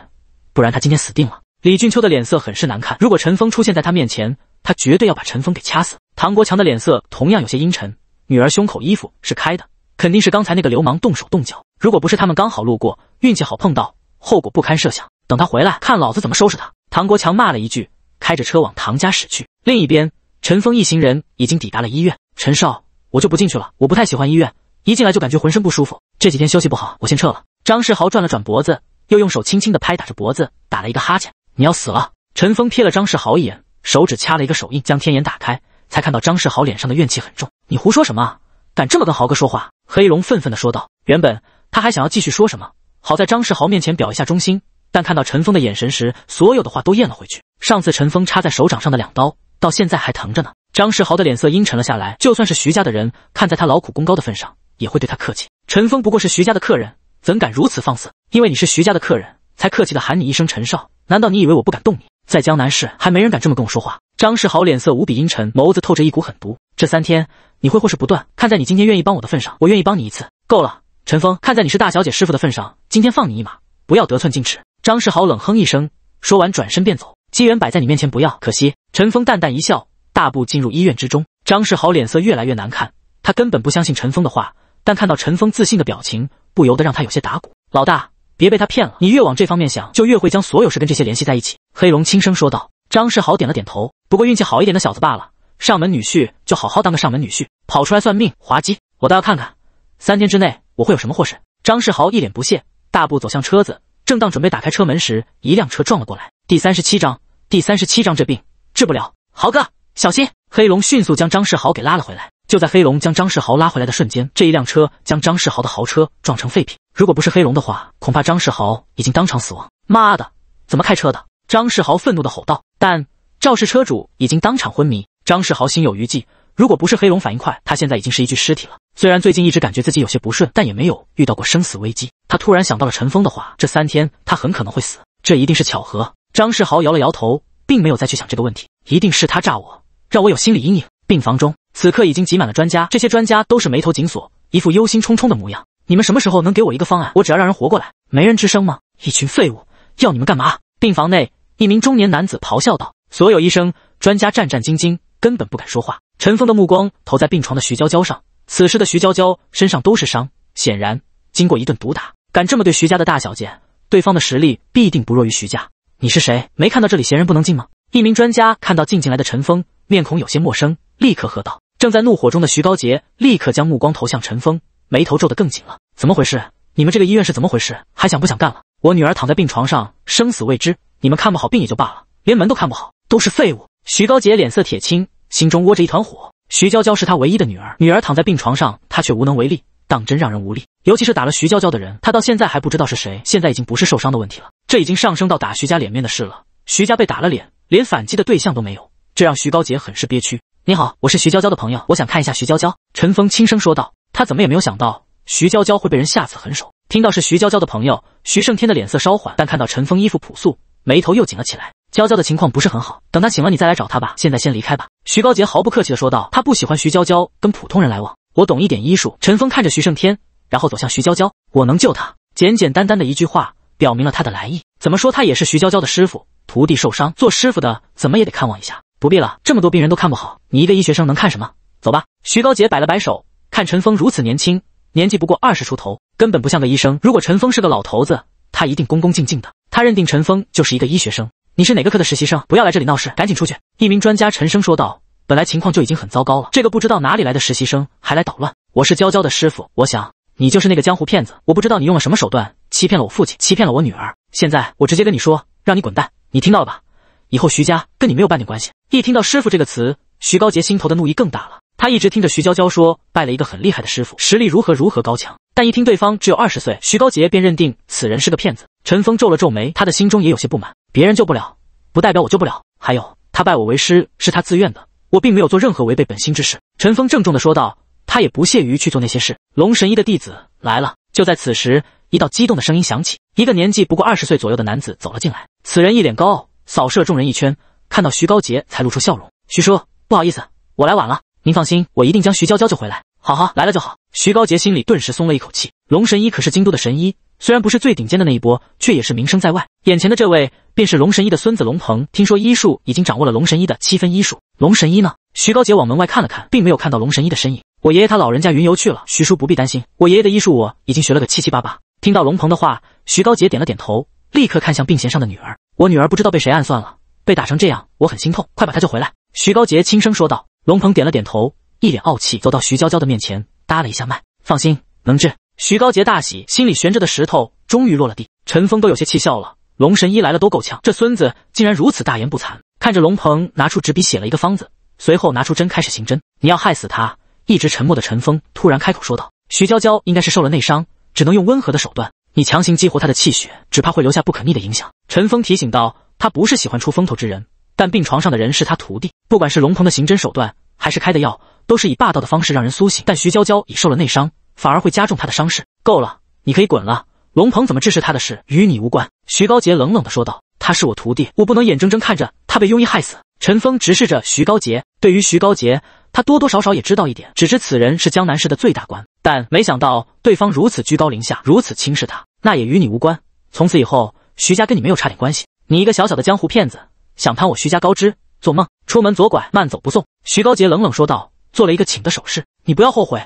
不然他今天死定了。李俊秋的脸色很是难看，如果陈峰出现在他面前，他绝对要把陈峰给掐死。唐国强的脸色同样有些阴沉，女儿胸口衣服是开的，肯定是刚才那个流氓动手动脚。如果不是他们刚好路过，运气好碰到。后果不堪设想。等他回来，看老子怎么收拾他！唐国强骂了一句，开着车往唐家驶去。另一边，陈峰一行人已经抵达了医院。陈少，我就不进去了，我不太喜欢医院，一进来就感觉浑身不舒服。这几天休息不好，我先撤了。张世豪转了转脖子，又用手轻轻的拍打着脖子，打了一个哈欠。你要死了！陈峰瞥了张世豪一眼，手指掐了一个手印，将天眼打开，才看到张世豪脸上的怨气很重。你胡说什么？敢这么跟豪哥说话？黑龙愤愤的说道。原本他还想要继续说什么。好在张世豪面前表一下忠心，但看到陈峰的眼神时，所有的话都咽了回去。上次陈峰插在手掌上的两刀，到现在还疼着呢。张世豪的脸色阴沉了下来。就算是徐家的人，看在他劳苦功高的份上，也会对他客气。陈峰不过是徐家的客人，怎敢如此放肆？因为你是徐家的客人，才客气的喊你一声陈少。难道你以为我不敢动你？在江南市还没人敢这么跟我说话。张世豪脸色无比阴沉，眸子透着一股狠毒。这三天你会祸事不断。看在你今天愿意帮我的份上，我愿意帮你一次。够了。陈峰，看在你是大小姐师傅的份上，今天放你一马，不要得寸进尺。张世豪冷哼一声，说完转身便走。机缘摆在你面前，不要可惜。陈峰淡淡一笑，大步进入医院之中。张世豪脸色越来越难看，他根本不相信陈峰的话，但看到陈峰自信的表情，不由得让他有些打鼓。老大，别被他骗了，你越往这方面想，就越会将所有事跟这些联系在一起。黑龙轻声说道。张世豪点了点头，不过运气好一点的小子罢了。上门女婿就好好当个上门女婿，跑出来算命，滑稽。我倒要看看。三天之内我会有什么祸事？张世豪一脸不屑，大步走向车子，正当准备打开车门时，一辆车撞了过来。第三十七章，第三十七章，这病治不了。豪哥，小心！黑龙迅速将张世豪给拉了回来。就在黑龙将张世豪拉回来的瞬间，这一辆车将张世豪的豪车撞成废品。如果不是黑龙的话，恐怕张世豪已经当场死亡。妈的，怎么开车的？张世豪愤怒的吼道。但肇事车主已经当场昏迷，张世豪心有余悸。如果不是黑龙反应快，他现在已经是一具尸体了。虽然最近一直感觉自己有些不顺，但也没有遇到过生死危机。他突然想到了陈峰的话，这三天他很可能会死，这一定是巧合。张世豪摇了摇头，并没有再去想这个问题。一定是他诈我，让我有心理阴影。病房中，此刻已经挤满了专家，这些专家都是眉头紧锁，一副忧心忡忡的模样。你们什么时候能给我一个方案？我只要让人活过来。没人吱声吗？一群废物，要你们干嘛？病房内，一名中年男子咆哮道。所有医生、专家战战兢兢。根本不敢说话。陈峰的目光投在病床的徐娇娇上，此时的徐娇娇身上都是伤，显然经过一顿毒打。敢这么对徐家的大小姐，对方的实力必定不弱于徐家。你是谁？没看到这里闲人不能进吗？一名专家看到进进来的陈峰，面孔有些陌生，立刻喝道。正在怒火中的徐高杰立刻将目光投向陈峰，眉头皱得更紧了。怎么回事？你们这个医院是怎么回事？还想不想干了？我女儿躺在病床上，生死未知，你们看不好病也就罢了，连门都看不好，都是废物。徐高杰脸色铁青，心中窝着一团火。徐娇娇是他唯一的女儿，女儿躺在病床上，他却无能为力，当真让人无力。尤其是打了徐娇娇的人，他到现在还不知道是谁。现在已经不是受伤的问题了，这已经上升到打徐家脸面的事了。徐家被打了脸，连反击的对象都没有，这让徐高杰很是憋屈。你好，我是徐娇娇的朋友，我想看一下徐娇娇。”陈峰轻声说道。他怎么也没有想到，徐娇娇会被人下此狠手。听到是徐娇娇的朋友，徐胜天的脸色稍缓，但看到陈峰衣服朴素，眉头又紧了起来。娇娇的情况不是很好，等她醒了你再来找她吧。现在先离开吧。”徐高杰毫不客气地说道。他不喜欢徐娇娇跟普通人来往。我懂一点医术。”陈峰看着徐胜天，然后走向徐娇娇。我能救她。”简简单单的一句话表明了他的来意。怎么说，他也是徐娇娇的师傅，徒弟受伤，做师傅的怎么也得看望一下。不必了，这么多病人都看不好，你一个医学生能看什么？走吧。”徐高杰摆了摆手。看陈峰如此年轻，年纪不过二十出头，根本不像个医生。如果陈峰是个老头子，他一定恭恭敬敬的。他认定陈峰就是一个医学生。你是哪个科的实习生？不要来这里闹事，赶紧出去！一名专家沉声说道：“本来情况就已经很糟糕了，这个不知道哪里来的实习生还来捣乱。”我是娇娇的师傅，我想你就是那个江湖骗子。我不知道你用了什么手段欺骗了我父亲，欺骗了我女儿。现在我直接跟你说，让你滚蛋，你听到了吧？以后徐家跟你没有半点关系。一听到“师傅”这个词，徐高杰心头的怒意更大了。他一直听着徐娇娇说拜了一个很厉害的师傅，实力如何如何高强，但一听对方只有二十岁，徐高杰便认定此人是个骗子。陈峰皱了皱眉，他的心中也有些不满。别人救不了，不代表我救不了。还有，他拜我为师是他自愿的，我并没有做任何违背本心之事。”陈峰郑重地说道。他也不屑于去做那些事。龙神医的弟子来了。就在此时，一道激动的声音响起，一个年纪不过二十岁左右的男子走了进来。此人一脸高傲，扫射众人一圈，看到徐高杰才露出笑容。“徐叔，不好意思，我来晚了。您放心，我一定将徐娇娇救回来。”“好好，来了就好。”徐高杰心里顿时松了一口气。龙神医可是京都的神医。虽然不是最顶尖的那一波，却也是名声在外。眼前的这位便是龙神医的孙子龙鹏，听说医术已经掌握了龙神医的七分医术。龙神医呢？徐高杰往门外看了看，并没有看到龙神医的身影。我爷爷他老人家云游去了，徐叔不必担心。我爷爷的医术我已经学了个七七八八。听到龙鹏的话，徐高杰点了点头，立刻看向病弦上的女儿。我女儿不知道被谁暗算了，被打成这样，我很心痛。快把她救回来！徐高杰轻声说道。龙鹏点了点头，一脸傲气，走到徐娇娇的面前，搭了一下脉。放心，能治。徐高杰大喜，心里悬着的石头终于落了地。陈峰都有些气笑了，龙神医来了都够呛，这孙子竟然如此大言不惭。看着龙鹏拿出纸笔写了一个方子，随后拿出针开始行针。你要害死他！一直沉默的陈峰突然开口说道：“徐娇娇应该是受了内伤，只能用温和的手段。你强行激活他的气血，只怕会留下不可逆的影响。”陈峰提醒道：“他不是喜欢出风头之人，但病床上的人是他徒弟。不管是龙鹏的行针手段，还是开的药，都是以霸道的方式让人苏醒。但徐娇娇已受了内伤。”反而会加重他的伤势。够了，你可以滚了。龙鹏怎么治事他的事与你无关。”徐高杰冷冷地说道，“他是我徒弟，我不能眼睁睁看着他被庸医害死。”陈峰直视着徐高杰，对于徐高杰，他多多少少也知道一点，只知此人是江南市的最大官，但没想到对方如此居高临下，如此轻视他。那也与你无关。从此以后，徐家跟你没有差点关系。你一个小小的江湖骗子，想攀我徐家高枝，做梦！出门左拐，慢走不送。”徐高杰冷冷说道，做了一个请的手势，“你不要后悔。”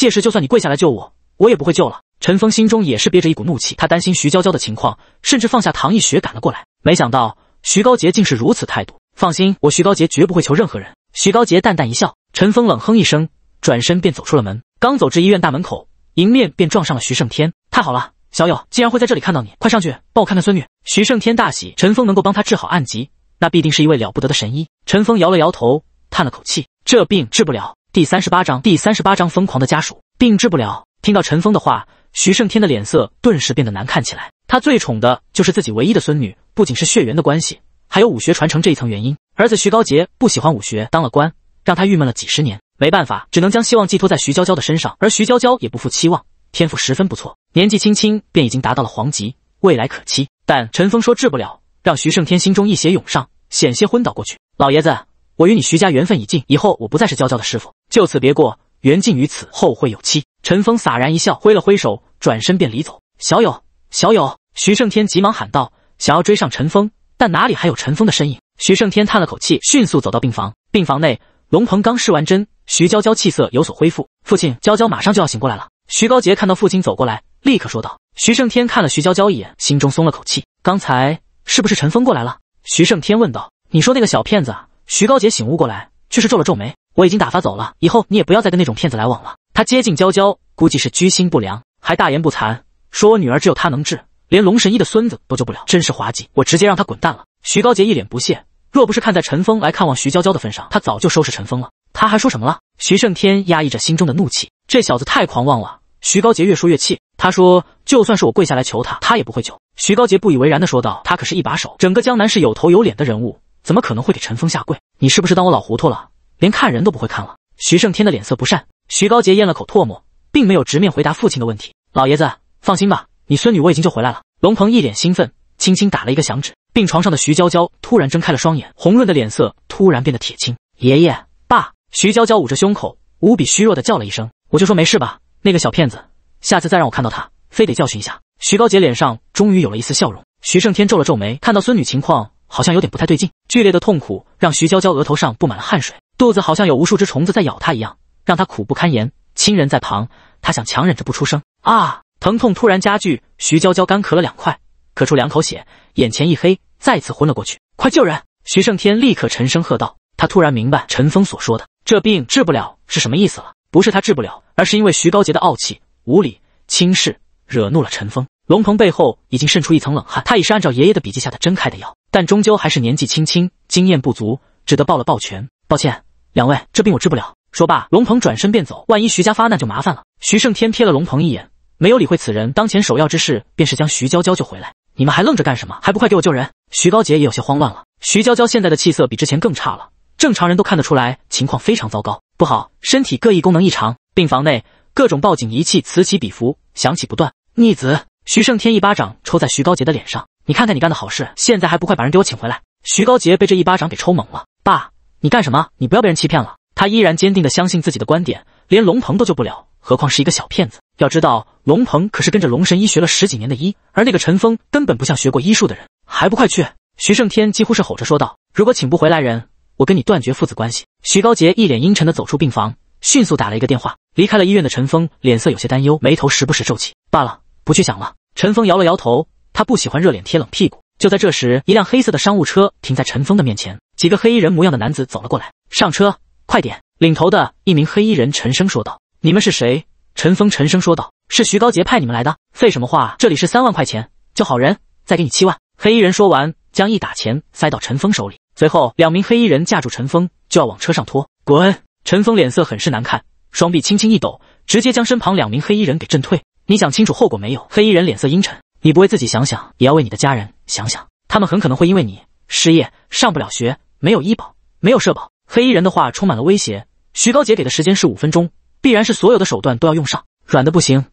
届时就算你跪下来救我，我也不会救了。陈峰心中也是憋着一股怒气，他担心徐娇娇的情况，甚至放下唐逸雪赶了过来。没想到徐高杰竟是如此态度。放心，我徐高杰绝不会求任何人。徐高杰淡淡一笑。陈峰冷哼一声，转身便走出了门。刚走至医院大门口，迎面便撞上了徐胜天。太好了，小友竟然会在这里看到你，快上去帮我看看孙女。徐胜天大喜，陈峰能够帮他治好暗疾，那必定是一位了不得的神医。陈峰摇了摇头，叹了口气，这病治不了。第三十八章第三十八章疯狂的家属病治不了。听到陈峰的话，徐胜天的脸色顿时变得难看起来。他最宠的就是自己唯一的孙女，不仅是血缘的关系，还有武学传承这一层原因。儿子徐高杰不喜欢武学，当了官，让他郁闷了几十年。没办法，只能将希望寄托在徐娇娇的身上。而徐娇娇也不负期望，天赋十分不错，年纪轻轻便已经达到了黄级，未来可期。但陈峰说治不了，让徐胜天心中一血涌上，险些昏倒过去。老爷子，我与你徐家缘分已尽，以后我不再是娇娇的师傅。就此别过，缘尽于此，后会有期。陈峰洒然一笑，挥了挥手，转身便离走。小友，小友！徐胜天急忙喊道，想要追上陈峰，但哪里还有陈峰的身影？徐胜天叹了口气，迅速走到病房。病房内，龙鹏刚施完针，徐娇娇气色有所恢复。父亲，娇娇马上就要醒过来了。徐高杰看到父亲走过来，立刻说道。徐胜天看了徐娇娇一眼，心中松了口气。刚才是不是陈峰过来了？徐胜天问道。你说那个小骗子？徐高杰醒悟过来，却是皱了皱眉。我已经打发走了，以后你也不要再跟那种骗子来往了。他接近娇娇，估计是居心不良，还大言不惭，说我女儿只有他能治，连龙神医的孙子都救不了，真是滑稽。我直接让他滚蛋了。徐高杰一脸不屑，若不是看在陈峰来看望徐娇娇的份上，他早就收拾陈峰了。他还说什么了？徐胜天压抑着心中的怒气，这小子太狂妄了。徐高杰越说越气，他说就算是我跪下来求他，他也不会救。徐高杰不以为然的说道，他可是一把手，整个江南是有头有脸的人物，怎么可能会给陈峰下跪？你是不是当我老糊涂了？连看人都不会看了。徐胜天的脸色不善，徐高杰咽了口唾沫，并没有直面回答父亲的问题。老爷子，放心吧，你孙女我已经救回来了。龙鹏一脸兴奋，轻轻打了一个响指。病床上的徐娇娇突然睁开了双眼，红润的脸色突然变得铁青。爷爷，爸！徐娇娇捂着胸口，无比虚弱地叫了一声：“我就说没事吧。”那个小骗子，下次再让我看到他，非得教训一下。徐高杰脸上终于有了一丝笑容。徐胜天皱了皱眉，看到孙女情况好像有点不太对劲。剧烈的痛苦让徐娇娇额头上布满了汗水。肚子好像有无数只虫子在咬他一样，让他苦不堪言。亲人在旁，他想强忍着不出声。啊！疼痛突然加剧，徐娇娇干咳了两块，咳出两口血，眼前一黑，再次昏了过去。快救人！徐胜天立刻沉声喝道。他突然明白陈峰所说的“这病治不了”是什么意思了。不是他治不了，而是因为徐高杰的傲气、无理、轻视，惹怒了陈峰。龙鹏背后已经渗出一层冷汗，他已是按照爷爷的笔记下的真开的药，但终究还是年纪轻轻，经验不足，只得抱了抱拳，抱歉。两位，这病我治不了。说罢，龙鹏转身便走。万一徐家发难，就麻烦了。徐胜天瞥了龙鹏一眼，没有理会此人。当前首要之事，便是将徐娇娇救回来。你们还愣着干什么？还不快给我救人！徐高杰也有些慌乱了。徐娇娇现在的气色比之前更差了，正常人都看得出来，情况非常糟糕。不好，身体各异，功能异常。病房内各种报警仪器此起彼伏，响起不断。逆子！徐胜天一巴掌抽在徐高杰的脸上，你看看你干的好事，现在还不快把人给我请回来！徐高杰被这一巴掌给抽懵了，爸。你干什么？你不要被人欺骗了！他依然坚定地相信自己的观点，连龙鹏都救不了，何况是一个小骗子？要知道，龙鹏可是跟着龙神医学了十几年的医，而那个陈峰根本不像学过医术的人。还不快去！徐胜天几乎是吼着说道：“如果请不回来人，我跟你断绝父子关系。”徐高杰一脸阴沉地走出病房，迅速打了一个电话，离开了医院的陈峰脸色有些担忧，眉头时不时皱起。罢了，不去想了。陈峰摇了摇头，他不喜欢热脸贴冷屁股。就在这时，一辆黑色的商务车停在陈峰的面前，几个黑衣人模样的男子走了过来。上车，快点！领头的一名黑衣人沉声说道：“你们是谁？”陈峰沉声说道：“是徐高杰派你们来的。”“废什么话！这里是三万块钱，交好人，再给你七万。”黑衣人说完，将一打钱塞到陈峰手里，随后两名黑衣人架住陈峰，就要往车上拖。滚！陈峰脸色很是难看，双臂轻轻一抖，直接将身旁两名黑衣人给震退。你想清楚后果没有？黑衣人脸色阴沉。你不为自己想想，也要为你的家人想想。他们很可能会因为你失业、上不了学、没有医保、没有社保。黑衣人的话充满了威胁。徐高杰给的时间是五分钟，必然是所有的手段都要用上。软的不行，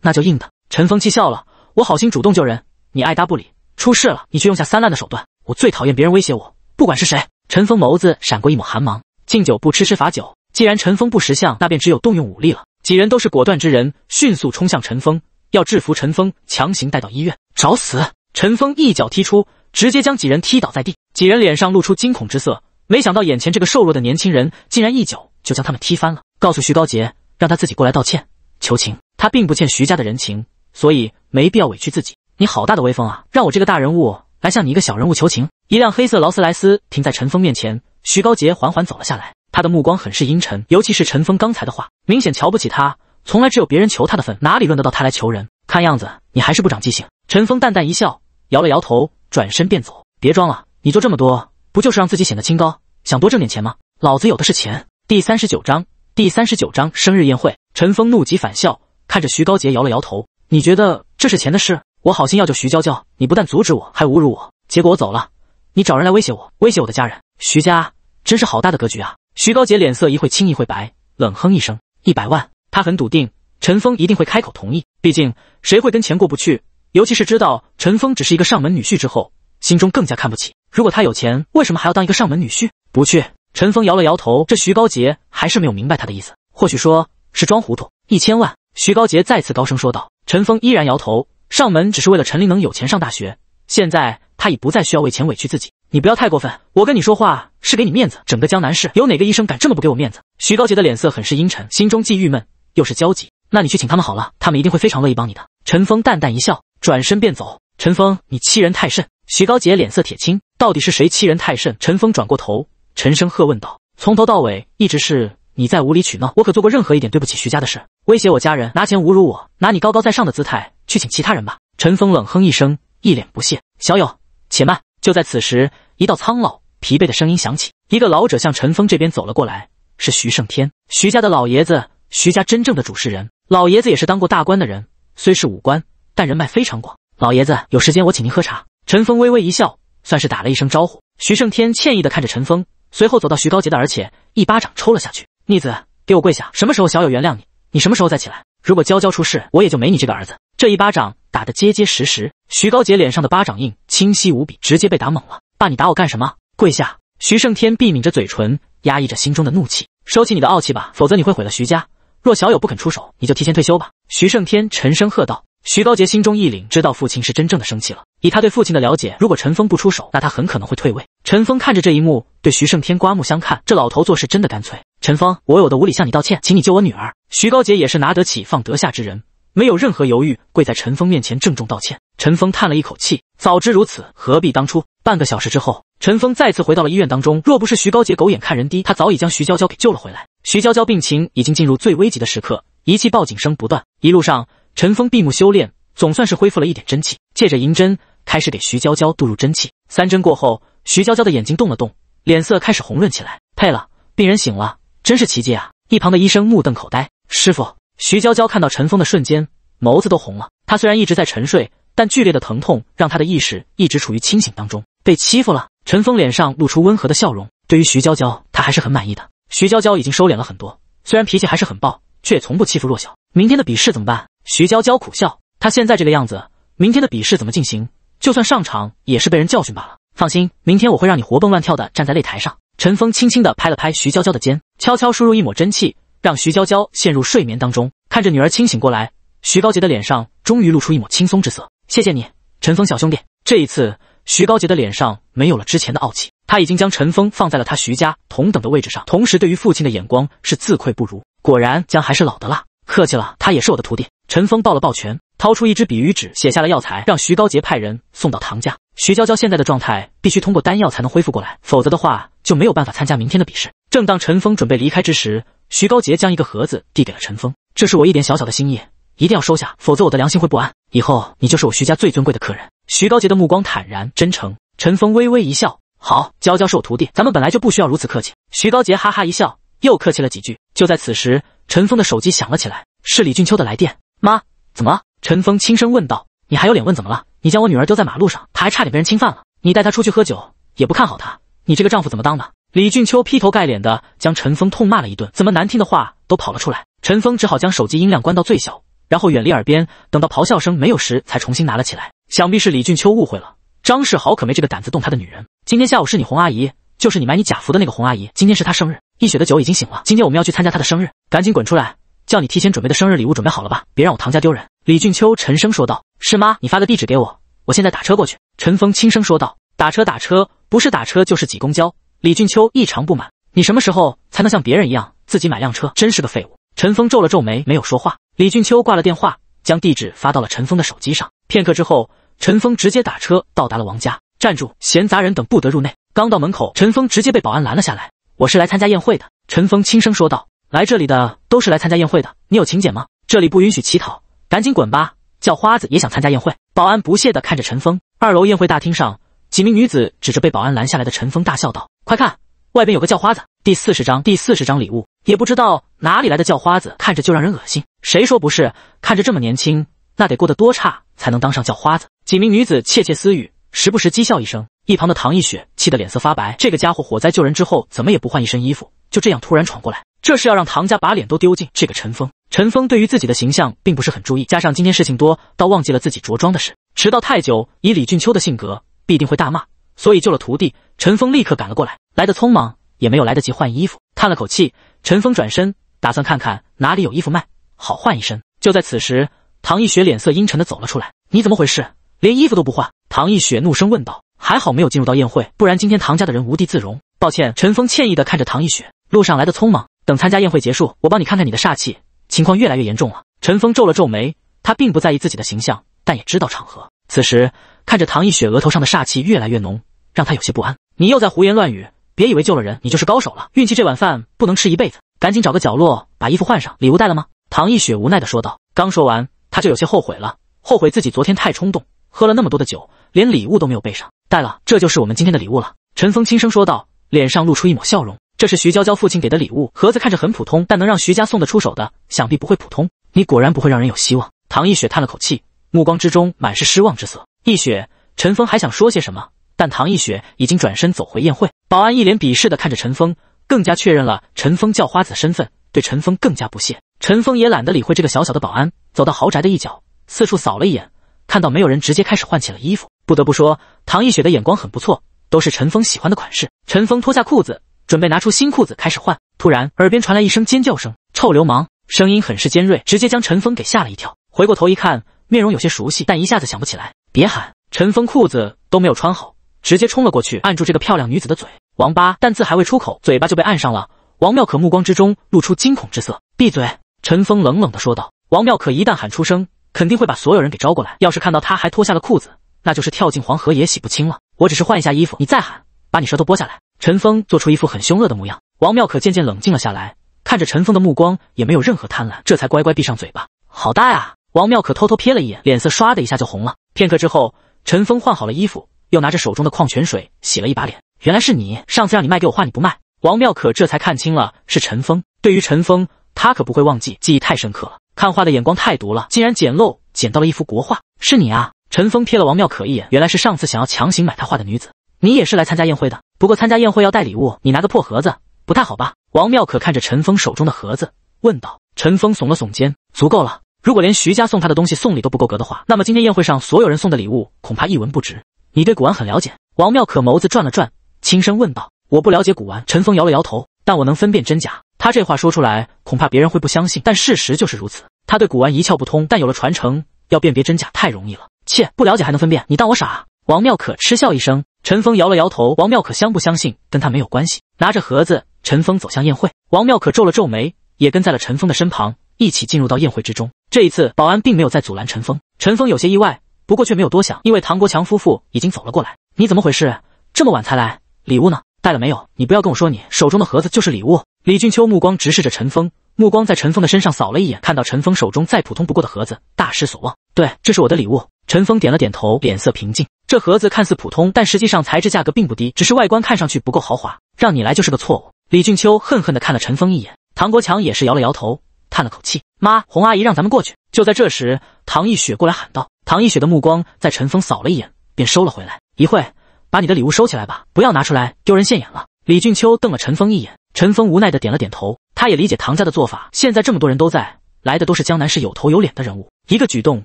那就硬的。陈峰气笑了，我好心主动救人，你爱搭不理，出事了你却用下三滥的手段。我最讨厌别人威胁我，不管是谁。陈峰眸子闪过一抹寒芒。敬酒不吃吃罚酒，既然陈峰不识相，那便只有动用武力了。几人都是果断之人，迅速冲向陈峰，要制服陈峰，强行带到医院找死。陈峰一脚踢出，直接将几人踢倒在地。几人脸上露出惊恐之色，没想到眼前这个瘦弱的年轻人竟然一脚就将他们踢翻了。告诉徐高杰，让他自己过来道歉求情。他并不欠徐家的人情，所以没必要委屈自己。你好大的威风啊，让我这个大人物来向你一个小人物求情。一辆黑色劳斯莱斯停在陈峰面前，徐高杰缓缓走了下来，他的目光很是阴沉，尤其是陈峰刚才的话，明显瞧不起他。从来只有别人求他的份，哪里论得到他来求人？看样子你还是不长记性。陈峰淡淡一笑，摇了摇头，转身便走。别装了，你做这么多，不就是让自己显得清高，想多挣点钱吗？老子有的是钱。第三十九章，第三十九章生日宴会。陈峰怒极反笑，看着徐高杰摇了摇头。你觉得这是钱的事？我好心要救徐娇娇，你不但阻止我，还侮辱我，结果我走了，你找人来威胁我，威胁我的家人。徐家真是好大的格局啊！徐高杰脸色一会青一会白，冷哼一声，一百万。他很笃定，陈峰一定会开口同意。毕竟谁会跟钱过不去？尤其是知道陈峰只是一个上门女婿之后，心中更加看不起。如果他有钱，为什么还要当一个上门女婿？不去。陈峰摇了摇头。这徐高杰还是没有明白他的意思，或许说是装糊涂。一千万！徐高杰再次高声说道。陈峰依然摇头。上门只是为了陈林能有钱上大学。现在他已不再需要为钱委屈自己。你不要太过分！我跟你说话是给你面子。整个江南市有哪个医生敢这么不给我面子？徐高杰的脸色很是阴沉，心中既郁闷。又是焦急，那你去请他们好了，他们一定会非常乐意帮你的。陈峰淡淡一笑，转身便走。陈峰，你欺人太甚！徐高杰脸色铁青，到底是谁欺人太甚？陈峰转过头，沉声喝问道：“从头到尾，一直是你在无理取闹，我可做过任何一点对不起徐家的事？威胁我家人，拿钱侮辱我，拿你高高在上的姿态去请其他人吧！”陈峰冷哼一声，一脸不屑。小友，且慢！就在此时，一道苍老疲惫的声音响起，一个老者向陈峰这边走了过来，是徐胜天，徐家的老爷子。徐家真正的主事人，老爷子也是当过大官的人，虽是武官，但人脉非常广。老爷子有时间，我请您喝茶。陈峰微微一笑，算是打了一声招呼。徐胜天歉意地看着陈峰，随后走到徐高杰的而且一巴掌抽了下去：“逆子，给我跪下！什么时候小友原谅你？你什么时候再起来？如果娇娇出事，我也就没你这个儿子。”这一巴掌打得结结实实，徐高杰脸上的巴掌印清晰无比，直接被打懵了。“爸，你打我干什么？跪下！”徐胜天闭抿着嘴唇，压抑着心中的怒气，收起你的傲气吧，否则你会毁了徐家。若小友不肯出手，你就提前退休吧。”徐胜天沉声喝道。徐高杰心中一凛，知道父亲是真正的生气了。以他对父亲的了解，如果陈峰不出手，那他很可能会退位。陈峰看着这一幕，对徐胜天刮目相看。这老头做事真的干脆。陈峰，我有的无礼向你道歉，请你救我女儿。徐高杰也是拿得起放得下之人，没有任何犹豫，跪在陈峰面前郑重道歉。陈峰叹了一口气，早知如此，何必当初？半个小时之后。陈峰再次回到了医院当中。若不是徐高杰狗眼看人低，他早已将徐娇娇给救了回来。徐娇娇病情已经进入最危急的时刻，仪器报警声不断。一路上，陈峰闭目修炼，总算是恢复了一点真气。借着银针，开始给徐娇娇注入真气。三针过后，徐娇娇的眼睛动了动，脸色开始红润起来。配了，病人醒了，真是奇迹啊！一旁的医生目瞪口呆。师傅，徐娇娇看到陈峰的瞬间，眸子都红了。她虽然一直在沉睡，但剧烈的疼痛让她的意识一直处于清醒当中。被欺负了？陈峰脸上露出温和的笑容，对于徐娇娇，他还是很满意的。徐娇娇已经收敛了很多，虽然脾气还是很暴，却也从不欺负弱小。明天的比试怎么办？徐娇娇苦笑，她现在这个样子，明天的比试怎么进行？就算上场，也是被人教训罢了。放心，明天我会让你活蹦乱跳的站在擂台上。陈峰轻轻的拍了拍徐娇娇的肩，悄悄输入一抹真气，让徐娇娇陷入睡眠当中。看着女儿清醒过来，徐高杰的脸上终于露出一抹轻松之色。谢谢你，陈峰小兄弟，这一次。徐高杰的脸上没有了之前的傲气，他已经将陈峰放在了他徐家同等的位置上，同时对于父亲的眼光是自愧不如。果然，姜还是老的辣。客气了，他也是我的徒弟。陈峰抱了抱拳，掏出一支笔与纸，写下了药材，让徐高杰派人送到唐家。徐娇娇现在的状态必须通过丹药才能恢复过来，否则的话就没有办法参加明天的比试。正当陈峰准备离开之时，徐高杰将一个盒子递给了陈峰，这是我一点小小的心意，一定要收下，否则我的良心会不安。以后你就是我徐家最尊贵的客人。徐高杰的目光坦然真诚，陈峰微微一笑：“好，娇娇是我徒弟，咱们本来就不需要如此客气。”徐高杰哈哈一笑，又客气了几句。就在此时，陈峰的手机响了起来，是李俊秋的来电。“妈，怎么了？”陈峰轻声问道。“你还有脸问怎么了？你将我女儿丢在马路上，她还差点被人侵犯了。你带她出去喝酒，也不看好她，你这个丈夫怎么当的？”李俊秋劈头盖脸的将陈峰痛骂了一顿，怎么难听的话都跑了出来。陈峰只好将手机音量关到最小，然后远离耳边，等到咆哮声没有时，才重新拿了起来。想必是李俊秋误会了，张世豪可没这个胆子动他的女人。今天下午是你洪阿姨，就是你买你假福的那个洪阿姨。今天是她生日，易雪的酒已经醒了。今天我们要去参加她的生日，赶紧滚出来！叫你提前准备的生日礼物准备好了吧？别让我唐家丢人！李俊秋沉声说道：“是妈，你发个地址给我，我现在打车过去。”陈峰轻声说道：“打车打车，不是打车就是挤公交。”李俊秋异常不满：“你什么时候才能像别人一样自己买辆车？真是个废物！”陈峰皱了皱眉，没有说话。李俊秋挂了电话，将地址发到了陈峰的手机上。片刻之后。陈峰直接打车到达了王家。站住，闲杂人等不得入内。刚到门口，陈峰直接被保安拦了下来。我是来参加宴会的。陈峰轻声说道：“来这里的都是来参加宴会的，你有请柬吗？这里不允许乞讨，赶紧滚吧！叫花子也想参加宴会？”保安不屑地看着陈峰。二楼宴会大厅上，几名女子指着被保安拦下来的陈峰大笑道：“快看，外边有个叫花子。”第四十章第四十章礼物，也不知道哪里来的叫花子，看着就让人恶心。谁说不是？看着这么年轻，那得过得多差才能当上叫花子？几名女子窃窃私语，时不时讥笑一声。一旁的唐一雪气得脸色发白。这个家伙火灾救人之后，怎么也不换一身衣服，就这样突然闯过来，这是要让唐家把脸都丢尽。这个陈峰，陈峰对于自己的形象并不是很注意，加上今天事情多，倒忘记了自己着装的事。迟到太久，以李俊秋的性格，必定会大骂。所以救了徒弟，陈峰立刻赶了过来，来得匆忙，也没有来得及换衣服，叹了口气。陈峰转身，打算看看哪里有衣服卖，好换一身。就在此时，唐一雪脸色阴沉的走了出来：“你怎么回事？”连衣服都不换，唐一雪怒声问道：“还好没有进入到宴会，不然今天唐家的人无地自容。”抱歉，陈峰歉意的看着唐一雪，路上来的匆忙，等参加宴会结束，我帮你看看你的煞气，情况越来越严重了。陈峰皱了皱眉，他并不在意自己的形象，但也知道场合。此时看着唐一雪额头上的煞气越来越浓，让他有些不安。你又在胡言乱语，别以为救了人你就是高手了，运气这碗饭不能吃一辈子，赶紧找个角落把衣服换上，礼物带了吗？唐一雪无奈的说道。刚说完，他就有些后悔了，后悔自己昨天太冲动。喝了那么多的酒，连礼物都没有备上带了，这就是我们今天的礼物了。”陈峰轻声说道，脸上露出一抹笑容。“这是徐娇娇父亲给的礼物，盒子看着很普通，但能让徐家送得出手的，想必不会普通。”你果然不会让人有希望。”唐一雪叹了口气，目光之中满是失望之色。“一雪，陈峰还想说些什么，但唐一雪已经转身走回宴会。保安一脸鄙视的看着陈峰，更加确认了陈峰叫花子的身份，对陈峰更加不屑。陈峰也懒得理会这个小小的保安，走到豪宅的一角，四处扫了一眼。看到没有人，直接开始换起了衣服。不得不说，唐一雪的眼光很不错，都是陈峰喜欢的款式。陈峰脱下裤子，准备拿出新裤子开始换。突然，耳边传来一声尖叫声：“臭流氓！”声音很是尖锐，直接将陈峰给吓了一跳。回过头一看，面容有些熟悉，但一下子想不起来。别喊！陈峰裤子都没有穿好，直接冲了过去，按住这个漂亮女子的嘴。王八！但字还未出口，嘴巴就被按上了。王妙可目光之中露出惊恐之色。闭嘴！陈峰冷冷的说道。王妙可一旦喊出声。肯定会把所有人给招过来。要是看到他还脱下了裤子，那就是跳进黄河也洗不清了。我只是换一下衣服，你再喊，把你舌头剥下来。陈峰做出一副很凶恶的模样。王妙可渐渐冷静了下来，看着陈峰的目光也没有任何贪婪，这才乖乖闭上嘴巴。好大呀！王妙可偷偷瞥了一眼，脸色唰的一下就红了。片刻之后，陈峰换好了衣服，又拿着手中的矿泉水洗了一把脸。原来是你，上次让你卖给我画你不卖。王妙可这才看清了是陈峰。对于陈峰，他可不会忘记，记忆太深刻了。看画的眼光太毒了，竟然捡漏，捡到了一幅国画。是你啊，陈峰瞥了王妙可一眼，原来是上次想要强行买他画的女子。你也是来参加宴会的，不过参加宴会要带礼物，你拿个破盒子，不太好吧？王妙可看着陈峰手中的盒子，问道。陈峰耸了耸肩，足够了。如果连徐家送他的东西送礼都不够格的话，那么今天宴会上所有人送的礼物恐怕一文不值。你对古玩很了解？王妙可眸子转了转，轻声问道。我不了解古玩，陈峰摇了摇头，但我能分辨真假。他这话说出来，恐怕别人会不相信，但事实就是如此。他对古玩一窍不通，但有了传承，要辨别真假太容易了。切，不了解还能分辨？你当我傻？王妙可嗤笑一声。陈峰摇了摇头。王妙可相不相信，跟他没有关系。拿着盒子，陈峰走向宴会。王妙可皱了皱眉，也跟在了陈峰的身旁，一起进入到宴会之中。这一次，保安并没有再阻拦陈峰。陈峰有些意外，不过却没有多想，因为唐国强夫妇已经走了过来。你怎么回事？这么晚才来？礼物呢？带了没有？你不要跟我说，你手中的盒子就是礼物。李俊秋目光直视着陈峰，目光在陈峰的身上扫了一眼，看到陈峰手中再普通不过的盒子，大失所望。对，这是我的礼物。陈峰点了点头，脸色平静。这盒子看似普通，但实际上材质、价格并不低，只是外观看上去不够豪华。让你来就是个错误。李俊秋恨恨地看了陈峰一眼。唐国强也是摇了摇头，叹了口气。妈，洪阿姨让咱们过去。就在这时，唐一雪过来喊道。唐一雪的目光在陈峰扫了一眼，便收了回来。一会把你的礼物收起来吧，不要拿出来丢人现眼了。李俊秋瞪了陈峰一眼。陈峰无奈的点了点头，他也理解唐家的做法。现在这么多人都在，来的都是江南市有头有脸的人物，一个举动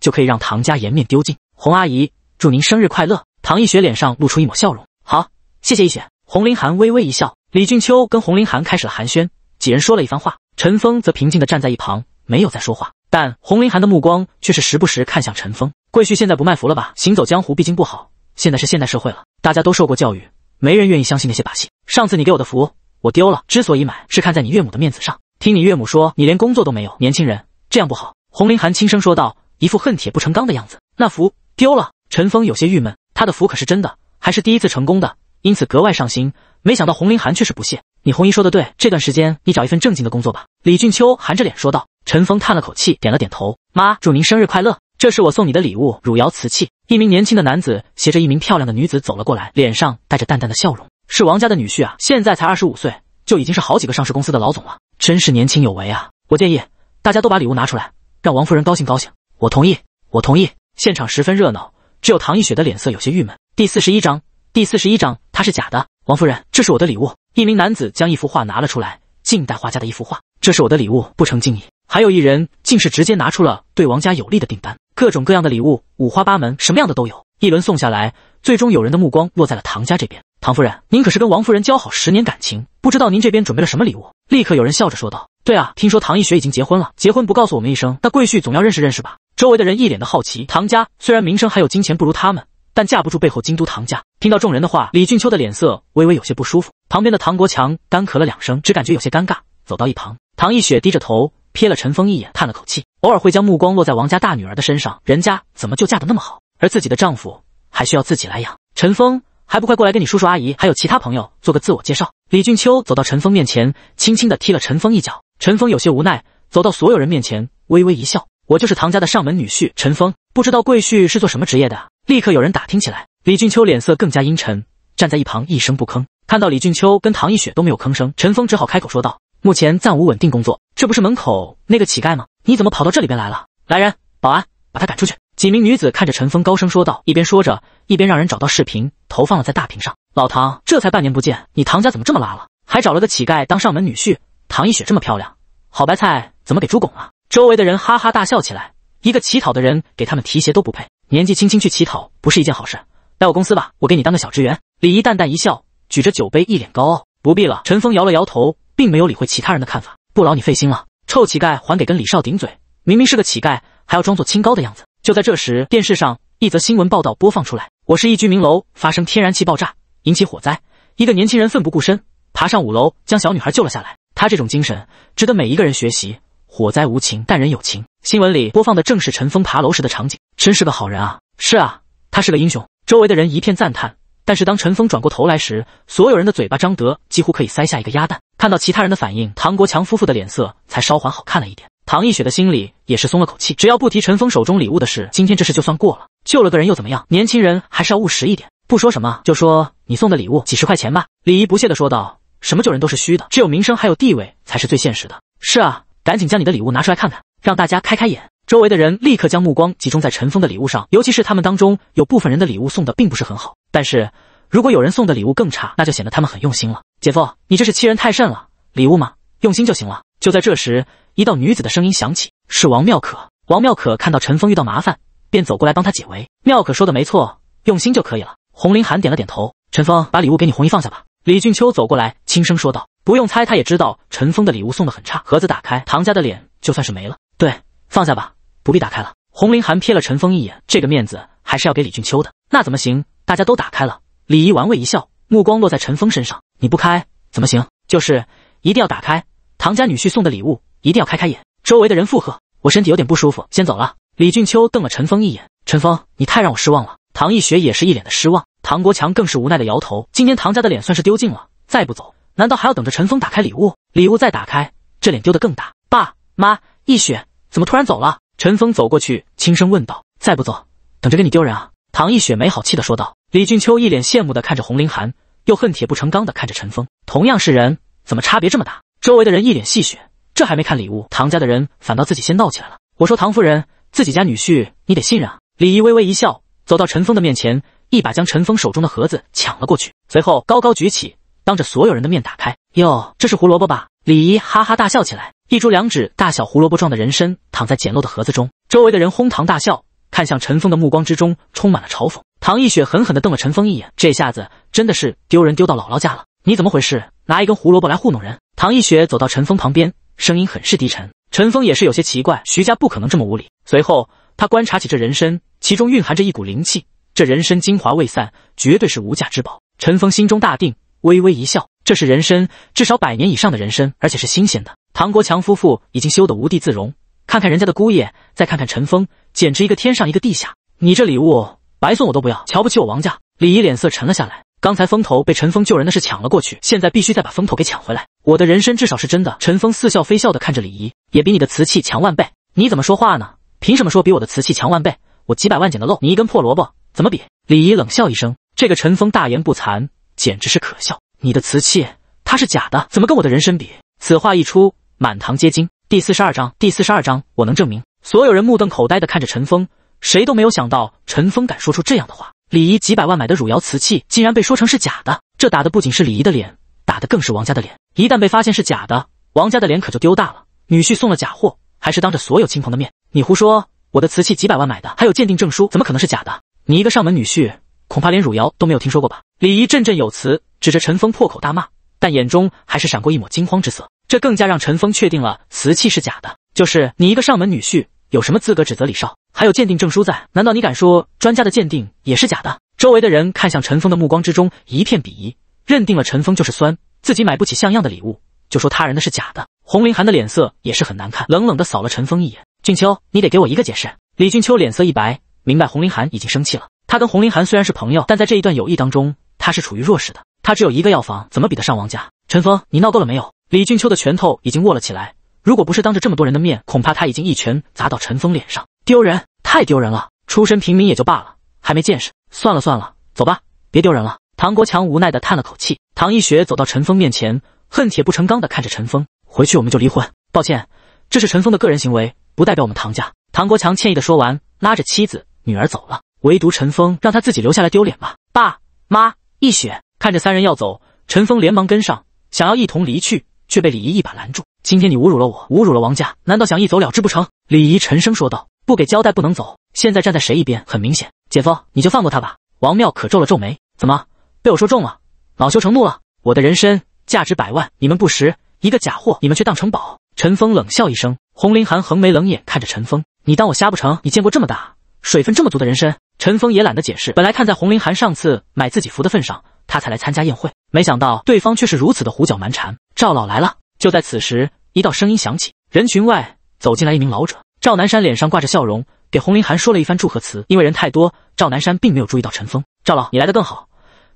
就可以让唐家颜面丢尽。洪阿姨，祝您生日快乐！唐艺雪脸上露出一抹笑容。好，谢谢一雪。洪林寒微微一笑。李俊秋跟洪林寒开始了寒暄，几人说了一番话。陈峰则平静的站在一旁，没有再说话。但洪林寒的目光却是时不时看向陈峰。贵婿现在不卖符了吧？行走江湖毕竟不好，现在是现代社会了，大家都受过教育，没人愿意相信那些把戏。上次你给我的符。我丢了，之所以买是看在你岳母的面子上。听你岳母说，你连工作都没有，年轻人这样不好。”洪林寒轻声说道，一副恨铁不成钢的样子。那符丢了，陈峰有些郁闷。他的符可是真的，还是第一次成功的，因此格外上心。没想到洪林寒却是不屑。你红姨说的对，这段时间你找一份正经的工作吧。”李俊秋含着脸说道。陈峰叹了口气，点了点头。妈，祝您生日快乐，这是我送你的礼物，汝窑瓷器。”一名年轻的男子携着一名漂亮的女子走了过来，脸上带着淡淡的笑容。是王家的女婿啊，现在才二十五岁，就已经是好几个上市公司的老总了，真是年轻有为啊！我建议大家都把礼物拿出来，让王夫人高兴高兴。我同意，我同意。现场十分热闹，只有唐一雪的脸色有些郁闷。第四十一章，第四十一章，他是假的。王夫人，这是我的礼物。一名男子将一幅画拿了出来，近代画家的一幅画，这是我的礼物，不成敬意。还有一人竟是直接拿出了对王家有利的订单，各种各样的礼物，五花八门，什么样的都有。一轮送下来。最终有人的目光落在了唐家这边。唐夫人，您可是跟王夫人交好十年感情，不知道您这边准备了什么礼物？立刻有人笑着说道：“对啊，听说唐一雪已经结婚了，结婚不告诉我们一声，那贵婿总要认识认识吧？”周围的人一脸的好奇。唐家虽然名声还有金钱不如他们，但架不住背后京都唐家。听到众人的话，李俊秋的脸色微微有些不舒服。旁边的唐国强干咳了两声，只感觉有些尴尬，走到一旁。唐一雪低着头瞥了陈峰一眼，叹了口气，偶尔会将目光落在王家大女儿的身上，人家怎么就嫁得那么好，而自己的丈夫。还需要自己来养。陈峰，还不快过来跟你叔叔阿姨还有其他朋友做个自我介绍。李俊秋走到陈峰面前，轻轻的踢了陈峰一脚。陈峰有些无奈，走到所有人面前，微微一笑：“我就是唐家的上门女婿。”陈峰，不知道贵婿是做什么职业的，立刻有人打听起来。李俊秋脸色更加阴沉，站在一旁一声不吭。看到李俊秋跟唐一雪都没有吭声，陈峰只好开口说道：“目前暂无稳定工作，这不是门口那个乞丐吗？你怎么跑到这里边来了？来人，保安，把他赶出去。”几名女子看着陈峰，高声说道，一边说着，一边让人找到视频，投放了在大屏上。老唐，这才半年不见，你唐家怎么这么拉了？还找了个乞丐当上门女婿？唐一雪这么漂亮，好白菜怎么给猪拱了？周围的人哈哈大笑起来。一个乞讨的人给他们提鞋都不配，年纪轻轻去乞讨不是一件好事。来我公司吧，我给你当个小职员。李姨淡淡一笑，举着酒杯，一脸高傲。不必了。陈峰摇了摇头，并没有理会其他人的看法。不劳你费心了。臭乞丐还给跟李少顶嘴？明明是个乞丐，还要装作清高的样子。就在这时，电视上一则新闻报道播放出来：我市一居民楼发生天然气爆炸，引起火灾。一个年轻人奋不顾身爬上五楼，将小女孩救了下来。他这种精神值得每一个人学习。火灾无情，但人有情。新闻里播放的正是陈峰爬楼时的场景，真是个好人啊！是啊，他是个英雄。周围的人一片赞叹。但是当陈峰转过头来时，所有人的嘴巴张得几乎可以塞下一个鸭蛋。看到其他人的反应，唐国强夫妇的脸色才稍缓，好看了一点。唐一雪的心里也是松了口气，只要不提陈峰手中礼物的事，今天这事就算过了。救了个人又怎么样？年轻人还是要务实一点。不说什么，就说你送的礼物几十块钱吧。李姨不屑的说道：“什么救人都是虚的，只有名声还有地位才是最现实的。”是啊，赶紧将你的礼物拿出来看看，让大家开开眼。周围的人立刻将目光集中在陈峰的礼物上，尤其是他们当中有部分人的礼物送的并不是很好，但是如果有人送的礼物更差，那就显得他们很用心了。姐夫，你这是欺人太甚了，礼物嘛，用心就行了。就在这时，一道女子的声音响起：“是王妙可。”王妙可看到陈峰遇到麻烦，便走过来帮他解围。妙可说的没错，用心就可以了。洪林寒点了点头。陈峰，把礼物给你红姨放下吧。李俊秋走过来，轻声说道：“不用猜，他也知道陈峰的礼物送的很差。盒子打开，唐家的脸就算是没了。”对，放下吧，不必打开了。洪林寒瞥了陈峰一眼，这个面子还是要给李俊秋的。那怎么行？大家都打开了，礼仪玩味一笑，目光落在陈峰身上：“你不开怎么行？就是一定要打开。”唐家女婿送的礼物，一定要开开眼。周围的人附和。我身体有点不舒服，先走了。李俊秋瞪了陈峰一眼。陈峰，你太让我失望了。唐逸雪也是一脸的失望。唐国强更是无奈的摇头。今天唐家的脸算是丢尽了。再不走，难道还要等着陈峰打开礼物？礼物再打开，这脸丢得更大。爸妈，易雪怎么突然走了？陈峰走过去，轻声问道。再不走，等着给你丢人啊？唐逸雪没好气的说道。李俊秋一脸羡慕的看着洪林寒，又恨铁不成钢的看着陈峰，同样是人，怎么差别这么大？周围的人一脸戏谑，这还没看礼物，唐家的人反倒自己先闹起来了。我说唐夫人，自己家女婿你得信任啊。李姨微微一笑，走到陈峰的面前，一把将陈峰手中的盒子抢了过去，随后高高举起，当着所有人的面打开。哟，这是胡萝卜吧？李姨哈哈大笑起来。一株两指大小胡萝卜状的人参躺在简陋的盒子中，周围的人哄堂大笑，看向陈峰的目光之中充满了嘲讽。唐一雪狠狠地瞪了陈峰一眼，这下子真的是丢人丢到姥姥家了。你怎么回事？拿一根胡萝卜来糊弄人？唐一雪走到陈峰旁边，声音很是低沉。陈峰也是有些奇怪，徐家不可能这么无礼。随后，他观察起这人参，其中蕴含着一股灵气，这人参精华未散，绝对是无价之宝。陈峰心中大定，微微一笑：“这是人参，至少百年以上的人参，而且是新鲜的。”唐国强夫妇已经羞得无地自容，看看人家的姑爷，再看看陈峰，简直一个天上一个地下。你这礼物白送我都不要，瞧不起我王家！李姨脸色沉了下来，刚才风头被陈峰救人的事抢了过去，现在必须再把风头给抢回来。我的人参至少是真的。陈峰似笑非笑的看着李姨，也比你的瓷器强万倍。你怎么说话呢？凭什么说比我的瓷器强万倍？我几百万捡的漏，你一根破萝卜怎么比？李姨冷笑一声，这个陈峰大言不惭，简直是可笑。你的瓷器，它是假的，怎么跟我的人参比？此话一出，满堂皆惊。第四十二章，第四十二章，我能证明。所有人目瞪口呆的看着陈峰，谁都没有想到陈峰敢说出这样的话。李姨几百万买的汝窑瓷器，竟然被说成是假的，这打的不仅是李姨的脸。打的更是王家的脸，一旦被发现是假的，王家的脸可就丢大了。女婿送了假货，还是当着所有亲朋的面，你胡说！我的瓷器几百万买的，还有鉴定证书，怎么可能是假的？你一个上门女婿，恐怕连汝窑都没有听说过吧？李仪振振有词，指着陈峰破口大骂，但眼中还是闪过一抹惊慌之色。这更加让陈峰确定了瓷器是假的。就是你一个上门女婿，有什么资格指责李少？还有鉴定证书在，难道你敢说专家的鉴定也是假的？周围的人看向陈峰的目光之中一片鄙夷。认定了陈峰就是酸，自己买不起像样的礼物，就说他人的是假的。洪林寒的脸色也是很难看，冷冷地扫了陈峰一眼。俊秋，你得给我一个解释。李俊秋脸色一白，明白洪林寒已经生气了。他跟洪林寒虽然是朋友，但在这一段友谊当中，他是处于弱势的。他只有一个药房，怎么比得上王家？陈峰，你闹够了没有？李俊秋的拳头已经握了起来。如果不是当着这么多人的面，恐怕他已经一拳砸到陈峰脸上，丢人，太丢人了。出身平民也就罢了，还没见识。算了算了，走吧，别丢人了。唐国强无奈地叹了口气，唐一雪走到陈峰面前，恨铁不成钢地看着陈峰：“回去我们就离婚。抱歉，这是陈峰的个人行为，不代表我们唐家。”唐国强歉意地说完，拉着妻子女儿走了。唯独陈峰让他自己留下来丢脸吧。爸妈，一雪看着三人要走，陈峰连忙跟上，想要一同离去，却被李姨一把拦住：“今天你侮辱了我，侮辱了王家，难道想一走了之不成？”李姨沉声说道：“不给交代不能走。现在站在谁一边，很明显。姐夫，你就放过他吧。”王妙可皱了皱眉：“怎么？”被我说中了，恼羞成怒了。我的人参价值百万，你们不识一个假货，你们却当成宝。陈峰冷笑一声，洪林寒横眉冷眼看着陈峰，你当我瞎不成？你见过这么大、水分这么足的人参？”陈峰也懒得解释。本来看在洪林寒上次买自己服的份上，他才来参加宴会，没想到对方却是如此的胡搅蛮缠。赵老来了，就在此时，一道声音响起，人群外走进来一名老者。赵南山脸上挂着笑容，给洪林寒说了一番祝贺词。因为人太多，赵南山并没有注意到陈峰。赵老，你来的更好。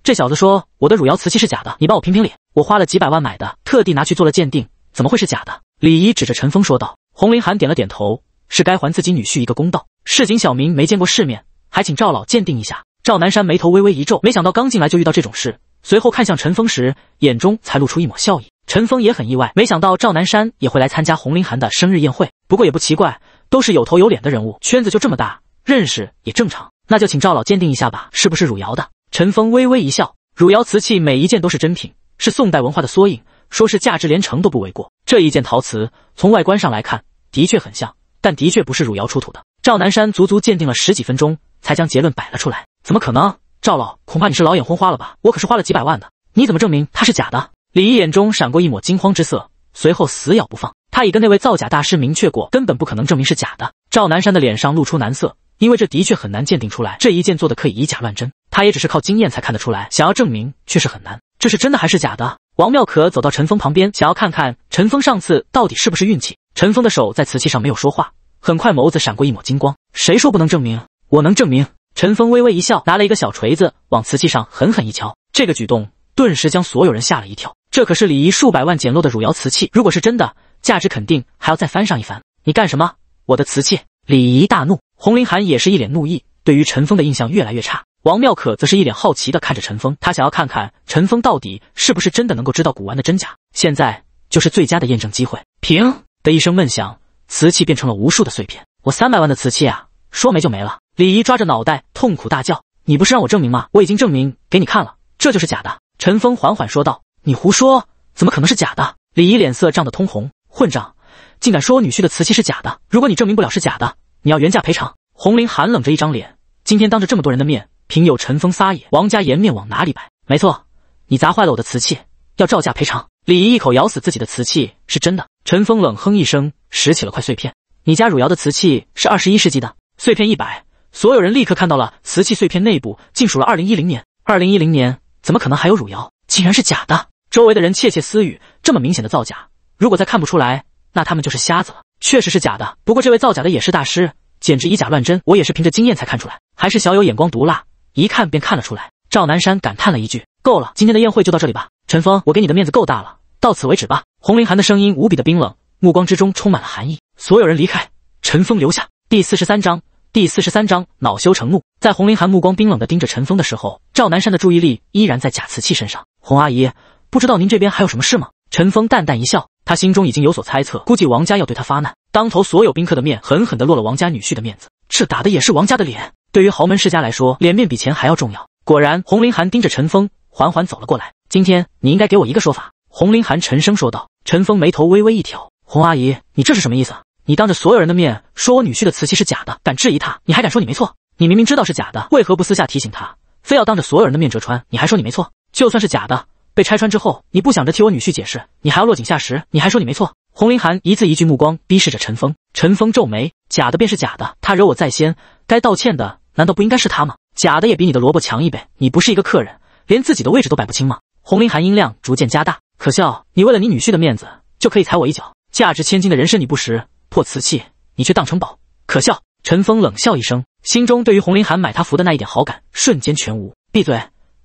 这小子说我的汝窑瓷器是假的，你帮我评评理。我花了几百万买的，特地拿去做了鉴定，怎么会是假的？李姨指着陈峰说道。洪林寒点了点头，是该还自己女婿一个公道。市井小民没见过世面，还请赵老鉴定一下。赵南山眉头微微一皱，没想到刚进来就遇到这种事。随后看向陈峰时，眼中才露出一抹笑意。陈峰也很意外，没想到赵南山也会来参加洪林寒的生日宴会。不过也不奇怪，都是有头有脸的人物，圈子就这么大，认识也正常。那就请赵老鉴定一下吧，是不是汝窑的？陈峰微微一笑，汝窑瓷器每一件都是真品，是宋代文化的缩影，说是价值连城都不为过。这一件陶瓷从外观上来看的确很像，但的确不是汝窑出土的。赵南山足足鉴定了十几分钟，才将结论摆了出来。怎么可能？赵老，恐怕你是老眼昏花了吧？我可是花了几百万的，你怎么证明它是假的？李毅眼中闪过一抹惊慌之色，随后死咬不放。他已跟那位造假大师明确过，根本不可能证明是假的。赵南山的脸上露出难色，因为这的确很难鉴定出来。这一件做的可以以假乱真。他也只是靠经验才看得出来，想要证明却是很难。这是真的还是假的？王妙可走到陈峰旁边，想要看看陈峰上次到底是不是运气。陈峰的手在瓷器上没有说话，很快眸子闪过一抹金光。谁说不能证明？我能证明！陈峰微微一笑，拿了一个小锤子往瓷器上狠狠一敲。这个举动顿时将所有人吓了一跳。这可是礼仪数百万捡漏的汝窑瓷器，如果是真的，价值肯定还要再翻上一番。你干什么？我的瓷器！李仪大怒，洪林寒也是一脸怒意，对于陈峰的印象越来越差。王妙可则是一脸好奇的看着陈峰，他想要看看陈峰到底是不是真的能够知道古玩的真假，现在就是最佳的验证机会。平的一声闷响，瓷器变成了无数的碎片。我三百万的瓷器啊，说没就没了！李姨抓着脑袋痛苦大叫：“你不是让我证明吗？我已经证明给你看了，这就是假的。”陈峰缓缓说道：“你胡说，怎么可能是假的？”李姨脸色涨得通红：“混账，竟敢说我女婿的瓷器是假的！如果你证明不了是假的，你要原价赔偿！”红玲寒冷着一张脸，今天当着这么多人的面。平有陈封撒野，王家颜面往哪里摆？没错，你砸坏了我的瓷器，要照价赔偿。李姨一口咬死自己的瓷器是真的。陈峰冷哼一声，拾起了块碎片。你家汝窑的瓷器是二十一世纪的碎片一摆，所有人立刻看到了瓷器碎片内部竟数了二零一零年。二零一零年怎么可能还有汝窑？竟然是假的！周围的人窃窃私语，这么明显的造假，如果再看不出来，那他们就是瞎子了。确实是假的，不过这位造假的也是大师，简直以假乱真。我也是凭着经验才看出来，还是小友眼光毒辣。一看便看了出来，赵南山感叹了一句：“够了，今天的宴会就到这里吧。”陈峰，我给你的面子够大了，到此为止吧。洪凌寒的声音无比的冰冷，目光之中充满了寒意。所有人离开，陈峰留下。第四十三章。第四十三章，恼羞成怒。在洪凌寒目光冰冷的盯着陈峰的时候，赵南山的注意力依然在假瓷器身上。洪阿姨，不知道您这边还有什么事吗？陈峰淡淡一笑，他心中已经有所猜测，估计王家要对他发难，当头所有宾客的面狠狠地落了王家女婿的面子，这打的也是王家的脸。对于豪门世家来说，脸面比钱还要重要。果然，洪林寒盯着陈峰，缓缓走了过来。今天你应该给我一个说法。”洪林寒沉声说道。陈峰眉头微微一挑：“洪阿姨，你这是什么意思？你当着所有人的面说我女婿的瓷器是假的，敢质疑他，你还敢说你没错？你明明知道是假的，为何不私下提醒他，非要当着所有人的面折穿？你还说你没错？就算是假的，被拆穿之后，你不想着替我女婿解释，你还要落井下石？你还说你没错？”洪林寒一字一句，目光逼视着陈峰，陈峰皱眉：“假的便是假的，他惹我在先，该道歉的。”难道不应该是他吗？假的也比你的萝卜强一倍。你不是一个客人，连自己的位置都摆不清吗？洪林寒音量逐渐加大，可笑，你为了你女婿的面子就可以踩我一脚？价值千金的人参你不识，破瓷器你却当成宝，可笑！陈峰冷笑一声，心中对于洪林寒买他符的那一点好感瞬间全无。闭嘴，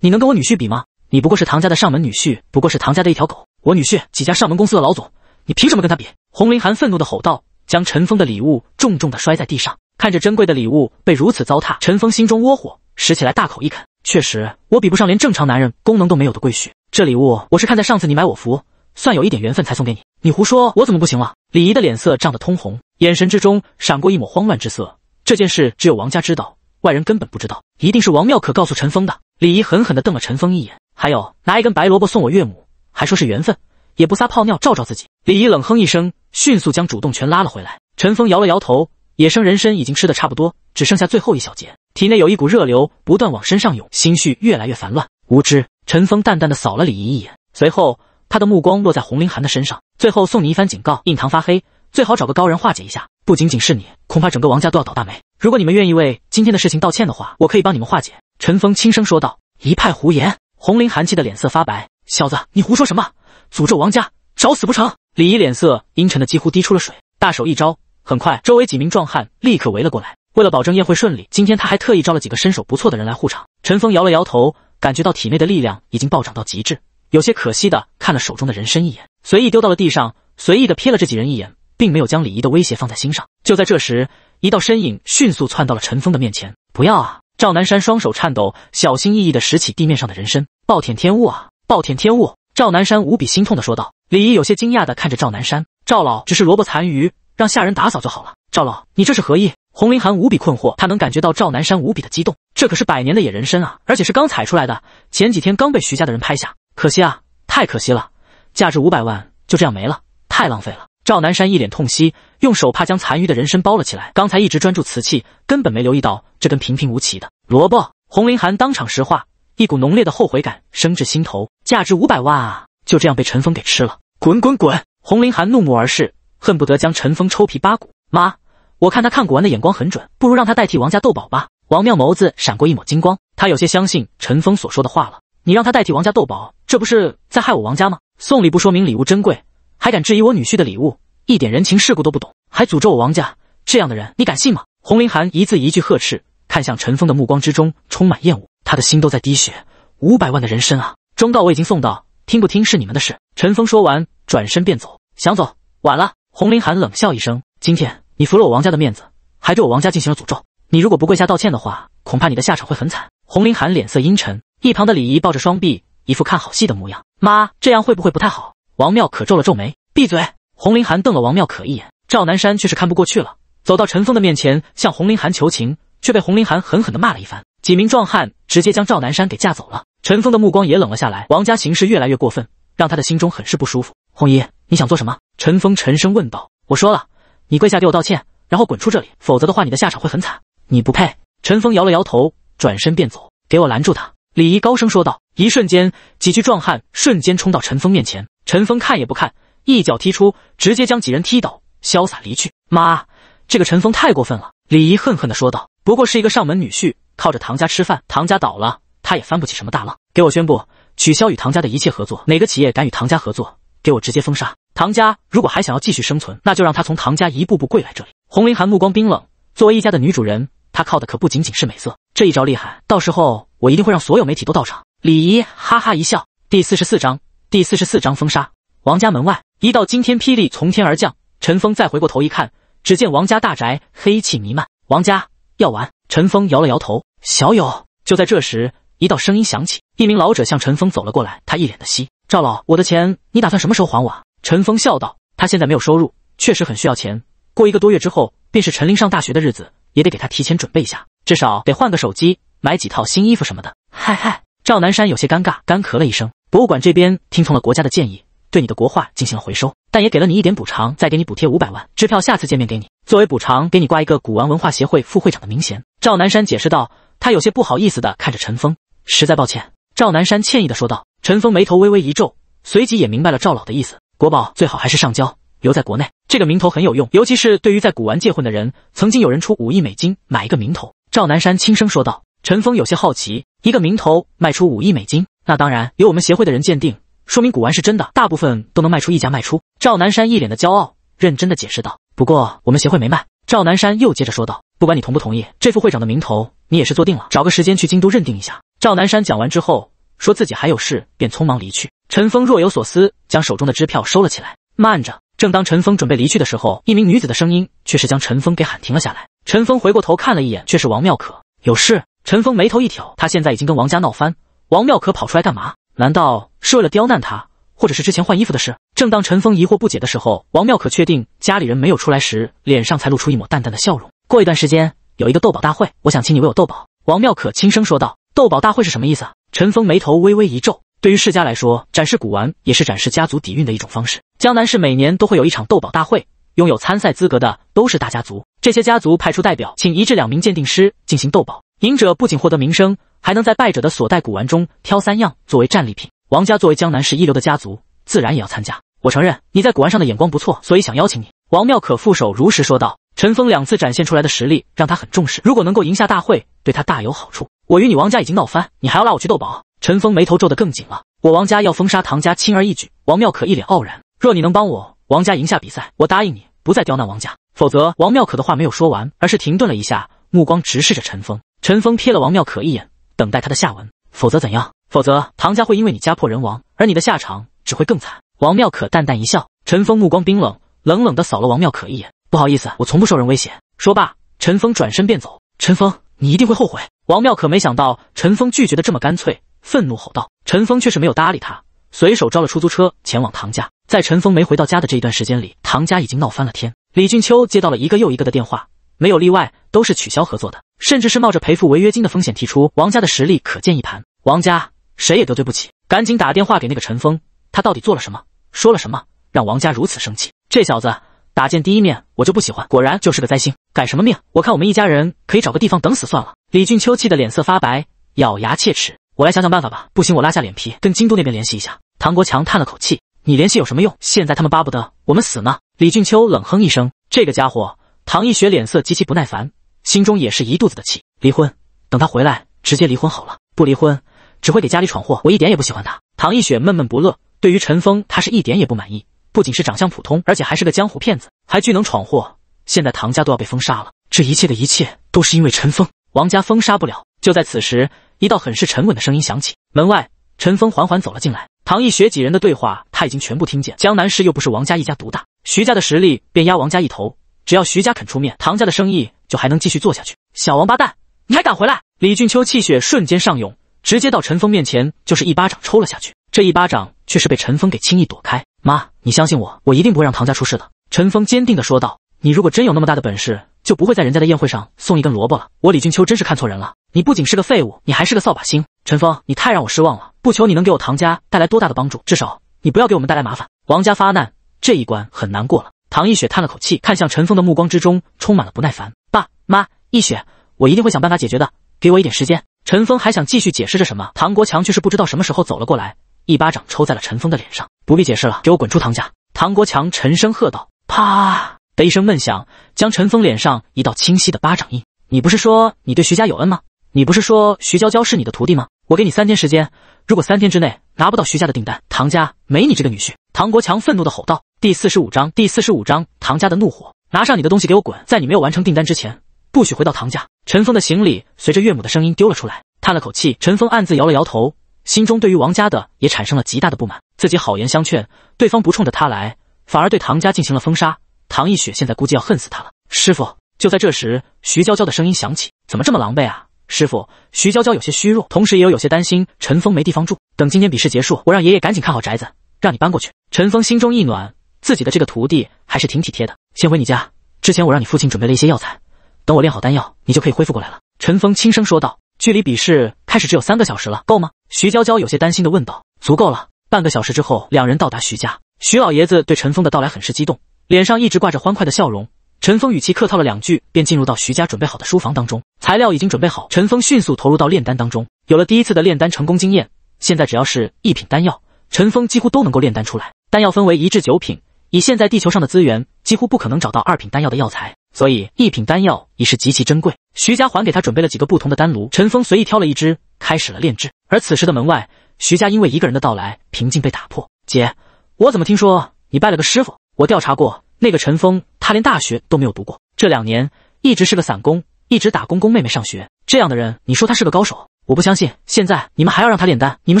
你能跟我女婿比吗？你不过是唐家的上门女婿，不过是唐家的一条狗。我女婿几家上门公司的老总，你凭什么跟他比？洪林寒愤怒的吼道，将陈峰的礼物重重的摔在地上。看着珍贵的礼物被如此糟蹋，陈峰心中窝火，拾起来大口一啃。确实，我比不上连正常男人功能都没有的贵婿。这礼物我是看在上次你买我服，算有一点缘分才送给你。你胡说，我怎么不行了？李姨的脸色涨得通红，眼神之中闪过一抹慌乱之色。这件事只有王家知道，外人根本不知道，一定是王妙可告诉陈峰的。李姨狠狠地瞪了陈峰一眼，还有拿一根白萝卜送我岳母，还说是缘分，也不撒泡尿照照自己。李姨冷哼一声，迅速将主动权拉了回来。陈峰摇了摇头。野生人参已经吃的差不多，只剩下最后一小节。体内有一股热流不断往身上涌，心绪越来越烦乱。无知，陈峰淡淡的扫了李姨一眼，随后他的目光落在洪凌寒的身上，最后送你一番警告：印堂发黑，最好找个高人化解一下。不仅仅是你，恐怕整个王家都要倒大霉。如果你们愿意为今天的事情道歉的话，我可以帮你们化解。陈峰轻声说道。一派胡言！洪林寒气得脸色发白，小子，你胡说什么？诅咒王家，找死不成？李姨脸色阴沉的几乎滴出了水，大手一招。很快，周围几名壮汉立刻围了过来。为了保证宴会顺利，今天他还特意招了几个身手不错的人来护场。陈峰摇了摇头，感觉到体内的力量已经暴涨到极致，有些可惜的看了手中的人参一眼，随意丢到了地上，随意的瞥了这几人一眼，并没有将李仪的威胁放在心上。就在这时，一道身影迅速窜到了陈峰的面前。“不要啊！”赵南山双手颤抖，小心翼翼的拾起地面上的人参，“暴殄天物啊，暴殄天物！”赵南山无比心痛的说道。李仪有些惊讶的看着赵南山：“赵老，只是萝卜残余。”让下人打扫就好了。赵老，你这是何意？洪林寒无比困惑，他能感觉到赵南山无比的激动。这可是百年的野人参啊，而且是刚采出来的，前几天刚被徐家的人拍下，可惜啊，太可惜了，价值五百万就这样没了，太浪费了。赵南山一脸痛惜，用手帕将残余的人参包了起来。刚才一直专注瓷器，根本没留意到这根平平无奇的萝卜。洪林寒当场石化，一股浓烈的后悔感升至心头。价值五百万啊，就这样被陈峰给吃了！滚滚滚！洪林寒怒目而视。恨不得将陈峰抽皮扒骨。妈，我看他看古玩的眼光很准，不如让他代替王家斗宝吧。王妙眸子闪过一抹金光，他有些相信陈峰所说的话了。你让他代替王家斗宝，这不是在害我王家吗？送礼不说明礼物珍贵，还敢质疑我女婿的礼物，一点人情世故都不懂，还诅咒我王家，这样的人你敢信吗？洪林寒一字一句呵斥，看向陈峰的目光之中充满厌恶，他的心都在滴血。五百万的人参啊！忠告我已经送到，听不听是你们的事。陈峰说完，转身便走。想走，晚了。洪林寒冷笑一声：“今天你服了我王家的面子，还对我王家进行了诅咒。你如果不跪下道歉的话，恐怕你的下场会很惨。”洪林寒脸色阴沉，一旁的李姨抱着双臂，一副看好戏的模样。“妈，这样会不会不太好？”王妙可皱了皱眉：“闭嘴！”洪林寒瞪了王妙可一眼。赵南山却是看不过去了，走到陈峰的面前，向洪林寒求情，却被洪林寒狠狠地骂了一番。几名壮汉直接将赵南山给架走了。陈峰的目光也冷了下来。王家行事越来越过分，让他的心中很是不舒服。红姨。你想做什么？陈峰沉声问道。我说了，你跪下给我道歉，然后滚出这里，否则的话，你的下场会很惨。你不配。陈峰摇了摇头，转身便走。给我拦住他！李姨高声说道。一瞬间，几具壮汉瞬间冲到陈峰面前。陈峰看也不看，一脚踢出，直接将几人踢倒，潇洒离去。妈，这个陈峰太过分了！李姨恨恨地说道。不过是一个上门女婿，靠着唐家吃饭，唐家倒了，他也翻不起什么大浪。给我宣布，取消与唐家的一切合作。哪个企业敢与唐家合作？给我直接封杀唐家，如果还想要继续生存，那就让他从唐家一步步跪来这里。洪林寒目光冰冷，作为一家的女主人，她靠的可不仅仅是美色。这一招厉害，到时候我一定会让所有媒体都到场。李姨哈哈一笑。第四十四章第四十四章封杀。王家门外，一道惊天霹雳从天而降。陈峰再回过头一看，只见王家大宅黑气弥漫。王家要完。陈峰摇了摇头。小友。就在这时，一道声音响起，一名老者向陈峰走了过来，他一脸的稀。赵老，我的钱你打算什么时候还我啊？陈峰笑道：“他现在没有收入，确实很需要钱。过一个多月之后，便是陈林上大学的日子，也得给他提前准备一下，至少得换个手机，买几套新衣服什么的。”嗨嗨，赵南山有些尴尬，干咳了一声。博物馆这边听从了国家的建议，对你的国画进行了回收，但也给了你一点补偿，再给你补贴五百万支票，下次见面给你作为补偿，给你挂一个古玩文化协会副会长的名衔。”赵南山解释道，他有些不好意思的看着陈峰，“实在抱歉。”赵南山歉意的说道。陈峰眉头微微一皱，随即也明白了赵老的意思。国宝最好还是上交，留在国内。这个名头很有用，尤其是对于在古玩界混的人。曾经有人出五亿美金买一个名头。赵南山轻声说道。陈峰有些好奇，一个名头卖出五亿美金？那当然，有我们协会的人鉴定，说明古玩是真的，大部分都能卖出溢价卖出。赵南山一脸的骄傲，认真的解释道。不过我们协会没卖。赵南山又接着说道，不管你同不同意，这副会长的名头你也是坐定了。找个时间去京都认定一下。赵南山讲完之后。说自己还有事，便匆忙离去。陈峰若有所思，将手中的支票收了起来。慢着！正当陈峰准备离去的时候，一名女子的声音却是将陈峰给喊停了下来。陈峰回过头看了一眼，却是王妙可。有事？陈峰眉头一挑，他现在已经跟王家闹翻，王妙可跑出来干嘛？难道是为了刁难他，或者是之前换衣服的事？正当陈峰疑惑不解的时候，王妙可确定家里人没有出来时，脸上才露出一抹淡淡的笑容。过一段时间有一个斗宝大会，我想请你为我斗宝。”王妙可轻声说道。“斗宝大会是什么意思？”陈峰眉头微微一皱，对于世家来说，展示古玩也是展示家族底蕴的一种方式。江南市每年都会有一场斗宝大会，拥有参赛资格的都是大家族，这些家族派出代表，请一至两名鉴定师进行斗宝，赢者不仅获得名声，还能在败者的所带古玩中挑三样作为战利品。王家作为江南市一流的家族，自然也要参加。我承认你在古玩上的眼光不错，所以想邀请你。王妙可副手如实说道。陈峰两次展现出来的实力让他很重视，如果能够赢下大会，对他大有好处。我与你王家已经闹翻，你还要拉我去斗宝？陈峰眉头皱得更紧了。我王家要封杀唐家，轻而易举。王妙可一脸傲然。若你能帮我王家赢下比赛，我答应你不再刁难王家。否则……王妙可的话没有说完，而是停顿了一下，目光直视着陈峰。陈峰瞥了王妙可一眼，等待他的下文。否则怎样？否则唐家会因为你家破人亡，而你的下场只会更惨。王妙可淡淡一笑。陈峰目光冰冷，冷冷地扫了王妙可一眼。不好意思，我从不受人威胁。说罢，陈峰转身便走。陈峰，你一定会后悔！王妙可没想到陈峰拒绝的这么干脆，愤怒吼道。陈峰却是没有搭理他，随手招了出租车前往唐家。在陈峰没回到家的这一段时间里，唐家已经闹翻了天。李俊秋接到了一个又一个的电话，没有例外，都是取消合作的，甚至是冒着赔付违约金的风险提出。王家的实力可见一斑，王家谁也得罪不起。赶紧打电话给那个陈峰，他到底做了什么，说了什么，让王家如此生气？这小子！打见第一面，我就不喜欢。果然就是个灾星，改什么命？我看我们一家人可以找个地方等死算了。李俊秋气得脸色发白，咬牙切齿：“我来想想办法吧。不行，我拉下脸皮跟京都那边联系一下。”唐国强叹了口气：“你联系有什么用？现在他们巴不得我们死呢。”李俊秋冷哼一声：“这个家伙。”唐一雪脸色极其不耐烦，心中也是一肚子的气。离婚，等他回来直接离婚好了。不离婚只会给家里闯祸。我一点也不喜欢他。唐一雪闷闷不乐，对于陈峰，他是一点也不满意。不仅是长相普通，而且还是个江湖骗子，还巨能闯祸。现在唐家都要被封杀了，这一切的一切都是因为陈峰。王家封杀不了，就在此时，一道很是沉稳的声音响起。门外，陈峰缓缓走了进来。唐一雪几人的对话他已经全部听见。江南市又不是王家一家独大，徐家的实力便压王家一头。只要徐家肯出面，唐家的生意就还能继续做下去。小王八蛋，你还敢回来？李俊秋气血瞬间上涌，直接到陈峰面前就是一巴掌抽了下去。这一巴掌却是被陈峰给轻易躲开。妈，你相信我，我一定不会让唐家出事的。陈峰坚定的说道。你如果真有那么大的本事，就不会在人家的宴会上送一根萝卜了。我李俊秋真是看错人了，你不仅是个废物，你还是个扫把星。陈峰，你太让我失望了。不求你能给我唐家带来多大的帮助，至少你不要给我们带来麻烦。王家发难，这一关很难过了。唐一雪叹了口气，看向陈峰的目光之中充满了不耐烦。爸妈，一雪，我一定会想办法解决的，给我一点时间。陈峰还想继续解释着什么，唐国强却是不知道什么时候走了过来。一巴掌抽在了陈峰的脸上，不必解释了，给我滚出唐家！唐国强沉声喝道。啪的一声闷响，将陈峰脸上一道清晰的巴掌印。你不是说你对徐家有恩吗？你不是说徐娇娇是你的徒弟吗？我给你三天时间，如果三天之内拿不到徐家的订单，唐家没你这个女婿！唐国强愤怒的吼道。第四十五章第四十五章唐家的怒火，拿上你的东西，给我滚！在你没有完成订单之前，不许回到唐家！陈峰的行李随着岳母的声音丢了出来，叹了口气，陈峰暗自摇了摇头。心中对于王家的也产生了极大的不满，自己好言相劝，对方不冲着他来，反而对唐家进行了封杀。唐逸雪现在估计要恨死他了。师傅，就在这时，徐娇娇的声音响起：“怎么这么狼狈啊，师傅？”徐娇娇有些虚弱，同时也有有些担心陈峰没地方住。等今天比试结束，我让爷爷赶紧看好宅子，让你搬过去。陈峰心中一暖，自己的这个徒弟还是挺体贴的。先回你家，之前我让你父亲准备了一些药材，等我炼好丹药，你就可以恢复过来了。陈峰轻声说道：“距离比试开始只有三个小时了，够吗？”徐娇娇有些担心的问道：“足够了。”半个小时之后，两人到达徐家。徐老爷子对陈峰的到来很是激动，脸上一直挂着欢快的笑容。陈峰与其客套了两句，便进入到徐家准备好的书房当中。材料已经准备好，陈峰迅速投入到炼丹当中。有了第一次的炼丹成功经验，现在只要是一品丹药，陈峰几乎都能够炼丹出来。丹药分为一至九品，以现在地球上的资源，几乎不可能找到二品丹药的药材，所以一品丹药已是极其珍贵。徐家还给他准备了几个不同的丹炉，陈峰随意挑了一只，开始了炼制。而此时的门外，徐家因为一个人的到来，平静被打破。姐，我怎么听说你拜了个师傅？我调查过，那个陈峰，他连大学都没有读过，这两年一直是个散工，一直打工供妹妹上学。这样的人，你说他是个高手？我不相信。现在你们还要让他炼丹？你们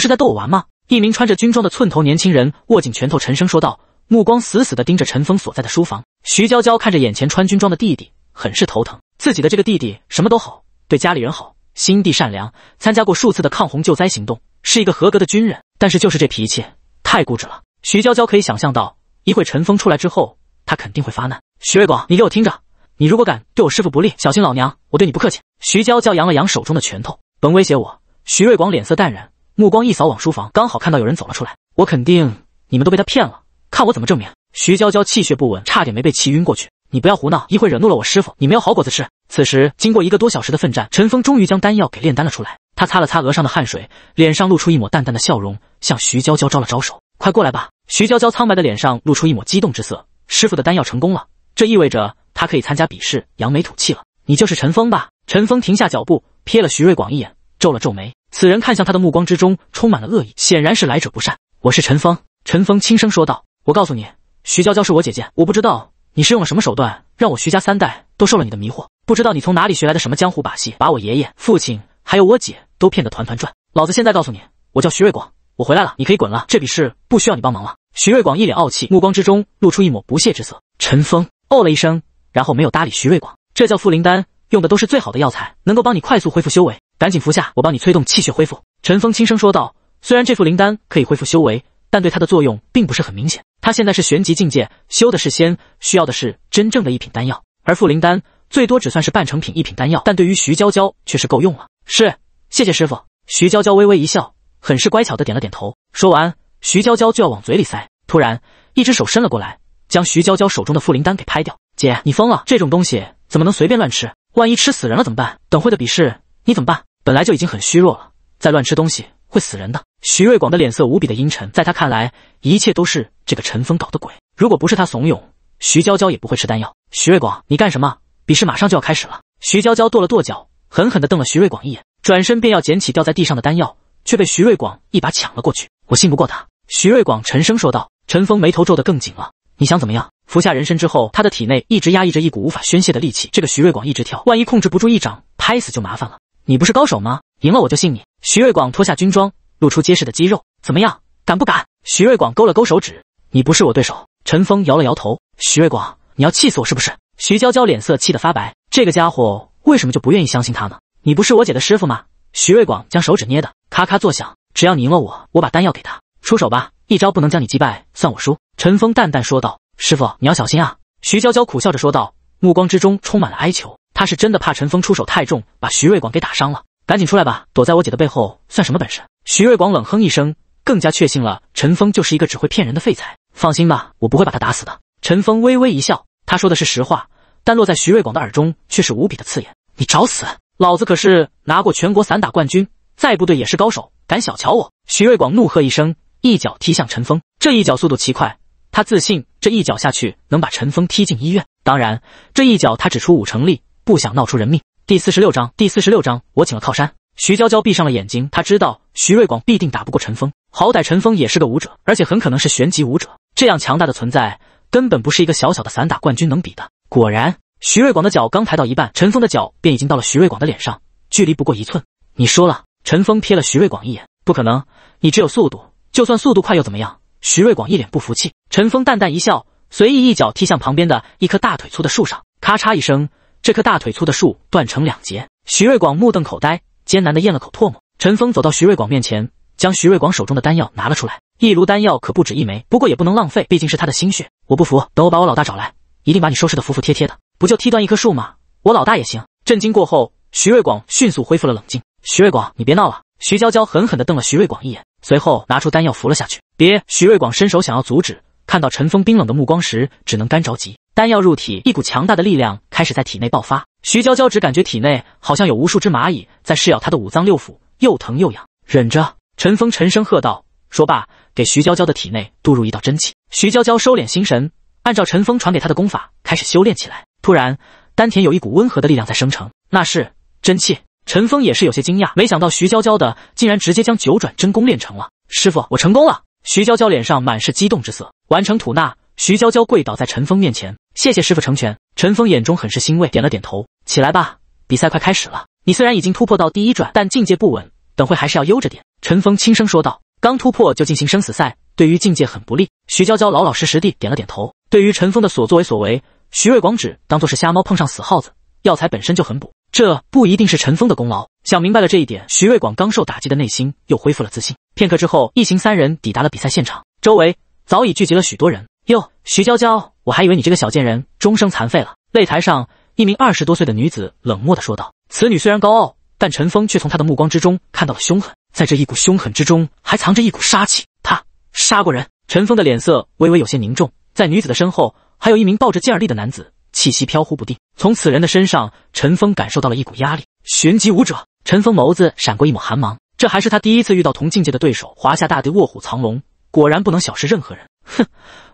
是在逗我玩吗？一名穿着军装的寸头年轻人握紧拳头，沉声说道，目光死死地盯着陈峰所在的书房。徐娇娇看着眼前穿军装的弟弟，很是头疼。自己的这个弟弟什么都好，对家里人好。心地善良，参加过数次的抗洪救灾行动，是一个合格的军人。但是就是这脾气太固执了。徐娇娇可以想象到，一会陈峰出来之后，他肯定会发难。徐瑞广，你给我听着，你如果敢对我师父不利，小心老娘我对你不客气。徐娇娇扬了扬手中的拳头，甭威胁我。徐瑞广脸色淡然，目光一扫往书房，刚好看到有人走了出来。我肯定你们都被他骗了，看我怎么证明。徐娇娇气血不稳，差点没被气晕过去。你不要胡闹，一会惹怒了我师傅，你没有好果子吃。此时，经过一个多小时的奋战，陈峰终于将丹药给炼丹了出来。他擦了擦额上的汗水，脸上露出一抹淡淡的笑容，向徐娇娇招了招手：“快过来吧。”徐娇娇苍白的脸上露出一抹激动之色：“师傅的丹药成功了，这意味着他可以参加比试，扬眉吐气了。”“你就是陈峰吧？”陈峰停下脚步，瞥了徐瑞广一眼，皱了皱眉。此人看向他的目光之中充满了恶意，显然是来者不善。“我是陈峰，陈峰轻声说道，“我告诉你，徐娇娇是我姐姐，我不知道。”你是用了什么手段让我徐家三代都受了你的迷惑？不知道你从哪里学来的什么江湖把戏，把我爷爷、父亲还有我姐都骗得团团转。老子现在告诉你，我叫徐瑞广，我回来了，你可以滚了，这笔事不需要你帮忙了。徐瑞广一脸傲气，目光之中露出一抹不屑之色。陈峰哦了一声，然后没有搭理徐瑞广。这叫复灵丹，用的都是最好的药材，能够帮你快速恢复修为，赶紧服下，我帮你催动气血恢复。陈峰轻声说道，虽然这副灵丹可以恢复修为。但对它的作用并不是很明显。他现在是玄级境界，修的是仙，需要的是真正的一品丹药，而复灵丹最多只算是半成品一品丹药。但对于徐娇娇却是够用了。是，谢谢师傅。徐娇娇微微一笑，很是乖巧的点了点头。说完，徐娇娇就要往嘴里塞，突然一只手伸了过来，将徐娇娇手中的复灵丹给拍掉。姐，你疯了？这种东西怎么能随便乱吃？万一吃死人了怎么办？等会的比试你怎么办？本来就已经很虚弱了，再乱吃东西。会死人的！徐瑞广的脸色无比的阴沉，在他看来，一切都是这个陈峰搞的鬼。如果不是他怂恿，徐娇娇也不会吃丹药。徐瑞广，你干什么？比试马上就要开始了！徐娇娇跺了跺脚，狠狠的瞪了徐瑞广一眼，转身便要捡起掉在地上的丹药，却被徐瑞广一把抢了过去。我信不过他。徐瑞广沉声说道。陈峰眉头皱得更紧了。你想怎么样？服下人参之后，他的体内一直压抑着一股无法宣泄的力气。这个徐瑞广一直跳，万一控制不住，一掌拍死就麻烦了。你不是高手吗？赢了我就信你。徐瑞广脱下军装，露出结实的肌肉。怎么样，敢不敢？徐瑞广勾了勾手指，你不是我对手。陈峰摇了摇头。徐瑞广，你要气死我是不是？徐娇娇脸色气得发白。这个家伙为什么就不愿意相信他呢？你不是我姐的师傅吗？徐瑞广将手指捏的咔咔作响。只要你赢了我，我把丹药给他。出手吧，一招不能将你击败，算我输。陈峰淡淡说道。师傅，你要小心啊。徐娇娇苦笑着说道，目光之中充满了哀求。他是真的怕陈峰出手太重，把徐瑞广给打伤了。赶紧出来吧！躲在我姐的背后算什么本事？徐瑞广冷哼一声，更加确信了陈峰就是一个只会骗人的废材。放心吧，我不会把他打死的。陈峰微微一笑，他说的是实话，但落在徐瑞广的耳中却是无比的刺眼。你找死！老子可是拿过全国散打冠军，在部队也是高手，敢小瞧我？徐瑞广怒喝一声，一脚踢向陈峰。这一脚速度奇快，他自信这一脚下去能把陈峰踢进医院。当然，这一脚他只出五成力，不想闹出人命。第四十六章。第四十六章，我请了靠山。徐娇娇闭上了眼睛，她知道徐瑞广必定打不过陈峰，好歹陈峰也是个武者，而且很可能是玄级武者，这样强大的存在，根本不是一个小小的散打冠军能比的。果然，徐瑞广的脚刚抬到一半，陈峰的脚便已经到了徐瑞广的脸上，距离不过一寸。你输了。陈峰瞥了徐瑞广一眼，不可能，你只有速度，就算速度快又怎么样？徐瑞广一脸不服气。陈峰淡淡一笑，随意一脚踢向旁边的一棵大腿粗的树上，咔嚓一声。这棵大腿粗的树断成两截，徐瑞广目瞪口呆，艰难地咽了口唾沫。陈峰走到徐瑞广面前，将徐瑞广手中的丹药拿了出来。一炉丹药可不止一枚，不过也不能浪费，毕竟是他的心血。我不服，等我把我老大找来，一定把你收拾的服服帖帖的。不就踢断一棵树吗？我老大也行。震惊过后，徐瑞广迅速恢复了冷静。徐瑞广，你别闹了！徐娇娇狠狠地瞪了徐瑞广一眼，随后拿出丹药服了下去。别！徐瑞广伸手想要阻止，看到陈峰冰冷的目光时，只能干着急。丹药入体，一股强大的力量开始在体内爆发。徐娇娇只感觉体内好像有无数只蚂蚁在噬咬她的五脏六腑，又疼又痒，忍着。陈峰沉声喝道：“说罢，给徐娇娇的体内注入一道真气。”徐娇娇收敛心神，按照陈峰传给她的功法开始修炼起来。突然，丹田有一股温和的力量在生成，那是真气。陈峰也是有些惊讶，没想到徐娇娇的竟然直接将九转真功练成了。师傅，我成功了！徐娇娇脸上满是激动之色，完成吐纳，徐娇娇跪倒在陈峰面前。谢谢师傅成全，陈峰眼中很是欣慰，点了点头。起来吧，比赛快开始了。你虽然已经突破到第一转，但境界不稳，等会还是要悠着点。陈峰轻声说道。刚突破就进行生死赛，对于境界很不利。徐娇娇老老实实地点了点头。对于陈峰的所作所为，徐瑞广只当做是瞎猫碰上死耗子。药材本身就很补，这不一定是陈峰的功劳。想明白了这一点，徐瑞广刚受打击的内心又恢复了自信。片刻之后，一行三人抵达了比赛现场，周围早已聚集了许多人。哟，徐娇娇，我还以为你这个小贱人终生残废了。擂台上，一名二十多岁的女子冷漠地说道：“此女虽然高傲，但陈峰却从她的目光之中看到了凶狠，在这一股凶狠之中还藏着一股杀气。她杀过人。”陈峰的脸色微微有些凝重。在女子的身后，还有一名抱着剑而立的男子，气息飘忽不定。从此人的身上，陈峰感受到了一股压力。玄级武者，陈峰眸子闪过一抹寒芒。这还是他第一次遇到同境界的对手。华夏大地卧虎藏龙，果然不能小视任何人。哼。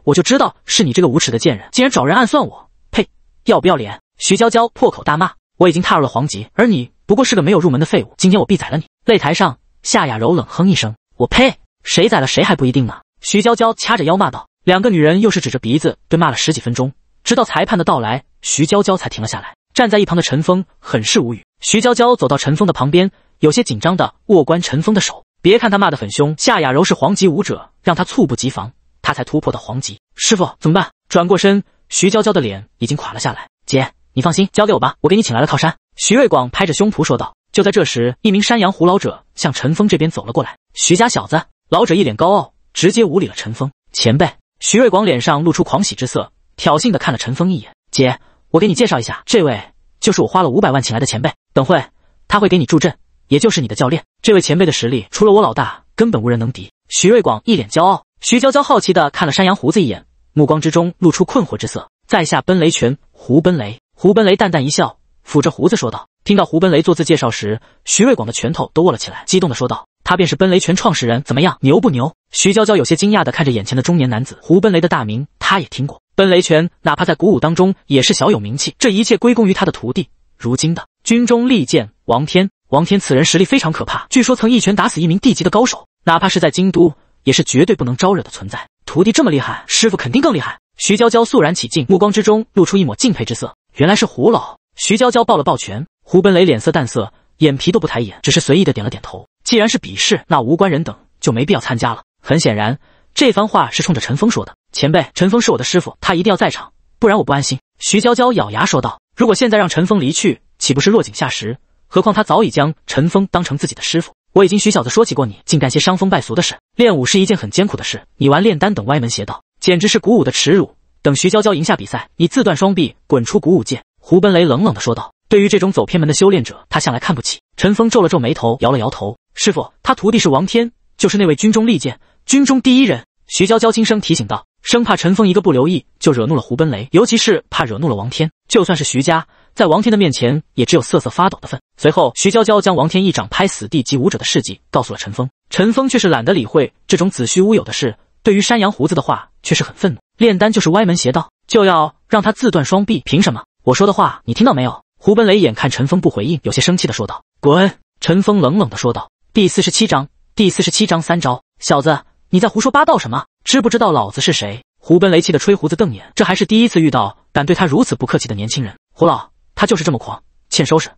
我就知道是你这个无耻的贱人，竟然找人暗算我！呸，要不要脸？徐娇娇破口大骂。我已经踏入了黄级，而你不过是个没有入门的废物，今天我必宰了你！擂台上，夏雅柔冷哼一声：“我呸，谁宰了谁还不一定呢。”徐娇娇掐着腰骂道。两个女人又是指着鼻子对骂了十几分钟，直到裁判的到来，徐娇娇才停了下来。站在一旁的陈峰很是无语。徐娇娇走到陈峰的旁边，有些紧张地握关陈峰的手。别看她骂得很凶，夏雅柔是黄级武者，让她猝不及防。他才突破到黄级，师傅怎么办？转过身，徐娇娇的脸已经垮了下来。姐，你放心，交给我吧，我给你请来了靠山。徐瑞广拍着胸脯说道。就在这时，一名山羊胡老者向陈峰这边走了过来。徐家小子，老者一脸高傲，直接无礼了。陈峰前辈。徐瑞广脸上露出狂喜之色，挑衅的看了陈峰一眼。姐，我给你介绍一下，这位就是我花了五百万请来的前辈，等会他会给你助阵，也就是你的教练。这位前辈的实力，除了我老大，根本无人能敌。徐瑞广一脸骄傲。徐娇娇好奇的看了山羊胡子一眼，目光之中露出困惑之色。在下奔雷拳，胡奔雷。胡奔雷淡淡一笑，抚着胡子说道。听到胡奔雷做自介绍时，徐瑞广的拳头都握了起来，激动的说道：“他便是奔雷拳创始人，怎么样，牛不牛？”徐娇娇有些惊讶的看着眼前的中年男子，胡奔雷的大名他也听过，奔雷拳哪怕在鼓舞当中也是小有名气，这一切归功于他的徒弟，如今的军中利剑王天。王天此人实力非常可怕，据说曾一拳打死一名地级的高手，哪怕是在京都。也是绝对不能招惹的存在。徒弟这么厉害，师傅肯定更厉害。徐娇娇肃然起敬，目光之中露出一抹敬佩之色。原来是胡老。徐娇娇抱了抱拳。胡本磊脸色淡色，眼皮都不抬一眼，只是随意的点了点头。既然是比试，那无关人等就没必要参加了。很显然，这番话是冲着陈峰说的。前辈，陈峰是我的师傅，他一定要在场，不然我不安心。徐娇娇咬牙说道。如果现在让陈峰离去，岂不是落井下石？何况他早已将陈峰当成自己的师傅。我已经徐小子说起过你，竟干些伤风败俗的事。练武是一件很艰苦的事，你玩炼丹等歪门邪道，简直是鼓舞的耻辱。等徐娇娇赢下比赛，你自断双臂，滚出鼓舞界。”胡奔雷冷冷的说道。对于这种走偏门的修炼者，他向来看不起。陈峰皱了皱眉头，摇了摇头。师傅，他徒弟是王天，就是那位军中利剑，军中第一人。”徐娇娇轻声提醒道，生怕陈峰一个不留意就惹怒了胡奔雷，尤其是怕惹怒了王天，就算是徐家。在王天的面前，也只有瑟瑟发抖的份。随后，徐娇娇将王天一掌拍死地级武者的事迹告诉了陈峰，陈峰却是懒得理会这种子虚乌有的事，对于山羊胡子的话却是很愤怒。炼丹就是歪门邪道，就要让他自断双臂，凭什么？我说的话你听到没有？胡奔雷眼看陈峰不回应，有些生气的说道：“滚！”陈峰冷冷的说道。第四十七章第四十七章三招，小子，你在胡说八道什么？知不知道老子是谁？胡奔雷气的吹胡子瞪眼，这还是第一次遇到敢对他如此不客气的年轻人，胡老。他就是这么狂，欠收拾。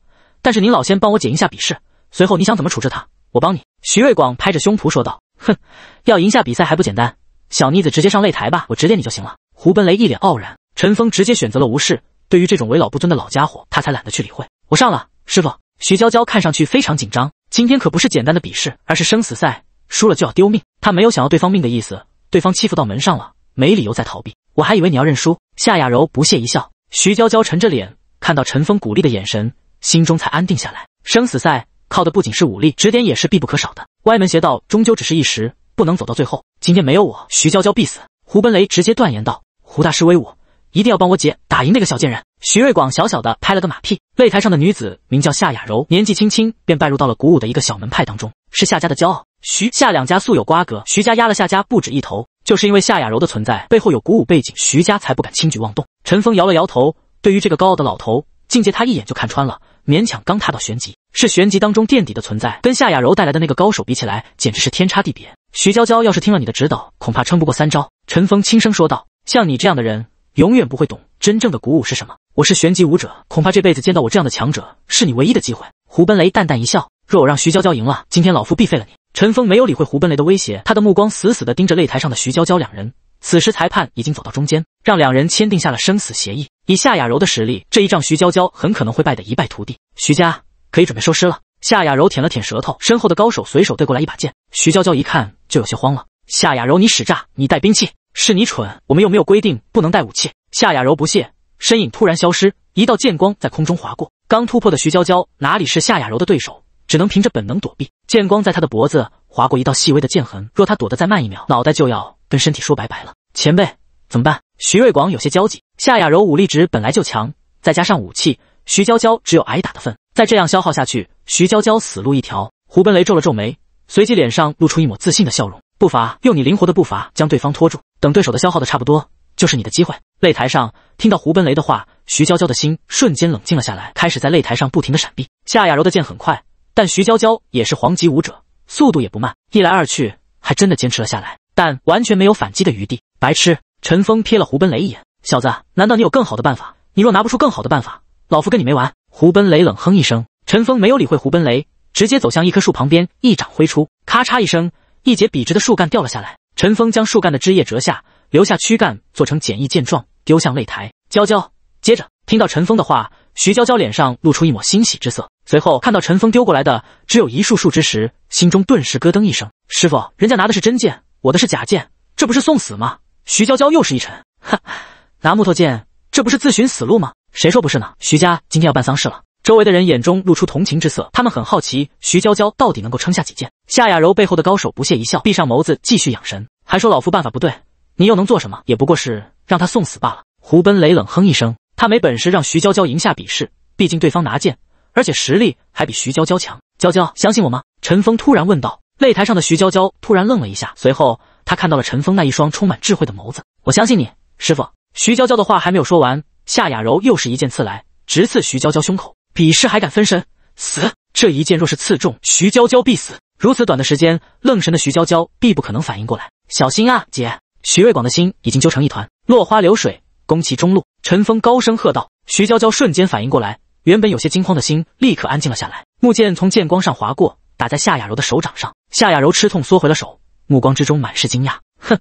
但是您老先帮我解一下比试，随后你想怎么处置他，我帮你。”徐瑞广拍着胸脯说道：“哼，要赢下比赛还不简单，小妮子直接上擂台吧，我指点你就行了。”胡奔雷一脸傲然，陈峰直接选择了无视。对于这种为老不尊的老家伙，他才懒得去理会。我上了，师傅。”徐娇娇看上去非常紧张，今天可不是简单的比试，而是生死赛，输了就要丢命。他没有想要对方命的意思，对方欺负到门上了，没理由再逃避。我还以为你要认输。”夏雅柔不屑一笑，徐娇娇沉着脸。看到陈峰鼓励的眼神，心中才安定下来。生死赛靠的不仅是武力，指点也是必不可少的。歪门邪道终究只是一时，不能走到最后。今天没有我，徐娇娇必死。胡奔雷直接断言道：“胡大师威武，一定要帮我姐打赢那个小贱人。”徐瑞广小小的拍了个马屁。擂台上的女子名叫夏雅柔，年纪轻轻便拜入到了鼓舞的一个小门派当中，是夏家的骄傲。徐夏两家素有瓜葛，徐家压了夏家不止一头，就是因为夏雅柔的存在，背后有鼓舞背景，徐家才不敢轻举妄动。陈峰摇了摇头。对于这个高傲的老头境界，他一眼就看穿了，勉强刚踏到玄级，是玄级当中垫底的存在。跟夏雅柔带来的那个高手比起来，简直是天差地别。徐娇娇要是听了你的指导，恐怕撑不过三招。陈峰轻声说道：“像你这样的人，永远不会懂真正的鼓舞是什么。我是玄级武者，恐怕这辈子见到我这样的强者，是你唯一的机会。”胡奔雷淡淡一笑：“若我让徐娇娇赢了，今天老夫必废了你。”陈峰没有理会胡奔雷的威胁，他的目光死死地盯着擂台上的徐娇娇两人。此时裁判已经走到中间，让两人签订下了生死协议。以夏雅柔的实力，这一仗徐娇娇很可能会败得一败涂地。徐家可以准备收尸了。夏雅柔舔了舔舌头，身后的高手随手对过来一把剑。徐娇娇一看就有些慌了。夏雅柔，你使诈，你带兵器，是你蠢。我们又没有规定不能带武器。夏雅柔不屑，身影突然消失，一道剑光在空中划过。刚突破的徐娇娇哪里是夏雅柔的对手，只能凭着本能躲避。剑光在她的脖子划过一道细微的剑痕，若她躲得再慢一秒，脑袋就要跟身体说拜拜了。前辈怎么办？徐瑞广有些焦急。夏雅柔武力值本来就强，再加上武器，徐娇娇只有挨打的份。再这样消耗下去，徐娇娇死路一条。胡奔雷皱了皱眉，随即脸上露出一抹自信的笑容，步伐用你灵活的步伐将对方拖住，等对手的消耗的差不多，就是你的机会。擂台上，听到胡奔雷的话，徐娇娇的心瞬间冷静了下来，开始在擂台上不停的闪避。夏雅柔的剑很快，但徐娇娇也是黄级武者，速度也不慢，一来二去还真的坚持了下来，但完全没有反击的余地。白痴！陈峰瞥了胡奔雷一眼。小子，难道你有更好的办法？你若拿不出更好的办法，老夫跟你没完！胡奔雷冷哼一声。陈峰没有理会胡奔雷，直接走向一棵树旁边，一掌挥出，咔嚓一声，一截笔直的树干掉了下来。陈峰将树干的枝叶折下，留下躯干做成简易剑状，丢向擂台。娇娇接着听到陈峰的话，徐娇娇脸上露出一抹欣喜之色，随后看到陈峰丢过来的只有一束树枝时，心中顿时咯噔一声：“师傅，人家拿的是真剑，我的是假剑，这不是送死吗？”徐娇娇又是一沉，哈。拿木头剑，这不是自寻死路吗？谁说不是呢？徐家今天要办丧事了，周围的人眼中露出同情之色，他们很好奇徐娇娇到底能够撑下几剑。夏雅柔背后的高手不屑一笑，闭上眸子继续养神，还说老夫办法不对，你又能做什么？也不过是让他送死罢了。胡奔雷冷哼一声，他没本事让徐娇娇赢下比试，毕竟对方拿剑，而且实力还比徐娇娇强。娇娇，相信我吗？陈峰突然问道。擂台上的徐娇娇突然愣了一下，随后她看到了陈峰那一双充满智慧的眸子，我相信你，师傅。徐娇娇的话还没有说完，夏雅柔又是一剑刺来，直刺徐娇娇胸口。比试还敢分神，死！这一剑若是刺中，徐娇娇必死。如此短的时间，愣神的徐娇娇必不可能反应过来。小心啊，姐！徐瑞广的心已经揪成一团。落花流水攻其中路，陈峰高声喝道。徐娇娇瞬间反应过来，原本有些惊慌的心立刻安静了下来。木剑从剑光上划过，打在夏雅柔的手掌上。夏雅柔吃痛缩回了手，目光之中满是惊讶。哼，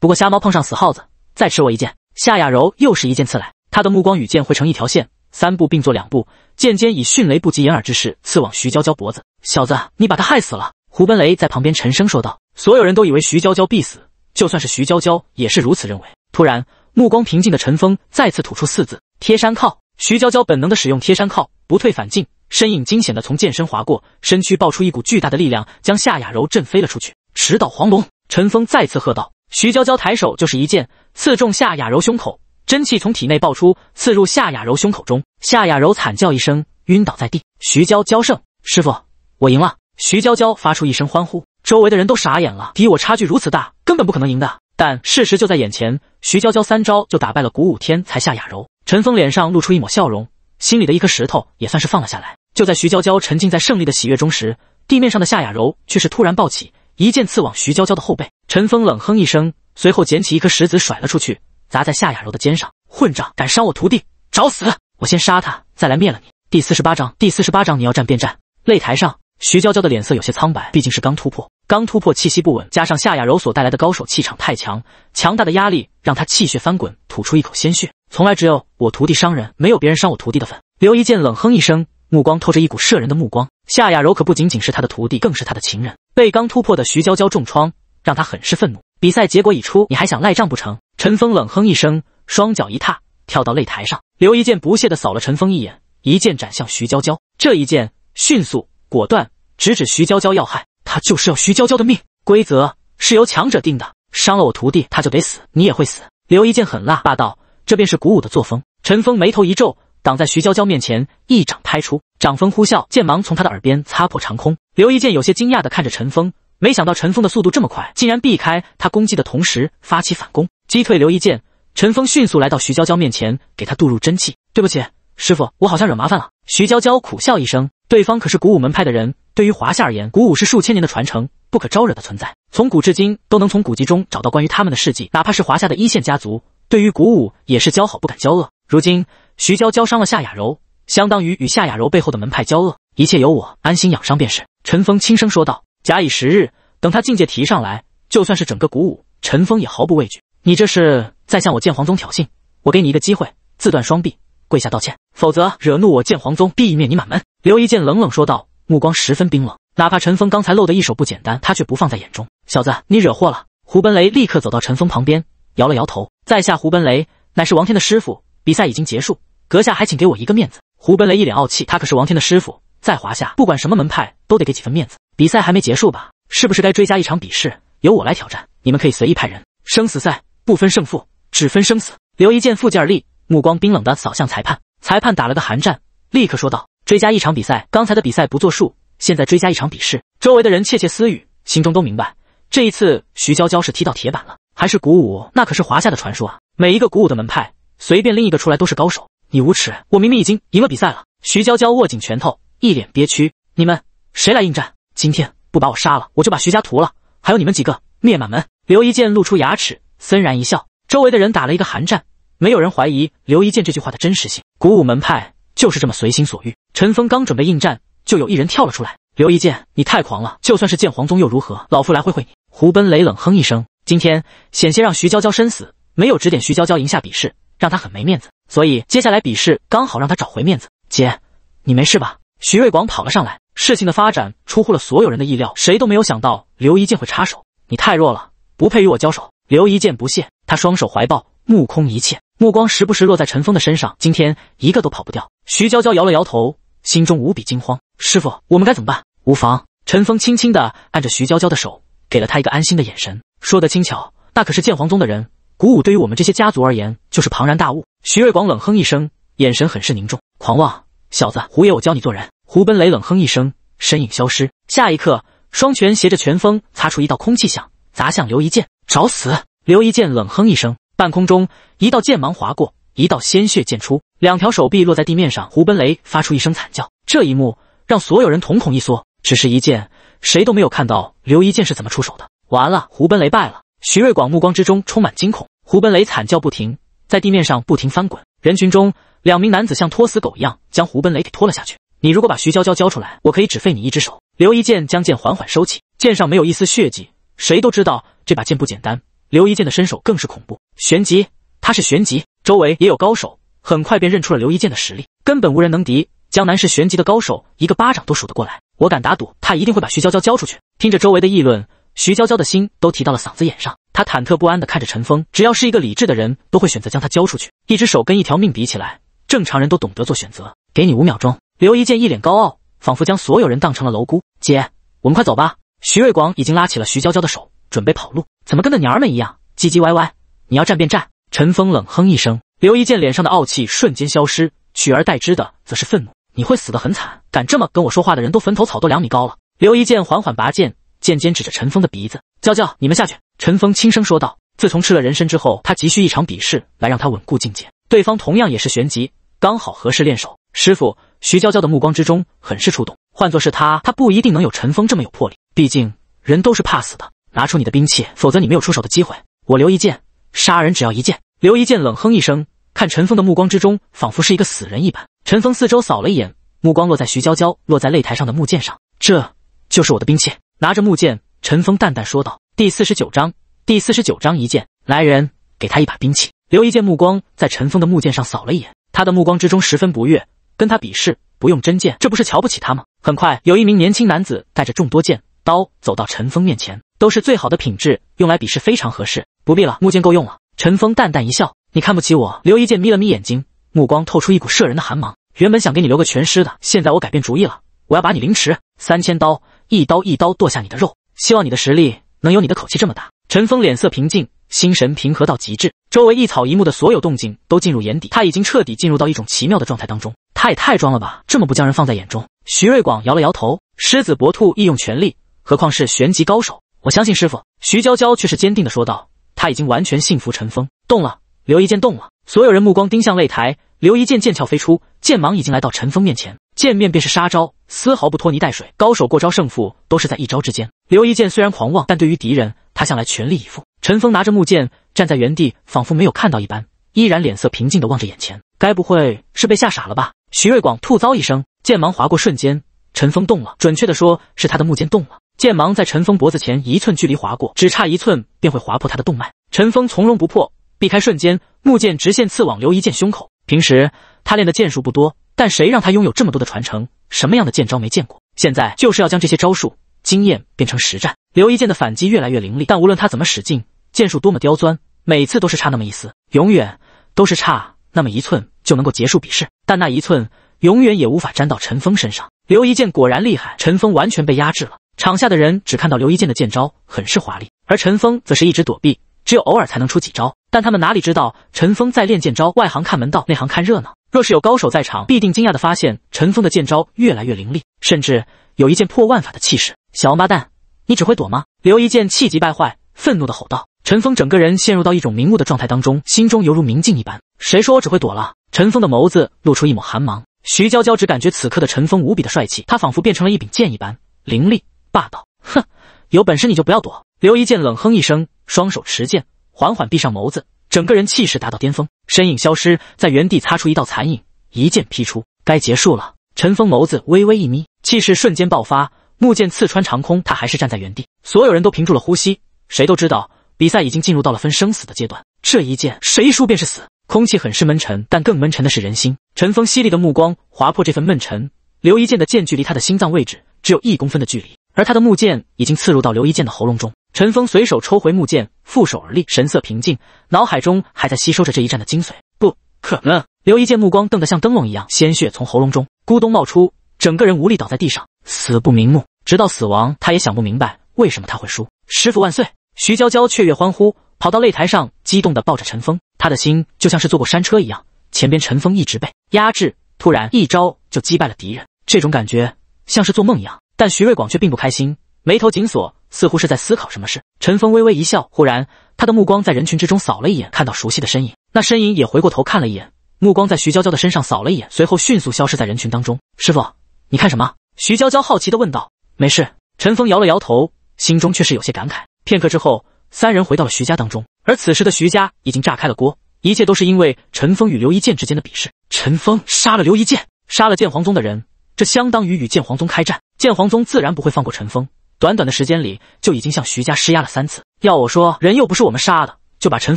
不过瞎猫碰上死耗子，再吃我一剑。夏雅柔又是一剑刺来，她的目光与剑汇成一条线，三步并作两步，剑尖以迅雷不及掩耳之势刺往徐娇娇脖子。小子，你把她害死了！胡奔雷在旁边沉声说道。所有人都以为徐娇娇必死，就算是徐娇娇也是如此认为。突然，目光平静的陈峰再次吐出四字：贴山靠。徐娇娇本能的使用贴山靠，不退反进，身影惊险的从剑身划过，身躯爆出一股巨大的力量，将夏雅柔震飞了出去。直捣黄龙！陈峰再次喝道。徐娇娇抬手就是一剑，刺中夏雅柔胸口，真气从体内爆出，刺入夏雅柔胸口中。夏雅柔惨叫一声，晕倒在地。徐娇娇胜，师傅，我赢了！徐娇娇发出一声欢呼，周围的人都傻眼了。敌我差距如此大，根本不可能赢的。但事实就在眼前，徐娇娇三招就打败了古武天才夏雅柔。陈峰脸上露出一抹笑容，心里的一颗石头也算是放了下来。就在徐娇娇沉浸在胜利的喜悦中时，地面上的夏雅柔却是突然暴起。一剑刺往徐娇娇的后背，陈峰冷哼一声，随后捡起一颗石子甩了出去，砸在夏雅柔的肩上。混账，敢伤我徒弟，找死！我先杀他，再来灭了你。第四十八章，第四十八章，你要战便战。擂台上，徐娇娇的脸色有些苍白，毕竟是刚突破，刚突破气息不稳，加上夏雅柔所带来的高手气场太强，强大的压力让她气血翻滚，吐出一口鲜血。从来只有我徒弟伤人，没有别人伤我徒弟的份。刘一剑冷哼一声，目光透着一股摄人的目光。夏雅柔可不仅仅是他的徒弟，更是他的情人。被刚突破的徐娇娇重创，让他很是愤怒。比赛结果已出，你还想赖账不成？陈峰冷哼一声，双脚一踏，跳到擂台上。刘一剑不屑地扫了陈峰一眼，一剑斩向徐娇娇。这一剑迅速果断，直指徐娇娇要害。他就是要徐娇娇的命。规则是由强者定的，伤了我徒弟，他就得死，你也会死。刘一剑狠辣霸道，这便是鼓舞的作风。陈峰眉头一皱，挡在徐娇娇面前，一掌拍出，掌风呼啸，剑芒从他的耳边擦破长空。刘一剑有些惊讶地看着陈峰，没想到陈峰的速度这么快，竟然避开他攻击的同时发起反攻，击退刘一剑。陈峰迅速来到徐娇娇面前，给她渡入真气。对不起，师傅，我好像惹麻烦了。徐娇娇苦笑一声，对方可是古武门派的人。对于华夏而言，古武是数千年的传承，不可招惹的存在。从古至今都能从古籍中找到关于他们的事迹，哪怕是华夏的一线家族，对于古武也是交好不敢交恶。如今徐娇娇伤了夏雅柔，相当于与夏雅柔背后的门派交恶。一切由我安心养伤便是。陈峰轻声说道：“假以时日，等他境界提上来，就算是整个古武，陈峰也毫不畏惧。你这是在向我剑皇宗挑衅，我给你一个机会，自断双臂，跪下道歉，否则惹怒我剑皇宗，必灭你满门。”刘一剑冷冷说道，目光十分冰冷。哪怕陈峰刚才露的一手不简单，他却不放在眼中。小子，你惹祸了！胡奔雷立刻走到陈峰旁边，摇了摇头。在下胡奔雷，乃是王天的师傅。比赛已经结束，阁下还请给我一个面子。胡奔雷一脸傲气，他可是王天的师傅。在华夏，不管什么门派都得给几分面子。比赛还没结束吧？是不是该追加一场比试？由我来挑战，你们可以随意派人。生死赛不分胜负，只分生死。刘一见负气而立，目光冰冷的扫向裁判。裁判打了个寒战，立刻说道：“追加一场比赛，刚才的比赛不作数，现在追加一场比试。”周围的人窃窃私语，心中都明白，这一次徐娇娇是踢到铁板了。还是鼓舞，那可是华夏的传说啊！每一个鼓舞的门派，随便另一个出来都是高手。你无耻！我明明已经赢了比赛了。徐娇娇握紧拳头。一脸憋屈，你们谁来应战？今天不把我杀了，我就把徐家屠了。还有你们几个，灭满门！刘一剑露出牙齿，森然一笑，周围的人打了一个寒战。没有人怀疑刘一剑这句话的真实性。古武门派就是这么随心所欲。陈峰刚准备应战，就有一人跳了出来：“刘一剑，你太狂了！就算是剑皇宗又如何？老夫来会会你！”胡奔雷冷哼一声，今天险些让徐娇娇身死，没有指点徐娇娇赢下比试，让他很没面子，所以接下来比试刚好让他找回面子。姐，你没事吧？徐瑞广跑了上来，事情的发展出乎了所有人的意料，谁都没有想到刘一剑会插手。你太弱了，不配与我交手。刘一剑不屑，他双手怀抱，目空一切，目光时不时落在陈峰的身上。今天一个都跑不掉。徐娇娇摇了摇头，心中无比惊慌。师傅，我们该怎么办？无妨。陈峰轻轻的按着徐娇娇的手，给了她一个安心的眼神。说得轻巧，那可是剑皇宗的人。古舞对于我们这些家族而言，就是庞然大物。徐瑞广冷哼一声，眼神很是凝重。狂妄。小子，胡爷，我教你做人。胡奔雷冷哼一声，身影消失。下一刻，双拳携着拳风擦出一道空气响，砸向刘一剑。找死！刘一剑冷哼一声，半空中一道剑芒划过，一道鲜血溅出，两条手臂落在地面上。胡奔雷发出一声惨叫。这一幕让所有人瞳孔一缩。只是一剑，谁都没有看到刘一剑是怎么出手的。完了，胡奔雷败了。徐瑞广目光之中充满惊恐。胡奔雷惨叫不停，在地面上不停翻滚。人群中，两名男子像拖死狗一样将胡奔雷给拖了下去。你如果把徐娇娇交出来，我可以只废你一只手。刘一剑将剑缓缓收起，剑上没有一丝血迹。谁都知道这把剑不简单，刘一剑的身手更是恐怖。玄即，他是玄即，周围也有高手，很快便认出了刘一剑的实力，根本无人能敌。江南是玄即的高手，一个巴掌都数得过来。我敢打赌，他一定会把徐娇娇交出去。听着周围的议论，徐娇娇的心都提到了嗓子眼上。她忐忑不安的看着陈峰，只要是一个理智的人，都会选择将他交出去。一只手跟一条命比起来，正常人都懂得做选择。给你五秒钟。刘一剑一脸高傲，仿佛将所有人当成了蝼蛄。姐，我们快走吧。徐瑞广已经拉起了徐娇娇的手，准备跑路。怎么跟那娘们一样，唧唧歪歪？你要站便站。陈峰冷哼一声，刘一剑脸上的傲气瞬间消失，取而代之的则是愤怒。你会死得很惨！敢这么跟我说话的人都坟头草都两米高了。刘一剑缓缓拔剑，剑尖指着陈峰的鼻子。娇娇，你们下去。陈峰轻声说道。自从吃了人参之后，他急需一场比试来让他稳固境界。对方同样也是玄级，刚好合适练手。师傅，徐娇娇的目光之中很是触动。换作是他，他不一定能有陈峰这么有魄力。毕竟人都是怕死的。拿出你的兵器，否则你没有出手的机会。我留一剑，杀人只要一剑。刘一剑冷哼一声，看陈峰的目光之中仿佛是一个死人一般。陈峰四周扫了一眼，目光落在徐娇娇，落在擂台上的木剑上。这就是我的兵器。拿着木剑，陈峰淡淡说道。第四十九章。第四十九章一剑。来人，给他一把兵器。刘一剑目光在陈峰的木剑上扫了一眼，他的目光之中十分不悦。跟他比试不用真剑，这不是瞧不起他吗？很快，有一名年轻男子带着众多剑刀走到陈峰面前，都是最好的品质，用来比试非常合适。不必了，木剑够用了。陈峰淡淡一笑。你看不起我？刘一剑眯了眯眼睛，目光透出一股摄人的寒芒。原本想给你留个全尸的，现在我改变主意了，我要把你凌迟三千刀，一刀一刀剁下你的肉。希望你的实力能有你的口气这么大。陈峰脸色平静，心神平和到极致，周围一草一木的所有动静都进入眼底。他已经彻底进入到一种奇妙的状态当中。他也太装了吧，这么不将人放在眼中。徐瑞广摇了摇头，狮子搏兔亦用全力，何况是玄级高手？我相信师傅。徐娇娇却是坚定的说道，他已经完全信服陈峰。动了，刘一剑动了，所有人目光盯向擂台。刘一剑剑鞘飞出，剑芒已经来到陈峰面前，见面便是杀招，丝毫不拖泥带水。高手过招，胜负都是在一招之间。刘一剑虽然狂妄，但对于敌人，他向来全力以赴。陈峰拿着木剑站在原地，仿佛没有看到一般，依然脸色平静的望着眼前。该不会是被吓傻了吧？徐瑞广吐糟一声，剑芒划过瞬间，陈峰动了。准确的说，是他的木剑动了。剑芒在陈峰脖子前一寸距离划过，只差一寸便会划破他的动脉。陈峰从容不迫，避开瞬间，木剑直线刺往刘一剑胸口。平时他练的剑术不多，但谁让他拥有这么多的传承，什么样的剑招没见过？现在就是要将这些招数。经验变成实战，刘一剑的反击越来越凌厉，但无论他怎么使劲，剑术多么刁钻，每次都是差那么一丝，永远都是差那么一寸就能够结束比试，但那一寸永远也无法沾到陈峰身上。刘一剑果然厉害，陈峰完全被压制了。场下的人只看到刘一剑的剑招很是华丽，而陈峰则是一直躲避，只有偶尔才能出几招。但他们哪里知道陈峰在练剑招？外行看门道，内行看热闹。若是有高手在场，必定惊讶的发现陈峰的剑招越来越凌厉，甚至有一剑破万法的气势。小王八蛋，你只会躲吗？刘一剑气急败坏，愤怒的吼道。陈峰整个人陷入到一种明悟的状态当中，心中犹如明镜一般。谁说我只会躲了？陈峰的眸子露出一抹寒芒。徐娇娇只感觉此刻的陈峰无比的帅气，他仿佛变成了一柄剑一般，凌厉霸道。哼，有本事你就不要躲！刘一剑冷哼一声，双手持剑，缓缓闭上眸子，整个人气势达到巅峰，身影消失在原地，擦出一道残影，一剑劈出。该结束了。陈峰眸子微微一眯，气势瞬间爆发。木剑刺穿长空，他还是站在原地。所有人都屏住了呼吸，谁都知道比赛已经进入到了分生死的阶段。这一剑，谁输便是死。空气很是闷沉，但更闷沉的是人心。陈峰犀利的目光划破这份闷沉，刘一剑的剑距离他的心脏位置只有一公分的距离，而他的木剑已经刺入到刘一剑的喉咙中。陈峰随手抽回木剑，负手而立，神色平静，脑海中还在吸收着这一战的精髓。不可能！刘一剑目光瞪得像灯笼一样，鲜血从喉咙中咕咚冒出，整个人无力倒在地上。死不瞑目，直到死亡，他也想不明白为什么他会输。师傅万岁！徐娇娇雀跃欢呼，跑到擂台上，激动地抱着陈峰。他的心就像是坐过山车一样。前边陈峰一直被压制，突然一招就击败了敌人，这种感觉像是做梦一样。但徐瑞广却并不开心，眉头紧锁，似乎是在思考什么事。陈峰微微一笑，忽然他的目光在人群之中扫了一眼，看到熟悉的身影，那身影也回过头看了一眼，目光在徐娇娇的身上扫了一眼，随后迅速消失在人群当中。师傅，你看什么？徐娇娇好奇地问道：“没事。”陈峰摇了摇头，心中却是有些感慨。片刻之后，三人回到了徐家当中。而此时的徐家已经炸开了锅，一切都是因为陈峰与刘一剑之间的比试。陈峰杀了刘一剑，杀了剑皇宗的人，这相当于与剑皇宗开战。剑皇宗自然不会放过陈峰。短短的时间里，就已经向徐家施压了三次。要我说，人又不是我们杀的，就把陈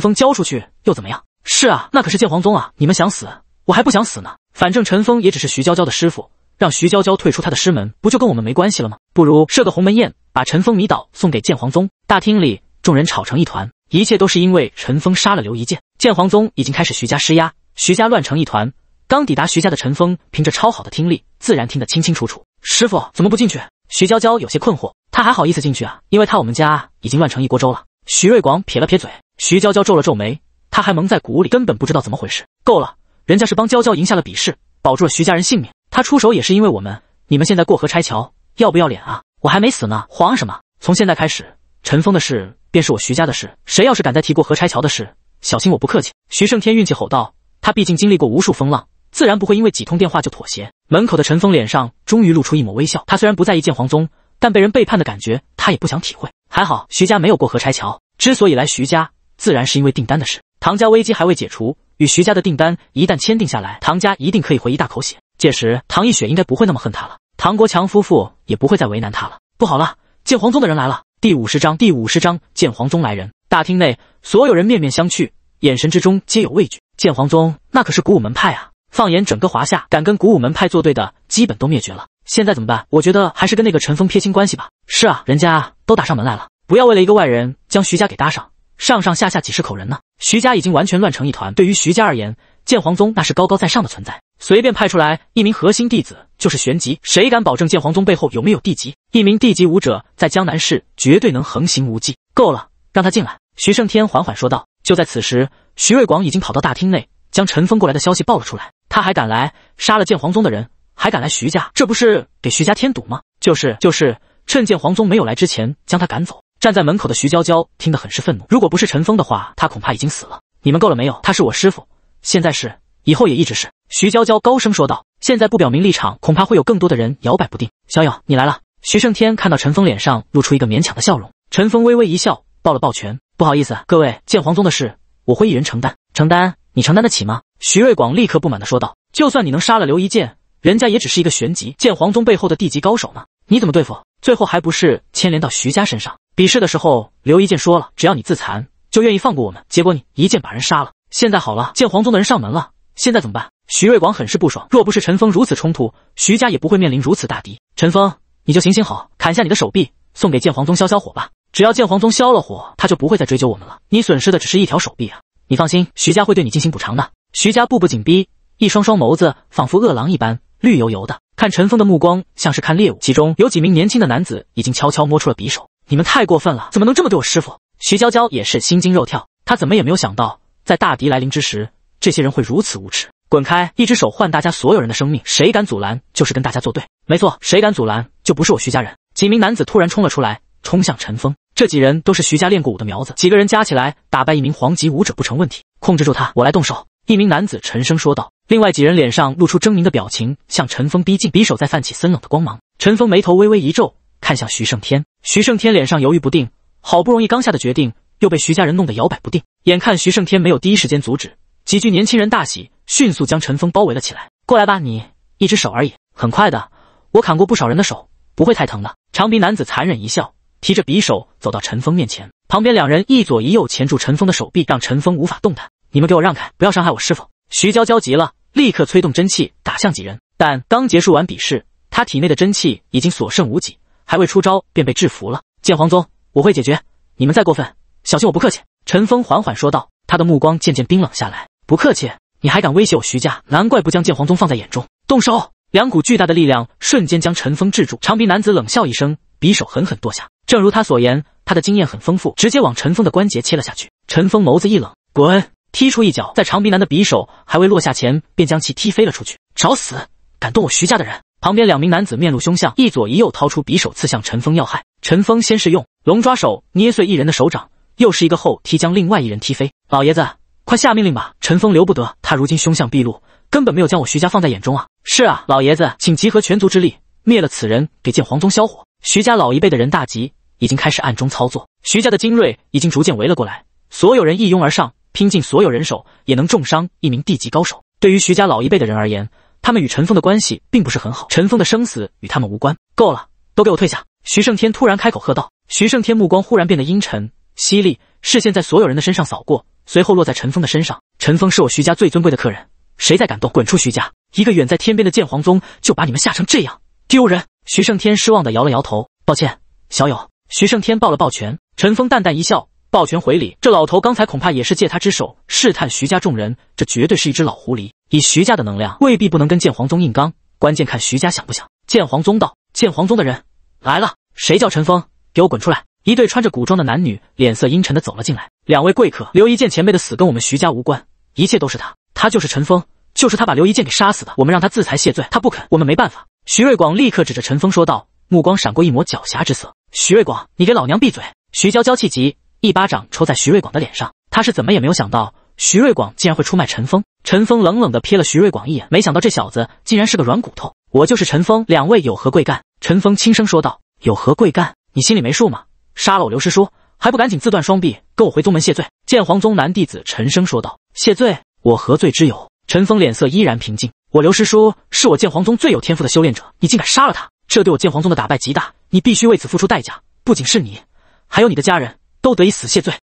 峰交出去又怎么样？是啊，那可是剑皇宗啊！你们想死，我还不想死呢。反正陈峰也只是徐娇娇的师傅。让徐娇娇退出他的师门，不就跟我们没关系了吗？不如设个鸿门宴，把陈峰迷倒，送给剑皇宗。大厅里众人吵成一团，一切都是因为陈峰杀了刘一剑。剑皇宗已经开始徐家施压，徐家乱成一团。刚抵达徐家的陈峰，凭着超好的听力，自然听得清清楚楚。师傅怎么不进去？徐娇娇有些困惑，他还好意思进去啊？因为他我们家已经乱成一锅粥了。徐瑞广撇了撇嘴，徐娇娇皱了皱眉，他还蒙在鼓里，根本不知道怎么回事。够了，人家是帮娇娇赢下了比试，保住了徐家人性命。他出手也是因为我们，你们现在过河拆桥，要不要脸啊？我还没死呢，慌什么？从现在开始，陈峰的事便是我徐家的事，谁要是敢再提过河拆桥的事，小心我不客气！徐胜天运气吼道。他毕竟经历过无数风浪，自然不会因为几通电话就妥协。门口的陈峰脸上终于露出一抹微笑。他虽然不在意见黄宗，但被人背叛的感觉他也不想体会。还好徐家没有过河拆桥。之所以来徐家，自然是因为订单的事。唐家危机还未解除，与徐家的订单一旦签订下来，唐家一定可以回一大口血。届时，唐一雪应该不会那么恨他了。唐国强夫妇也不会再为难他了。不好了，剑皇宗的人来了！第五十章第五十章剑皇宗来人，大厅内所有人面面相觑，眼神之中皆有畏惧。剑皇宗那可是古武门派啊！放眼整个华夏，敢跟古武门派作对的，基本都灭绝了。现在怎么办？我觉得还是跟那个陈峰撇清关系吧。是啊，人家都打上门来了，不要为了一个外人将徐家给搭上，上上下下几十口人呢。徐家已经完全乱成一团。对于徐家而言，剑皇宗那是高高在上的存在。随便派出来一名核心弟子就是玄极。谁敢保证剑皇宗背后有没有地级？一名地级武者在江南市绝对能横行无忌。够了，让他进来。”徐胜天缓缓说道。就在此时，徐瑞广已经跑到大厅内，将陈峰过来的消息报了出来。他还敢来，杀了剑皇宗的人，还敢来徐家，这不是给徐家添堵吗？就是就是，趁剑皇宗没有来之前将他赶走。站在门口的徐娇娇听得很是愤怒。如果不是陈峰的话，他恐怕已经死了。你们够了没有？他是我师傅，现在是。以后也一直是徐娇娇高声说道：“现在不表明立场，恐怕会有更多的人摇摆不定。”小友，你来了。徐胜天看到陈峰脸上露出一个勉强的笑容，陈峰微微一笑，抱了抱拳：“不好意思，各位，剑皇宗的事我会一人承担。承担？你承担得起吗？”徐瑞广立刻不满地说道：“就算你能杀了刘一剑，人家也只是一个玄级。剑皇宗背后的地级高手呢？你怎么对付？最后还不是牵连到徐家身上？比试的时候，刘一剑说了，只要你自残，就愿意放过我们。结果你一剑把人杀了。现在好了，剑皇宗的人上门了。”现在怎么办？徐瑞广很是不爽。若不是陈峰如此冲突，徐家也不会面临如此大敌。陈峰，你就行行好，砍下你的手臂，送给剑皇宗消消火吧。只要剑皇宗消了火，他就不会再追究我们了。你损失的只是一条手臂啊！你放心，徐家会对你进行补偿的。徐家步步紧逼，一双双眸子仿佛饿狼一般，绿油油的看陈峰的目光像是看猎物。其中有几名年轻的男子已经悄悄摸出了匕首。你们太过分了，怎么能这么对我师傅？徐娇娇也是心惊肉跳，她怎么也没有想到，在大敌来临之时。这些人会如此无耻，滚开！一只手换大家所有人的生命，谁敢阻拦，就是跟大家作对。没错，谁敢阻拦，就不是我徐家人。几名男子突然冲了出来，冲向陈峰。这几人都是徐家练过武的苗子，几个人加起来打败一名黄级武者不成问题。控制住他，我来动手。”一名男子沉声说道。另外几人脸上露出狰狞的表情，向陈峰逼近，匕首在泛起森冷的光芒。陈峰眉头微微一皱，看向徐胜天。徐胜天脸上犹豫不定，好不容易刚下的决定又被徐家人弄得摇摆不定。眼看徐胜天没有第一时间阻止。几句年轻人大喜，迅速将陈峰包围了起来。过来吧，你一只手而已，很快的。我砍过不少人的手，不会太疼的。长鼻男子残忍一笑，提着匕首走到陈峰面前，旁边两人一左一右钳住陈峰的手臂，让陈峰无法动弹。你们给我让开，不要伤害我师傅。徐娇娇急了，立刻催动真气打向几人，但刚结束完比试，他体内的真气已经所剩无几，还未出招便被制服了。剑皇宗，我会解决。你们再过分，小心我不客气。陈峰缓缓说道，他的目光渐渐冰冷下来。不客气，你还敢威胁我徐家？难怪不将剑皇宗放在眼中。动手！两股巨大的力量瞬间将陈峰制住。长鼻男子冷笑一声，匕首狠狠剁下。正如他所言，他的经验很丰富，直接往陈峰的关节切了下去。陈峰眸子一冷，滚！踢出一脚，在长鼻男的匕首还未落下前，便将其踢飞了出去。找死！敢动我徐家的人！旁边两名男子面露凶相，一左一右掏出匕首刺向陈峰要害。陈峰先是用龙爪手捏碎一人的手掌，又是一个后踢将另外一人踢飞。老爷子。快下命令吧！陈峰留不得，他如今凶相毕露，根本没有将我徐家放在眼中啊！是啊，老爷子，请集合全族之力，灭了此人，给剑皇宗消火。徐家老一辈的人大急，已经开始暗中操作。徐家的精锐已经逐渐围了过来，所有人一拥而上，拼尽所有人手也能重伤一名地级高手。对于徐家老一辈的人而言，他们与陈峰的关系并不是很好，陈峰的生死与他们无关。够了，都给我退下！徐胜天突然开口喝道。徐胜天目光忽然变得阴沉犀利，视线在所有人的身上扫过。随后落在陈峰的身上。陈峰是我徐家最尊贵的客人，谁再敢动，滚出徐家！一个远在天边的剑皇宗就把你们吓成这样，丢人！徐胜天失望的摇了摇头。抱歉，小友。徐胜天抱了抱拳。陈峰淡淡一笑，抱拳回礼。这老头刚才恐怕也是借他之手试探徐家众人，这绝对是一只老狐狸。以徐家的能量，未必不能跟剑皇宗硬刚，关键看徐家想不想。剑皇宗道，剑皇宗的人来了，谁叫陈峰？给我滚出来！一对穿着古装的男女脸色阴沉的走了进来。两位贵客，刘一剑前辈的死跟我们徐家无关，一切都是他，他就是陈峰，就是他把刘一剑给杀死的。我们让他自裁谢罪，他不肯，我们没办法。徐瑞广立刻指着陈峰说道，目光闪过一抹狡黠之色。徐瑞广，你给老娘闭嘴！徐娇娇气急，一巴掌抽在徐瑞广的脸上。他是怎么也没有想到，徐瑞广竟然会出卖陈峰。陈峰冷冷的瞥了徐瑞广一眼，没想到这小子竟然是个软骨头。我就是陈峰，两位有何贵干？陈峰轻声说道。有何贵干？你心里没数吗？杀了我刘师叔！还不赶紧自断双臂，跟我回宗门谢罪！剑皇宗男弟子沉声说道：“谢罪？我何罪之有？”陈峰脸色依然平静。我刘师叔是我剑皇宗最有天赋的修炼者，你竟敢杀了他，这对我剑皇宗的打败极大，你必须为此付出代价。不仅是你，还有你的家人都得以死谢罪。